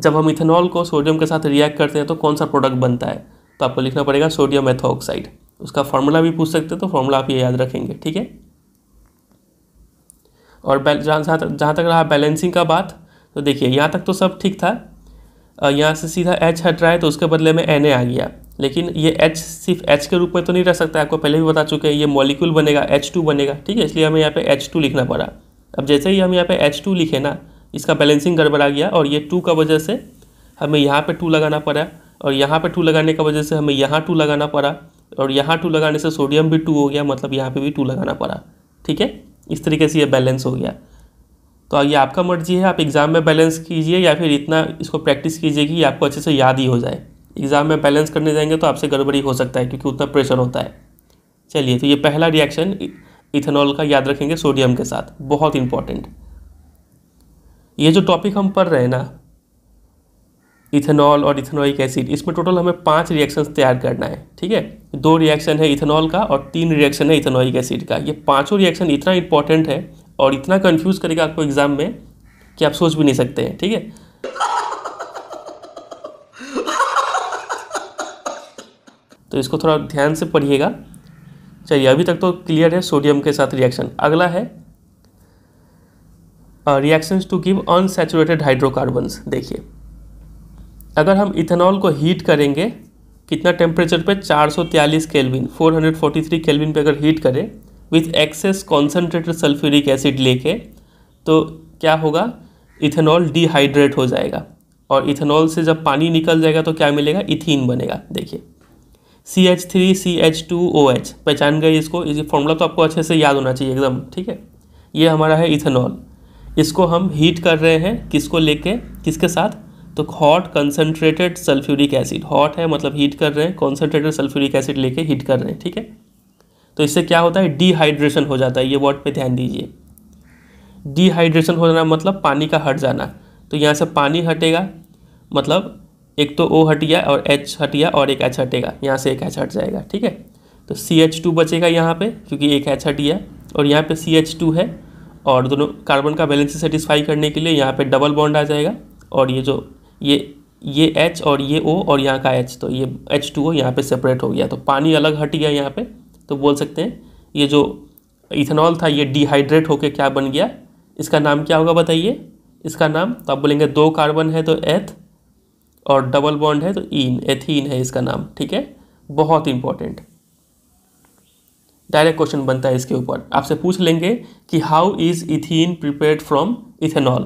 जब हम इथेनॉल को सोडियम के साथ रिएक्ट करते हैं तो कौन सा प्रोडक्ट बनता है तो आपको लिखना पड़ेगा सोडियम एथोक्साइड उसका फार्मूला भी पूछ सकते तो फार्मूला आप ये याद रखेंगे ठीक है और जहाँ जहाँ तक रहा बैलेंसिंग का बात तो देखिए यहाँ तक तो सब ठीक था यहाँ से सीधा एच हट रहा है तो उसके बदले में एन आ गया लेकिन ये एच सिर्फ एच के रूप में तो नहीं रह सकता आपको पहले भी बता चुके हैं ये मॉलिक्यूल बनेगा एच टू बनेगा ठीक है इसलिए हमें यहाँ पे एच टू लिखना पड़ा अब जैसे ही हम यहाँ पे एच टू लिखे ना इसका बैलेंसिंग गड़बड़ा गया और ये टू का वजह से हमें यहाँ पर टू लगाना पड़ा और यहाँ पर टू लगाने का वजह से हमें यहाँ टू लगाना पड़ा और यहाँ टू लगाने से सोडियम भी टू हो गया मतलब यहाँ पे भी टू लगाना पड़ा ठीक है इस तरीके से ये बैलेंस हो गया तो ये आपका मर्जी है आप एग्ज़ाम में बैलेंस कीजिए या फिर इतना इसको प्रैक्टिस कीजिए कि आपको अच्छे से याद ही हो जाए एग्ज़ाम में बैलेंस करने जाएंगे तो आपसे गड़बड़ी हो सकता है क्योंकि उतना प्रेशर होता है चलिए तो ये पहला रिएक्शन इथेनॉल का याद रखेंगे सोडियम के साथ बहुत इंपॉर्टेंट ये जो टॉपिक हम पढ़ रहे हैं ना इथेनॉल और इथेनोइक एसिड इसमें टोटल हमें पांच रिएक्शन तैयार करना है ठीक है दो रिएक्शन है इथेनॉल का और तीन रिएक्शन है इथेनोइक एसिड का ये पांचों रिएक्शन इतना इंपॉर्टेंट है और इतना कंफ्यूज करेगा आपको एग्जाम में कि आप सोच भी नहीं सकते हैं ठीक है तो इसको थोड़ा ध्यान से पढ़िएगा चलिए अभी तक तो क्लियर है सोडियम के साथ रिएक्शन अगला है reactions to give unsaturated hydrocarbons देखिए अगर हम इथेनॉल को हीट करेंगे कितना टेम्परेचर पे 443 केल्विन 443 केल्विन पे अगर हीट करें with excess concentrated sulphuric acid लेके तो क्या होगा इथेनॉल डिहाइड्रेट हो जाएगा और इथेनॉल से जब पानी निकल जाएगा तो क्या मिलेगा इथिन बनेगा देखिए C H three C H two O H पहचान गए इसको ये फॉर्मूला तो आपको अच्छे से याद होना चाहिए एकदम ठीक है ये हमारा है इथेनॉल इसको हम हीट कर रहे हैं किसको लेके किसके साथ तो hot concentrated sulphuric acid hot है मतलब हीट कर रहे हैं कॉन्सनट्रेटेड सल्फ्यूरिक एसिड लेके हीट कर रहे हैं ठीक है तो इससे क्या होता है डिहाइड्रेशन हो जाता है ये वर्ड पे ध्यान दीजिए डिहाइड्रेशन हो जाना मतलब पानी का हट जाना तो यहाँ से पानी हटेगा मतलब एक तो ओ हट गया और एच हट गया और एक एच हटेगा यहाँ से एक एच हट जाएगा ठीक है तो सी एच टू बचेगा यहाँ पे क्योंकि एक एच हट गया और यहाँ पे सी एच टू है और दोनों कार्बन का बैलेंस सेटिस्फाई करने के लिए यहाँ पे डबल बॉन्ड आ जाएगा और ये जो ये ये एच और ये ओ और यहाँ का एच तो ये एच टू ओ यहाँ पर सेपरेट हो गया तो पानी अलग हट गया यहाँ पे तो बोल सकते हैं ये जो इथेनॉल था ये डिहाइड्रेट होकर क्या बन गया इसका नाम क्या होगा बताइए इसका नाम तो आप बोलेंगे दो कार्बन है तो एथ और डबल बॉन्ड है तो इन e एथीन e है इसका नाम ठीक है बहुत इंपॉर्टेंट डायरेक्ट क्वेश्चन बनता है इसके ऊपर आपसे पूछ लेंगे कि how is ethene prepared from ethanol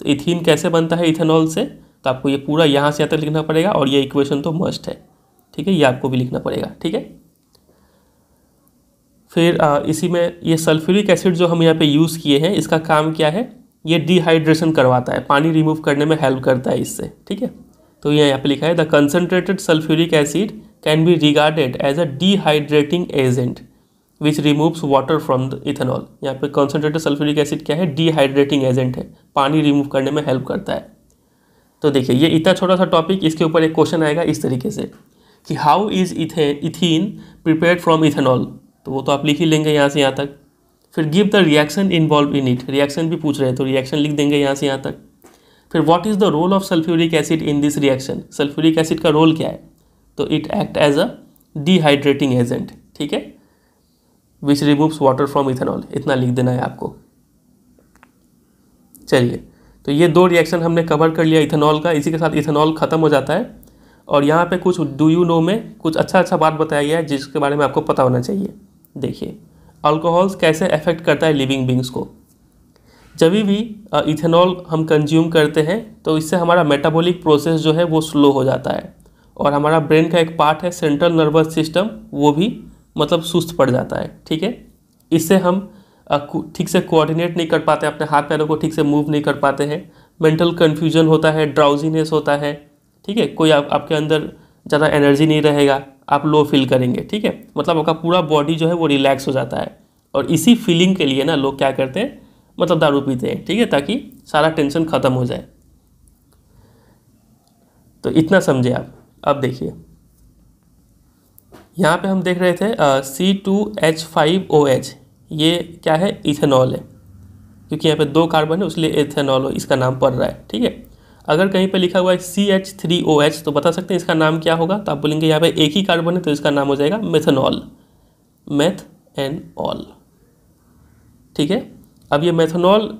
तो इथीन कैसे बनता है इथेनॉल से तो आपको ये पूरा यहाँ से यहाँ तक लिखना पड़ेगा और ये इक्वेशन तो मस्ट है ठीक है ये आपको भी लिखना पड़ेगा ठीक है फिर आ, इसी में ये सल्फ्यूरिक एसिड जो हम यहाँ पे यूज़ किए हैं इसका काम क्या है ये डिहाइड्रेशन करवाता है पानी रिमूव करने में हेल्प करता है इससे ठीक है तो ये यहाँ पे लिखा है the concentrated sulphuric acid can be regarded as a dehydrating agent which removes water from the ethanol यहाँ पे कंसनट्रेटेड सल्फ्यूरिक एसिड क्या है डिहाइड्रेटिंग एजेंट है पानी रिमूव करने में हेल्प करता है तो देखिए ये इतना छोटा सा टॉपिक इसके ऊपर एक क्वेश्चन आएगा इस तरीके से कि हाउ इज़ इथे इथिन प्रिपेयर फ्रॉम इथेनॉल तो वो तो आप लिख ही लेंगे यहाँ से यहाँ तक फिर give the reaction involve in it reaction भी पूछ रहे हैं तो रिएक्शन लिख देंगे यहाँ से यहाँ तक फिर what is the role of sulphuric acid in this reaction sulphuric acid का रोल क्या है तो it act as a dehydrating agent ठीक है which removes water from ethanol इतना लिख देना है आपको चलिए तो ये दो रिएक्शन हमने कवर कर लिया इथेनॉल का इसी के साथ इथेनॉल ख़त्म हो जाता है और यहाँ पे कुछ डू यू नो में कुछ अच्छा अच्छा बात बताया गया है जिसके बारे में आपको पता होना चाहिए देखिए अल्कोहल्स कैसे अफेक्ट करता है लिविंग बींग्स को जब भी इथेनॉल हम कंज्यूम करते हैं तो इससे हमारा मेटाबॉलिक प्रोसेस जो है वो स्लो हो जाता है और हमारा ब्रेन का एक पार्ट है सेंट्रल नर्वस सिस्टम वो भी मतलब सुस्त पड़ जाता है ठीक है इससे हम ठीक से कोऑर्डिनेट नहीं कर पाते अपने हाथ पैरों को ठीक से मूव नहीं कर पाते हैं मेंटल कन्फ्यूजन होता है ड्राउजीनेस होता है ठीक है कोई आप, आपके अंदर ज़्यादा एनर्जी नहीं रहेगा आप लो फील करेंगे ठीक है मतलब आपका पूरा बॉडी जो है वो रिलैक्स हो जाता है और इसी फीलिंग के लिए ना लोग क्या करते हैं मतलब दारू पीते हैं ठीक है ताकि सारा टेंशन ख़त्म हो जाए तो इतना समझे आप अब देखिए यहाँ पे हम देख रहे थे C two H five O H ये क्या है इथेनॉल है क्योंकि यहाँ पे दो कार्बन है उसलिए इथेनॉल इसका नाम पड़ रहा है ठीक है अगर कहीं पे लिखा हुआ है C H three O H तो बता सकते हैं इसका नाम क्या होगा तो आप बोलेंगे यहाँ पे एक ही कार्बन है तो इसका नाम हो जाएगा मेथनॉल मेथ एंड ऑल ठीक है अब ये मेथनॉल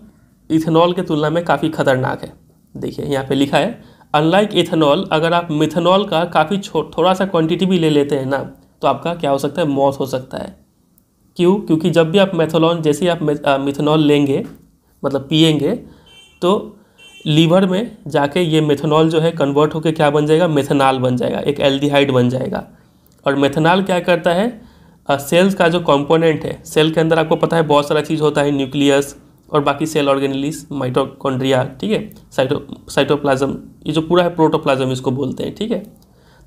इथेनॉल के तुलना में काफ़ी खतरनाक है देखिए यहाँ पर लिखा है अनलाइक इथेनॉल अगर आप मिथेनॉल का काफ़ी थोड़ा सा क्वांटिटी भी ले लेते हैं ना तो आपका क्या हो सकता है मौत हो सकता है क्यों क्योंकि जब भी आप मेथोलॉन जैसे ही आप मिथेनॉल लेंगे मतलब पियेंगे तो लीवर में जाके ये मेथेनॉल जो है कन्वर्ट होकर क्या बन जाएगा मेथेनॉल बन जाएगा एक एल्डिहाइड बन जाएगा और मेथेनॉल क्या करता है सेल्स का जो कंपोनेंट है सेल के अंदर आपको पता है बहुत सारा चीज़ होता है न्यूक्लियस और बाकी सेल ऑर्गेनलिस माइटोकॉन्ड्रिया ठीक है साइटो साइटोप्लाज्म ये जो पूरा है प्रोटोप्लाज्म इसको बोलते हैं ठीक है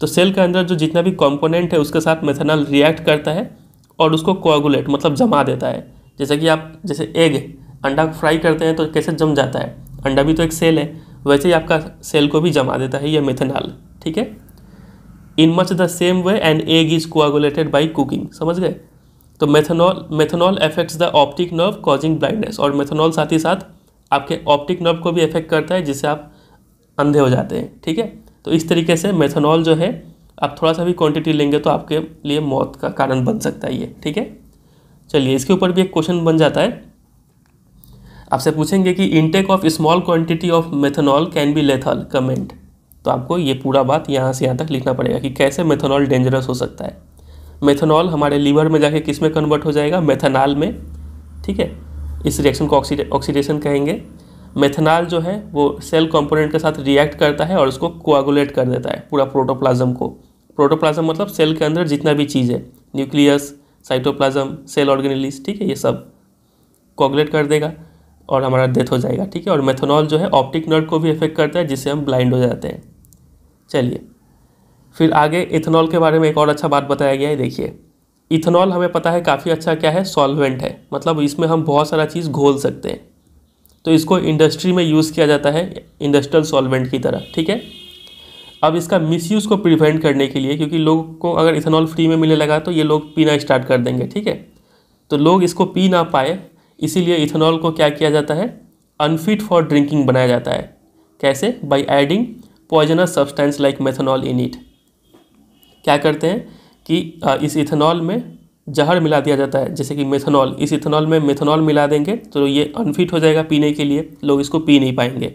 तो सेल के अंदर जो जितना भी कॉम्पोनेंट है उसके साथ मेथेनॉल रिएक्ट करता है और उसको कोआगुलेट मतलब जमा देता है जैसे कि आप जैसे एग अंडा फ्राई करते हैं तो कैसे जम जाता है अंडा भी तो एक सेल है वैसे ही आपका सेल को भी जमा देता है यह मिथेनॉल ठीक है in much the same way and egg is coagulated by cooking समझ गए तो methanol methanol affects the optic nerve causing blindness और मेथनॉल साथ ही साथ आपके ऑप्टिक नर्व को भी अफेक्ट करता है जिससे आप अंधे हो जाते हैं ठीक है तो इस तरीके से मेथनॉल जो है आप थोड़ा सा भी क्वांटिटी लेंगे तो आपके लिए मौत का कारण बन सकता है ये ठीक है चलिए इसके ऊपर भी एक क्वेश्चन बन जाता है आपसे पूछेंगे कि intake of small quantity of methanol can be lethal comment तो आपको ये पूरा बात यहाँ से यहाँ तक लिखना पड़ेगा कि कैसे मेथनॉल डेंजरस हो सकता है मेथनॉल हमारे लीवर में जाके किस में कन्वर्ट हो जाएगा मेथनॉल में ठीक है इस रिएक्शन को ऑक्सीडेशन कहेंगे मेथनॉल जो है वो सेल कंपोनेंट के साथ रिएक्ट करता है और उसको कोआगुलेट कर देता है पूरा प्रोटोप्लाज्म को प्रोटोप्लाज्म मतलब सेल के अंदर जितना भी चीज़ है न्यूक्लियस साइटोप्लाज्म सेल ऑर्गेनिलीज ठीक है ये सब कोआगुलेट कर देगा और हमारा डेथ हो जाएगा ठीक है और मेथनॉल जो है ऑप्टिक नर्व को भी इफेक्ट करता है जिससे हम ब्लाइंड हो जाते हैं चलिए फिर आगे इथेनॉल के बारे में एक और अच्छा बात बताया गया है देखिए इथेनॉल हमें पता है काफ़ी अच्छा क्या है सॉल्वेंट है मतलब इसमें हम बहुत सारा चीज़ घोल सकते हैं तो इसको इंडस्ट्री में यूज़ किया जाता है इंडस्ट्रियल सॉल्वेंट की तरह ठीक है अब इसका मिसयूज़ को प्रिवेंट करने के लिए क्योंकि लोग को अगर इथेनॉल फ्री में मिलने लगा तो ये लोग पीना स्टार्ट कर देंगे ठीक है तो लोग इसको पी ना पाए इसीलिए इथेनॉल को क्या किया जाता है अनफिट फॉर ड्रिंकिंग बनाया जाता है कैसे by adding poisonous substance like methanol in it क्या करते हैं कि इस इथेनॉल में जहर मिला दिया जाता है जैसे कि मेथनॉल इस इथेनॉल में मेथनॉल मिला देंगे तो ये अनफिट हो जाएगा पीने के लिए लोग इसको पी नहीं पाएंगे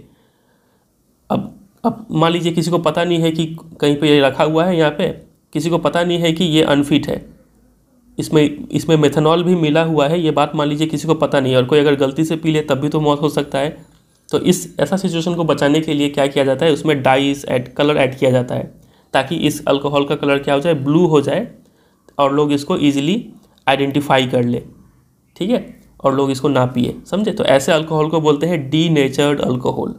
अब अब मान लीजिए किसी को पता नहीं है कि कहीं पे ये रखा हुआ है यहाँ पे किसी को पता नहीं है कि ये अनफिट है इसमें इसमें मेथनॉल भी मिला हुआ है ये बात मान लीजिए किसी को पता नहीं है और कोई अगर गलती से पी ले तब भी तो मौत हो सकता है तो इस ऐसा सिचुएशन को बचाने के लिए क्या किया जाता है उसमें डाइस एड कलर ऐड किया जाता है ताकि इस अल्कोहल का कलर क्या हो जाए ब्लू हो जाए और लोग इसको ईजिली आइडेंटिफाई कर ले ठीक है और लोग इसको ना पिए समझे तो ऐसे अल्कोहल को बोलते हैं डी नेचर्ड अल्कोहल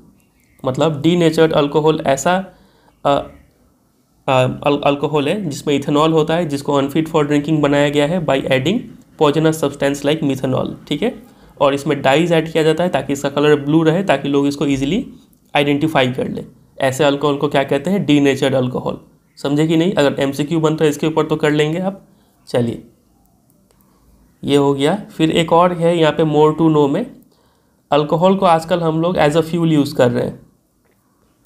मतलब डी नेचर्ड अल्कोहल ऐसा अल्कोहल है जिसमें इथेनॉल होता है जिसको अनफिट फॉर ड्रिंकिंग बनाया गया है by adding poisonous substance like methanol ठीक है और इसमें डाइज ऐड किया जाता है ताकि इसका कलर ब्लू रहे ताकि लोग इसको ईजिली आइडेंटिफाई कर ले ऐसे अल्कोहल को क्या कहते हैं डी नेचर्ड अल्कोहल समझे कि नहीं अगर एमसीक्यू बन रहा है इसके ऊपर तो कर लेंगे आप चलिए ये हो गया फिर एक और है यहाँ पे मोर टू नो में अल्कोहल को आजकल हम लोग एज अ फ्यूल यूज़ कर रहे हैं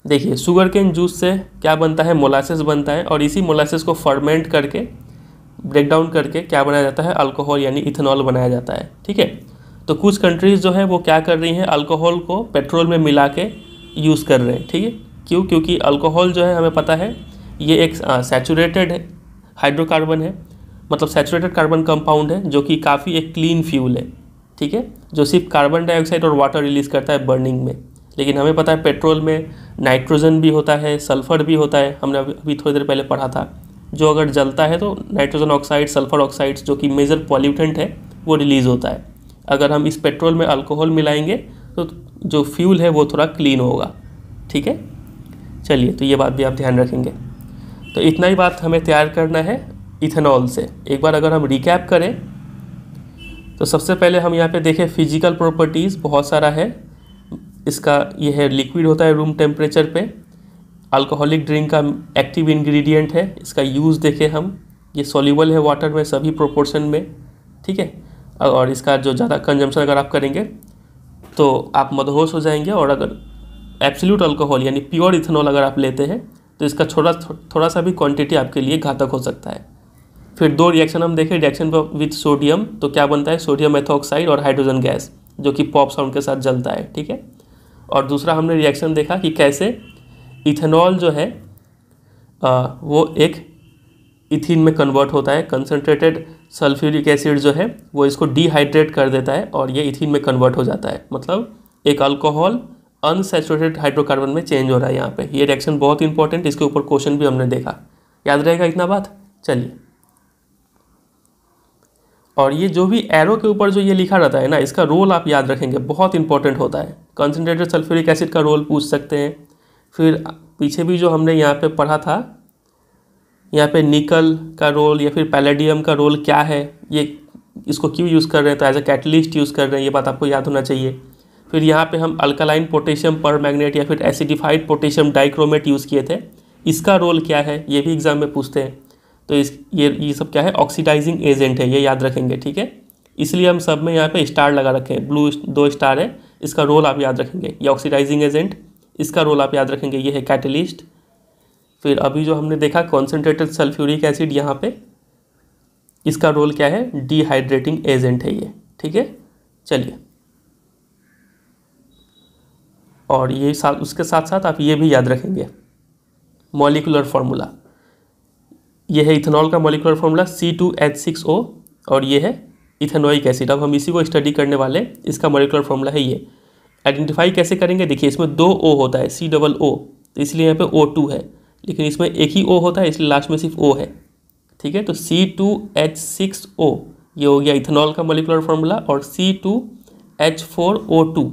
देखिए शुगर केन जूस से क्या बनता है मोलासेस बनता है और इसी मोलासेस को फर्मेंट करके ब्रेक डाउन करके क्या बनाया जाता है अल्कोहल यानी इथेनॉल बनाया जाता है ठीक है तो कुछ कंट्रीज़ जो है वो क्या कर रही हैं अल्कोहल को पेट्रोल में मिला के यूज़ कर रहे हैं ठीक है क्यों क्योंकि अल्कोहल जो है हमें पता है ये एक सैचुरेटेड हाइड्रोकार्बन है मतलब सैचुरेटेड कार्बन कंपाउंड है जो कि काफ़ी एक क्लीन फ्यूल है ठीक है जो सिर्फ कार्बन डाइऑक्साइड और वाटर रिलीज करता है बर्निंग में लेकिन हमें पता है पेट्रोल में नाइट्रोजन भी होता है सल्फ़र भी होता है हमने अभी थोड़ी देर पहले पढ़ा था जो अगर जलता है तो नाइट्रोजन ऑक्साइड सल्फ़र ऑक्साइड्स जो कि मेजर पॉल्यूटेंट है वो रिलीज़ होता है अगर हम इस पेट्रोल में अल्कोहल मिलाएंगे तो जो फ्यूल है वो थोड़ा क्लीन होगा ठीक है चलिए तो ये बात भी आप ध्यान रखेंगे तो इतना ही बात हमें तैयार करना है इथेनॉल से एक बार अगर हम रिकैप करें तो सबसे पहले हम यहाँ पे देखें फिजिकल प्रॉपर्टीज़ बहुत सारा है इसका यह है लिक्विड होता है रूम टेम्परेचर पे अल्कोहलिक ड्रिंक का एक्टिव इंग्रेडिएंट है इसका यूज़ देखें हम ये सोल्यूबल है वाटर में सभी प्रोपोर्शन में ठीक है और इसका जो ज़्यादा कंजम्पशन अगर आप करेंगे तो आप मदहोश हो जाएंगे और अगर एब्सोल्यूट अल्कोहल यानी प्योर इथेनॉल अगर आप लेते हैं तो इसका छोटा थोड़ा सा भी क्वांटिटी आपके लिए घातक हो सकता है फिर दो रिएक्शन हम देखें रिएक्शन विथ सोडियम तो क्या बनता है सोडियम मेथोक्साइड और हाइड्रोजन गैस जो कि पॉप साउंड के साथ जलता है ठीक है और दूसरा हमने रिएक्शन देखा कि कैसे इथेनॉल जो है आ, वो एक इथिन में कन्वर्ट होता है कंसनट्रेटेड सल्फ्यूरिक एसिड जो है वो इसको डिहाइड्रेट कर देता है और ये इथिन में कन्वर्ट हो जाता है मतलब एक अल्कोहल अनसेचुरेटेड हाइड्रोकार्बन में चेंज हो रहा है यहाँ पे ये रिएक्शन बहुत इंपॉर्टेंट इसके ऊपर क्वेश्चन भी हमने देखा याद रहेगा इतना बात चलिए और ये जो भी एरो के ऊपर जो ये लिखा रहता है ना इसका रोल आप याद रखेंगे बहुत इंपॉर्टेंट होता है कंसनट्रेटेड सल्फ्यूरिक एसिड का रोल पूछ सकते हैं फिर पीछे भी जो हमने यहाँ पर पढ़ा था यहाँ पर निकल का रोल या फिर पैलेडियम का रोल क्या है ये इसको क्यों यूज़ कर रहे हैं तो एज अ कैटलिस्ट यूज़ कर रहे हैं ये बात आपको याद होना चाहिए फिर यहाँ पे हम अल्कालाइन पोटेशियम पर मैग्नेट या फिर एसिडिफाइड पोटेशियम डाइक्रोमेट यूज़ किए थे इसका रोल क्या है ये भी एग्ज़ाम में पूछते हैं तो इस ये ये सब क्या है ऑक्सीडाइजिंग एजेंट है ये याद रखेंगे ठीक है इसलिए हम सब में यहाँ पे स्टार लगा रखे हैं ब्लू दो स्टार है इसका रोल आप याद रखेंगे ये ऑक्सीडाइजिंग एजेंट इसका रोल आप याद रखेंगे ये है कैटलिस्ट फिर अभी जो हमने देखा कॉन्सेंट्रेटेड सल्फ्यूरिक एसिड यहाँ पर इसका रोल क्या है डिहाइड्रेटिंग एजेंट है ये ठीक है चलिए और ये साथ उसके साथ साथ आप ये भी याद रखेंगे मॉलिकुलर फार्मूला ये है इथेनॉल का molecular formula C two H six O और ये है इथेनोइक एसिड अब हम इसी को स्टडी करने वाले इसका मॉलिकुलर फार्मूला है ये आइडेंटिफाई कैसे करेंगे देखिए इसमें दो ओ होता है सी डबल ओ तो इसलिए यहाँ पे ओ टू है लेकिन इसमें एक ही ओ होता है इसलिए लास्ट में सिर्फ ओ है ठीक है तो C two H six O ये हो गया इथेनॉल का मोलिकुलर फार्मूला और C two H four O two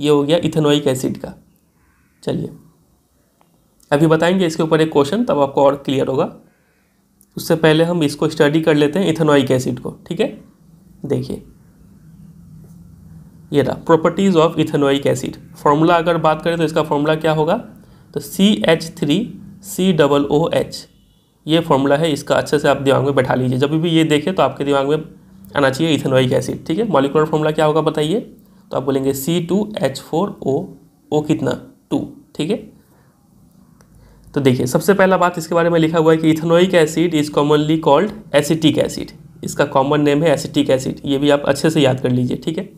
ये हो गया इथेनोइक एसिड का चलिए अभी बताएंगे इसके ऊपर एक क्वेश्चन तब आपको और क्लियर होगा उससे पहले हम इसको स्टडी कर लेते हैं इथेनोइक एसिड को ठीक है देखिए ये रहा properties of ethanoic acid formula अगर बात करें तो इसका फार्मूला क्या होगा तो C H three C double O H ये फॉर्मूला है इसका अच्छे से आप दिमाग में बैठा लीजिए जब भी ये देखें तो आपके दिमाग में आना चाहिए इथेनोइक एसिड ठीक है मॉलिकुलर फॉर्मूला क्या होगा बताइए तो आप बोलेंगे C two H four O O कितना टू ठीक है तो देखिए सबसे पहला बात इसके बारे में लिखा हुआ है कि ethanoic acid is commonly called acetic acid इसका कॉमन नेम है एसिटिक एसिड ये भी आप अच्छे से याद कर लीजिए ठीक है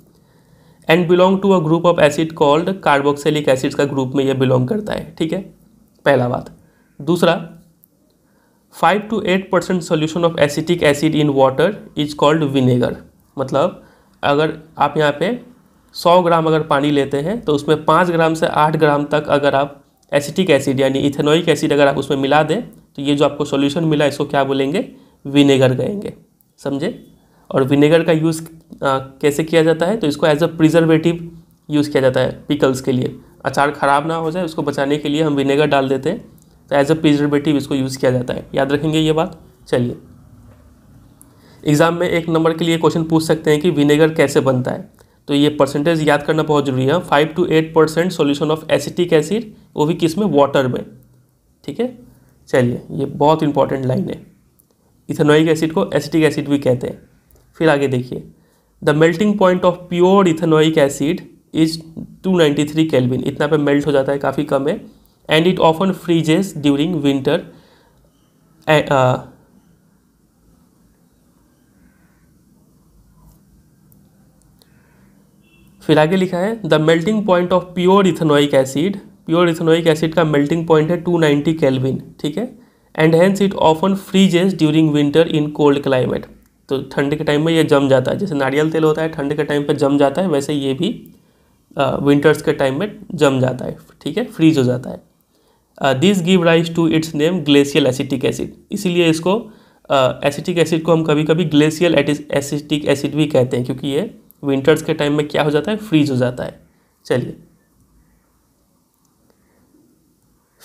and belong to a group of acid called carboxylic acid का ग्रुप में यह बिलोंग करता है ठीक है पहला बात दूसरा five to eight percent solution of acetic acid in water is called vinegar मतलब अगर आप यहाँ पे 100 ग्राम अगर पानी लेते हैं तो उसमें 5 ग्राम से 8 ग्राम तक अगर आप एसिटिक एसिड यानी इथेनोइक एसिड अगर आप उसमें मिला दें तो ये जो आपको सॉल्यूशन मिला इसको क्या बोलेंगे विनेगर कहेंगे समझे और विनेगर का यूज़ कैसे किया जाता है तो इसको एज अ प्रिजर्वेटिव यूज़ किया जाता है पिकल्स के लिए अचार ख़राब ना हो जाए उसको बचाने के लिए हम विनेगर डाल देते हैं तो एज अ प्रिजर्वेटिव इसको यूज़ किया जाता है याद रखेंगे ये बात चलिए एग्ज़ाम में एक नंबर के लिए क्वेश्चन पूछ सकते हैं कि विनेगर कैसे बनता है तो ये परसेंटेज याद करना बहुत जरूरी है five to eight percent solution of acetic acid वो भी किस में वाटर में ठीक है चलिए ये बहुत इंपॉर्टेंट लाइन है इथेनोइक एसिड को एसिटिक एसिड भी कहते हैं फिर आगे देखिए the melting point of pure ethanoic acid is 293 kelvin इतना पे मेल्ट हो जाता है काफ़ी कम है and it often freezes during winter फिर आगे लिखा है the melting point of pure ethanoic acid pure ethanoic acid का मेल्टिंग पॉइंट है 290 नाइन्टी कैलविन ठीक है and hence it often freezes during winter in cold climate तो ठंड के टाइम में ये जम जाता है जैसे नारियल तेल होता है ठंड के टाइम पर जम जाता है वैसे ये भी विंटर्स के टाइम में जम जाता है ठीक है फ्रीज हो जाता है this give rise to its name glacial acetic acid इसीलिए इसको एसिटिक uh, एसिड को हम कभी कभी ग्लेशियल एसिटिक एसिड भी कहते हैं क्योंकि ये विंटर्स के टाइम में क्या हो जाता है फ्रीज हो जाता है चलिए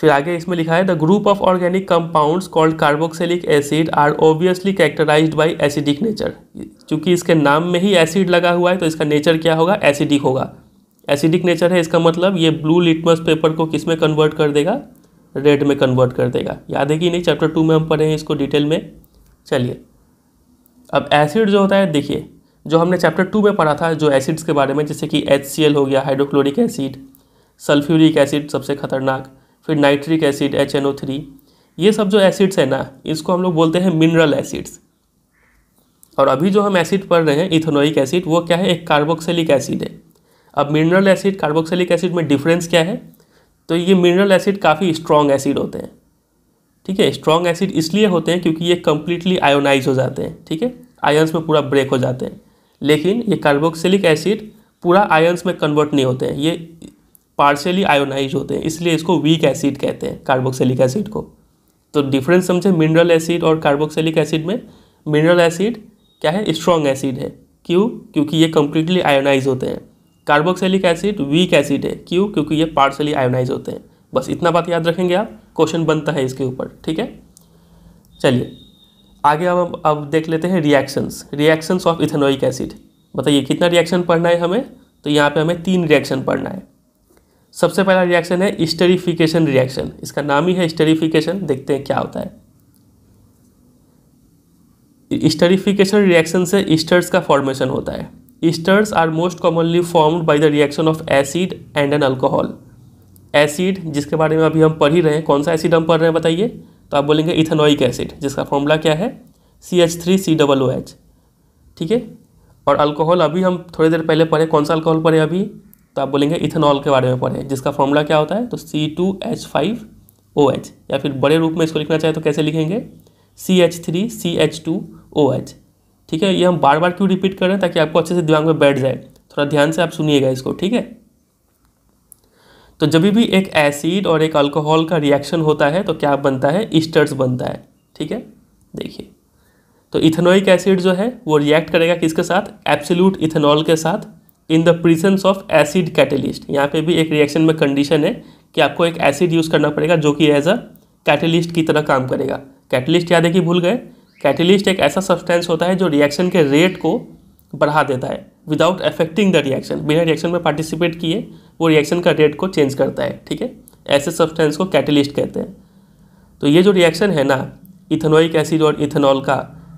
फिर आगे इसमें लिखा है the group of organic compounds called carboxylic acid are obviously characterize by acidic nature क्योंकि इसके नाम में ही एसिड लगा हुआ है तो इसका नेचर क्या होगा एसिडिक होगा एसिडिक नेचर है इसका मतलब ये ब्लू लिटमस पेपर को किस में कन्वर्ट कर देगा रेड में कन्वर्ट कर देगा याद है कि नहीं चैप्टर टू में हम पढ़े हैं इसको डिटेल में चलिए अब एसिड जो होता है देखिए जो हमने चैप्टर टू में पढ़ा था जो एसिड्स के बारे में जैसे कि एच हो गया हाइड्रोक्लोरिक एसिड सल्फ्यूरिक एसिड सबसे खतरनाक फिर नाइट्रिक एसिड एच ये सब जो एसिड्स हैं ना इसको हम लोग बोलते हैं मिनरल एसिड्स और अभी जो हम एसिड पढ़ रहे हैं इथेनोइक एसिड वो क्या है एक कार्बोक्सिलिक एसिड है अब मिनरल एसिड कार्बोक्सिलिक एसिड में डिफरेंस क्या है तो ये मिनरल एसिड काफ़ी स्ट्रॉन्ग एसिड होते हैं ठीक है स्ट्रॉन्ग एसिड इसलिए होते हैं क्योंकि ये कम्प्लीटली आयोनाइज हो जाते हैं ठीक है आयन्स में पूरा ब्रेक हो जाते हैं लेकिन ये कार्बोक्सिलिक एसिड पूरा आयन्स में कन्वर्ट नहीं होते हैं ये पार्शली आयोनाइज होते हैं इसलिए इसको वीक एसिड कहते हैं कार्बोक्सिलिक एसिड को तो डिफरेंस समझे मिनरल एसिड और कार्बोक्सिलिक एसिड में मिनरल एसिड क्या है स्ट्रॉन्ग एसिड है क्यों क्योंकि ये कम्प्लीटली आयोनाइज होते हैं कार्बोक्सिलिक एसिड वीक एसिड है क्यों क्योंकि ये पार्शली आयोनाइज होते हैं बस इतना बात याद रखेंगे आप क्वेश्चन बनता है इसके ऊपर ठीक है चलिए आगे अब हम अब देख लेते हैं reactions reactions of ethanoic acid बताइए कितना रिएक्शन पढ़ना है हमें तो यहाँ पे हमें तीन रिएक्शन पढ़ना है सबसे पहला रिएक्शन है स्टेरिफिकेशन रिएक्शन इसका नाम ही है स्टेरिफिकेशन देखते हैं क्या होता है स्टेरिफिकेशन रिएक्शन से ईस्टर्स का फॉर्मेशन होता है esters are most commonly formed by the reaction of acid and an alcohol acid जिसके बारे में अभी हम पढ़ ही रहे हैं कौन सा एसिड हम पढ़ रहे हैं बताइए तो आप बोलेंगे इथेनोइक एसिड जिसका फॉर्मूला क्या है C H three C double O H ठीक है और अल्कोहल अभी हम थोड़ी देर पहले पढ़े कौन सा अल्कोहल पढ़े अभी तो आप बोलेंगे इथेनॉल के बारे में पढ़े जिसका फॉर्मूला क्या होता है तो C two H five O H या फिर बड़े रूप में इसको लिखना चाहे तो कैसे लिखेंगे C H three C H two O H ठीक है ये हम बार बार क्यों रिपीट कर रहे हैं ताकि आपको अच्छे से दिमाग में बैठ जाए थोड़ा ध्यान से आप सुनिएगा इसको ठीक है तो जब भी एक एसिड और एक अल्कोहल का रिएक्शन होता है तो क्या बनता है ईस्टर्स बनता है ठीक है देखिए तो इथेनोइक एसिड जो है वो रिएक्ट करेगा किसके साथ एब्सोल्यूट इथेनॉल के साथ in the presence of acid catalyst यहाँ पे भी एक रिएक्शन में कंडीशन है कि आपको एक एसिड यूज़ करना पड़ेगा जो कि एज अ कैटलिस्ट की तरह काम करेगा कैटलिस्ट याद है कि भूल गए कैटलिस्ट एक ऐसा सब्सटेंस होता है जो रिएक्शन के रेट को बढ़ा देता है विदाउट अफेक्टिंग द रिएक्शन बिना रिएक्शन में पार्टिसिपेट किए वो रिएक्शन का रेट को चेंज करता है ठीक है ऐसे सब्सटेंस को कैटलिस्ट कहते हैं तो ये जो रिएक्शन है ना इथेनोइक एसिड और इथेनॉल का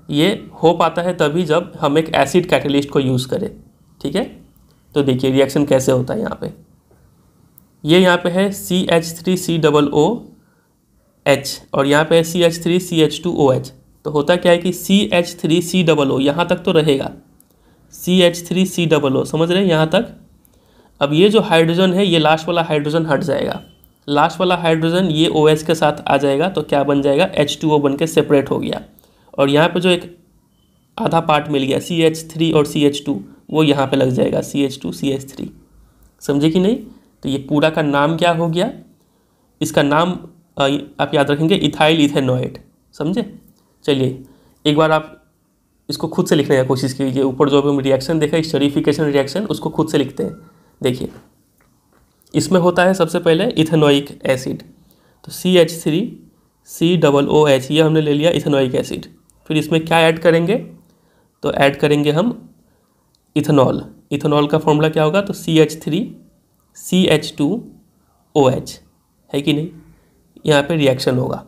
ये हो पाता है तभी जब हम एक एसिड कैटलिस्ट को यूज़ करें ठीक है तो देखिए रिएक्शन कैसे होता है यहाँ पे ये यहाँ पे है C H three C double O H और यहाँ पे है C H three C H two O H तो होता क्या है कि C H three C double O यहाँ तक तो रहेगा C H three C double O समझ रहे हैं यहाँ तक अब ये जो हाइड्रोजन है ये लास्ट वाला हाइड्रोजन हट जाएगा लास्ट वाला हाइड्रोजन ये ओ OH के साथ आ जाएगा तो क्या बन जाएगा एच टू ओ बन के सेपरेट हो गया और यहाँ पे जो एक आधा पार्ट मिल गया सी एच थ्री और सी एच टू वो यहाँ पे लग जाएगा C H two C H three समझे कि नहीं तो ये पूरा का नाम क्या हो गया इसका नाम आप याद रखेंगे इथाइल इथेनोइड समझे चलिए एक बार आप इसको खुद से लिखने का कोशिश कीजिए ऊपर जो भी रिएक्शन देखा स्टरीफिकेशन रिएक्शन उसको खुद से लिखते हैं देखिए इसमें होता है सबसे पहले इथेनोइक एसिड तो C H three C double O H ये हमने ले लिया इथेनोइक एसिड फिर इसमें क्या ऐड करेंगे तो ऐड करेंगे हम इथेनॉल इथेनॉल का फॉर्मूला क्या होगा तो C H three C H two O H है कि नहीं यहाँ पे रिएक्शन होगा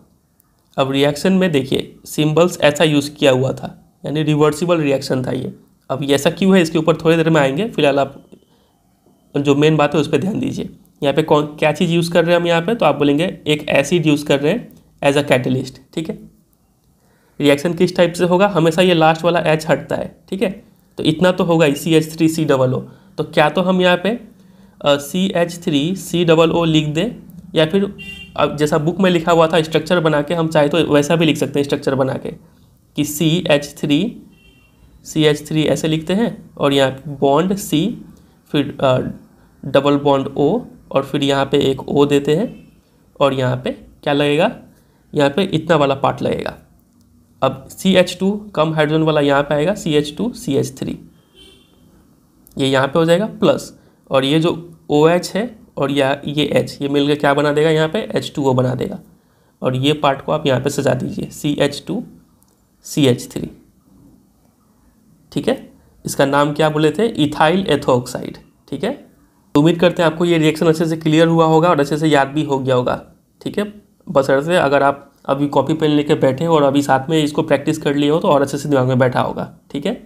अब रिएक्शन में देखिए सिंबल्स ऐसा यूज़ किया हुआ था यानी रिवर्सिबल रिएक्शन था ये अब ऐसा क्यों है इसके ऊपर थोड़ी देर में आएंगे फिलहाल आप जो मेन बात है उस पर ध्यान दीजिए यहाँ पे कौन क्या चीज़ यूज़ कर रहे हैं हम यहाँ पे तो आप बोलेंगे एक एसिड यूज़ कर रहे हैं एज अ कैटलिस्ट ठीक है रिएक्शन किस टाइप से होगा हमेशा ये लास्ट वाला एच हटता है ठीक है तो इतना तो होगा ही C H three C double O तो क्या तो हम यहाँ पे C H three C double O लिख दें या फिर अब जैसा बुक में लिखा हुआ था स्ट्रक्चर बना के हम चाहे तो वैसा भी लिख सकते हैं स्ट्रक्चर बना के कि C H three C H three ऐसे लिखते हैं और यहाँ बॉन्ड सी फिर डबल बॉन्ड ओ और फिर यहाँ पे एक ओ देते हैं और यहाँ पे क्या लगेगा यहाँ पे इतना वाला पार्ट लगेगा अब सी एच टू कम हाइड्रोजन वाला यहाँ पे आएगा C H two C H three ये यहाँ पे हो जाएगा प्लस और ये जो ओ एच है और या ये एच ये मिलकर क्या बना देगा यहाँ पे एच टू ओ बना देगा और ये पार्ट को आप यहाँ पे सजा दीजिए C H two C H three ठीक है इसका नाम क्या बोले थे इथाइल एथोक्साइड ठीक है उम्मीद करते हैं आपको ये रिएक्शन अच्छे से क्लियर हुआ होगा और अच्छे से याद भी हो गया होगा ठीक है बस अर्थ अगर आप अभी कॉपी पेन लेके बैठे हो और अभी साथ में इसको प्रैक्टिस कर लिए हो तो और अच्छे से दिमाग में बैठा होगा ठीक है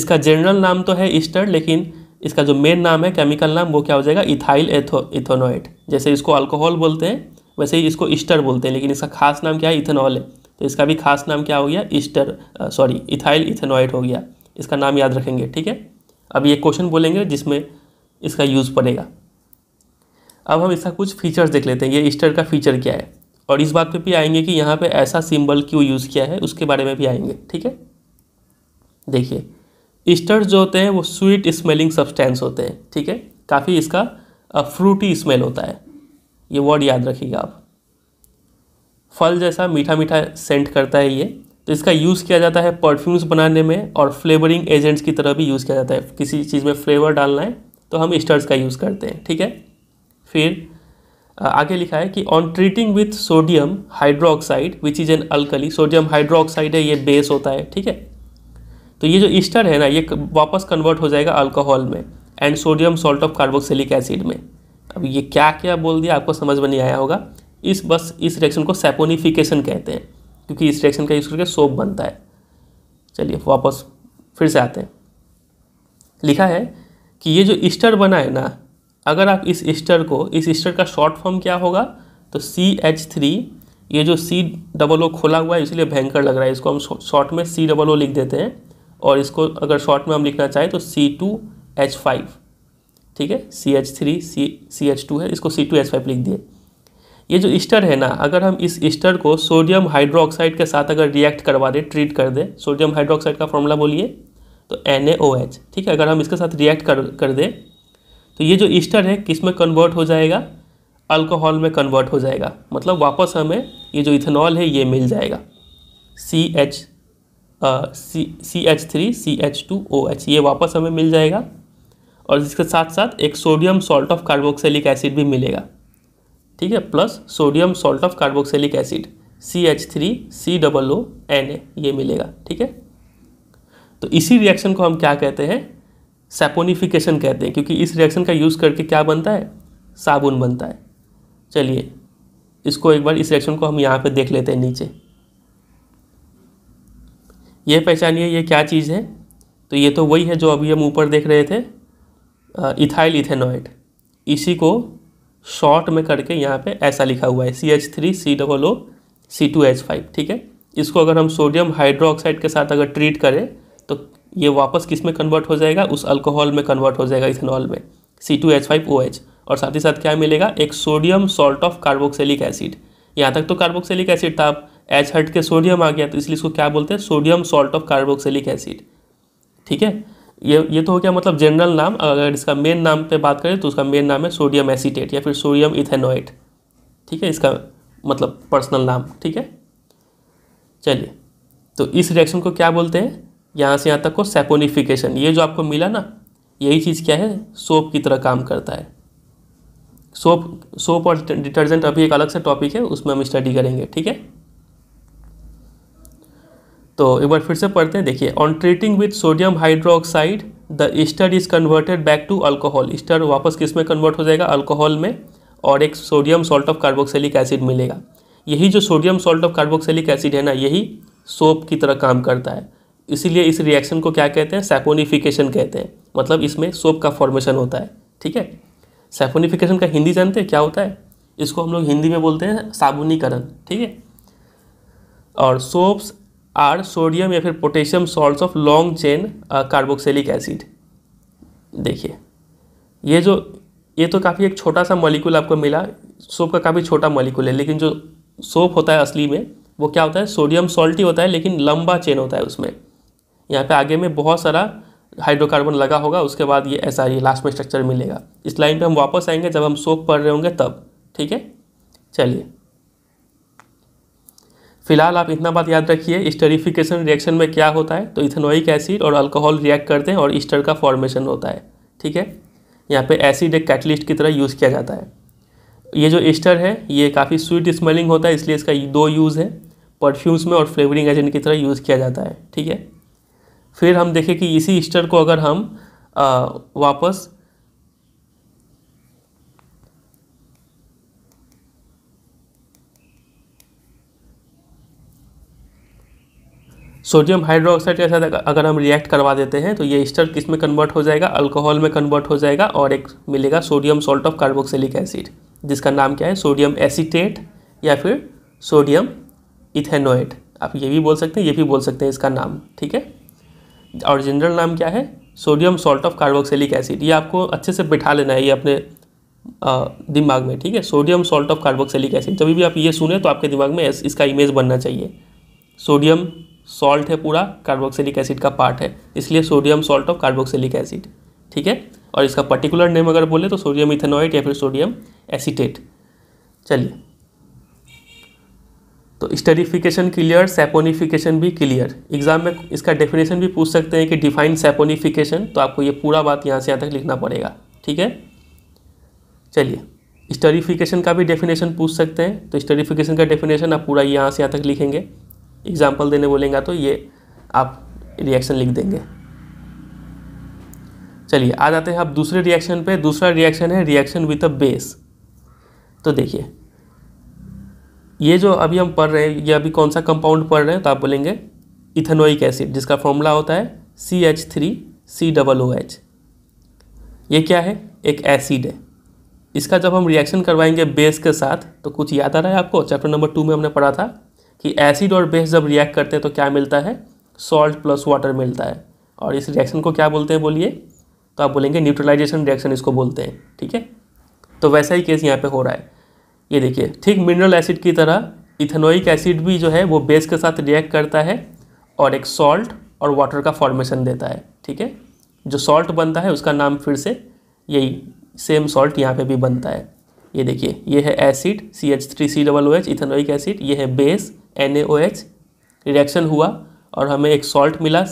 इसका जनरल नाम तो है ईस्टर लेकिन इसका जो मेन नाम है केमिकल नाम वो क्या हो जाएगा इथाइल एथो इथोनोइड जैसे इसको अल्कोहल बोलते हैं वैसे ही इसको ईस्टर बोलते हैं लेकिन इसका खास नाम क्या है इथेनॉल है तो इसका भी खास नाम क्या हो गया ईस्टर सॉरी इथाइल इथेनॉइड हो गया इसका नाम याद रखेंगे ठीक है अब ये क्वेश्चन बोलेंगे जिसमें इसका यूज़ पड़ेगा अब हम इसका कुछ फीचर्स देख लेते हैं ये ईस्टर का फीचर क्या है और इस बात पे भी आएंगे कि यहाँ पे ऐसा सिंबल क्यों यूज़ किया है उसके बारे में भी आएंगे ठीक है देखिए ईस्टर जो होते हैं वो स्वीट स्मेलिंग सब्सटेंस होते हैं ठीक है काफ़ी इसका फ्रूटी स्मेल होता है ये वर्ड याद रखिएगा आप फल जैसा मीठा मीठा सेंट करता है ये तो इसका यूज़ किया जाता है परफ्यूम्स बनाने में और फ्लेवरिंग एजेंट्स की तरह भी यूज़ किया जाता है किसी चीज़ में फ्लेवर डालना है तो हम स्टर्स का यूज़ करते हैं ठीक है फिर आगे लिखा है कि on treating with sodium hydroxide which is an alkali sodium hydroxide है ये बेस होता है ठीक है तो ये जो ईस्टर है ना ये वापस कन्वर्ट हो जाएगा अल्कोहल में and sodium salt of carboxylic acid में अब ये क्या क्या बोल दिया आपको समझ में नहीं आया होगा इस बस इस रिएक्शन को सेपोनिफिकेशन कहते हैं क्योंकि इस रिएक्शन का यूज़ करके सोप बनता है चलिए वापस फिर से आते हैं लिखा है कि ये जो ईस्टर बना है ना अगर आप इस ईस्टर को इस ईस्टर का शॉर्ट फॉर्म क्या होगा तो सी एच थ्री ये जो सी डबल ओ खोला हुआ है इसलिए भयंकर लग रहा है इसको हम शॉर्ट में सी डबल ओ लिख देते हैं और इसको अगर शॉर्ट में हम लिखना चाहें तो सी टू एच फाइव ठीक है C H three C C H two है इसको सी टू एच फाइव लिख दिए ये जो ईस्टर है ना अगर हम इस ईस्टर को सोडियम हाइड्रोक्साइड के साथ अगर रिएक्ट करवा दें ट्रीट कर दें सोडियम हाइड्रोक्साइड का फॉर्मूला बोलिए तो एन ठीक है अगर हम इसके साथ रिएक्ट कर कर दें तो ये जो ईस्टर है किस में कन्वर्ट हो जाएगा अल्कोहल में कन्वर्ट हो जाएगा मतलब वापस हमें ये जो इथेनॉल है ये मिल जाएगा C H C C H three C H two O H ये वापस हमें मिल जाएगा और इसके साथ साथ एक sodium salt of carboxylic acid भी मिलेगा ठीक है plus sodium salt of carboxylic acid C H three C double O N A ये मिलेगा ठीक है तो इसी रिएक्शन को हम क्या कहते हैं सेपोनिफिकेशन कहते हैं क्योंकि इस रिएक्शन का यूज़ करके क्या बनता है साबुन बनता है चलिए इसको एक बार इस रिएक्शन को हम यहाँ पे देख लेते हैं नीचे ये पहचानिए ये क्या चीज़ है तो ये तो वही है जो अभी हम ऊपर देख रहे थे इथाइल इथेनॉइड इसी को शॉर्ट में करके यहाँ पे ऐसा लिखा हुआ है C H three C double O C two H five ठीक है इसको अगर हम सोडियम हाइड्रोक्साइड के साथ अगर ट्रीट करें तो ये वापस किस में कन्वर्ट हो जाएगा उस अल्कोहल में कन्वर्ट हो जाएगा इथेनॉल में C two H five O H और साथ ही साथ क्या मिलेगा एक sodium salt of carboxylic acid यहाँ तक तो कार्बोक्सिलिक एसिड था एच हट के सोडियम आ गया तो इसलिए इसको क्या बोलते हैं sodium salt of carboxylic acid ठीक है ये ये तो हो गया मतलब जनरल नाम अगर इसका मेन नाम पे बात करें तो उसका मेन नाम है सोडियम एसीटेट या फिर सोडियम इथेनोइट ठीक है इसका मतलब पर्सनल नाम ठीक है चलिए तो इस रिएक्शन को क्या बोलते हैं यहाँ से यहाँ तक को सेपोनिफिकेशन ये जो आपको मिला ना यही चीज़ क्या है सोप की तरह काम करता है सोप सोप और डिटर्जेंट अभी एक अलग से टॉपिक है उसमें हम स्टडी करेंगे ठीक है तो एक बार फिर से पढ़ते हैं देखिए on treating with sodium hydroxide the ester is converted back to alcohol ester वापस किस में कन्वर्ट हो जाएगा अल्कोहल में और एक sodium salt of carboxylic acid मिलेगा यही जो sodium salt of carboxylic acid है ना यही सोप की तरह काम करता है इसीलिए इस रिएक्शन को क्या कहते हैं सेफोनिफिकेशन कहते हैं मतलब इसमें सोप का फॉर्मेशन होता है ठीक है सेफोनिफिकेशन का हिंदी जानते हैं क्या होता है इसको हम लोग हिंदी में बोलते हैं साबुनीकरण ठीक है और सोप्स आर सोडियम या फिर potassium salts of long chain carboxylic acid देखिए ये जो ये तो काफ़ी एक छोटा सा मॉलिक्यूल आपको मिला सोप का काफ़ी छोटा मॉलिक्यूल है लेकिन जो सोप होता है असली में वो क्या होता है सोडियम सॉल्ट ही होता है लेकिन लंबा चेन होता है उसमें यहाँ पे आगे में बहुत सारा हाइड्रोकार्बन लगा होगा उसके बाद ये ऐसा ही लास्ट में स्ट्रक्चर मिलेगा इस लाइन पे हम वापस आएंगे जब हम सोप पढ़ रहे होंगे तब ठीक है चलिए फिलहाल आप इतना बात याद रखिए स्टरीफिकेशन रिएक्शन में क्या होता है तो इथेनोइक एसिड और अल्कोहल रिएक्ट करते हैं और ईस्टर का फॉर्मेशन होता है ठीक है यहाँ पे एसिड एक कैटलिस्ट की तरह यूज़ किया जाता है ये जो ईस्टर है ये काफ़ी स्वीट स्मेलिंग होता है इसलिए इसका दो यूज़ है परफ्यूम्स में और फ्लेवरिंग एजेंट की तरह यूज़ किया जाता है ठीक है फिर हम देखें कि इसी ईस्टर को अगर हम आ, वापस सोडियम हाइड्रोक्साइड के साथ अगर हम रिएक्ट करवा देते हैं तो ये स्टर किस में कन्वर्ट हो जाएगा अल्कोहल में कन्वर्ट हो जाएगा और एक मिलेगा sodium salt of carboxylic acid जिसका नाम क्या है सोडियम एसीटेट या फिर सोडियम इथेनोएट आप ये भी बोल सकते हैं ये भी बोल सकते हैं इसका नाम ठीक है और जनरल नाम क्या है sodium salt of carboxylic acid ये आपको अच्छे से बिठा लेना है ये अपने दिमाग में ठीक है sodium salt of carboxylic acid जब भी आप ये सुने तो आपके दिमाग में इसका इमेज बनना चाहिए सोडियम सॉल्ट है पूरा कार्बोक्सिलिक एसिड का पार्ट है इसलिए sodium salt of carboxylic acid ठीक है और इसका पर्टिकुलर नेम अगर बोले तो सोडियम इथेनोइट या फिर सोडियम एसिटेट चलिए तो स्टरीफिकेशन क्लियर सेपोनिफिकेशन भी क्लियर एग्जाम में इसका डेफिनेशन भी पूछ सकते हैं कि डिफाइन सेपोनिफिकेशन तो आपको ये पूरा बात यहाँ से यहाँ तक लिखना पड़ेगा ठीक है चलिए स्टरीफिकेशन का भी डेफिनेशन पूछ सकते हैं तो स्टरीफिकेशन का डेफिनेशन आप पूरा यहाँ से यहाँ तक लिखेंगे एग्ज़ाम्पल देने बोलेंगे तो ये आप रिएक्शन लिख देंगे चलिए आ जाते हैं आप दूसरे रिएक्शन पे दूसरा रिएक्शन है रिएक्शन विथ अ बेस तो देखिए ये जो अभी हम पढ़ रहे हैं ये अभी कौन सा कंपाउंड पढ़ रहे हैं तो आप बोलेंगे इथेनोइक एसिड जिसका फॉर्मूला होता है C H three C double O H ये क्या है एक एसिड है इसका जब हम रिएक्शन करवाएंगे बेस के साथ तो कुछ याद आ रहा है आपको चैप्टर नंबर टू में हमने पढ़ा था कि एसिड और बेस जब रिएक्ट करते हैं तो क्या मिलता है सॉल्ट प्लस वाटर मिलता है और इस रिएक्शन को क्या बोलते हैं बोलिए तो आप बोलेंगे न्यूट्रलाइजेशन रिएक्शन इसको बोलते हैं ठीक है तो वैसा ही केस यहाँ पे हो रहा है ये देखिए ठीक मिनरल एसिड की तरह इथेनोइक एसिड भी जो है वो बेस के साथ रिएक्ट करता है और एक सॉल्ट और वाटर का फॉर्मेशन देता है ठीक है जो सॉल्ट बनता है उसका नाम फिर से यही सेम सॉल्ट यहाँ पे भी बनता है ये देखिए ये है acid C H three C double O H ethanoic acid ये है बेस एन रिएक्शन हुआ और हमें एक सॉल्ट मिला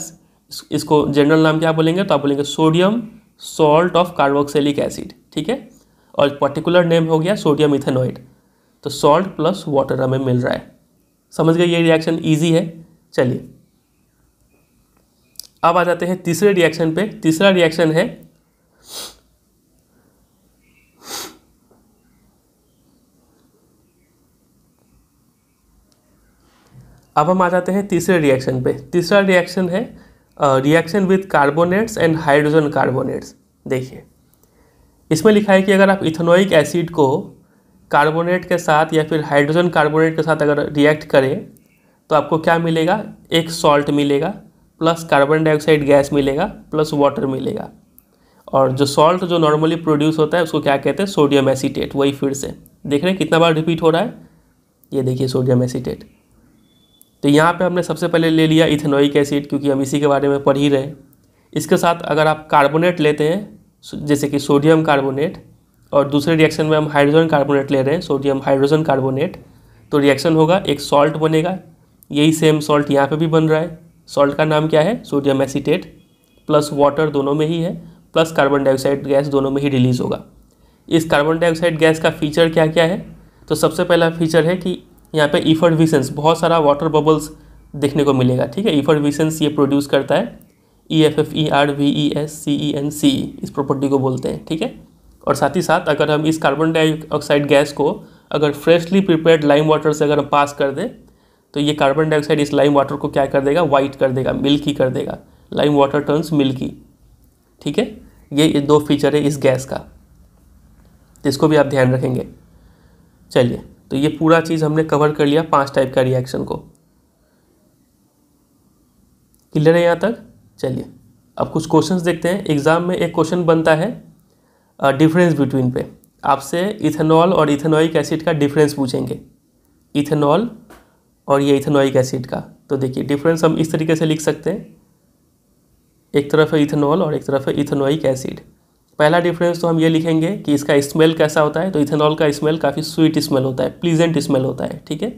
इसको जनरल नाम क्या बोलेंगे तो आप बोलेंगे sodium salt of carboxylic acid ठीक है और पर्टिकुलर नेम हो गया सोडियम इथेनॉइड तो सॉल्ट प्लस वाटर हमें मिल रहा है समझ गए ये रिएक्शन ईजी है चलिए अब आ जाते हैं तीसरे रिएक्शन पे तीसरा रिएक्शन है अब हम आ जाते हैं तीसरे रिएक्शन पे तीसरा रिएक्शन है reaction with carbonates and hydrogen carbonates देखिए इसमें लिखा है कि अगर आप इथेनोइक एसिड को कार्बोनेट के साथ या फिर हाइड्रोजन कार्बोनेट के साथ अगर रिएक्ट करें तो आपको क्या मिलेगा एक सॉल्ट मिलेगा प्लस कार्बन डाइऑक्साइड गैस मिलेगा प्लस वाटर मिलेगा और जो सॉल्ट जो नॉर्मली प्रोड्यूस होता है उसको क्या कहते हैं सोडियम एसीटेट वही फिर से देख रहे हैं कितना बार रिपीट हो रहा है ये देखिए सोडियम एसीटेट तो यहाँ पे हमने सबसे पहले ले लिया इथेनोइक एसिड क्योंकि हम इसी के बारे में पढ़ ही रहे इसके साथ अगर आप कार्बोनेट लेते हैं जैसे कि सोडियम कार्बोनेट और दूसरे रिएक्शन में हम हाइड्रोजन कार्बोनेट ले रहे हैं सोडियम हाइड्रोजन कार्बोनेट तो रिएक्शन होगा एक सॉल्ट बनेगा यही सेम सॉल्ट यहाँ पर भी बन रहा है सॉल्ट का नाम क्या है सोडियम एसीटेट प्लस वाटर दोनों में ही है प्लस कार्बन डाइऑक्साइड गैस दोनों में ही रिलीज़ होगा इस कार्बन डाइऑक्साइड गैस का फीचर क्या क्या है तो सबसे पहला फीचर है कि यहाँ पे ईफरविसेंस बहुत सारा वाटर बबल्स देखने को मिलेगा ठीक है ईफरविसेंस ये प्रोड्यूस करता है E F F E R V E S C E N C E property को बोलते हैं ठीक है और साथ ही साथ अगर हम इस कार्बन डाइऑक्साइड गैस को अगर फ्रेशली प्रिपेयर्ड लाइम वाटर से अगर हम पास कर दें तो ये कार्बन डाइऑक्साइड इस लाइम वाटर को क्या कर देगा वाइट कर देगा मिल्की कर देगा लाइम वाटर टर्न्स मिल्की ठीक है ये दो फीचर है इस गैस का तो इसको भी आप ध्यान रखेंगे चलिए तो ये पूरा चीज़ हमने कवर कर लिया पांच टाइप का रिएक्शन को क्लियर है यहाँ तक चलिए अब कुछ क्वेश्चंस देखते हैं एग्ज़ाम में एक क्वेश्चन बनता है डिफरेंस बिटवीन पे आपसे इथेनॉल और इथेनॉइक एसिड का डिफरेंस पूछेंगे इथेनॉल और ये इथेनॉइक एसिड का तो देखिए डिफरेंस हम इस तरीके से लिख सकते हैं एक तरफ है इथेनॉल और एक तरफ है इथेनॉइक एसिड पहला डिफरेंस तो हम ये लिखेंगे कि इसका स्मेल कैसा होता है तो इथेनॉल का स्मेल काफ़ी स्वीट स्मेल होता है प्लीजेंट स्मेल होता है ठीक है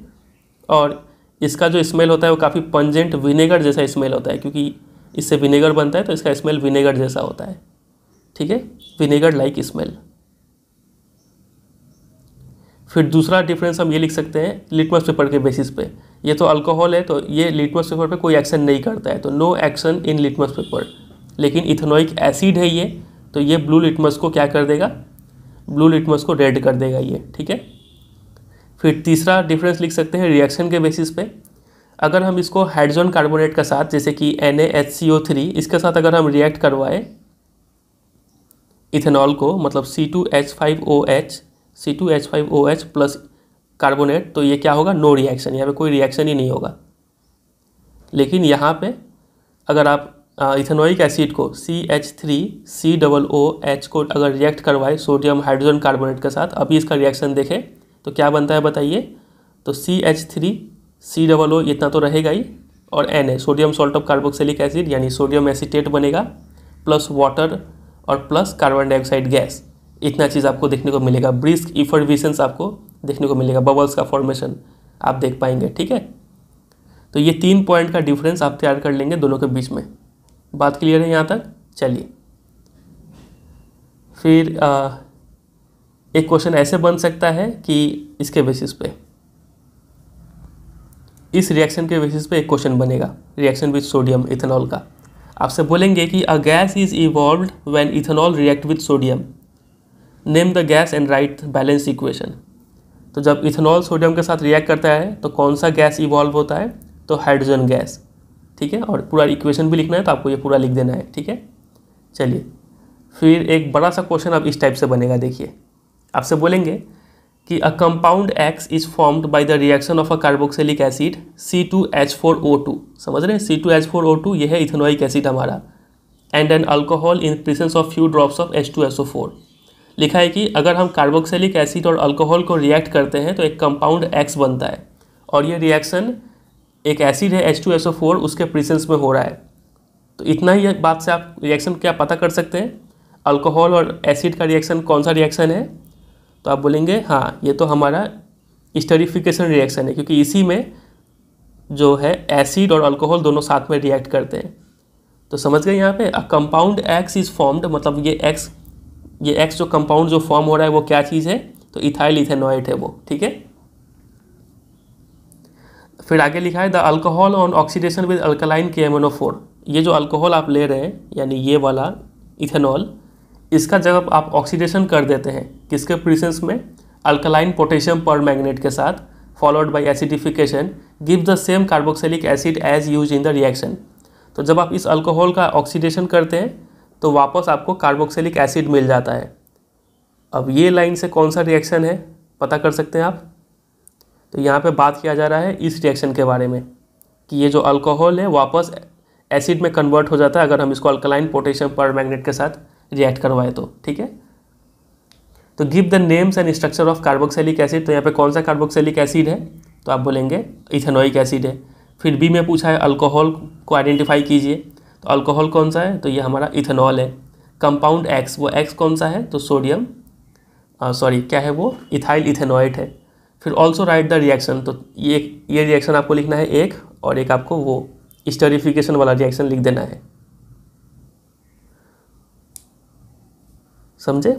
और इसका जो स्मेल होता है वो काफ़ी पंजेंट विनेगर जैसा स्मेल होता है क्योंकि इससे विनेगर बनता है तो इसका स्मेल विनेगर जैसा होता है ठीक है विनेगर लाइक स्मेल फिर दूसरा डिफरेंस हम ये लिख सकते हैं लिटमस पेपर के बेसिस पे ये तो अल्कोहल है तो ये लिटमस पेपर पे कोई एक्शन नहीं करता है तो no action in litmus paper लेकिन इथेनोइक एसिड है ये तो ये ब्लू लिटमस को क्या कर देगा ब्लू लिटमस को रेड कर देगा ये ठीक है फिर तीसरा डिफरेंस लिख सकते हैं रिएक्शन के बेसिस पे अगर हम इसको हाइड्रोजन कार्बोनेट के साथ जैसे कि एन इसके साथ अगर हम रिएक्ट करवाए इथेनॉल को मतलब C2H5OH C2H5OH प्लस कार्बोनेट तो ये क्या होगा नो रिएक्शन यहाँ पे कोई रिएक्शन ही नहीं होगा लेकिन यहाँ पे अगर आप इथेनोइक एसिड को C H three C double O H को अगर रिएक्ट करवाए सोडियम हाइड्रोजन कार्बोनेट के साथ अभी इसका रिएक्शन देखें तो क्या बनता है बताइए तो C H three C double O इतना तो रहेगा ही और N A sodium salt of carboxylic acid यानी सोडियम एसिटेट बनेगा प्लस वाटर और प्लस कार्बन डाइऑक्साइड गैस इतना चीज़ आपको देखने को मिलेगा ब्रिस्क इफरविशंस आपको देखने को मिलेगा बबल्स का फॉर्मेशन आप देख पाएंगे ठीक है तो ये तीन पॉइंट का डिफरेंस आप तैयार कर लेंगे दोनों के बीच में बात क्लियर है यहाँ तक चलिए फिर आ, एक क्वेश्चन ऐसे बन सकता है कि इसके बेसिस पे इस रिएक्शन के बेसिस पे एक क्वेश्चन बनेगा रिएक्शन विथ सोडियम इथेनॉल का आपसे बोलेंगे कि a gas is evolved when ethanol react with sodium name the gas and write balance equation तो जब इथेनॉल सोडियम के साथ रिएक्ट करता है तो कौन सा गैस इवॉल्व होता है तो हाइड्रोजन गैस ठीक है और पूरा इक्वेशन भी लिखना है तो आपको ये पूरा लिख देना है ठीक है चलिए फिर एक बड़ा सा क्वेश्चन अब इस टाइप से बनेगा देखिए आपसे बोलेंगे कि a compound X is formed by the reaction of a carboxylic acid C two H four O two समझ रहे हैं C two H four O two ये है इथेनोइक एसिड हमारा and an alcohol in presence of few drops of H two S O four लिखा है कि अगर हम कार्बोक्सिलिक एसिड और अल्कोहल को रिएक्ट करते हैं तो एक कंपाउंड एक्स बनता है और ये रिएक्शन एक एसिड है H two S O four उसके प्रिसेंस में हो रहा है तो इतना ही बात से आप रिएक्शन क्या पता कर सकते हैं अल्कोहल और एसिड का रिएक्शन कौन सा रिएक्शन है तो आप बोलेंगे हाँ ये तो हमारा स्टरीफिकेशन रिएक्शन है क्योंकि इसी में जो है एसिड और अल्कोहल दोनों साथ में रिएक्ट करते हैं तो समझ गए यहाँ पे a compound X is formed मतलब ये एक्स ये एक्स जो कंपाउंड जो फॉर्म हो रहा है वो क्या चीज़ है तो इथाइल इथेनॉइड है वो ठीक है फिर आगे लिखा है the alcohol on oxidation with alkaline K M ये जो अल्कोहल आप ले रहे हैं यानी ये वाला इथेनॉल इसका जब आप ऑक्सीडेशन कर देते हैं किसके प्रिसेंस में अल्कलाइन पोटेशियम पर के साथ followed by acidification give the same carboxylic acid as use in the reaction तो जब आप इस अल्कोहल का ऑक्सीडेशन करते हैं तो वापस आपको कार्बोक्सिलिक एसिड मिल जाता है अब ये लाइन से कौन सा रिएक्शन है पता कर सकते हैं आप तो यहाँ पे बात किया जा रहा है इस रिएक्शन के बारे में कि ये जो अल्कोहल है वापस एसिड में कन्वर्ट हो जाता है अगर हम इसको अल्कलाइन पोटेशियम पर मैग्नेट के साथ रिएक्ट करवाए तो ठीक है तो give the names and structure of carboxylic acid तो यहाँ पे कौन सा कार्बोक्सैलिक एसिड है तो आप बोलेंगे इथेनोइक एसिड है फिर बी में पूछा है अल्कोहल को आइडेंटिफाई कीजिए तो अल्कोहल कौन सा है तो ये हमारा इथेनॉल है कंपाउंड एक्स वो एक्स कौन सा है तो सोडियम सॉरी क्या है वो इथाइल इथेनॉइट है फिर ऑल्सो राइट द रिएक्शन तो ये ये रिएक्शन आपको लिखना है एक और एक आपको वो स्टरिफिकेशन वाला रिएक्शन लिख देना है समझे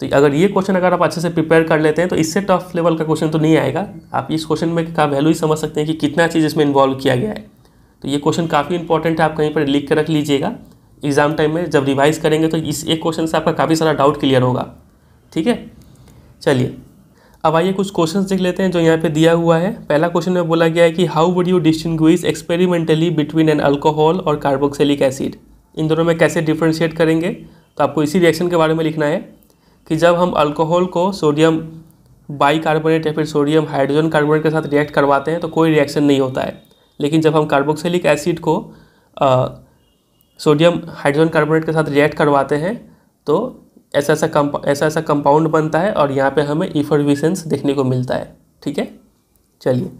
तो अगर ये क्वेश्चन अगर आप अच्छे से प्रिपेयर कर लेते हैं तो इससे टफ लेवल का क्वेश्चन तो नहीं आएगा आप इस क्वेश्चन में का वैल्यू ही समझ सकते हैं कि कितना चीज़ इसमें इन्वॉल्व किया गया है तो ये क्वेश्चन काफ़ी इंपॉर्टेंट है आप कहीं पर लिख कर रख लीजिएगा एग्जाम टाइम में जब रिवाइज करेंगे तो इस एक क्वेश्चन से आपका काफ़ी सारा डाउट क्लियर होगा ठीक है चलिए अब आइए कुछ क्वेश्चन देख लेते हैं जो यहाँ पे दिया हुआ है पहला क्वेश्चन में बोला गया है कि how would you distinguish experimentally between an alcohol और कार्बोक्सिलिक एसिड इन दोनों में कैसे डिफ्रेंशिएट करेंगे तो आपको इसी रिएक्शन के बारे में लिखना है कि जब हम अल्कोहल को सोडियम कार्बोनेट या फिर सोडियम हाइड्रोजन कार्बोनेट के साथ रिएक्ट करवाते हैं तो कोई रिएक्शन नहीं होता है लेकिन जब हम कार्बोक्सिलिक एसिड को सोडियम हाइड्रोजन कार्बोनेट के साथ रिएक्ट करवाते हैं तो ऐसा ऐसा कंपा ऐसा ऐसा कंपाउंड बनता है और यहाँ पे हमें इफरविसेंस देखने को मिलता है ठीक है चलिए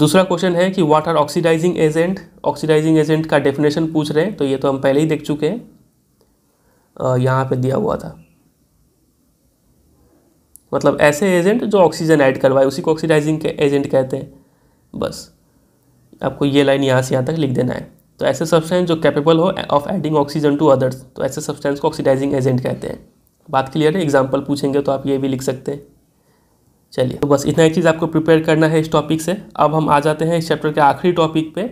दूसरा क्वेश्चन है कि what are oxidising agent oxidising agent का डेफिनेशन पूछ रहे हैं तो ये तो हम पहले ही देख चुके हैं यहाँ पे दिया हुआ था मतलब ऐसे एजेंट जो ऑक्सीजन ऐड करवाए उसी को ऑक्सीडाइजिंग एजेंट कहते हैं बस आपको ये लाइन यहाँ से यहाँ तक लिख देना है तो ऐसे सब्सटेंस जो कैपेबल हो of adding oxygen to others तो ऐसे सब्सटेंस को ऑक्सीडाइजिंग एजेंट कहते हैं बात क्लियर है एग्जाम्पल पूछेंगे तो आप ये भी लिख सकते हैं चलिए तो बस इतना ही चीज़ आपको प्रिपेयर करना है इस टॉपिक से अब हम आ जाते हैं इस चैप्टर के आखिरी टॉपिक पे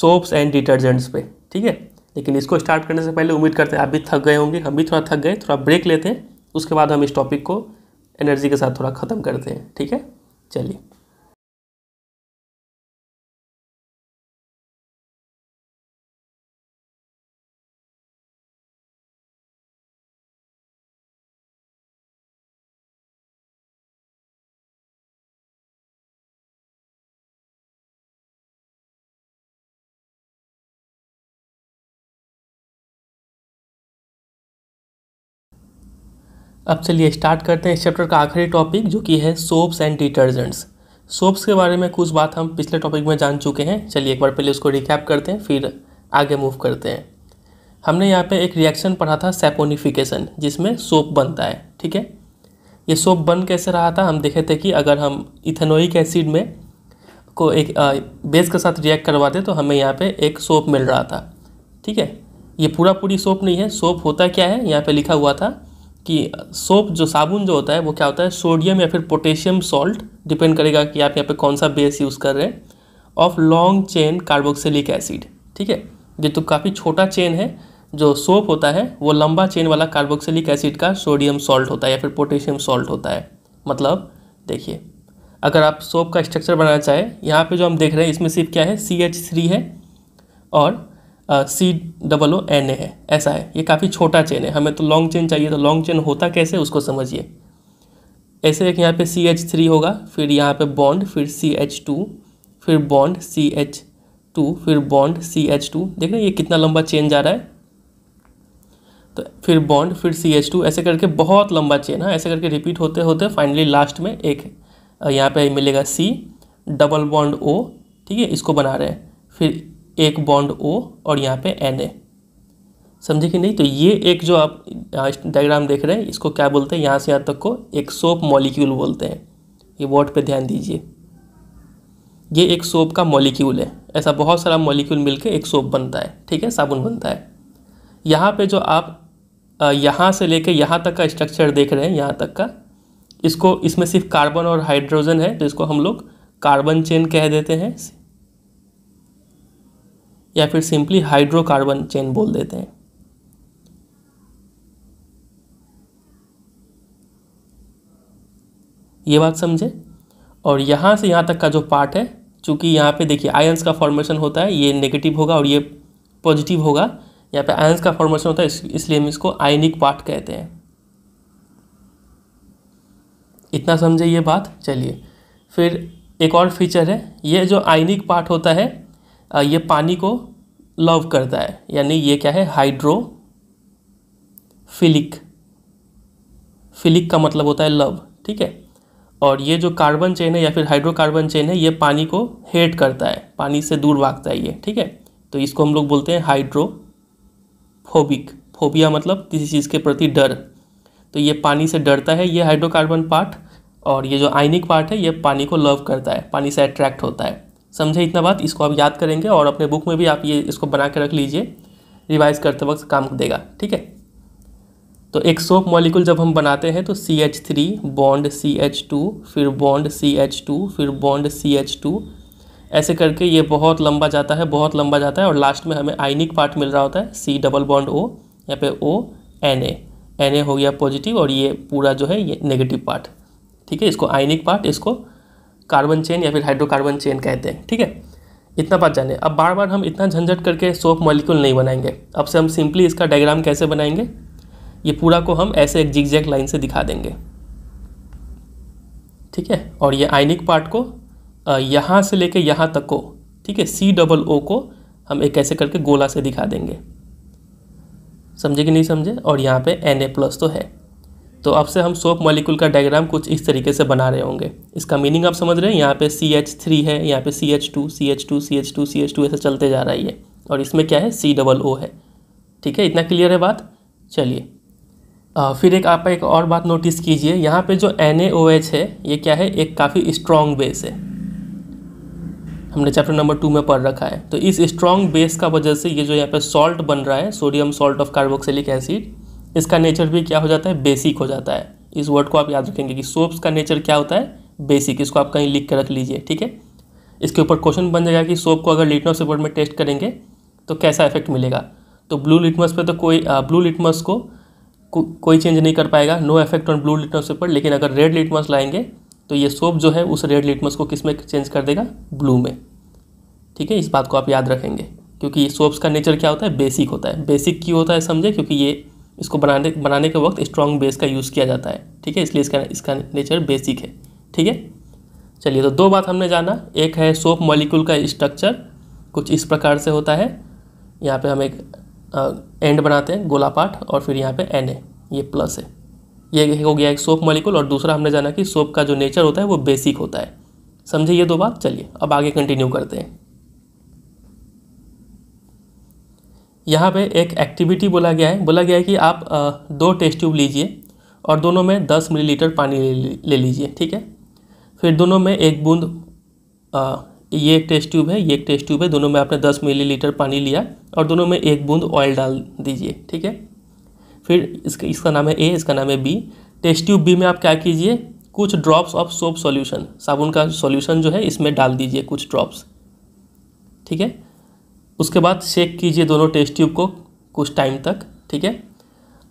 सोप्स एंड डिटर्जेंट्स पे ठीक है लेकिन इसको स्टार्ट करने से पहले उम्मीद करते हैं आप भी थक गए होंगे हम भी थोड़ा थक गए थोड़ा ब्रेक लेते हैं उसके बाद हम इस टॉपिक को एनर्जी के साथ थोड़ा ख़त्म करते हैं ठीक है चलिए अब चलिए स्टार्ट करते हैं इस चैप्टर का आखिरी टॉपिक जो कि है सोप्स एंड डिटर्जेंट्स सोप्स के बारे में कुछ बात हम पिछले टॉपिक में जान चुके हैं चलिए एक बार पहले उसको रिकैप करते हैं फिर आगे मूव करते हैं हमने यहाँ पे एक रिएक्शन पढ़ा था सेपोनिफिकेशन जिसमें सोप बनता है ठीक है ये सोप बन कैसे रहा था हम देखे थे कि अगर हम इथेनोइक एसिड में को एक आ, बेस के साथ रिएक्ट करवा तो हमें यहाँ पे एक सोप मिल रहा था ठीक है ये पूरा पूरी सोप नहीं है सोप होता क्या है यहाँ पे लिखा हुआ था कि सोप जो साबुन जो होता है वो क्या होता है सोडियम या फिर पोटेशियम सॉल्ट डिपेंड करेगा कि आप यहाँ पे कौन सा बेस यूज़ कर रहे हैं of long chain carboxylic acid ठीक है ये तो काफ़ी छोटा चेन है जो सोप होता है वो लंबा चेन वाला कार्बोक्सिलिक एसिड का सोडियम सॉल्ट होता है या फिर पोटेशियम सॉल्ट होता है मतलब देखिए अगर आप सोप का स्ट्रक्चर बनाना चाहें यहाँ पर जो हम देख रहे हैं इसमें सिर्फ क्या है सी एच थ्री है और सी डबल ओ एन ए है ऐसा है ये काफ़ी छोटा चेन है हमें तो लॉन्ग चेन चाहिए तो लॉन्ग चेन होता कैसे उसको समझिए ऐसे एक यहाँ पे सी एच थ्री होगा फिर यहाँ पे बॉन्ड फिर सी एच टू फिर बॉन्ड सी एच टू फिर बॉन्ड सी एच टू देख रहे ये कितना लंबा चेन जा रहा है तो फिर बॉन्ड फिर सी एच टू ऐसे करके बहुत लंबा चेन है हाँ, ऐसे करके रिपीट होते होते फाइनली लास्ट में एक यहाँ पे मिलेगा सी डबल बॉन्ड ओ ठीक है इसको बना रहे हैं फिर एक बॉन्ड ओ और यहाँ पे एन ए समझे कि नहीं तो ये एक जो आप डायग्राम देख रहे हैं इसको क्या बोलते हैं यहाँ से यहाँ तक को एक सोप मॉलिक्यूल बोलते हैं ये वर्ड पे ध्यान दीजिए ये एक सोप का मॉलिक्यूल है ऐसा बहुत सारा मॉलिक्यूल मिलके एक सोप बनता है ठीक है साबुन बनता है यहाँ पे जो आप यहाँ से लेके यहाँ तक का स्ट्रक्चर देख रहे हैं यहाँ तक का इसको इसमें सिर्फ कार्बन और हाइड्रोजन है तो इसको हम लोग कार्बन चेन कह देते हैं या फिर सिंपली हाइड्रोकार्बन चेन बोल देते हैं ये बात समझे और यहाँ से यहाँ तक का जो पार्ट है चूँकि यहाँ पे देखिए आयंस का फॉर्मेशन होता है ये नेगेटिव होगा और ये पॉजिटिव होगा यहाँ पे आयंस का फॉर्मेशन होता है इस, इसलिए हम इसको आयनिक पार्ट कहते हैं इतना समझे ये बात चलिए फिर एक और फीचर है ये जो आयनिक पार्ट होता है ये पानी को लव करता है यानी ये क्या है हाइड्रो फिलिक फिलिक का मतलब होता है लव ठीक है और ये जो कार्बन चेन है या फिर हाइड्रोकार्बन चेन है ये पानी को हेट करता है पानी से दूर भागता है ये ठीक है तो इसको हम लोग बोलते हैं हाइड्रोफोबिक फोबिया मतलब किसी चीज़ के प्रति डर तो ये पानी से डरता है ये हाइड्रोकार्बन पार्ट और ये जो आयनिक पार्ट है ये पानी को लव करता है पानी से अट्रैक्ट होता है समझे इतना बात इसको आप याद करेंगे और अपने बुक में भी आप ये इसको बना के रख लीजिए रिवाइज करते वक्त काम देगा ठीक है तो एक सोप मॉलिक्यूल जब हम बनाते हैं तो C H three bond C H two फिर बॉन्ड सी एच टू फिर बॉन्ड सी एच टू ऐसे करके ये बहुत लंबा जाता है बहुत लंबा जाता है और लास्ट में हमें आइनिक पार्ट मिल रहा होता है सी डबल बॉन्ड ओ यहाँ पे ओ एन ए एन ए हो गया पॉजिटिव और ये पूरा जो है ये नेगेटिव पार्ट ठीक है इसको आइनिक पार्ट इसको कार्बन चेन या फिर हाइड्रोकार्बन चेन कहते हैं ठीक है इतना बात जाने अब बार बार हम इतना झंझट करके सोप मॉलिक्यूल नहीं बनाएंगे अब से हम सिंपली इसका डायग्राम कैसे बनाएंगे ये पूरा को हम ऐसे एक जिगजैग लाइन से दिखा देंगे ठीक है और ये आइनिक पार्ट को यहाँ से लेके यहाँ तक को ठीक है सी डबल ओ को हम एक ऐसे करके गोला से दिखा देंगे समझे कि नहीं समझे और यहाँ पे एन ए प्लस तो है तो अब से हम सोप मॉलिक्यूल का डायग्राम कुछ इस तरीके से बना रहे होंगे इसका मीनिंग आप समझ रहे हैं यहाँ पे सी एच थ्री है यहाँ पे C H two C H two C H two C H two ऐसे चलते जा रहा है ये और इसमें क्या है सी डबल ओ है ठीक है इतना क्लियर है बात चलिए फिर एक आप एक और बात नोटिस कीजिए यहाँ पर जो एन है ये क्या है एक काफ़ी स्ट्रॉन्ग बेस है हमने चैप्टर नंबर टू में पढ़ रखा है तो इस स्ट्रॉन्ग बेस का वजह से ये जो यहाँ पे सॉल्ट बन रहा है sodium salt of carboxylic acid इसका नेचर भी क्या हो जाता है बेसिक हो जाता है इस वर्ड को आप याद रखेंगे कि सोप्स का नेचर क्या होता है बेसिक इसको आप कहीं लिख कर रख लीजिए ठीक है इसके ऊपर क्वेश्चन बन जाएगा कि सोप को अगर लिटमस पेपर में टेस्ट करेंगे तो कैसा इफेक्ट मिलेगा तो ब्लू लिटमस पे तो कोई ब्लू लिटमस को को कोई चेंज नहीं कर पाएगा no effect on blue litmus paper लेकिन अगर रेड लिटमस लाएंगे तो ये सोप जो है उस रेड लिटमस को किस में चेंज कर देगा ब्लू में ठीक है इस बात को आप याद रखेंगे क्योंकि सोप्स का नेचर क्या होता है बेसिक होता है बेसिक क्यों होता है समझे क्योंकि ये इसको बनाने बनाने के वक्त स्ट्रॉन्ग बेस का यूज़ किया जाता है ठीक है इसलिए इसका इसका नेचर बेसिक है ठीक है चलिए तो दो बात हमने जाना एक है सोप मॉलिक्यूल का स्ट्रक्चर कुछ इस प्रकार से होता है यहाँ पे हम एक आ, एंड बनाते हैं गोलापाठ और फिर यहाँ पे एन ए ये प्लस है ये हो गया एक सोप मॉलिक्यूल और दूसरा हमने जाना कि सोप का जो नेचर होता है वो बेसिक होता है समझे ये दो बात चलिए अब आगे कंटिन्यू करते हैं यहाँ पे एक एक्टिविटी बोला गया है बोला गया है कि आप दो टेस्ट ट्यूब लीजिए और दोनों में दस मिलीलीटर पानी ले लीजिए ठीक है फिर दोनों में एक बूंद ये एक टेस्ट ट्यूब है ये एक टेस्ट ट्यूब है दोनों में आपने दस मिलीलीटर पानी लिया और दोनों में एक बूंद ऑयल डाल दीजिए ठीक है फिर इसका इसका नाम है ए इसका नाम है बी टेस्ट ट्यूब बी में आप क्या कीजिए कुछ ड्रॉप्स ऑफ सोप सोल्यूशन साबुन का सोल्यूशन जो है इसमें डाल दीजिए कुछ ड्रॉप्स ठीक है उसके बाद शेक कीजिए दोनों टेस्ट ट्यूब को कुछ टाइम तक ठीक है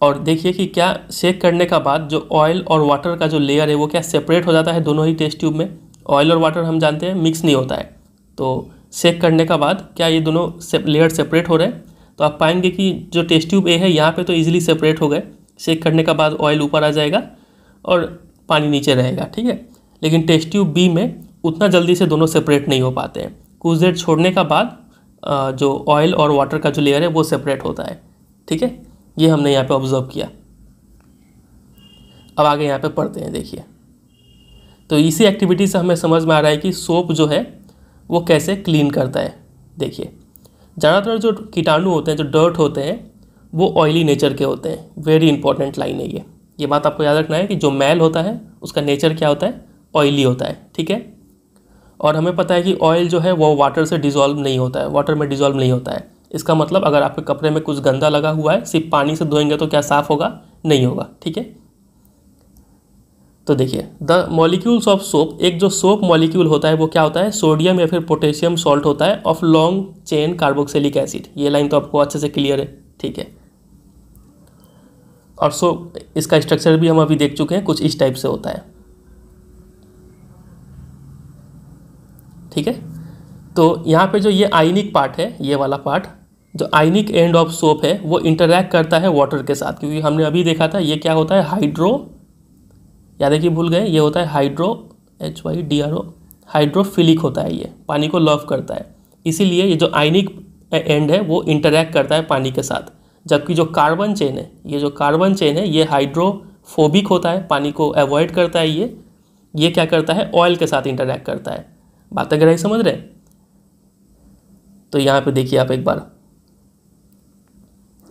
और देखिए कि क्या शेक करने का बाद जो ऑयल और वाटर का जो लेयर है वो क्या सेपरेट हो जाता है दोनों ही टेस्ट ट्यूब में ऑयल और वाटर हम जानते हैं मिक्स नहीं होता है तो शेक करने का बाद क्या ये दोनों लेयर सेपरेट हो रहे हैं तो आप पाएंगे कि जो टेस्ट ट्यूब ए है यहाँ पे तो इजीली सेपरेट हो गए शेक करने का बाद ऑयल ऊपर आ जाएगा और पानी नीचे रहेगा ठीक है लेकिन टेस्ट ट्यूब बी में उतना जल्दी से दोनों सेपरेट नहीं हो पाते हैं कुछ देर छोड़ने का बाद जो ऑयल और वाटर का जो लेयर है वो सेपरेट होता है ठीक है ये हमने यहाँ पे ऑब्ज़र्व किया अब आगे यहाँ पे पढ़ते हैं देखिए तो इसी एक्टिविटी से हमें समझ में आ रहा है कि सोप जो है वो कैसे क्लीन करता है देखिए ज़्यादातर जो कीटाणु होते हैं जो डर्ट होते हैं वो ऑयली नेचर के होते हैं वेरी इंपॉर्टेंट लाइन है ये ये बात आपको याद रखना है कि जो मैल होता है उसका नेचर क्या होता है ऑयली होता है ठीक है और हमें पता है कि ऑयल जो है वो वाटर से डिज़ोल्व नहीं होता है वाटर में डिज़ोल्व नहीं होता है इसका मतलब अगर आपके कपड़े में कुछ गंदा लगा हुआ है सिर्फ पानी से धोएंगे तो क्या साफ़ होगा नहीं होगा ठीक है तो देखिए द मॉलिक्यूल्स ऑफ सोप एक जो सोप मॉलिक्यूल होता है वो क्या होता है सोडियम या फिर पोटेशियम सॉल्ट होता है of long chain carboxylic acid ये लाइन तो आपको अच्छे से क्लियर है ठीक है और सो इसका स्ट्रक्चर भी हम अभी देख चुके हैं कुछ इस टाइप से होता है ठीक है तो यहाँ पे जो ये आइनिक पार्ट है ये वाला पार्ट जो आइनिक एंड ऑफ सोप है वो इंटरैक्ट करता है वाटर के साथ क्योंकि हमने अभी देखा था ये क्या होता है हाइड्रो याद है कि भूल गए ये होता है hydro H Y D R O hydrophilic होता है ये पानी को लव करता है इसीलिए ये जो आइनिक एंड है वो इंटरैक्ट करता है पानी के साथ जबकि जो कार्बन चेन है ये जो कार्बन चेन है ये हाइड्रोफोबिक होता है पानी को अवॉइड करता है ये ये क्या करता है ऑयल के साथ इंटरैक्ट करता है बात अगर समझ रहे तो यहाँ पे देखिए आप एक बार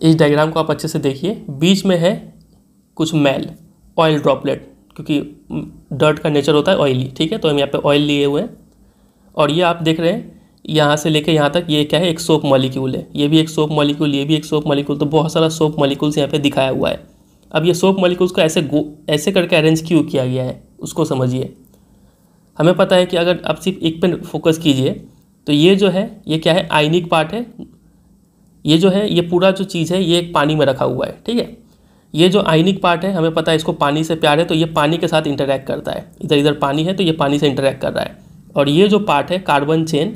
इस डायग्राम को आप अच्छे से देखिए बीच में है कुछ मैल ऑयल ड्रॉपलेट क्योंकि डर्ट का नेचर होता है ऑयली ठीक है तो हम यहाँ पे ऑयल लिए हुए हैं और ये आप देख रहे हैं यहाँ से लेकर यहाँ तक ये क्या है एक सोप मॉलिक्यूल है ये भी एक सोप मॉलिक्यूल ये भी एक सोप मॉलिक्यूल तो बहुत सारा सोप मॉलिक्यूल्स यहाँ पे दिखाया हुआ है अब ये सोप मॉलिक्यूल्स को ऐसे गो ऐसे करके अरेंज क्यों किया गया है उसको समझिए हमें पता है कि अगर आप सिर्फ एक पे फोकस कीजिए तो ये जो है ये क्या है आयनिक पार्ट है ये जो है ये पूरा जो चीज़ है ये एक पानी में रखा हुआ है ठीक है ये जो आयनिक पार्ट है हमें पता है इसको पानी से प्यार है तो ये पानी के साथ इंटरेक्ट करता है इधर इधर पानी है तो ये पानी से इंटरेक्ट कर रहा है और ये जो पार्ट है कार्बन चेन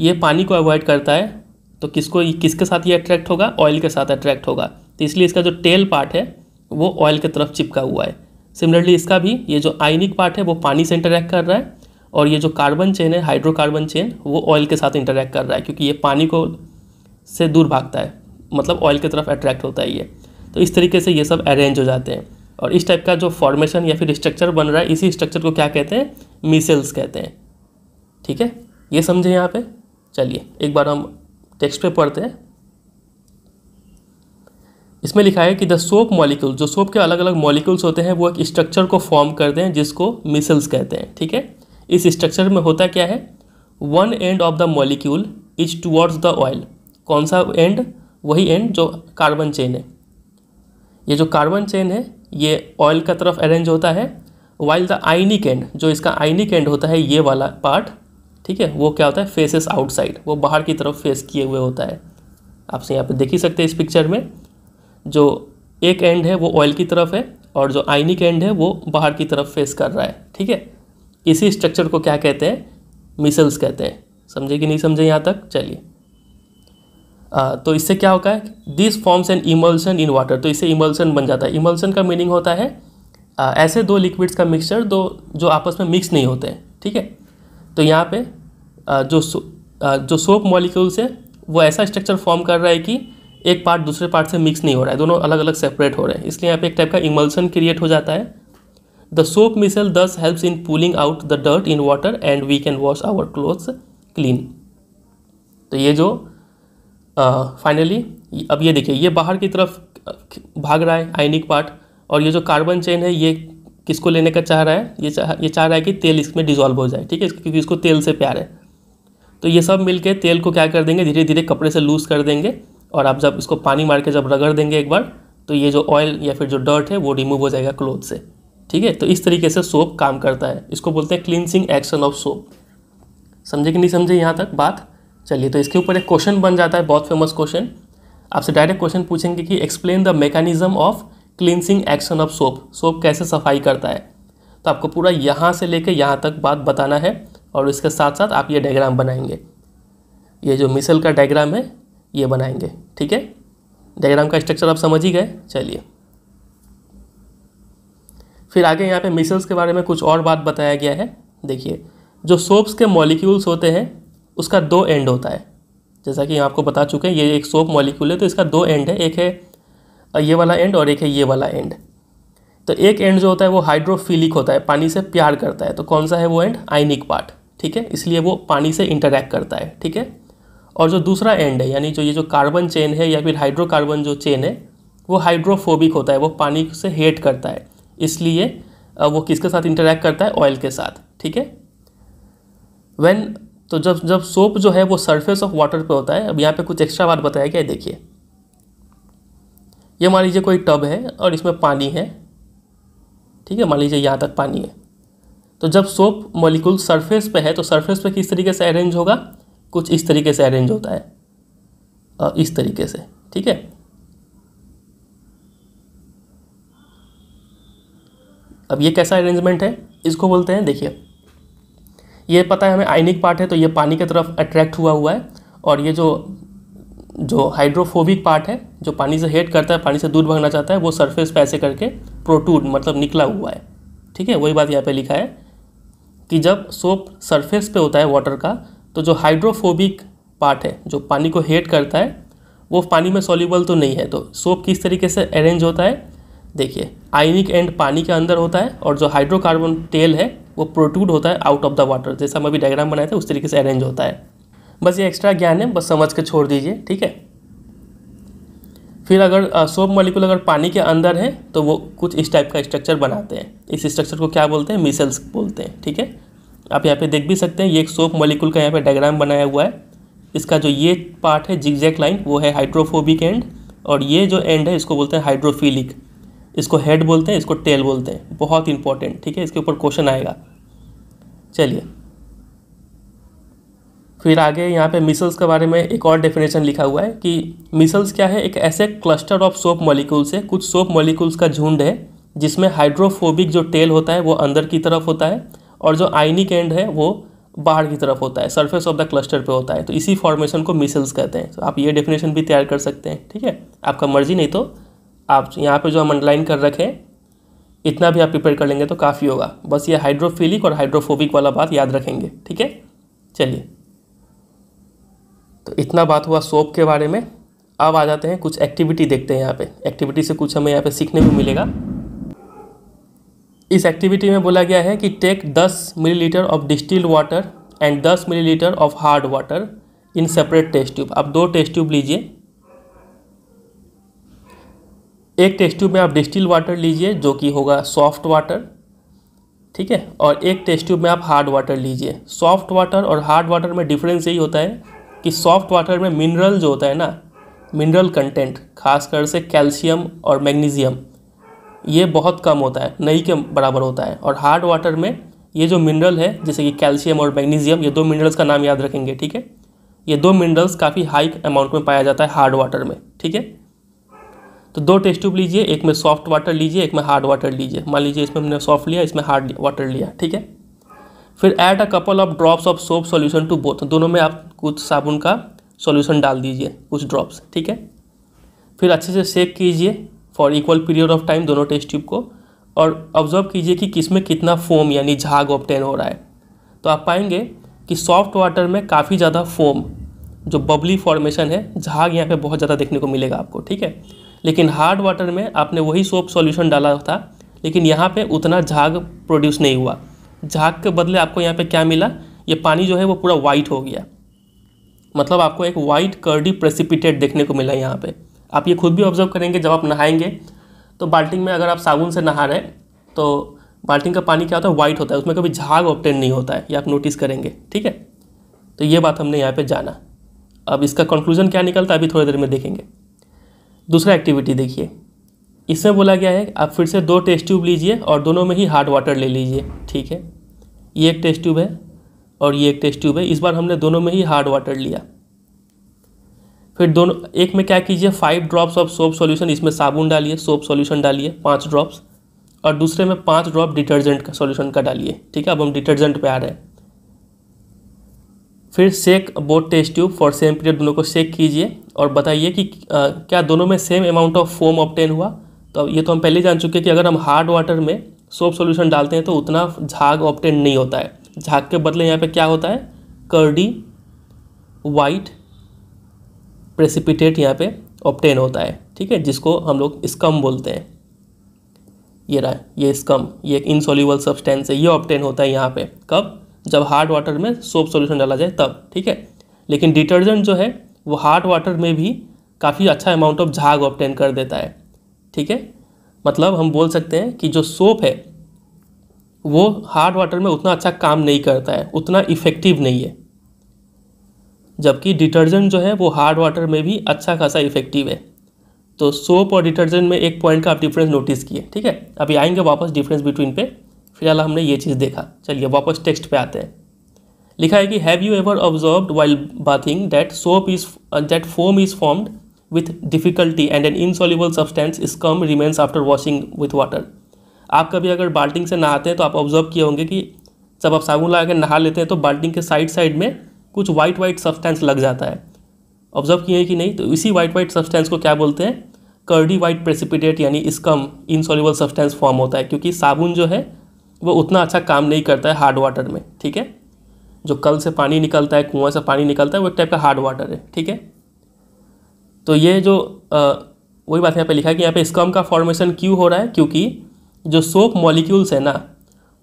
ये पानी को अवॉइड करता है तो किसको किसके साथ ये अट्रैक्ट होगा ऑयल के साथ अट्रैक्ट होगा तो इसलिए इसका जो टेल पार्ट है वो ऑयल की तरफ चिपका हुआ है सिमिलरली इसका भी ये जो आयनिक पार्ट है वो पानी से इंटरेक्ट कर रहा है और ये जो कार्बन चेन है हाइड्रोकार्बन चेन वो ऑयल के साथ इंटरेक्ट कर रहा है क्योंकि ये पानी को से दूर भागता है मतलब ऑयल की तरफ अट्रैक्ट होता है ये तो इस तरीके से ये सब अरेंज हो जाते हैं और इस टाइप का जो फॉर्मेशन या फिर स्ट्रक्चर बन रहा है इसी स्ट्रक्चर को क्या कहते हैं मिसल्स कहते हैं ठीक है ये समझे यहाँ पे चलिए एक बार हम टेक्स्ट पे पढ़ते हैं इसमें लिखा है कि द सोप मॉलिक्यूल जो सोप के अलग अलग मॉलिक्यूल्स होते हैं वो एक स्ट्रक्चर को फॉर्म करते हैं जिसको मिसल्स कहते हैं ठीक है इस स्ट्रक्चर में होता क्या है one end of the molecule is towards the oil कौन सा एंड वही एंड जो कार्बन चेन है ये जो कार्बन चेन है ये ऑयल का तरफ अरेंज होता है वाइल द आइनिक एंड जो इसका आइनिक एंड होता है ये वाला पार्ट ठीक है वो क्या होता है फेसेस आउटसाइड वो बाहर की तरफ फेस किए हुए होता है आप यहाँ पर देख ही सकते हैं इस पिक्चर में जो एक एंड है वो ऑयल की तरफ है और जो आइनिक एंड है वो बाहर की तरफ फेस कर रहा है ठीक है इसी स्ट्रक्चर को क्या कहते हैं मिसल्स कहते हैं समझे कि नहीं समझे यहाँ तक चलिए तो इससे क्या होता है this forms an emulsion in water तो इससे इमल्सन बन जाता है इमल्सन का मीनिंग होता है आ, ऐसे दो लिक्विड्स का मिक्सचर दो जो आपस में मिक्स नहीं होते हैं ठीक है तो यहाँ पे आ, जो आ, जो सोप मॉलिक्यूल्स है वो ऐसा स्ट्रक्चर फॉर्म कर रहा है कि एक पार्ट दूसरे पार्ट से मिक्स नहीं हो रहा है दोनों अलग अलग सेपरेट हो रहे हैं इसलिए यहाँ पे एक टाइप का इमल्सन क्रिएट हो जाता है The soap missile thus helps in pulling out the dirt in water and we can wash our clothes clean. तो ये जो फाइनली uh, अब ये देखिए ये बाहर की तरफ भाग रहा है आइनिक पार्ट और ये जो कार्बन चेन है ये किसको लेने का चाह रहा है ये चाह ये चाह रहा है कि तेल इसमें डिजॉल्व हो जाए ठीक है क्योंकि इसको तेल से प्यार है तो ये सब मिलके तेल को क्या कर देंगे धीरे धीरे कपड़े से लूज़ कर देंगे और आप जब इसको पानी मार के जब रगड़ देंगे एक बार तो ये जो ऑयल या फिर जो डर्ट है वो रिमूव हो जाएगा क्लोथ से ठीक है तो इस तरीके से सोप काम करता है इसको बोलते हैं क्लिनसिंग एक्शन ऑफ सोप समझे कि नहीं समझे यहाँ तक बात चलिए तो इसके ऊपर एक क्वेश्चन बन जाता है बहुत फेमस क्वेश्चन आपसे डायरेक्ट क्वेश्चन पूछेंगे कि explain the mechanism of cleansing action of soap soap कैसे सफाई करता है तो आपको पूरा यहाँ से लेकर यहाँ तक बात बताना है और इसके साथ साथ आप ये डायग्राम बनाएंगे ये जो मिसल का डायग्राम है ये बनाएंगे ठीक है डायग्राम का स्ट्रक्चर आप समझ ही गए चलिए फिर आगे यहाँ पे मिसल्स के बारे में कुछ और बात बताया गया है देखिए जो सोप्स के मॉलिक्यूल्स होते हैं उसका दो एंड होता है जैसा कि आपको बता चुके हैं ये एक सोप मॉलिक्यूल है तो इसका दो एंड है एक है ये वाला एंड और एक है ये वाला एंड तो एक एंड जो होता है वो हाइड्रोफिलिक होता है पानी से प्यार करता है तो कौन सा है वो एंड आइनिक पार्ट ठीक है इसलिए वो पानी से इंटरेक्ट करता है ठीक है और जो दूसरा एंड है यानी जो ये जो कार्बन चेन है या फिर हाइड्रोकार्बन जो चेन है वो हाइड्रोफोबिक होता है वो पानी से हेट करता है इसलिए वो किसके साथ इंटरेक्ट करता है ऑयल के साथ ठीक है वैन तो जब जब सोप जो है वो सरफेस ऑफ वाटर पे होता है अब यहाँ पे कुछ एक्स्ट्रा बात बताया गया देखिए ये मान लीजिए कोई टब है और इसमें पानी है ठीक है मान लीजिए यहाँ तक पानी है तो जब सोप मॉलिक्यूल सरफेस पे है तो सरफेस पे किस तरीके से अरेंज होगा कुछ इस तरीके से अरेंज होता है इस तरीके से ठीक है अब ये कैसा अरेंजमेंट है इसको बोलते हैं देखिए ये पता है हमें आइनिक पार्ट है तो ये पानी की तरफ अट्रैक्ट हुआ हुआ है और ये जो जो हाइड्रोफोबिक पार्ट है जो पानी से हेट करता है पानी से दूर भागना चाहता है वो सरफेस पैसे ऐसे करके प्रोटूड मतलब निकला हुआ है ठीक है वही बात यहाँ पे लिखा है कि जब सोप सरफेस पे होता है वाटर का तो जो हाइड्रोफोबिक पार्ट है जो पानी को हेट करता है वो पानी में सॉल्यूबल तो नहीं है तो सोप किस तरीके से अरेंज होता है देखिए आयनिक एंड पानी के अंदर होता है और जो हाइड्रोकार्बन तेल है वो प्रोटूड होता है आउट ऑफ द वाटर जैसा हम अभी डायग्राम बनाए थे उस तरीके से अरेंज होता है बस ये एक्स्ट्रा ज्ञान है बस समझ के छोड़ दीजिए ठीक है फिर अगर सोप मॉलिक्यूल अगर पानी के अंदर है तो वो कुछ इस टाइप का स्ट्रक्चर बनाते हैं इस स्ट्रक्चर को क्या बोलते हैं मिसल्स बोलते हैं ठीक है आप यहाँ पे देख भी सकते हैं ये एक सोप मॉलिक्यूल का यहाँ पे डायग्राम बनाया हुआ है इसका जो ये पार्ट है जिगजैक लाइन वो है हाइड्रोफोबिक एंड और ये जो एंड है इसको बोलते हैं हाइड्रोफिलिक इसको हेड बोलते हैं इसको टेल बोलते हैं बहुत इंपॉर्टेंट ठीक है इसके ऊपर क्वेश्चन आएगा चलिए फिर आगे यहाँ पे मिसल्स के बारे में एक और डेफिनेशन लिखा हुआ है कि मिसल्स क्या है एक ऐसे क्लस्टर ऑफ सोप मॉलिक्यूल्स है कुछ सोप मॉलिक्यूल्स का झुंड है जिसमें हाइड्रोफोबिक जो टेल होता है वो अंदर की तरफ होता है और जो आइनिक एंड है वो बाहर की तरफ होता है सरफेस ऑफ द क्लस्टर पे होता है तो इसी फॉर्मेशन को मिसल्स कहते हैं तो आप ये डेफिनेशन भी तैयार कर सकते हैं ठीक है आपका मर्जी नहीं तो आप यहाँ पे जो हम अंडरलाइन कर रखे इतना भी आप प्रिपेयर कर लेंगे तो काफ़ी होगा बस ये हाइड्रोफिलिक और हाइड्रोफोबिक वाला बात याद रखेंगे ठीक है चलिए तो इतना बात हुआ सोप के बारे में अब आ जाते हैं कुछ एक्टिविटी देखते हैं यहाँ पे एक्टिविटी से कुछ हमें यहाँ पे सीखने को मिलेगा इस एक्टिविटी में बोला गया है कि take 10 millilitre of distilled water and 10 millilitre of hard water in separate test tube आप दो टेस्ट ट्यूब लीजिए एक टेस्ट ट्यूब में आप डिस्टिल वाटर लीजिए जो कि होगा सॉफ्ट वाटर ठीक है और एक टेस्ट ट्यूब में आप हार्ड वाटर लीजिए सॉफ्ट वाटर और हार्ड वाटर में डिफरेंस यही होता है कि सॉफ्ट वाटर में मिनरल जो होता है ना मिनरल कंटेंट खासकर से कैल्शियम और मैग्नीशियम ये बहुत कम होता है नहीं के बराबर होता है और हार्ड वाटर में ये जो मिनरल है जैसे कि कैल्शियम और मैग्नीशियम ये दो मिनरल्स का नाम याद रखेंगे ठीक है ये दो मिनरल्स काफ़ी हाई अमाउंट में पाया जाता है हार्ड वाटर में ठीक है तो दो टेस्ट ट्यूब लीजिए एक में सॉफ्ट वाटर लीजिए एक में हार्ड वाटर लीजिए मान लीजिए इसमें हमने सॉफ्ट लिया इसमें हार्ड वाटर लिया ठीक है फिर add a couple of drops of soap solution to both दोनों में आप कुछ साबुन का सॉल्यूशन डाल दीजिए कुछ ड्रॉप्स ठीक है फिर अच्छे से सेक कीजिए for equal period of time दोनों टेस्ट ट्यूब को और ऑब्जर्व कीजिए कि किसमें कितना फोम यानी झाग ऑप्टेन हो रहा है तो आप पाएंगे कि सॉफ्ट वाटर में काफ़ी ज़्यादा फोम जो बबली फॉर्मेशन है झाग यहाँ पे बहुत ज़्यादा देखने को मिलेगा आपको ठीक है लेकिन हार्ड वाटर में आपने वही सोप सॉल्यूशन डाला था लेकिन यहाँ पे उतना झाग प्रोड्यूस नहीं हुआ झाग के बदले आपको यहाँ पे क्या मिला ये पानी जो है वो पूरा वाइट हो गया मतलब आपको एक वाइट कर्डी प्रेसिपिटेट देखने को मिला यहाँ पे आप ये खुद भी ऑब्जर्व करेंगे जब आप नहाएंगे तो बाल्टी में अगर आप साबुन से नहा रहे हैं तो बाल्टिंग का पानी क्या होता है वाइट होता है उसमें कभी झाग ऑप्टेन नहीं होता है ये आप नोटिस करेंगे ठीक है तो ये बात हमने यहाँ पर जाना अब इसका कंक्लूजन क्या निकलता है अभी थोड़ी देर में देखेंगे दूसरा एक्टिविटी देखिए इसमें बोला गया है आप फिर से दो टेस्ट ट्यूब लीजिए और दोनों में ही हार्ड वाटर ले लीजिए ठीक है ये एक टेस्ट ट्यूब है और ये एक टेस्ट ट्यूब है इस बार हमने दोनों में ही हार्ड वाटर लिया फिर दोनों एक में क्या कीजिए five drops of soap solution इसमें साबुन डालिए सोप सॉल्यूशन डालिए पाँच ड्रॉप्स और दूसरे में पाँच ड्रॉप डिटर्जेंट का सॉल्यूशन का डालिए ठीक है अब हम डिटर्जेंट पे आ रहे हैं फिर shake both test tube for same period दोनों को सेक कीजिए और बताइए कि आ, क्या दोनों में same amount of foam obtain हुआ तो ये तो हम पहले जान चुके हैं कि अगर हम हार्ड वाटर में सोप सॉल्यूशन डालते हैं तो उतना झाग ऑप्टेन नहीं होता है झाग के बदले यहाँ पे क्या होता है कर्डी वाइट प्रेसिपिटेट यहाँ पे ऑप्टेन होता है ठीक है जिसको हम लोग स्कम बोलते हैं ये रहा ये स्कम ये एक इनसोल्यूबल सब्सटेंस है ये ऑप्टेन होता है यहाँ पे कब जब हार्ड वाटर में सोप सोल्यूशन डाला जाए तब ठीक है लेकिन डिटर्जेंट जो है वो हार्ड वाटर में भी काफ़ी अच्छा अमाउंट ऑफ झाग ऑप्टेन कर देता है ठीक है मतलब हम बोल सकते हैं कि जो सोप है वो हार्ड वाटर में उतना अच्छा काम नहीं करता है उतना इफ़ेक्टिव नहीं है जबकि डिटर्जेंट जो है वो हार्ड वाटर में भी अच्छा खासा इफेक्टिव है तो सोप और डिटर्जेंट में एक पॉइंट का आप डिफरेंस नोटिस किए ठीक है अभी आएंगे वापस डिफरेंस बिटवीन पे फिलहाल हमने ये चीज़ देखा चलिए वापस टेक्स्ट पे आते हैं लिखा है कि have you ever observe while bathing that soap is that foam is formed with difficulty and an insoluble substance is come remains after washing with water आप कभी अगर बाल्टिंग से नहाते हैं तो आप ऑब्जर्व किए होंगे कि जब आप साबुन लगा के नहा लेते हैं तो बाल्टिंग के साइड साइड में कुछ वाइट वाइट सब्सटेंस लग जाता है ऑब्जर्व किए कि नहीं तो इसी वाइट वाइट सब्सटेंस को क्या बोलते हैं कर्डी वाइट प्रेसिपिटेट यानी इसकम इनसॉल्यूबल सब्सटेंस फॉर्म होता है क्योंकि साबुन जो है वो उतना अच्छा काम नहीं करता है हार्ड वाटर में ठीक है जो कल से पानी निकलता है कुआं से पानी निकलता है वो एक टाइप का हार्ड वाटर है ठीक है तो ये जो वही बात यहाँ पे लिखा है कि यहाँ पे स्कम का फॉर्मेशन क्यों हो रहा है क्योंकि जो सोप मॉलिक्यूल्स है ना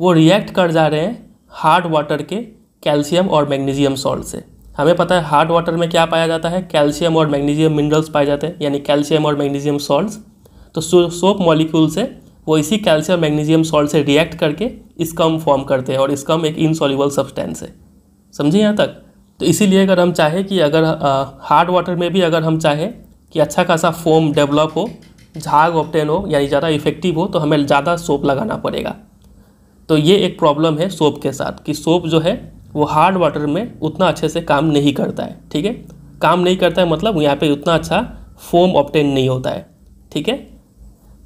वो रिएक्ट कर जा रहे हैं हार्ड वाटर के कैल्शियम और मैग्नीशियम सॉल्ट से हमें पता है हार्ड वाटर में क्या पाया जाता है कैल्शियम और मैग्नीशियम मिनरल्स पाए जाते हैं यानी कैल्शियम और मैग्नीशियम सॉल्ट तो सो, सोप मॉलिक्यूल से वो इसी कैल्शियम मैग्नीशियम सॉल्ट से रिएक्ट करके स्कम फॉर्म करते हैं और स्कम एक इनसॉल्यूबल सब्सटेंस है समझे यहाँ तक तो इसीलिए अगर हम चाहें कि अगर हार्ड वाटर में भी अगर हम चाहें कि अच्छा खासा फोम डेवलप हो झाग ऑप्टेन हो यानी ज़्यादा इफेक्टिव हो तो हमें ज़्यादा सोप लगाना पड़ेगा तो ये एक प्रॉब्लम है सोप के साथ कि सोप जो है वो हार्ड वाटर में उतना अच्छे से काम नहीं करता है ठीक है काम नहीं करता है मतलब यहाँ पे उतना अच्छा फोम ऑप्टेन नहीं होता है ठीक है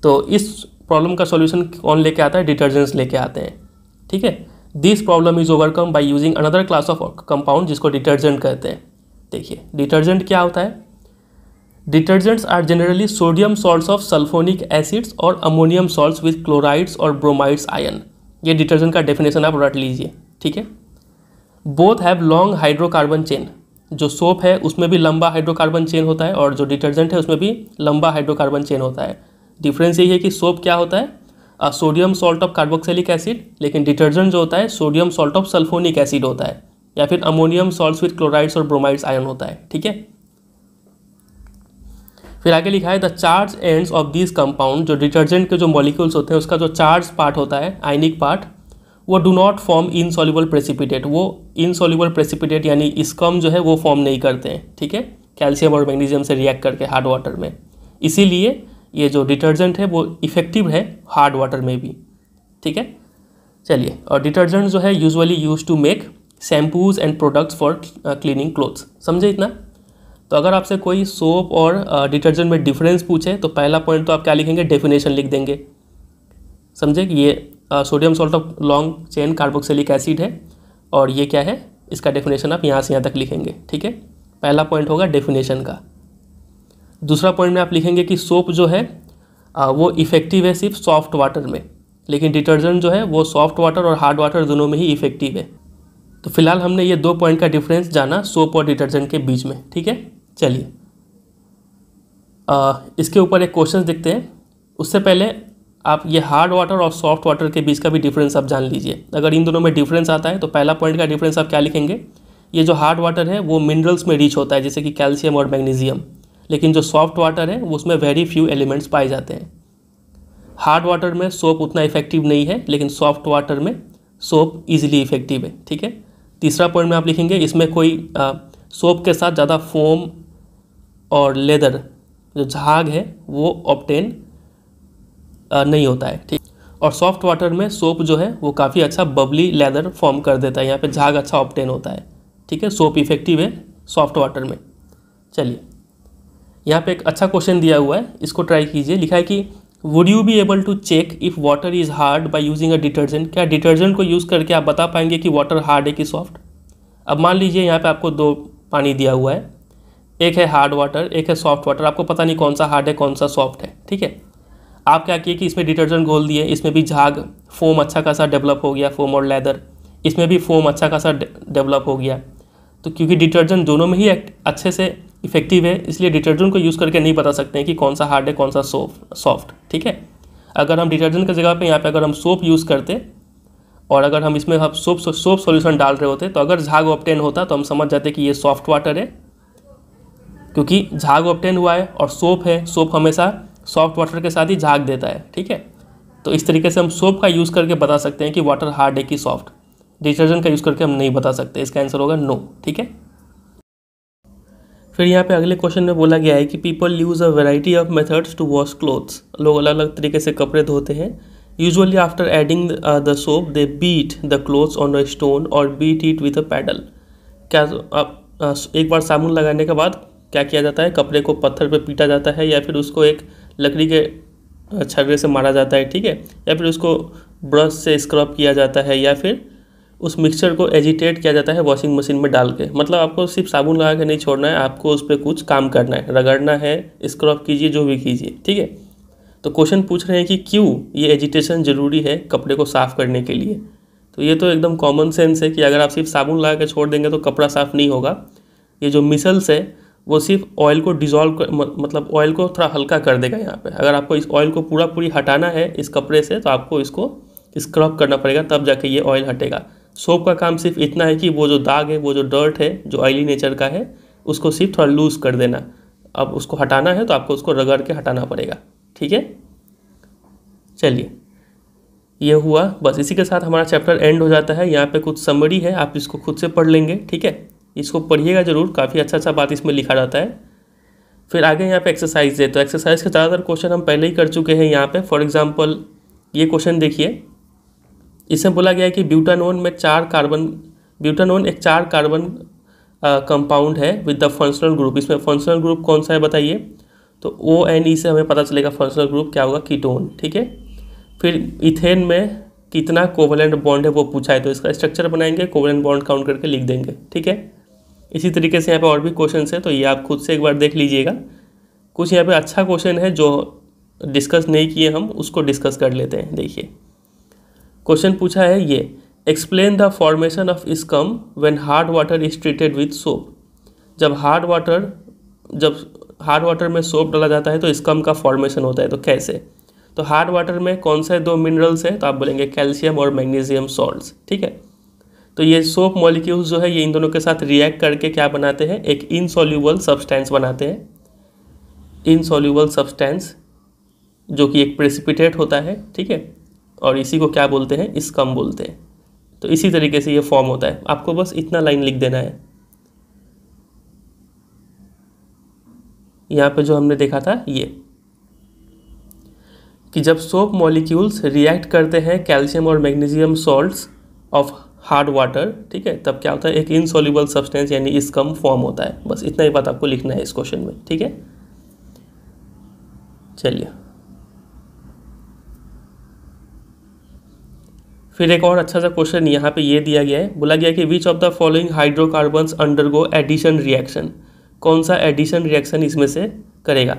तो इस प्रॉब्लम का सोल्यूशन कौन लेके आता है डिटर्जेंट्स लेके आते हैं ठीक है this problem is overcome by using another class of compound जिसको डिटर्जेंट कहते हैं देखिए डिटर्जेंट क्या होता है detergents are generally sodium salt of sulphonic acids और अमोनियम सॉल्ट विथ क्लोराइड्स और ब्रोमाइड्स आयन ये डिटर्जेंट का डेफिनेशन आप रट लीजिए ठीक है both have long hydrocarbon chain जो सोप है उसमें भी लंबा हाइड्रोकार्बन चेन होता है और जो डिटर्जेंट है उसमें भी लंबा हाइड्रोकार्बन चेन होता है डिफरेंस यही है कि सोप क्या होता है sodium salt of carboxylic acid लेकिन डिटर्जेंट जो होता है sodium salt of sulphonic acid होता है या फिर अमोनियम सॉल्ट विथ क्लोराइड्स और ब्रोमाइड्स आयन होता है ठीक है फिर आगे लिखा है the charge ends of this compound जो डिटर्जेंट के जो मॉलिक्यूल्स होते हैं उसका जो चार्ज पार्ट होता है आइनिक पार्ट वो do not form insoluble precipitate वो इनसॉल्यूबल प्रेसिपिटेट यानी इसकम जो है वो फॉर्म नहीं करते हैं ठीक है कैल्शियम और मैग्नीशियम से रिएक्ट करके हार्ड वाटर में इसीलिए ये जो डिटर्जेंट है वो इफ़ेक्टिव है हार्ड वाटर में भी ठीक है चलिए और डिटर्जेंट जो है usually use to make shampoos and products for cleaning clothes समझे इतना तो अगर आपसे कोई सोप और डिटर्जेंट uh, में डिफरेंस पूछे तो पहला पॉइंट तो आप क्या लिखेंगे डेफिनेशन लिख देंगे समझे कि ये sodium salt of long chain carboxylic acid है और ये क्या है इसका डेफिनेशन आप यहाँ से यहाँ तक लिखेंगे ठीक है पहला पॉइंट होगा डेफिनेशन का दूसरा पॉइंट में आप लिखेंगे कि सोप जो है आ, वो इफ़ेक्टिव है सिर्फ सॉफ्ट वाटर में लेकिन डिटर्जेंट जो है वो सॉफ्ट वाटर और हार्ड वाटर दोनों में ही इफ़ेक्टिव है तो फिलहाल हमने ये दो पॉइंट का डिफरेंस जाना सोप और डिटर्जेंट के बीच में ठीक है चलिए इसके ऊपर एक क्वेश्चन देखते हैं उससे पहले आप ये हार्ड वाटर और सॉफ्ट वाटर के बीच का भी डिफरेंस आप जान लीजिए अगर इन दोनों में डिफरेंस आता है तो पहला पॉइंट का डिफरेंस आप क्या लिखेंगे ये जो हार्ड वाटर है वो मिनरल्स में रिच होता है जैसे कि कैल्शियम और मैग्नीजियम लेकिन जो सॉफ्ट वाटर है उसमें वेरी फ्यू एलिमेंट्स पाए जाते हैं हार्ड वाटर में सोप उतना इफेक्टिव नहीं है लेकिन सॉफ्ट वाटर में सोप इजीली इफेक्टिव है ठीक है तीसरा पॉइंट में आप लिखेंगे इसमें कोई आ, सोप के साथ ज़्यादा फोम और लेदर जो झाग है वो ऑप्टेन नहीं होता है ठीक और सॉफ्ट वाटर में सोप जो है वो काफ़ी अच्छा बबली लेदर फॉर्म कर देता है यहाँ पे झाग अच्छा ऑप्टेन होता है ठीक है सोप इफेक्टिव है सॉफ्ट वाटर में चलिए यहाँ पे एक अच्छा क्वेश्चन दिया हुआ है इसको ट्राई कीजिए लिखा है कि would you be able to check if water is hard by using a detergent क्या डिटर्जेंट को यूज़ करके आप बता पाएंगे कि वाटर हार्ड है कि सॉफ्ट अब मान लीजिए यहाँ पे आपको दो पानी दिया हुआ है एक है हार्ड वाटर एक है सॉफ्ट वाटर आपको पता नहीं कौन सा हार्ड है कौन सा सॉफ्ट है ठीक है आप क्या किए कि इसमें डिटर्जेंट घोल दिए इसमें भी झाग फोम अच्छा खासा डेवलप हो गया फोम और लेदर इसमें भी फोम अच्छा खासा डेवलप हो गया तो क्योंकि डिटर्जेंट दोनों में ही अच्छे से इफेक्टिव है इसलिए डिटर्जेंट को यूज़ करके नहीं बता सकते हैं कि कौन सा हार्ड है कौन सा सॉफ्ट ठीक है अगर हम डिटर्जेंट की जगह पे यहाँ पे अगर हम सोप यूज़ करते और अगर हम इसमें हम सोप सोप सॉल्यूशन डाल रहे होते तो अगर झाग ऑप्टेन होता तो हम समझ जाते कि ये सॉफ्ट वाटर है क्योंकि झाग ऑप्टेन हुआ है और सोप है सोप हमेशा सॉफ्ट वाटर के साथ ही झाग देता है ठीक है तो इस तरीके से हम सोप का यूज़ करके बता सकते हैं कि वाटर हार्ड है कि सॉफ्ट डिटर्जेंट का यूज़ करके हम नहीं बता सकते इसका आंसर होगा नो ठीक है फिर यहाँ पे अगले क्वेश्चन में बोला गया है कि people use a variety of methods to wash clothes लोग अलग अलग तरीके से कपड़े धोते हैं usually after adding the soap they beat the clothes on a stone और beat it with a paddle क्या तो आप uh, एक बार साबुन लगाने के बाद क्या किया जाता है कपड़े को पत्थर पे पीटा जाता है या फिर उसको एक लकड़ी के uh, छगड़े से मारा जाता है ठीक है या फिर उसको ब्रश से स्क्रब किया जाता है या फिर उस मिक्सचर को एजिटेट किया जाता है वॉशिंग मशीन में डाल के मतलब आपको सिर्फ साबुन लगा के नहीं छोड़ना है आपको उस पर कुछ काम करना है रगड़ना है स्क्रब कीजिए जो भी कीजिए ठीक है तो क्वेश्चन पूछ रहे हैं कि क्यों ये एजिटेशन ज़रूरी है कपड़े को साफ़ करने के लिए तो ये तो एकदम कॉमन सेंस है कि अगर आप सिर्फ साबुन लगा के छोड़ देंगे तो कपड़ा साफ़ नहीं होगा ये जो मिसल्स है वो सिर्फ ऑयल को डिज़ोल्व मतलब ऑयल को थोड़ा हल्का कर देगा यहाँ पे अगर आपको इस ऑयल को पूरा पूरी हटाना है इस कपड़े से तो आपको इसको स्क्रब करना पड़ेगा तब जाके ये ऑयल हटेगा सोप का काम सिर्फ इतना है कि वो जो दाग है वो जो डर्ट है जो ऑयली नेचर का है उसको सिर्फ थोड़ा लूज कर देना अब उसको हटाना है तो आपको उसको रगड़ के हटाना पड़ेगा ठीक है चलिए ये हुआ बस इसी के साथ हमारा चैप्टर एंड हो जाता है यहाँ पे कुछ समरी है आप इसको खुद से पढ़ लेंगे ठीक है इसको पढ़िएगा ज़रूर काफ़ी अच्छा अच्छा बात इसमें लिखा जाता है फिर आगे यहाँ पे एक्सरसाइज है तो एक्सरसाइज के ज़्यादातर क्वेश्चन हम पहले ही कर चुके हैं यहाँ पे फॉर एग्जांपल ये क्वेश्चन देखिए इसमें बोला गया है कि ब्यूटानोन में चार कार्बन ब्यूटानोन एक चार कार्बन कंपाउंड है विद द फंक्शनल ग्रुप इसमें फंक्शनल ग्रुप कौन सा है बताइए तो ओ एन ई से हमें पता चलेगा फंक्शनल ग्रुप क्या होगा कीटोन ठीक है फिर इथेन में कितना कोवलेंट बॉन्ड है वो पूछा है तो इसका स्ट्रक्चर बनाएंगे कोवलेंट बॉन्ड काउंट करके लिख देंगे ठीक है इसी तरीके से यहाँ पे और भी क्वेश्चन है तो ये आप खुद से एक बार देख लीजिएगा कुछ यहाँ पे अच्छा क्वेश्चन है जो डिस्कस नहीं किए हम उसको डिस्कस कर लेते हैं देखिए क्वेश्चन पूछा है ये explain the formation of scum when hard water is treated with soap जब हार्ड वाटर जब हार्ड वाटर में सोप डाला जाता है तो स्कम का फॉर्मेशन होता है तो कैसे तो हार्ड वाटर में कौन से दो मिनरल्स हैं तो आप बोलेंगे कैल्शियम और मैग्नीशियम सॉल्ट ठीक है तो ये सोप मॉलिक्यूल्स जो है ये इन दोनों के साथ रिएक्ट करके क्या बनाते हैं एक इनसॉल्यूबल सब्सटेंस बनाते हैं इनसॉल्यूबल सब्सटेंस जो कि एक प्रेसिपिटेट होता है ठीक है और इसी को क्या बोलते हैं इसकम बोलते हैं तो इसी तरीके से ये फॉर्म होता है आपको बस इतना लाइन लिख देना है यहाँ पे जो हमने देखा था ये कि जब सोप मॉलिक्यूल्स रिएक्ट करते हैं कैल्शियम और magnesium salts of hard water ठीक है तब क्या होता है एक इनसॉल्यूबल सब्सटेंस यानी इसकम फॉर्म होता है बस इतना ही बात आपको लिखना है इस क्वेश्चन में ठीक है चलिए फिर एक और अच्छा सा क्वेश्चन यहाँ पे ये दिया गया है बोला गया कि which of the following hydrocarbons undergo addition reaction कौन सा एडिशन रिएक्शन इसमें से करेगा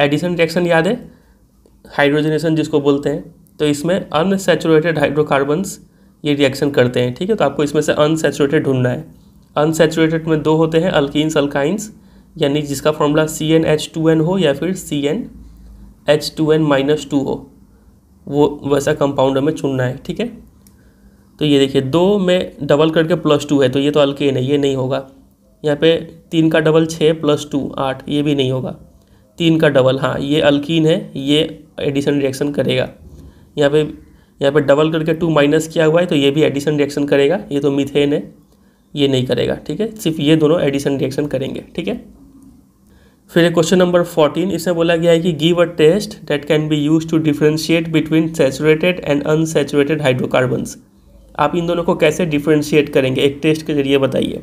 एडिशन रिएक्शन याद है हाइड्रोजनेशन जिसको बोलते हैं तो इसमें अनसेचुरेटेड हाइड्रोकार्बन्स ये रिएक्शन करते हैं ठीक है तो आपको इसमें से अनसेचुरेटेड ढूंढना है अनसेचुरेटेड में दो होते हैं अल्किन्स अल्काइंस यानी जिसका formula C N H two N हो या फिर C N H two N minus two हो वो वैसा कंपाउंड हमें चुनना है ठीक है तो ये देखिए दो में डबल करके प्लस टू है तो ये तो अल्केन है ये नहीं होगा यहाँ पे तीन का डबल छः प्लस टू आठ ये भी नहीं होगा तीन का डबल हाँ ये अल्किन है ये एडिशन रिएक्शन करेगा यहाँ पे यहाँ पे डबल करके टू माइनस किया हुआ है तो ये भी एडिशन रिएक्शन करेगा ये तो मिथेन है ये नहीं करेगा ठीक है सिर्फ ये दोनों एडिशन रिएक्शन करेंगे ठीक है फिर क्वेश्चन नंबर फोर्टीन इसमें बोला गया है कि give a test that can be use to differentiate between saturated and unsaturated hydrocarbons आप इन दोनों को कैसे डिफ्रेंशिएट करेंगे एक टेस्ट के जरिए बताइए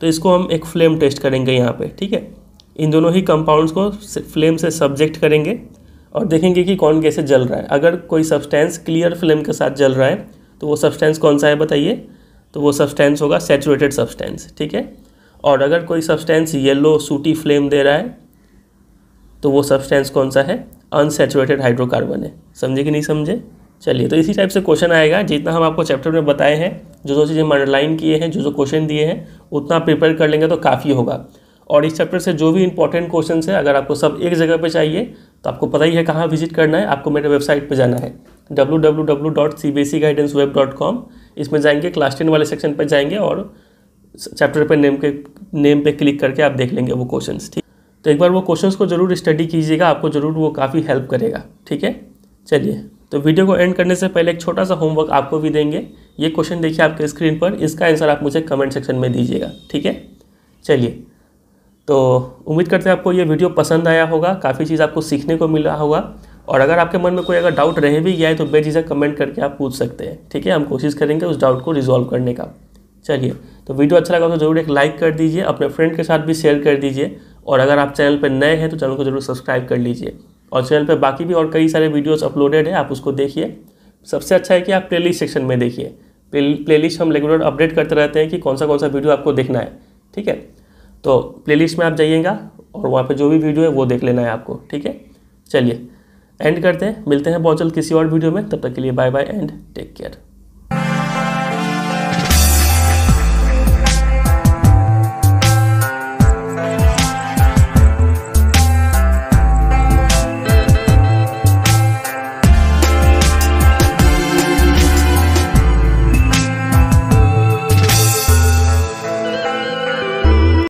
तो इसको हम एक फ्लेम टेस्ट करेंगे यहाँ पे ठीक है इन दोनों ही कंपाउंड्स को फ्लेम से सब्जेक्ट करेंगे और देखेंगे कि कौन कैसे जल रहा है अगर कोई सब्सटेंस क्लियर फ्लेम के साथ जल रहा है तो वो सब्सटेंस कौन सा है बताइए तो वो सब्सटेंस होगा सेचुरेटेड सब्सटेंस ठीक है और अगर कोई सब्सटेंस येलो सूटी फ्लेम दे रहा है तो वो सब्सटेंस कौन सा है अनसेचुरेटेड हाइड्रोकार्बन है समझे कि नहीं समझे चलिए तो इसी टाइप से क्वेश्चन आएगा जितना हम आपको चैप्टर में बताए हैं जो जो चीज़ें हम अंडरलाइन किए हैं जो जो क्वेश्चन दिए हैं उतना प्रिपेयर कर लेंगे तो काफ़ी होगा और इस चैप्टर से जो भी इंपॉर्टेंट क्वेश्चन है अगर आपको सब एक जगह पर चाहिए तो आपको पता ही है कहाँ विजिट करना है आपको मेरे वेबसाइट पर जाना है डब्ल्यू इसमें जाएंगे क्लास टेन वाले सेक्शन पर जाएंगे और चैप्टर पर नेम के नेम पर क्लिक करके आप देख लेंगे वो क्वेश्चन ठीक तो एक बार वो क्वेश्चंस को ज़रूर स्टडी कीजिएगा आपको ज़रूर वो काफ़ी हेल्प करेगा ठीक है चलिए तो वीडियो को एंड करने से पहले एक छोटा सा होमवर्क आपको भी देंगे ये क्वेश्चन देखिए आपके स्क्रीन पर इसका आंसर आप मुझे कमेंट सेक्शन में दीजिएगा ठीक है चलिए तो उम्मीद करते हैं आपको ये वीडियो पसंद आया होगा काफ़ी चीज़ आपको सीखने को मिला होगा और अगर आपके मन में कोई अगर डाउट रह भी गया है तो बेझिझक कमेंट करके आप पूछ सकते हैं ठीक है हम कोशिश करेंगे उस डाउट को रिजॉल्व करने का चलिए तो वीडियो अच्छा लगा तो जरूर एक लाइक कर दीजिए अपने फ्रेंड के साथ भी शेयर कर दीजिए और अगर आप चैनल पर नए हैं तो चैनल को जरूर सब्सक्राइब कर लीजिए और चैनल पर बाकी भी और कई सारे वीडियोज़ अपलोडेड हैं आप उसको देखिए सबसे अच्छा है कि आप प्ले सेक्शन में देखिए प्ले हम रेगुलर अपडेट करते रहते हैं कि कौन सा कौन सा वीडियो आपको देखना है ठीक है तो प्ले में आप जाइएगा और वहाँ पर जो भी वीडियो है वो देख लेना है आपको ठीक है चलिए एंड करते हैं मिलते हैं बहुत जल्द किसी और वीडियो में तब तक के लिए bye bye and take care